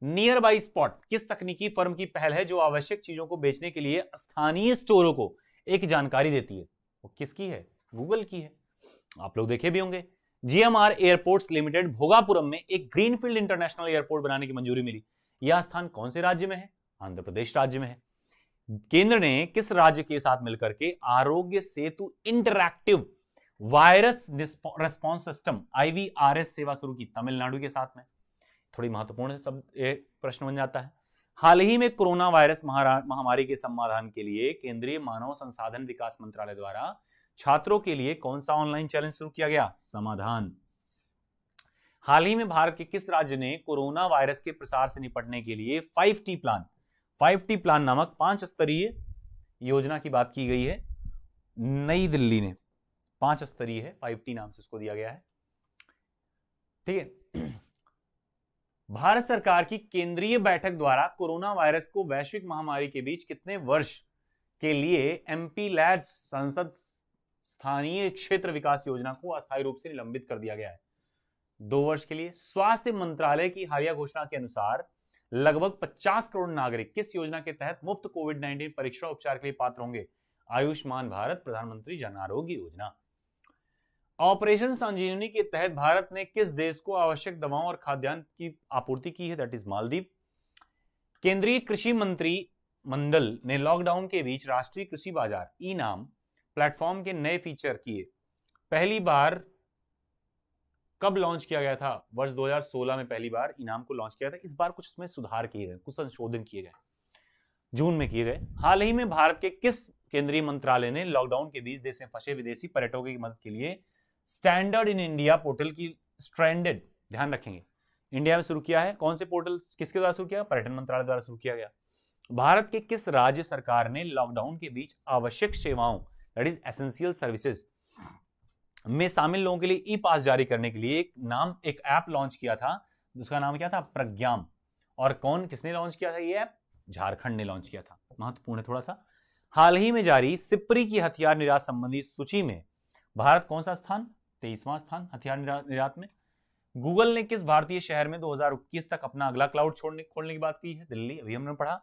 near by spot किस तकनीकी फर्म की पहल है जो आवश्यक चीजों को बेचने के लिए स्थानीय स्टोरों को एक जानकारी देती है वो किसकी है गूगल की है आप लोग देखे भी होंगे जीएमआर एयरपोर्ट्स लिमिटेड भोगापुरम में एक ग्रीनफील्ड इंटरनेशनल एयरपोर्ट बनाने की मंजूरी मिली यह स्थान कौन से राज्य में है आंध्र प्रदेश राज्य में है केंद्र ने किस राज्य के साथ मिलकर के Aarogya Setu interactive virus response system IVRS सेवा शुरू की तमिलनाडु के साथ में थोड़ी महत्वपूर्ण प्रश्न बन जाता है हाल ही में कोरोना वायरस महामारी के समाधान के लिए केंद्रीय मानव संसाधन विकास मंत्रालय द्वारा छात्रों के लिए कौन सा ऑनलाइन चैलेंज शुरू किया गया समाधान हाल ही में भारत के किस राज्य ने कोरोना वायरस के प्रसार से निपटने के लिए five T plan five T plan नामक पांच स्तरीय योजना की बात की गई है नई दिल्ली ने पांच स्तरीय है फाइव टी नाम से इसको दिया गया है ठीक है भारत सरकार की केंद्रीय बैठक द्वारा कोरोना वायरस को वैश्विक महामारी के बीच कितने वर्ष के लिए एमपी लैड्स संसद स्थानीय क्षेत्र विकास योजना को अस्थायी रूप से निलंबित कर दिया गया है दो वर्ष के लिए स्वास्थ्य मंत्रालय की हालिया घोषणा के अनुसार लगभग 50 करोड़ नागरिक किस योजना के तहत मुफ्त कोविड 19 परीक्षण उपचार के लिए पात्र होंगे आयुष्मान भारत प्रधानमंत्री जन आरोग्य योजना ऑपरेशन संजीवनी के तहत भारत ने किस देश को आवश्यक दवाओं और खाद्यान्न की आपूर्ति की है दैट इज मालदीव केंद्रीय कृषि मंत्री मंडल ने लॉकडाउन के बीच राष्ट्रीय कृषि बाजार ई नाम प्लेटफॉर्म के नए फीचर किए पहली बार कब लॉन्च किया गया था वर्ष 2016 में पहली बार इनाम को लॉन्च किया था इस बार कुछ उसमें सुधार किए गए कुछ संशोधन किए गए जून में किए गए हाल ही में भारत के किस केंद्रीय मंत्रालय ने लॉकडाउन के बीच देश में फंसे विदेशी पर्यटकों की मदद के लिए स्टैंडर्ड इन इंडिया पोर्टल की स्ट्रैंडेड ध्यान रखेंगे इंडिया में शुरू किया है कौन से पोर्टल किसके द्वारा शुरू किया पर्यटन मंत्रालय द्वारा शुरू किया गया भारत के किस राज्य सरकार ने लॉकडाउन के बीच आवश्यक सेवाओं दैट इज एसेंशियल सर्विसेज में शामिल लोगों के लिए ई पास जारी करने के लिए एक नाम एक ऐप लॉन्च किया था उसका नाम क्या था प्रज्ञाम और कौन किसने लॉन्च किया था ये ऐप झारखंड ने लॉन्च किया था महत्वपूर्ण है थोड़ा सा हाल ही में जारी सिपरी की हथियार निर्यात संबंधी सूची में भारत कौन सा स्थान तेईसवां स्थान हथियार निर्यात में गूगल ने किस भारतीय शहर में 2021 तक अपना अगला क्लाउड छोड़ने खोलने की बात की है दिल्ली अभी हमने पढ़ा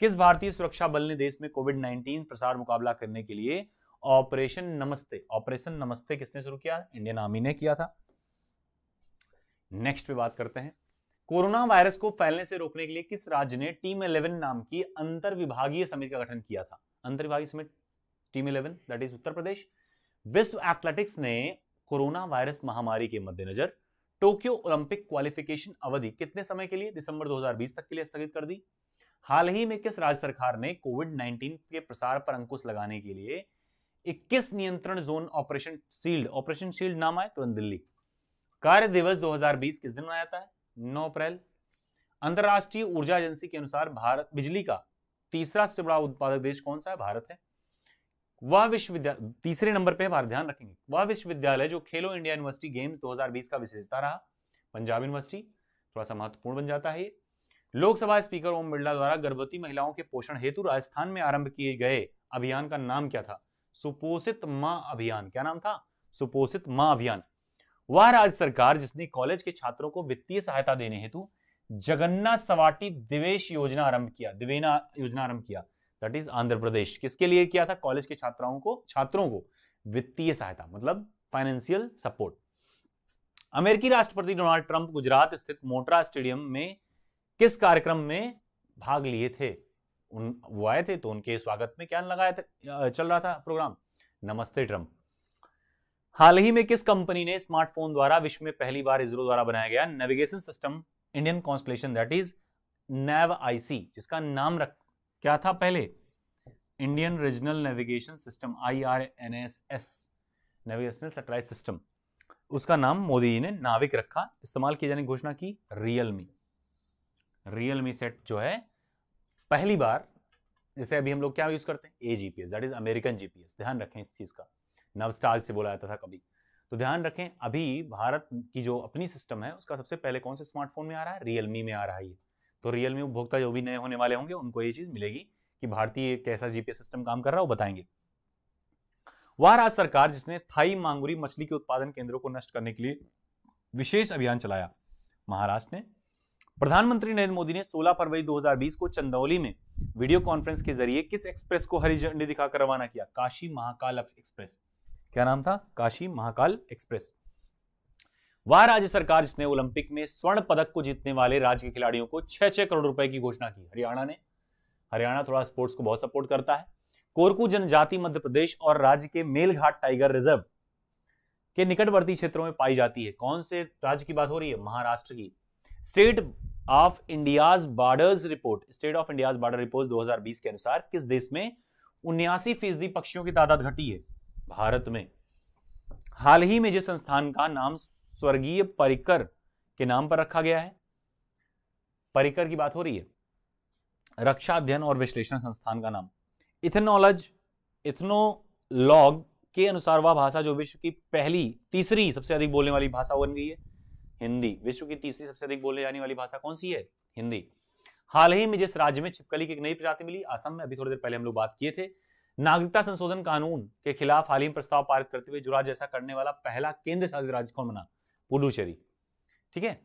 किस भारतीय सुरक्षा बल ने देश में कोविड 19 प्रसार मुकाबला करने के लिए ऑपरेशन नमस्ते ऑपरेशन नमस्ते किसने शुरू किया इंडियन आर्मी ने किया था नेक्स्ट पे बात करते हैं कोरोना वायरस को फैलने से रोकने के लिए किस राज्य ने टीम इलेवन नाम की अंतर विभागीय समिति का गठन किया था अंतर विभागीय समिति team eleven that is Uttar Pradesh विश्व एथलेटिक्स ने कोरोना वायरस महामारी के मद्देनजर टोक्यो ओलंपिक क्वालिफिकेशन अवधि कितने समय के लिए दिसंबर 2020 तक के लिए स्थगित कर दी हाल ही में किस राज्य सरकार ने कोविड 19 के प्रसार पर अंकुश लगाने के लिए इक्कीस नियंत्रण zone operation sealed operation sealed नाम आए तुरंत दिल्ली कार्य दिवस 2020 किस दिन मनाया जाता है 9 अप्रैल अंतरराष्ट्रीय ऊर्जा एजेंसी के अनुसार भारत बिजली का तीसरा सबसे बड़ा उत्पादक देश कौन सा है भारत है वह विश्वविद्यालय तीसरे नंबर पे भारत ध्यान रखेंगे वह विश्वविद्यालय जो खेलो इंडिया यूनिवर्सिटी गेम्स 2020 का विशेषता रहा पंजाब यूनिवर्सिटी थोड़ा सा महत्वपूर्ण बन जाता है लोकसभा स्पीकर ओम बिरला द्वारा गर्भवती महिलाओं के पोषण हेतु राजस्थान में आरंभ किए गए अभियान का नाम क्या था सुपोषित मां अभियान क्या नाम था सुपोषित मां अभियान वह राज्य सरकार जिसने कॉलेज के छात्रों को वित्तीय सहायता देने हेतु जगन्ना सवाटी दिवेश योजना आरंभ किया दिवेना योजना आरंभ किया दट इज आंध्र प्रदेश किसके लिए किया था कॉलेज के छात्राओं को छात्रों को वित्तीय सहायता मतलब फाइनेंशियल सपोर्ट अमेरिकी राष्ट्रपति डोनाल्ड ट्रंप गुजरात स्थित मोटरा स्टेडियम में किस कार्यक्रम में भाग लिए थे उन वो आए थे तो उनके स्वागत में क्या लगाया था चल रहा था प्रोग्राम नमस्ते ट्रम्प हाल ही में किस कंपनी ने स्मार्टफोन द्वारा विश्व में पहली बार इसरो द्वारा बनाया गया navigation system Indian constellation that is nav IC जिसका नाम रख क्या था पहले Indian regional navigation system I R N S S navigational satellite system उसका नाम मोदी जी ने नाविक रखा इस्तेमाल किए जाने की घोषणा की रियलमी रियलमी सेट जो है पहली बार जैसे अभी हम लोग क्या यूज करते हैं a GPS that is American GPS ध्यान रखें इस चीज का नव स्टार से बोला जाता था कभी तो ध्यान रखें अभी भारत की जो अपनी सिस्टम है उसका सबसे पहले कौन से स्मार्टफोन में आ रहा है रियलमी में आ रहा है ये तो रियलमी उपभोक्ता जो भी नए होने वाले होंगे उनको ये चीज मिलेगी कि भारतीय कैसा जीपीएस सिस्टम काम कर रहा है वो बताएंगे वह राज्य सरकार जिसने थाई मांगुरी मछली के उत्पादन केंद्रों को नष्ट करने के लिए विशेष अभियान चलाया महाराष्ट्र ने प्रधानमंत्री नरेंद्र मोदी ने 16 फरवरी 2020 को चंदौली में वीडियो कॉन्फ्रेंस के जरिए किस एक्सप्रेस को हरी झंडी दिखाकर रवाना किया काशी महाकाल एक्सप्रेस क्या नाम था काशी महाकाल एक्सप्रेस वह राज्य सरकार जिसने ओलंपिक में स्वर्ण पदक को जीतने वाले राज्य के खिलाड़ियों को छह छह करोड़ रुपए की घोषणा की हरियाणा ने हरियाणा थोड़ा स्पोर्ट्स को बहुत सपोर्ट करता है कोरकू जनजाति मध्य प्रदेश और राज्य के मेलघाट टाइगर रिजर्व के निकटवर्ती क्षेत्रों में पाई जाती है कौन से राज्य की बात हो रही है महाराष्ट्र की state of India's borders report state of India's border report 2020 के अनुसार किस देश में उन्यासी फीसदी पक्षियों की तादाद घटी है भारत में हाल ही में जिस संस्थान का नाम स्वर्गीय परिकर के नाम पर रखा गया है परिकर की बात हो रही है रक्षा अध्ययन और विश्लेषण संस्थान का नाम इथेनोलॉज इथनोलॉग के अनुसार वह भाषा जो विश्व की पहली तीसरी सबसे अधिक बोलने वाली भाषा बन गई है हिंदी विश्व की तीसरी सबसे अधिक बोले जाने वाली भाषा कौन सी है हिंदी हाल ही में जिस राज्य में छिपकली की एक नई प्रजाति मिली असम में अभी थोड़ी देर पहले हम लोग बात किए थे नागरिकता संशोधन कानून के खिलाफ हाल ही में प्रस्ताव पारित करते हुए जुरा जैसा करने वाला पहला केंद्र शासित राज्य कौन बना पुडुचेरी ठीक है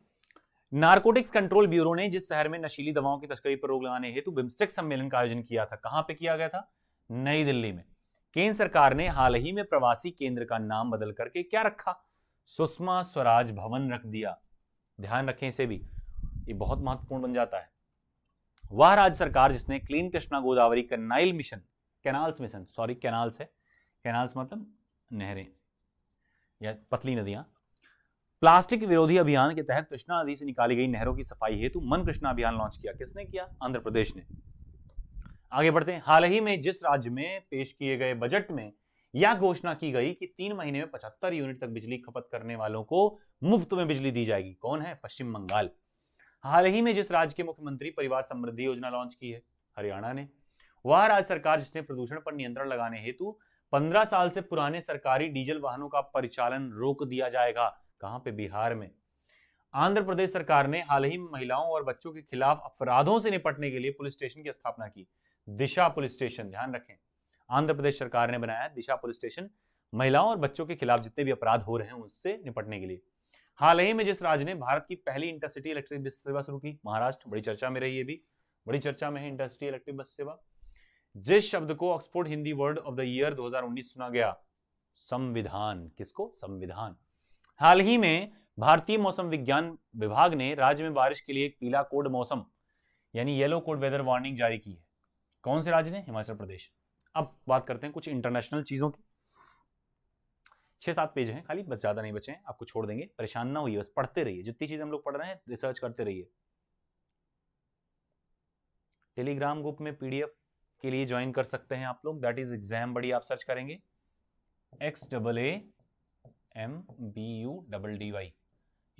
नारकोटिक्स कंट्रोल ब्यूरो ने जिस शहर में नशीली दवाओं की तस्करी पर रोक लगाने हेतु बिम्स्टेक सम्मेलन का आयोजन किया था कहां पे किया गया था नई दिल्ली में केंद्र सरकार ने हाल ही में प्रवासी केंद्र का नाम बदल करके क्या रखा सुषमा स्वराज भवन रख दिया ध्यान रखें इसे भी ये बहुत महत्वपूर्ण बन जाता है वह राज्य सरकार जिसने clean Krishna Godavari canal mission canals mission sorry canals है कैनाल्स मतलब नहरें या पतली नदियां प्लास्टिक विरोधी अभियान के तहत कृष्णा नदी से निकाली गई नहरों की सफाई हेतु मन कृष्णा अभियान लॉन्च किया किसने किया आंध्र प्रदेश ने आगे बढ़ते हैं हाल ही में जिस राज्य में पेश किए गए बजट में यह घोषणा की गई कि तीन महीने में पचहत्तर यूनिट तक बिजली खपत करने वालों को मुफ्त में बिजली दी जाएगी कौन है पश्चिम बंगाल हाल ही में जिस राज्य के मुख्यमंत्री परिवार समृद्धि योजना लॉन्च की है हरियाणा ने वह राज्य सरकार जिसने प्रदूषण पर नियंत्रण लगाने हेतु पंद्रह साल से पुराने सरकारी डीजल वाहनों का परिचालन रोक दिया जाएगा कहां पे बिहार में आंध्र प्रदेश सरकार ने हाल ही में महिलाओं और बच्चों के खिलाफ अपराधों से निपटने के लिए पुलिस स्टेशन की स्थापना की दिशा पुलिस स्टेशन ध्यान रखें आंध्र प्रदेश सरकार ने बनाया है दिशा पुलिस स्टेशन महिलाओं और बच्चों के खिलाफ जितने भी अपराध हो रहे हैं उससे निपटने के लिए हाल ही में जिस राज्य ने भारत की पहली इंटरसिटी इलेक्ट्रिक बस सेवा शुरू की महाराष्ट्र बड़ी चर्चा में रही है भी बड़ी चर्चा में है इंटरसिटी इलेक्ट्रिक बस सेवा जिस शब्द को Oxford Hindi word of the year 2019 सुना गया संविधान किसको संविधान हाल ही में भारतीय मौसम विज्ञान विभाग ने राज्य में बारिश के लिए एक पीला कोड मौसम यानी येलो कोड वेदर वार्निंग जारी की है कौन से राज्य ने हिमाचल प्रदेश अब बात करते हैं कुछ इंटरनेशनल चीज़ों की छह सात पेज हैं खाली बस ज़्यादा नहीं बचे हैं आपको छोड़ देंगे परेशान ना होइए बस पढ़ते रहिए जितनी चीज़ हम लोग पढ़ रहे हैं रिसर्च करते रहिए टेलीग्राम ग्रुप में पीडीएफ के लिए ज्वाइन कर सकते हैं आप लोग दैट इज एग्जाम बड़ी आप सर्च करेंगे X double A M B U double D Y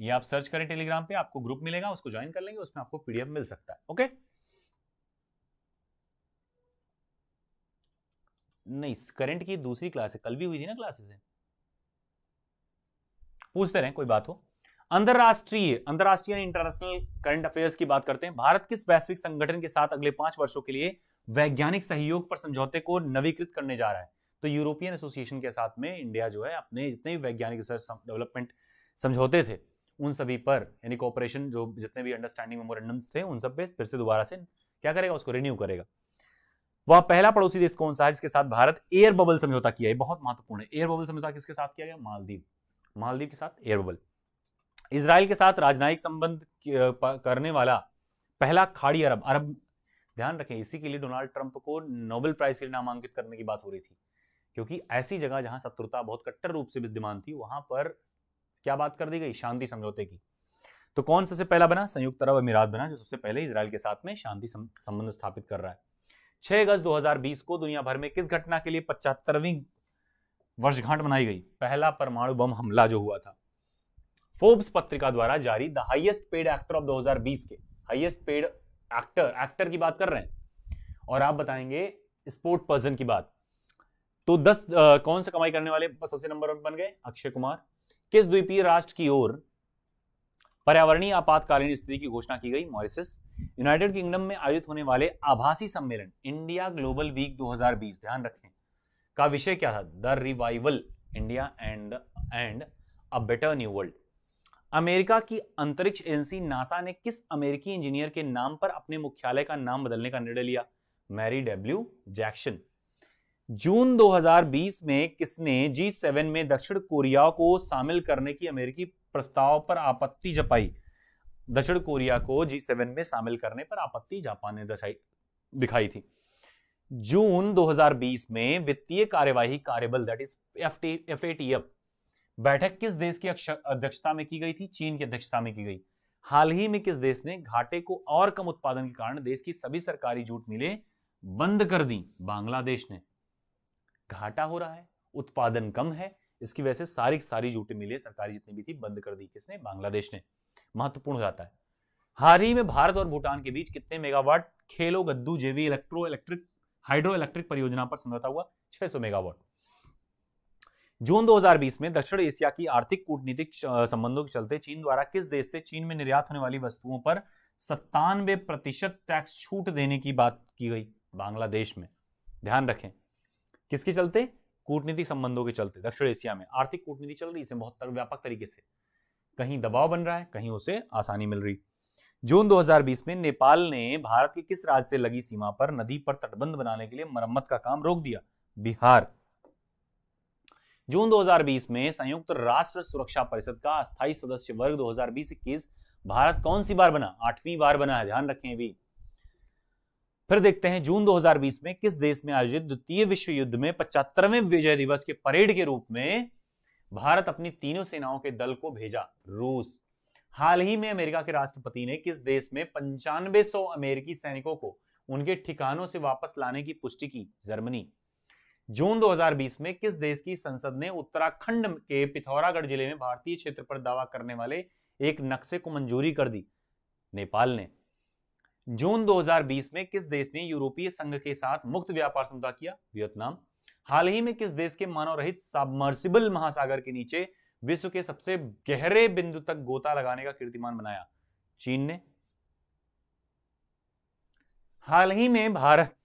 ये आप सर्च करें टेलीग्राम पे आपको ग्रुप मिलेगा उसको ज्वाइन कर लेंगे उसमें आपको पीडीएफ मिल सकता है ओके okay? नहीं करंट की दूसरी क्लास है कल भी हुई थी ना क्लासेस है पूछते रहे कोई बात हो अंतरराष्ट्रीय अंतरराष्ट्रीय इंटरनेशनल करंट अफेयर्स की बात करते हैं भारत किस वैश्विक संगठन के साथ अगले पांच वर्षों के लिए वैज्ञानिक सहयोग पर समझौते को नवीकृत करने जा रहा है तो यूरोपियन एसोसिएशन के साथ में इंडिया जो है अपने जितने भी वैज्ञानिक रिसर्च डेवलपमेंट समझौते थे उन सभी पर यानी कॉपरेशन जो जितने भी अंडरस्टैंडिंग मेमोरेंडम्स थे उन सब पे फिर से दोबारा से क्या करेगा उसको रिन्यू करेगा वह पहला पड़ोसी देश कौन सा है जिसके साथ भारत एयर बबल समझौता किया है बहुत महत्वपूर्ण है एयर बबल समझौता किसके साथ किया गया मालदीव मालदीव के साथ एयर बबल इसराइल के साथ राजनयिक संबंध करने वाला पहला खाड़ी अरब अरब ध्यान रखें इसी के लिए डोनाल्ड ट्रंप को नोबेल प्राइज के लिए नामांकित करने की बात हो रही थी क्योंकि ऐसी जगह जहां शत्रुता बहुत कट्टर रूप से विद्यमान थी वहां पर क्या बात कर दी गई शांति समझौते की तो कौन सबसे पहला बना संयुक्त अरब अमीरात बना जो सबसे पहले इसराइल के साथ में शांति संबंध स्थापित कर रहा है छह अगस्त 2020 को दुनिया भर में किस घटना के लिए पचहत्तरवीं वर्षगांठ मनाई गई पहला परमाणु बम हमला जो हुआ था फोर्ब्स पत्रिका द्वारा जारी the highest paid actor of 2020 के हाइएस्ट पेड एक्टर एक्टर की बात कर रहे हैं और आप बताएंगे स्पोर्ट पर्सन की बात तो दस आ, कौन से कमाई करने वाले सबसे नंबर बन गए अक्षय कुमार किस द्वीपीय राष्ट्र की ओर पर्यावरणीय आपातकालीन स्थिति की घोषणा की गई मॉरिसस यूनाइटेड किंगडम में आयोजित होने वाले आभासी सम्मेलन इंडिया ग्लोबल वीक 2020 ध्यान रखें का विषय क्या था the revival India and and a better new world America की अंतरिक्ष एजेंसी नासा ने किस अमेरिकी इंजीनियर के नाम पर अपने मुख्यालय का नाम बदलने का निर्णय लिया मैरी डब्ल्यू जैक्शन जून 2020 में किसने जी सेवन में दक्षिण कोरिया को शामिल करने की अमेरिकी प्रस्ताव पर आपत्ति जपाई दक्षिण कोरिया को जी सेवन में शामिल करने पर आपत्ति जापान ने दर्शाई दिखाई थी जून 2020 में वित्तीय कार्यवाही कार्यबल दैट इज एफ एफ बैठक किस देश की अध्यक्षता में की गई थी चीन की अध्यक्षता में की गई हाल ही में किस देश ने घाटे को और कम उत्पादन के कारण देश की सभी सरकारी जूट मिले बंद कर दी बांग्लादेश ने घाटा हो रहा है उत्पादन कम है इसकी वजह से सारी सारी जूटे मिले सरकारी जितनी भी थी बंद कर दी किसने बांग्लादेश ने महत्वपूर्ण हो जाता है हाल ही में भारत और भूटान के बीच कितने मेगावाट खेलो गद्दू जेवी इलेक्ट्रो इलेक्ट्रिक हाइड्रो इलेक्ट्रिक परियोजना पर समझौता हुआ 600 मेगावाट जून 2020 में दक्षिण एशिया की आर्थिक कूटनीतिक संबंधों के चलते चीन द्वारा किस देश से चीन में निर्यात होने वाली वस्तुओं पर सत्तानवे प्रतिशत टैक्स छूट देने की बात की गई बांग्लादेश में ध्यान रखें किसके चलते कूटनीतिक संबंधों के चलते दक्षिण एशिया में आर्थिक कूटनीति चल रही है बहुत तर, व्यापक तरीके से कहीं दबाव बन रहा है कहीं उसे आसानी मिल रही जून 2020 में नेपाल ने भारत के किस राज्य से लगी सीमा पर नदी पर तटबंध बनाने के लिए मरम्मत का काम रोक दिया बिहार जून 2020 में संयुक्त राष्ट्र सुरक्षा परिषद का अस्थायी सदस्य वर्ग 2020 हजार भारत कौन सी बार बना आठवीं बार बना है ध्यान रखें भी फिर देखते हैं जून 2020 में किस देश में आयोजित द्वितीय विश्व युद्ध में पचहत्तरवें विजय दिवस के परेड के रूप में भारत अपनी तीनों सेनाओं के दल को भेजा रूस हाल ही में अमेरिका के राष्ट्रपति ने किस देश में पंचानवे अमेरिकी सैनिकों को उनके ठिकानों से वापस लाने की पुष्टि की जर्मनी जून 2020 में किस देश की संसद ने उत्तराखंड के पिथौरागढ़ जिले में भारतीय क्षेत्र पर दावा करने वाले एक नक्शे को मंजूरी कर दी नेपाल ने जून 2020 में किस देश ने यूरोपीय संघ के साथ मुक्त व्यापार समझौता किया वियतनाम हाल ही में किस देश के मानव रहित सबमर्सिबल महासागर के नीचे विश्व के सबसे गहरे बिंदु तक गोता लगाने का कीर्तिमान बनाया चीन ने हाल ही में भारत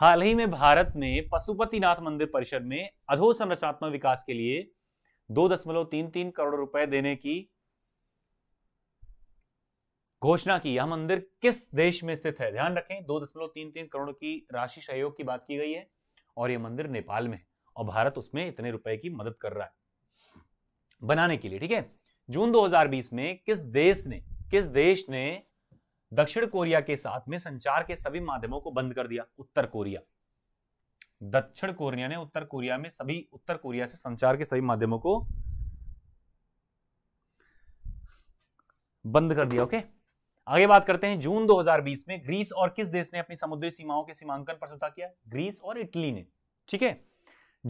हाल ही में भारत ने पशुपतिनाथ मंदिर परिषद में अधोसंरचनात्मक विकास के लिए दो दशमलव तीन तीन करोड़ रुपए देने की घोषणा की यह मंदिर किस देश में स्थित है ध्यान रखें दो दशमलव तीन तीन करोड़ की राशि सहयोग की बात की गई है और यह मंदिर नेपाल में है और भारत उसमें इतने रुपए की मदद कर रहा है बनाने के लिए ठीक है जून 2020 में किस देश ने किस देश ने दक्षिण कोरिया के साथ में संचार के सभी माध्यमों को बंद कर दिया उत्तर कोरिया दक्षिण कोरिया ने उत्तर कोरिया में सभी उत्तर कोरिया से संचार के सभी माध्यमों को बंद कर दिया ओके okay? आगे बात करते हैं जून 2020 में ग्रीस और किस देश ने अपनी समुद्री सीमाओं के सीमांकन पर समझौता किया ग्रीस और इटली ने ठीक है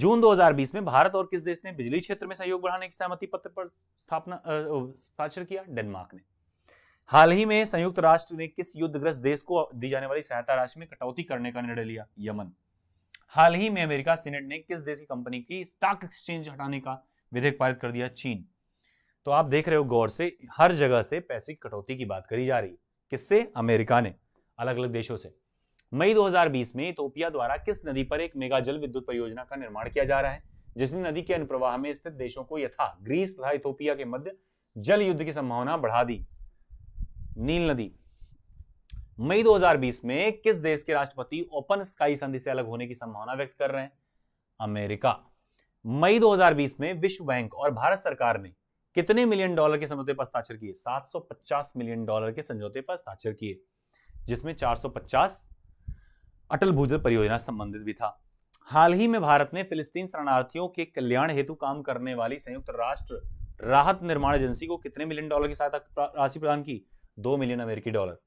जून 2020 में भारत और किस देश ने बिजली क्षेत्र में सहयोग बढ़ाने की सहमति पत्र पर स्थापना साक्षर किया डेनमार्क ने हाल ही में संयुक्त राष्ट्र ने किस युद्धग्रस्त देश को दी जाने वाली सहायता राशि में कटौती करने का निर्णय लिया यमन हाल ही में अमेरिका सीनेट ने किस देश की कंपनी की स्टॉक एक्सचेंज हटाने का विधेयक पारित कर दिया चीन तो आप देख रहे हो गौर से हर जगह से पैसे की कटौती की बात करी जा रही है किससे अमेरिका ने अलग अलग देशों से मई 2020 में इथोपिया द्वारा किस नदी पर एक मेगा जल विद्युत परियोजना का निर्माण किया जा रहा है जिसने नदी के अनुप्रवाह में स्थित देशों को यथा ग्रीस तथा इथोपिया के मध्य जल युद्ध की संभावना बढ़ा दी नील नदी मई 2020 में किस देश के राष्ट्रपति ओपन स्काई संधि से अलग होने की संभावना व्यक्त कर रहे हैं अमेरिका मई 2020 में विश्व बैंक और भारत सरकार ने कितने मिलियन डॉलर के समझौते पर हस्ताक्षर किए 750 मिलियन डॉलर के समझौते पर हस्ताक्षर किए जिसमें 450 अटल भूजल परियोजना संबंधित भी था हाल ही में भारत ने फिलिस्तीन शरणार्थियों के कल्याण हेतु काम करने वाली संयुक्त राष्ट्र राहत निर्माण एजेंसी को कितने मिलियन डॉलर की सहायता राशि प्रदान की दो मिलियन अमेरिकी डॉलर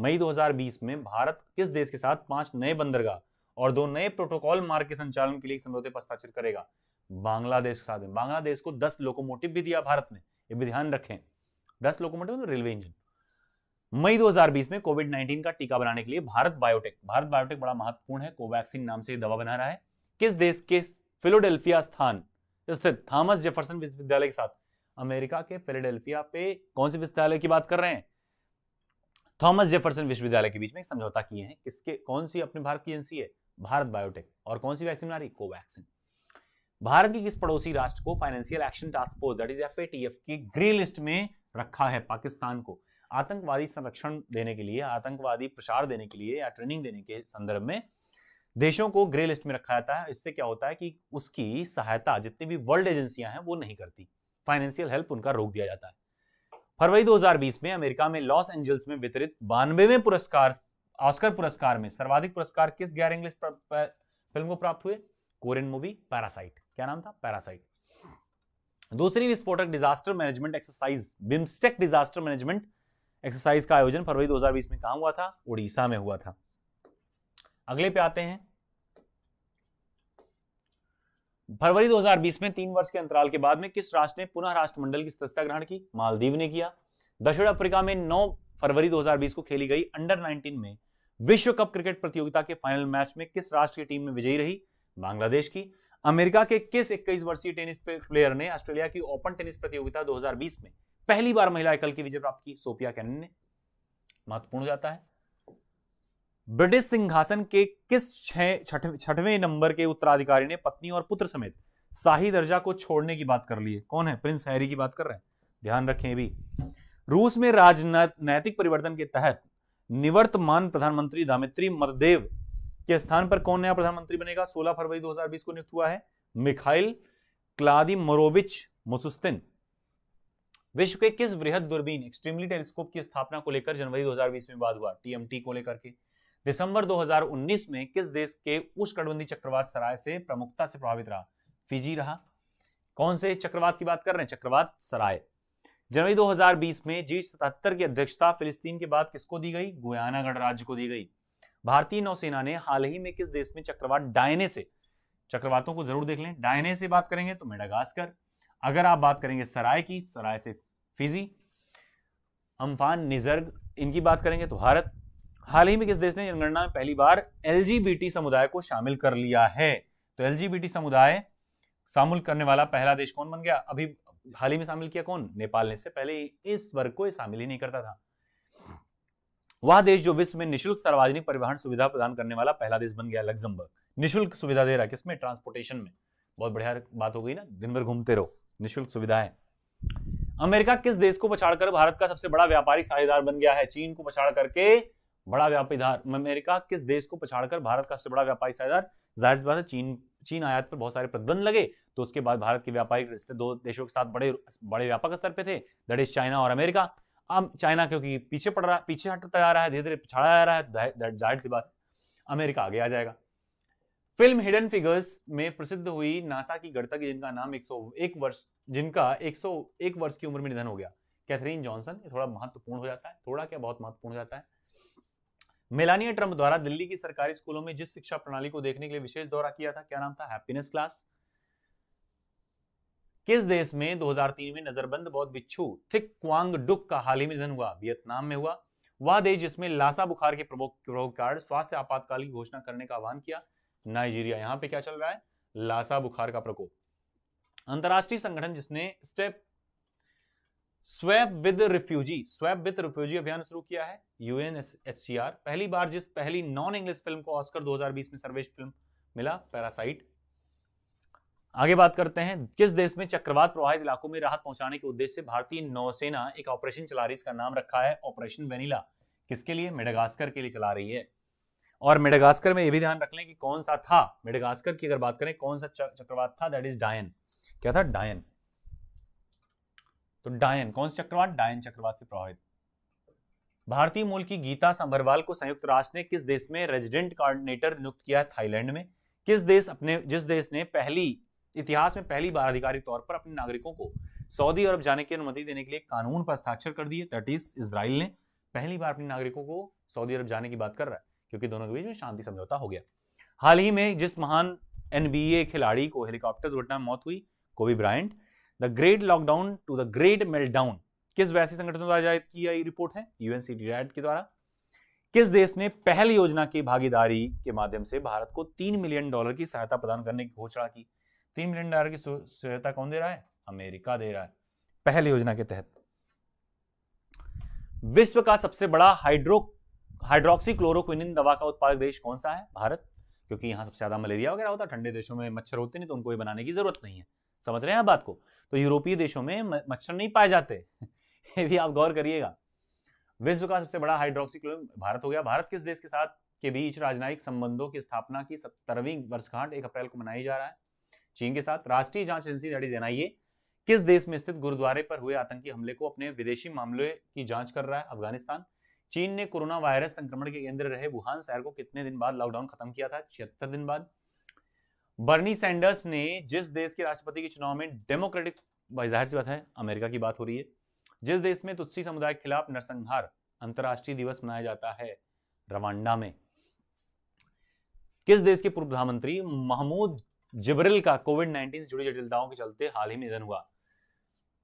मई 2020 में भारत किस देश के साथ पांच नए बंदरगाह और दो नए प्रोटोकॉल मार्ग के संचालन के लिए समझौते पर हस्ताक्षर करेगा बांग्लादेश के साथ में बांग्लादेश को दस लोकोमोटिव भी दिया भारत ने ये भी ध्यान रखें दस लोकोमोटिव तो रेलवे इंजन मई 2020 में कोविड 19 का टीका बनाने के लिए भारत बायोटेक भारत बायोटेक बड़ा महत्वपूर्ण है कोवैक्सीन नाम से दवा बना रहा है किस देश के फिलोडेल्फिया स्थान स्थित थॉमस जेफरसन विश्वविद्यालय के साथ अमेरिका के फिलोडेल्फिया पे कौन से विश्वविद्यालय की बात कर रहे हैं थॉमस जेफरसन विश्वविद्यालय के बीच में समझौता किए हैं किसके कौन सी अपने भारत की एजेंसी है भारत बायोटेक और कौन सी वैक्सीन बना रही कोवैक्सीन भारत की किस पड़ोसी राष्ट्र को financial action task force that is F की ग्रे लिस्ट में रखा है पाकिस्तान को आतंकवादी संरक्षण देने के लिए आतंकवादी प्रसार देने के लिए या ट्रेनिंग देने के संदर्भ में देशों को ग्रे लिस्ट में रखा जाता है इससे क्या होता है कि उसकी सहायता जितनी भी वर्ल्ड एजेंसियां हैं वो नहीं करती फाइनेंशियल हेल्प उनका रोक दिया जाता है फरवरी 2020 में अमेरिका में लॉस एंजल्स में वितरित बानवेवें पुरस्कार ऑस्कर पुरस्कार में सर्वाधिक पुरस्कार किस गैर इंग्लिश फिल्म को प्राप्त हुए कोरियन मूवी पैरासाइट क्या नाम था पैरासाइट दूसरी विस्फोटक disaster management exercise BIMSTEC disaster management exercise का आयोजन फरवरी 2020 में कहा हुआ था उड़ीसा में हुआ था अगले पे आते हैं फरवरी 2020 में तीन वर्ष के अंतराल के बाद में किस राष्ट्र ने पुनः राष्ट्रमंडल की सदस्यता ग्रहण की मालदीव ने किया दक्षिण अफ्रीका में 9 फरवरी 2020 को खेली गई अंडर 19 में विश्व कप क्रिकेट प्रतियोगिता के फाइनल मैच में किस राष्ट्र की टीम में विजयी रही बांग्लादेश की अमेरिका के किस 21 वर्षीय टेनिस प्लेयर ने ऑस्ट्रेलिया की ओपन टेनिस प्रतियोगिता 2020 में पहली बार महिला एकल की विजय प्राप्त की सोफिया कैन ने महत्वपूर्ण जाता है ब्रिटिश सिंहासन के किस छठवें नंबर के उत्तराधिकारी ने पत्नी और पुत्र समेत शाही दर्जा को छोड़ने की बात कर ली है कौन है प्रिंस हैरी की बात कर रहे हैं ध्यान रखें भी रूस में राजनैतिक परिवर्तन के तहत निवर्तमान प्रधानमंत्री दामित्री मददेव के स्थान पर कौन नया प्रधानमंत्री बनेगा 16 फरवरी 2020 को नियुक्त हुआ है मिखाइल क्लादी मोरोविच मुसुस्तिन विश्व के किस वृहद दूरबीन एक्सट्रीमली टेलीस्कोप की स्थापना को लेकर जनवरी 2020 में विवाद हुआ टीएमटी को लेकर के दिसंबर 2019 में किस देश के उस उष्णकटिबंधीय चक्रवात सराय से प्रमुखता से प्रभावित रहा फिजी रहा कौन से चक्रवात की बात कर रहे हैं चक्रवात सराय जनवरी 2020 में जी सतहत्तर की अध्यक्षता फिलिस्तीन के बाद किसको दी गई गुयाना गणराज्य को दी गई भारतीय नौसेना ने हाल ही में किस देश में चक्रवात डायने से चक्रवातों को जरूर देख लें डायने से बात करेंगे तो मेडागास्कर अगर आप बात करेंगे सराय की सराय से फिजी अम्फान निजर्ग इनकी बात करेंगे तो भारत हाल ही में किस देश ने जनगणना में पहली बार एलजीबीटी समुदाय को शामिल कर लिया है तो एलजीबीटी समुदाय शामिल करने वाला पहला देश कौन बन गया अभी हाल ही में शामिल किया कौन नेपाल ने से पहले इस वर्ग को शामिल ही नहीं करता था वह देश जो विश्व में निशुल्क सार्वजनिक परिवहन सुविधा प्रदान करने वाला पहला देश बन गया लग्जमबर्ग निशुल्क सुविधा दे रहा है किसमें ट्रांसपोर्टेशन में बहुत बढ़िया बात हो गई ना दिन भर घूमते रहो निःशुल्क सुविधा है अमेरिका किस देश को पछाड़कर भारत का सबसे बड़ा व्यापारिक साझेदार बन गया है चीन को पछाड़ करके बड़ा व्यापारीदार अमेरिका किस देश को पछाड़कर भारत का सबसे बड़ा व्यापारिक साझेदार जाहिर बात है चीन चीन आयात पर बहुत सारे प्रतिबंध लगे तो उसके बाद भारत के व्यापारिक रिश्ते दो देशों के साथ बड़े बड़े व्यापक स्तर पर थे दैट इज चाइना और अमेरिका अब चाइना क्योंकि पीछे पड़ रहा पीछे हटता तो जा रहा है धीरे धीरे पिछड़ा जा रहा है जाहिर सी बात अमेरिका आगे आ जाएगा फिल्म हिडन फिगर्स में प्रसिद्ध हुई नासा की गणता की जिनका नाम एक एक वर्ष जिनका एक एक वर्ष की उम्र में निधन हो गया कैथरीन जॉनसन थोड़ा महत्वपूर्ण हो जाता है थोड़ा क्या बहुत महत्वपूर्ण हो जाता है मेलानिया ट्रम्प द्वारा दिल्ली की सरकारी स्कूलों में जिस शिक्षा प्रणाली को देखने के लिए विशेष दौरा किया था क्या नाम था हैप्पीनेस क्लास किस देश में 2003 में नजरबंद बौद्ध बिच्छू थिक क्वांग डुक का हाल ही में निधन हुआ वियतनाम में हुआ वह देश जिसमें लासा बुखार के प्रमुख कारण स्वास्थ्य आपातकाल की घोषणा करने का आह्वान किया नाइजीरिया यहाँ पे क्या चल रहा है लासा बुखार का प्रकोप अंतर्राष्ट्रीय संगठन जिसने step swap with refugee swap with refugee अभियान शुरू किया है यूएन पहली बार जिस पहली नॉन इंग्लिश फिल्म को ऑस्कर 2020 में सर्वश्रेष्ठ फिल्म मिला पैरासाइट आगे बात करते हैं किस देश में चक्रवात प्रभावित इलाकों में राहत पहुंचाने के उद्देश्य से भारतीय नौसेना एक ऑपरेशन चला रही है इसका नाम रखा है ऑपरेशन वेनिला किसके लिए मेडागास्कर के लिए चला रही है और मेडागास्कर में यह भी ध्यान रख लें कि कौन सा था मेडागास्कर की अगर बात करें कौन सा चक्रवात था दैट इज डायन क्या था डायन तो डायन कौन सा चक्रवात डायन चक्रवात से प्रभावित भारतीय मूल की गीता संभरवाल को संयुक्त राष्ट्र ने किस देश में रेजिडेंट कोऑर्डिनेटर नियुक्त किया थाईलैंड में किस देश अपने जिस देश ने पहली इतिहास में पहली बार आधिकारिक तौर पर अपने नागरिकों को सऊदी अरब जाने की अनुमति देने के लिए कानून पर हस्ताक्षर कर दिए दैट इज इसराइल ने पहली बार अपने नागरिकों को सऊदी अरब जाने की बात कर रहा है क्योंकि दोनों के बीच में शांति समझौता हो गया हाल ही में जिस महान एनबीए खिलाड़ी को हेलीकॉप्टर दुर्घटना में मौत हुई Kobe Bryant the great lockdown to the great meltdown किस वैसे संगठन द्वारा जारी की गई रिपोर्ट है यूएनसीटीड के द्वारा किस देश ने पहल योजना की भागीदारी के माध्यम से भारत को तीन मिलियन डॉलर की सहायता प्रदान करने की घोषणा की तीन मिलियन डॉलर की सहायता कौन दे रहा है अमेरिका दे रहा है पहली योजना के तहत विश्व का सबसे बड़ा हाइड्रो हाइड्रोक्सी हाइड्रोक्सीक्लोरोक्विनिन दवा का उत्पादक देश कौन सा है भारत क्योंकि यहां सबसे ज्यादा मलेरिया वगैरह होता है ठंडे देशों में मच्छर होते नहीं तो उनको ये बनाने की जरूरत नहीं है समझ रहे हैं आप बात को तो यूरोपीय देशों में मच्छर नहीं पाए जाते ये भी आप गौर करिएगा विश्व का सबसे बड़ा हाइड्रोक्सीक्लोरिन भारत हो गया भारत किस देश के साथ के बीच राजनयिक संबंधों की स्थापना की सत्तरवीं वर्षगांठ एक अप्रैल को मनाई जा रहा है चीन के साथ राष्ट्रीय जांच एजेंसी दैट इज एनआईए किस देश में स्थित गुरुद्वारे पर हुए आतंकी हमले को अपने विदेशी मामले की जांच कर रहा है अफगानिस्तान चीन ने कोरोना वायरस संक्रमण के केंद्र रहे वुहान शहर को कितने दिन बाद लॉकडाउन खत्म किया था छिहत्तर दिन बाद बर्नी सैंडर्स ने जिस देश के राष्ट्रपति के चुनाव में डेमोक्रेटिक जाहिर सी बात है अमेरिका की बात हो रही है जिस देश में तुत्सी समुदाय के खिलाफ नरसंहार अंतर्राष्ट्रीय दिवस मनाया जाता है रवांडा में किस देश के पूर्व प्रधानमंत्री महमूद जिब्रिल का कोविड नाइन्टीन से जुड़ी जटिलताओं के चलते हाल ही में निधन हुआ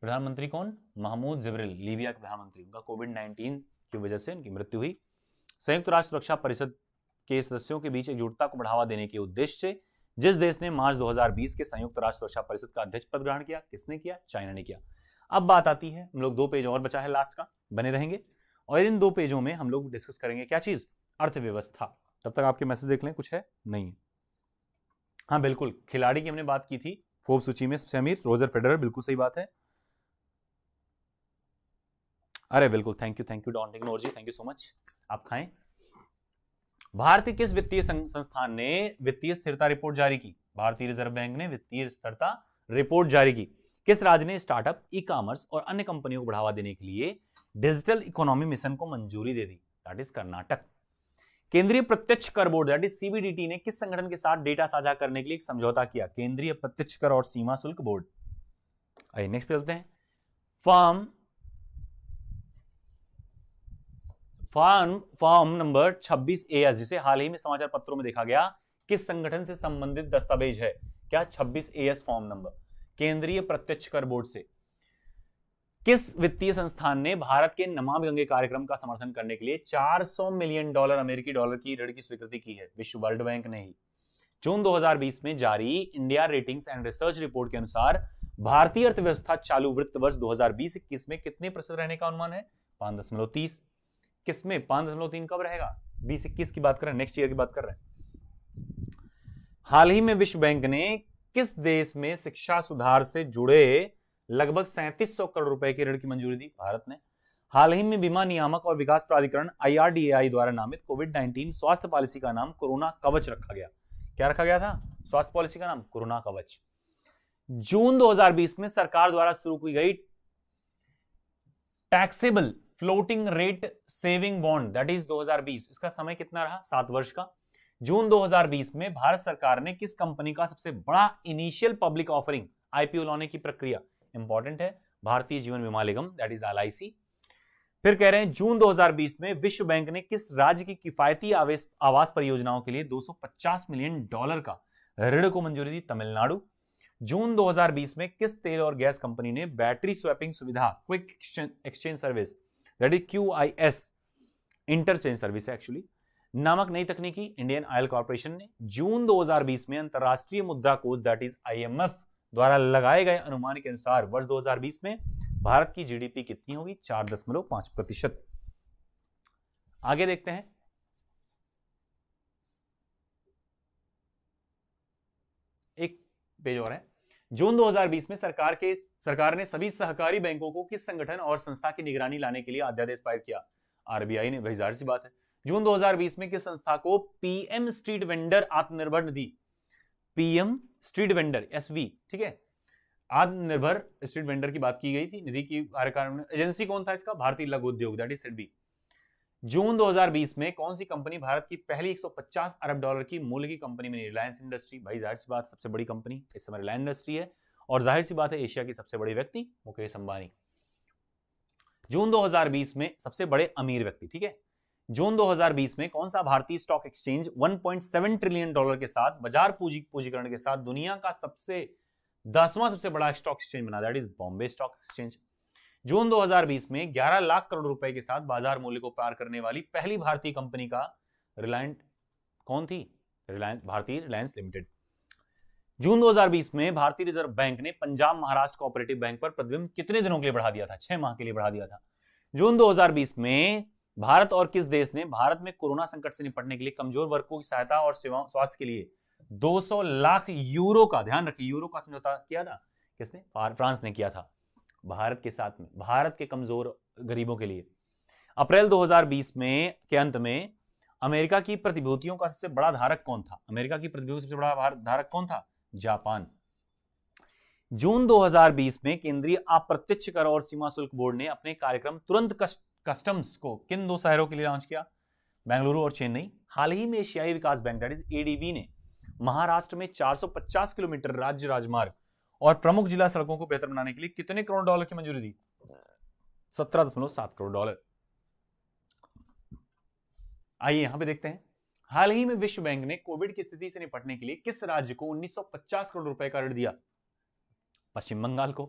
प्रधानमंत्री कौन महमूद जिब्रिल लीबिया के प्रधानमंत्री उनका कोविड नाइन्टीन की वजह से उनकी मृत्यु हुई संयुक्त राष्ट्र सुरक्षा परिषद के सदस्यों के बीच एकजुटता को बढ़ावा देने के उद्देश्य से जिस देश ने मार्च 2020 के संयुक्त राष्ट्र सुरक्षा परिषद का अध्यक्ष पद ग्रहण किया किसने किया चाइना ने किया अब बात आती है हम लोग दो पेज और बचा है लास्ट का बने रहेंगे और इन दो पेजों में हम लोग डिस्कस करेंगे क्या चीज अर्थव्यवस्था तब तक आपके मैसेज देख लें कुछ है नहीं है हाँ बिल्कुल खिलाड़ी की हमने बात की थी फोर्ब सूची में समीर रोजर फेडरर बिल्कुल सही बात है अरे बिल्कुल thank you thank you don't ignore जी थैंक यू सो मच आप खाएं भारतीय किस वित्तीय संस्थान ने वित्तीय स्थिरता रिपोर्ट जारी की भारतीय रिजर्व बैंक ने वित्तीय स्थिरता रिपोर्ट जारी की किस राज्य ने स्टार्टअप ई कॉमर्स और अन्य कंपनियों को बढ़ावा देने के लिए डिजिटल इकोनॉमी मिशन को मंजूरी दे दी दैट इज कर्नाटक केंद्रीय प्रत्यक्ष कर बोर्ड यानी सीबीडीटी ने किस संगठन के साथ डेटा साझा करने के लिए एक समझौता किया केंद्रीय प्रत्यक्ष कर और सीमा शुल्क बोर्ड आइए नेक्स्ट पे चलते हैं form form form number 26 A जिसे हाल ही में समाचार पत्रों में देखा गया किस संगठन से संबंधित दस्तावेज है क्या 26 ए एस फॉर्म नंबर केंद्रीय प्रत्यक्ष कर बोर्ड से किस वित्तीय संस्थान ने भारत के नमामि गंगे कार्यक्रम का समर्थन करने के लिए 400 मिलियन डॉलर अमेरिकी डॉलर की ऋण की स्वीकृति की है विश्व वर्ल्ड बैंक ने ही जून 2020 में जारी India ratings and research report के अनुसार भारतीय अर्थव्यवस्था चालू वित्त वर्ष 2020-21 में कितने प्रतिशत रहने का अनुमान है पांच दशमलव तीस किसमें पांच दशमलव तीन कब रहेगा बीस इक्कीस की बात कर रहे हैं नेक्स्ट ईयर की बात कर रहे हैं हाल ही में विश्व बैंक ने किस देश में शिक्षा सुधार से जुड़े लगभग सैंतीस करोड़ रुपए के ऋण की मंजूरी दी भारत ने हाल ही में बीमा नियामक और विकास प्राधिकरण आई द्वारा नामित कोविड नाइन्टीन स्वास्थ्य पॉलिसी का नाम कोरोना कवच रखा गया क्या रखा गया था स्वास्थ्य पॉलिसी का नाम कोरोना कवच जून 2020 में सरकार द्वारा शुरू की गई taxable floating rate saving bond that is 2020 इसका समय कितना रहा सात वर्ष का जून 2020 में भारत सरकार ने किस कंपनी का सबसे बड़ा इनिशियल पब्लिक ऑफरिंग आईपीओ लाने की प्रक्रिया इंपॉर्टेंट है भारतीय जीवन बीमा निगम दैट इज एल फिर कह रहे हैं जून 2020 में विश्व बैंक ने किस राज्य की किफायती आवास परियोजनाओं के लिए 250 मिलियन डॉलर का ऋण को मंजूरी दी तमिलनाडु जून 2020 में किस तेल और गैस कंपनी ने बैटरी स्वैपिंग सुविधा quick exchange service that is Q I S interchange service actually नामक नई तकनीकी इंडियन ऑयल कॉर्पोरेशन ने जून 2020 में अंतर्राष्ट्रीय मुद्रा कोष दैट इज आई द्वारा लगाए गए अनुमान के अनुसार वर्ष 2020 में भारत की जीडीपी कितनी होगी चार दशमलव पांच प्रतिशत आगे देखते हैं एक पेज और है जून 2020 में सरकार के सरकार ने सभी सहकारी बैंकों को किस संगठन और संस्था की निगरानी लाने के लिए अध्यादेश पारित किया आरबीआई ने भाई जाहिर सी बात है जून 2020 में किस संस्था को PM street vendor Atmanirbhar Nidhi PM street vendor S ठीक है आत्मनिर्भर स्ट्रीट वेंडर की बात की गई थी निधि की कार्यकारण एजेंसी कौन था इसका भारतीय लघु उद्योग दैट इज सिडबी जून 2020 में कौन सी कंपनी भारत की पहली 150 अरब डॉलर की मूल्य की कंपनी बनी रिलायंस इंडस्ट्री भाई जाहिर सी बात सबसे बड़ी कंपनी इस समय रिलायंस इंडस्ट्री है और जाहिर सी बात है एशिया की सबसे बड़ी व्यक्ति मुकेश अंबानी जून 2020 में सबसे बड़े अमीर व्यक्ति ठीक है जून 2020 में कौन सा भारतीय स्टॉक एक्सचेंज 1.7 ट्रिलियन डॉलर के साथ बाजार पूंजीकरण के साथ दुनिया का सबसे दसवां सबसे बड़ा स्टॉक एक्सचेंज बना that is Bombay stock exchange जून 2020 में 11 लाख करोड़ रुपए के साथ बाजार मूल्य को पार करने वाली पहली भारतीय कंपनी का रिलायंट कौन थी रिलायंस भारतीय रिलायंस लिमिटेड जून 2020 में भारतीय रिजर्व बैंक ने पंजाब महाराष्ट्र कोऑपरेटिव बैंक पर प्रतिबिंब कितने दिनों के लिए बढ़ा दिया था छह माह के लिए बढ़ा दिया था जून 2020 में भारत और किस देश ने भारत में कोरोना संकट से निपटने के लिए कमजोर वर्गों की सहायता और सेवाओं स्वास्थ्य के लिए 200 लाख यूरो का ध्यान रखिए यूरो का समझौता किया था किसने फ्रांस ने किया था भारत के साथ में भारत के कमजोर गरीबों के लिए अप्रैल 2020 में के अंत में अमेरिका की प्रतिभूतियों का सबसे बड़ा धारक कौन था अमेरिका की प्रतिभूति सबसे बड़ा धारक कौन था जापान जून 2020 में केंद्रीय अप्रत्यक्ष कर और सीमा शुल्क बोर्ड ने अपने कार्यक्रम तुरंत कष्ट कस्टम्स को किन दो शहरों के लिए लॉन्च किया बेंगलुरु और चेन्नई हाल ही में एशियाई विकास बैंक डेट इज एडीबी ने महाराष्ट्र में 450 किलोमीटर राज्य राजमार्ग और प्रमुख जिला सड़कों को बेहतर बनाने के लिए कितने करोड़ डॉलर की मंजूरी दी सत्रह करोड़ डॉलर आइए यहां पे देखते हैं हाल ही में विश्व बैंक ने कोविड की स्थिति से निपटने के लिए किस राज्य को 1950 करोड़ रुपए का ऋण दिया पश्चिम बंगाल को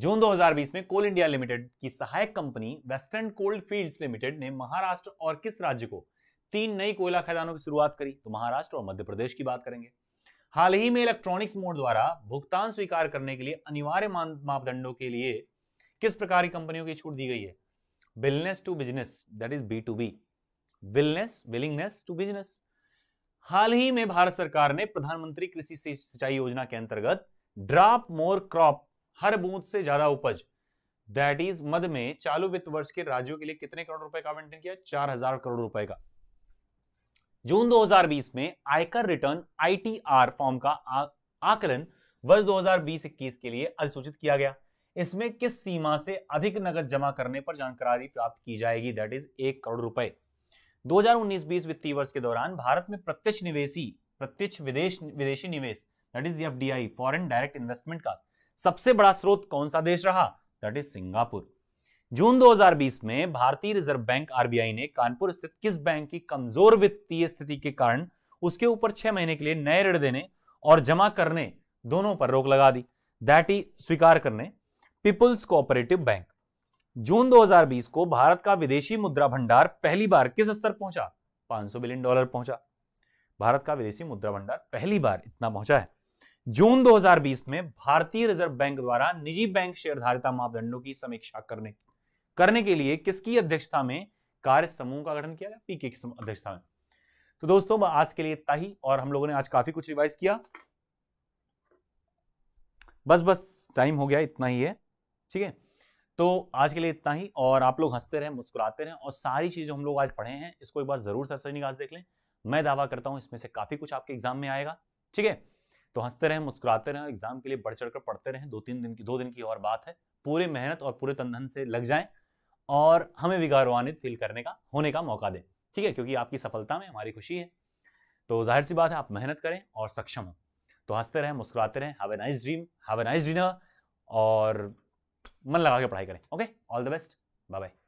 जून 2020 में कोल इंडिया लिमिटेड की सहायक कंपनी वेस्टर्न कोल्ड फील्ड्स लिमिटेड ने महाराष्ट्र और किस राज्य को तीन नई कोयला खदानों की शुरुआत करी तो महाराष्ट्र और मध्य प्रदेश की बात करेंगे हाल ही में इलेक्ट्रॉनिक्स मोड द्वारा भुगतान स्वीकार करने के लिए अनिवार्य मापदंडों के लिए किस प्रकार की कंपनियों की छूट दी गई है business to business that is B to B wellness willingness to business हाल ही में भारत सरकार ने प्रधानमंत्री कृषि सिंचाई योजना के अंतर्गत ड्रॉप मोर क्रॉप हर बूंद से ज्यादा उपज दैट इज मध में चालू वित्त वर्ष के राज्यों के लिए कितने करोड़ रुपए का आवंटन किया चार हजार करोड़ रुपए का जून 2020 में आयकर रिटर्न आईटीआर फॉर्म का आकलन वर्ष दो हजार के लिए अधिसूचित किया गया इसमें किस सीमा से अधिक नकद जमा करने पर जानकारी प्राप्त की जाएगी दैट इज एक करोड़ रुपए 2019-20 वित्तीय वर्ष के दौरान भारत में प्रत्यक्ष निवेशी प्रत्यक्ष विदेश विदेशी निवेश that is FDI foreign direct investment का सबसे बड़ा स्रोत कौन सा देश रहा दट इज सिंगापुर जून 2020 में भारतीय रिजर्व बैंक आरबीआई ने कानपुर स्थित किस बैंक की कमजोर वित्तीय स्थिति के कारण उसके ऊपर छह महीने के लिए नए ऋण देने और जमा करने दोनों पर रोक लगा दी दैट ही स्वीकार करने पीपुल्स कोऑपरेटिव बैंक जून 2020 को भारत का विदेशी मुद्रा भंडार पहली बार किस स्तर पहुंचा 500 बिलियन डॉलर पहुंचा भारत का विदेशी मुद्रा भंडार पहली बार इतना पहुंचा है जून 2020 में भारतीय रिजर्व बैंक द्वारा निजी बैंक शेयरधारिता मापदंडों की समीक्षा करने करने के लिए किसकी अध्यक्षता में कार्य समूह का गठन किया गया पीके की अध्यक्षता में तो दोस्तों आज के लिए इतना ही और हम लोगों ने आज काफी कुछ रिवाइज किया बस बस टाइम हो गया इतना ही है ठीक है तो आज के लिए इतना ही और आप लोग हंसते रहें मुस्कुराते रहें और सारी चीज़ हम लोग आज पढ़े हैं इसको एक बार ज़रूर सरसरी निकास देख लें मैं दावा करता हूं इसमें से काफ़ी कुछ आपके एग्जाम में आएगा ठीक है तो हंसते रहें मुस्कुराते रहें एग्जाम के लिए बढ़ चढ़ कर पढ़ते रहें दो तीन दिन की दो दिन की और बात है पूरे मेहनत और पूरे तनधन से लग जाएं और हमें गौरवान्वित फील करने का होने का मौका दें ठीक है क्योंकि आपकी सफलता में हमारी खुशी है तो जाहिर सी बात है आप मेहनत करें और सक्षम हो तो हंसते रहें मुस्कुराते रहें have a nice dream have a nice dinner और मन लगा के पढ़ाई करें okay all the best bye bye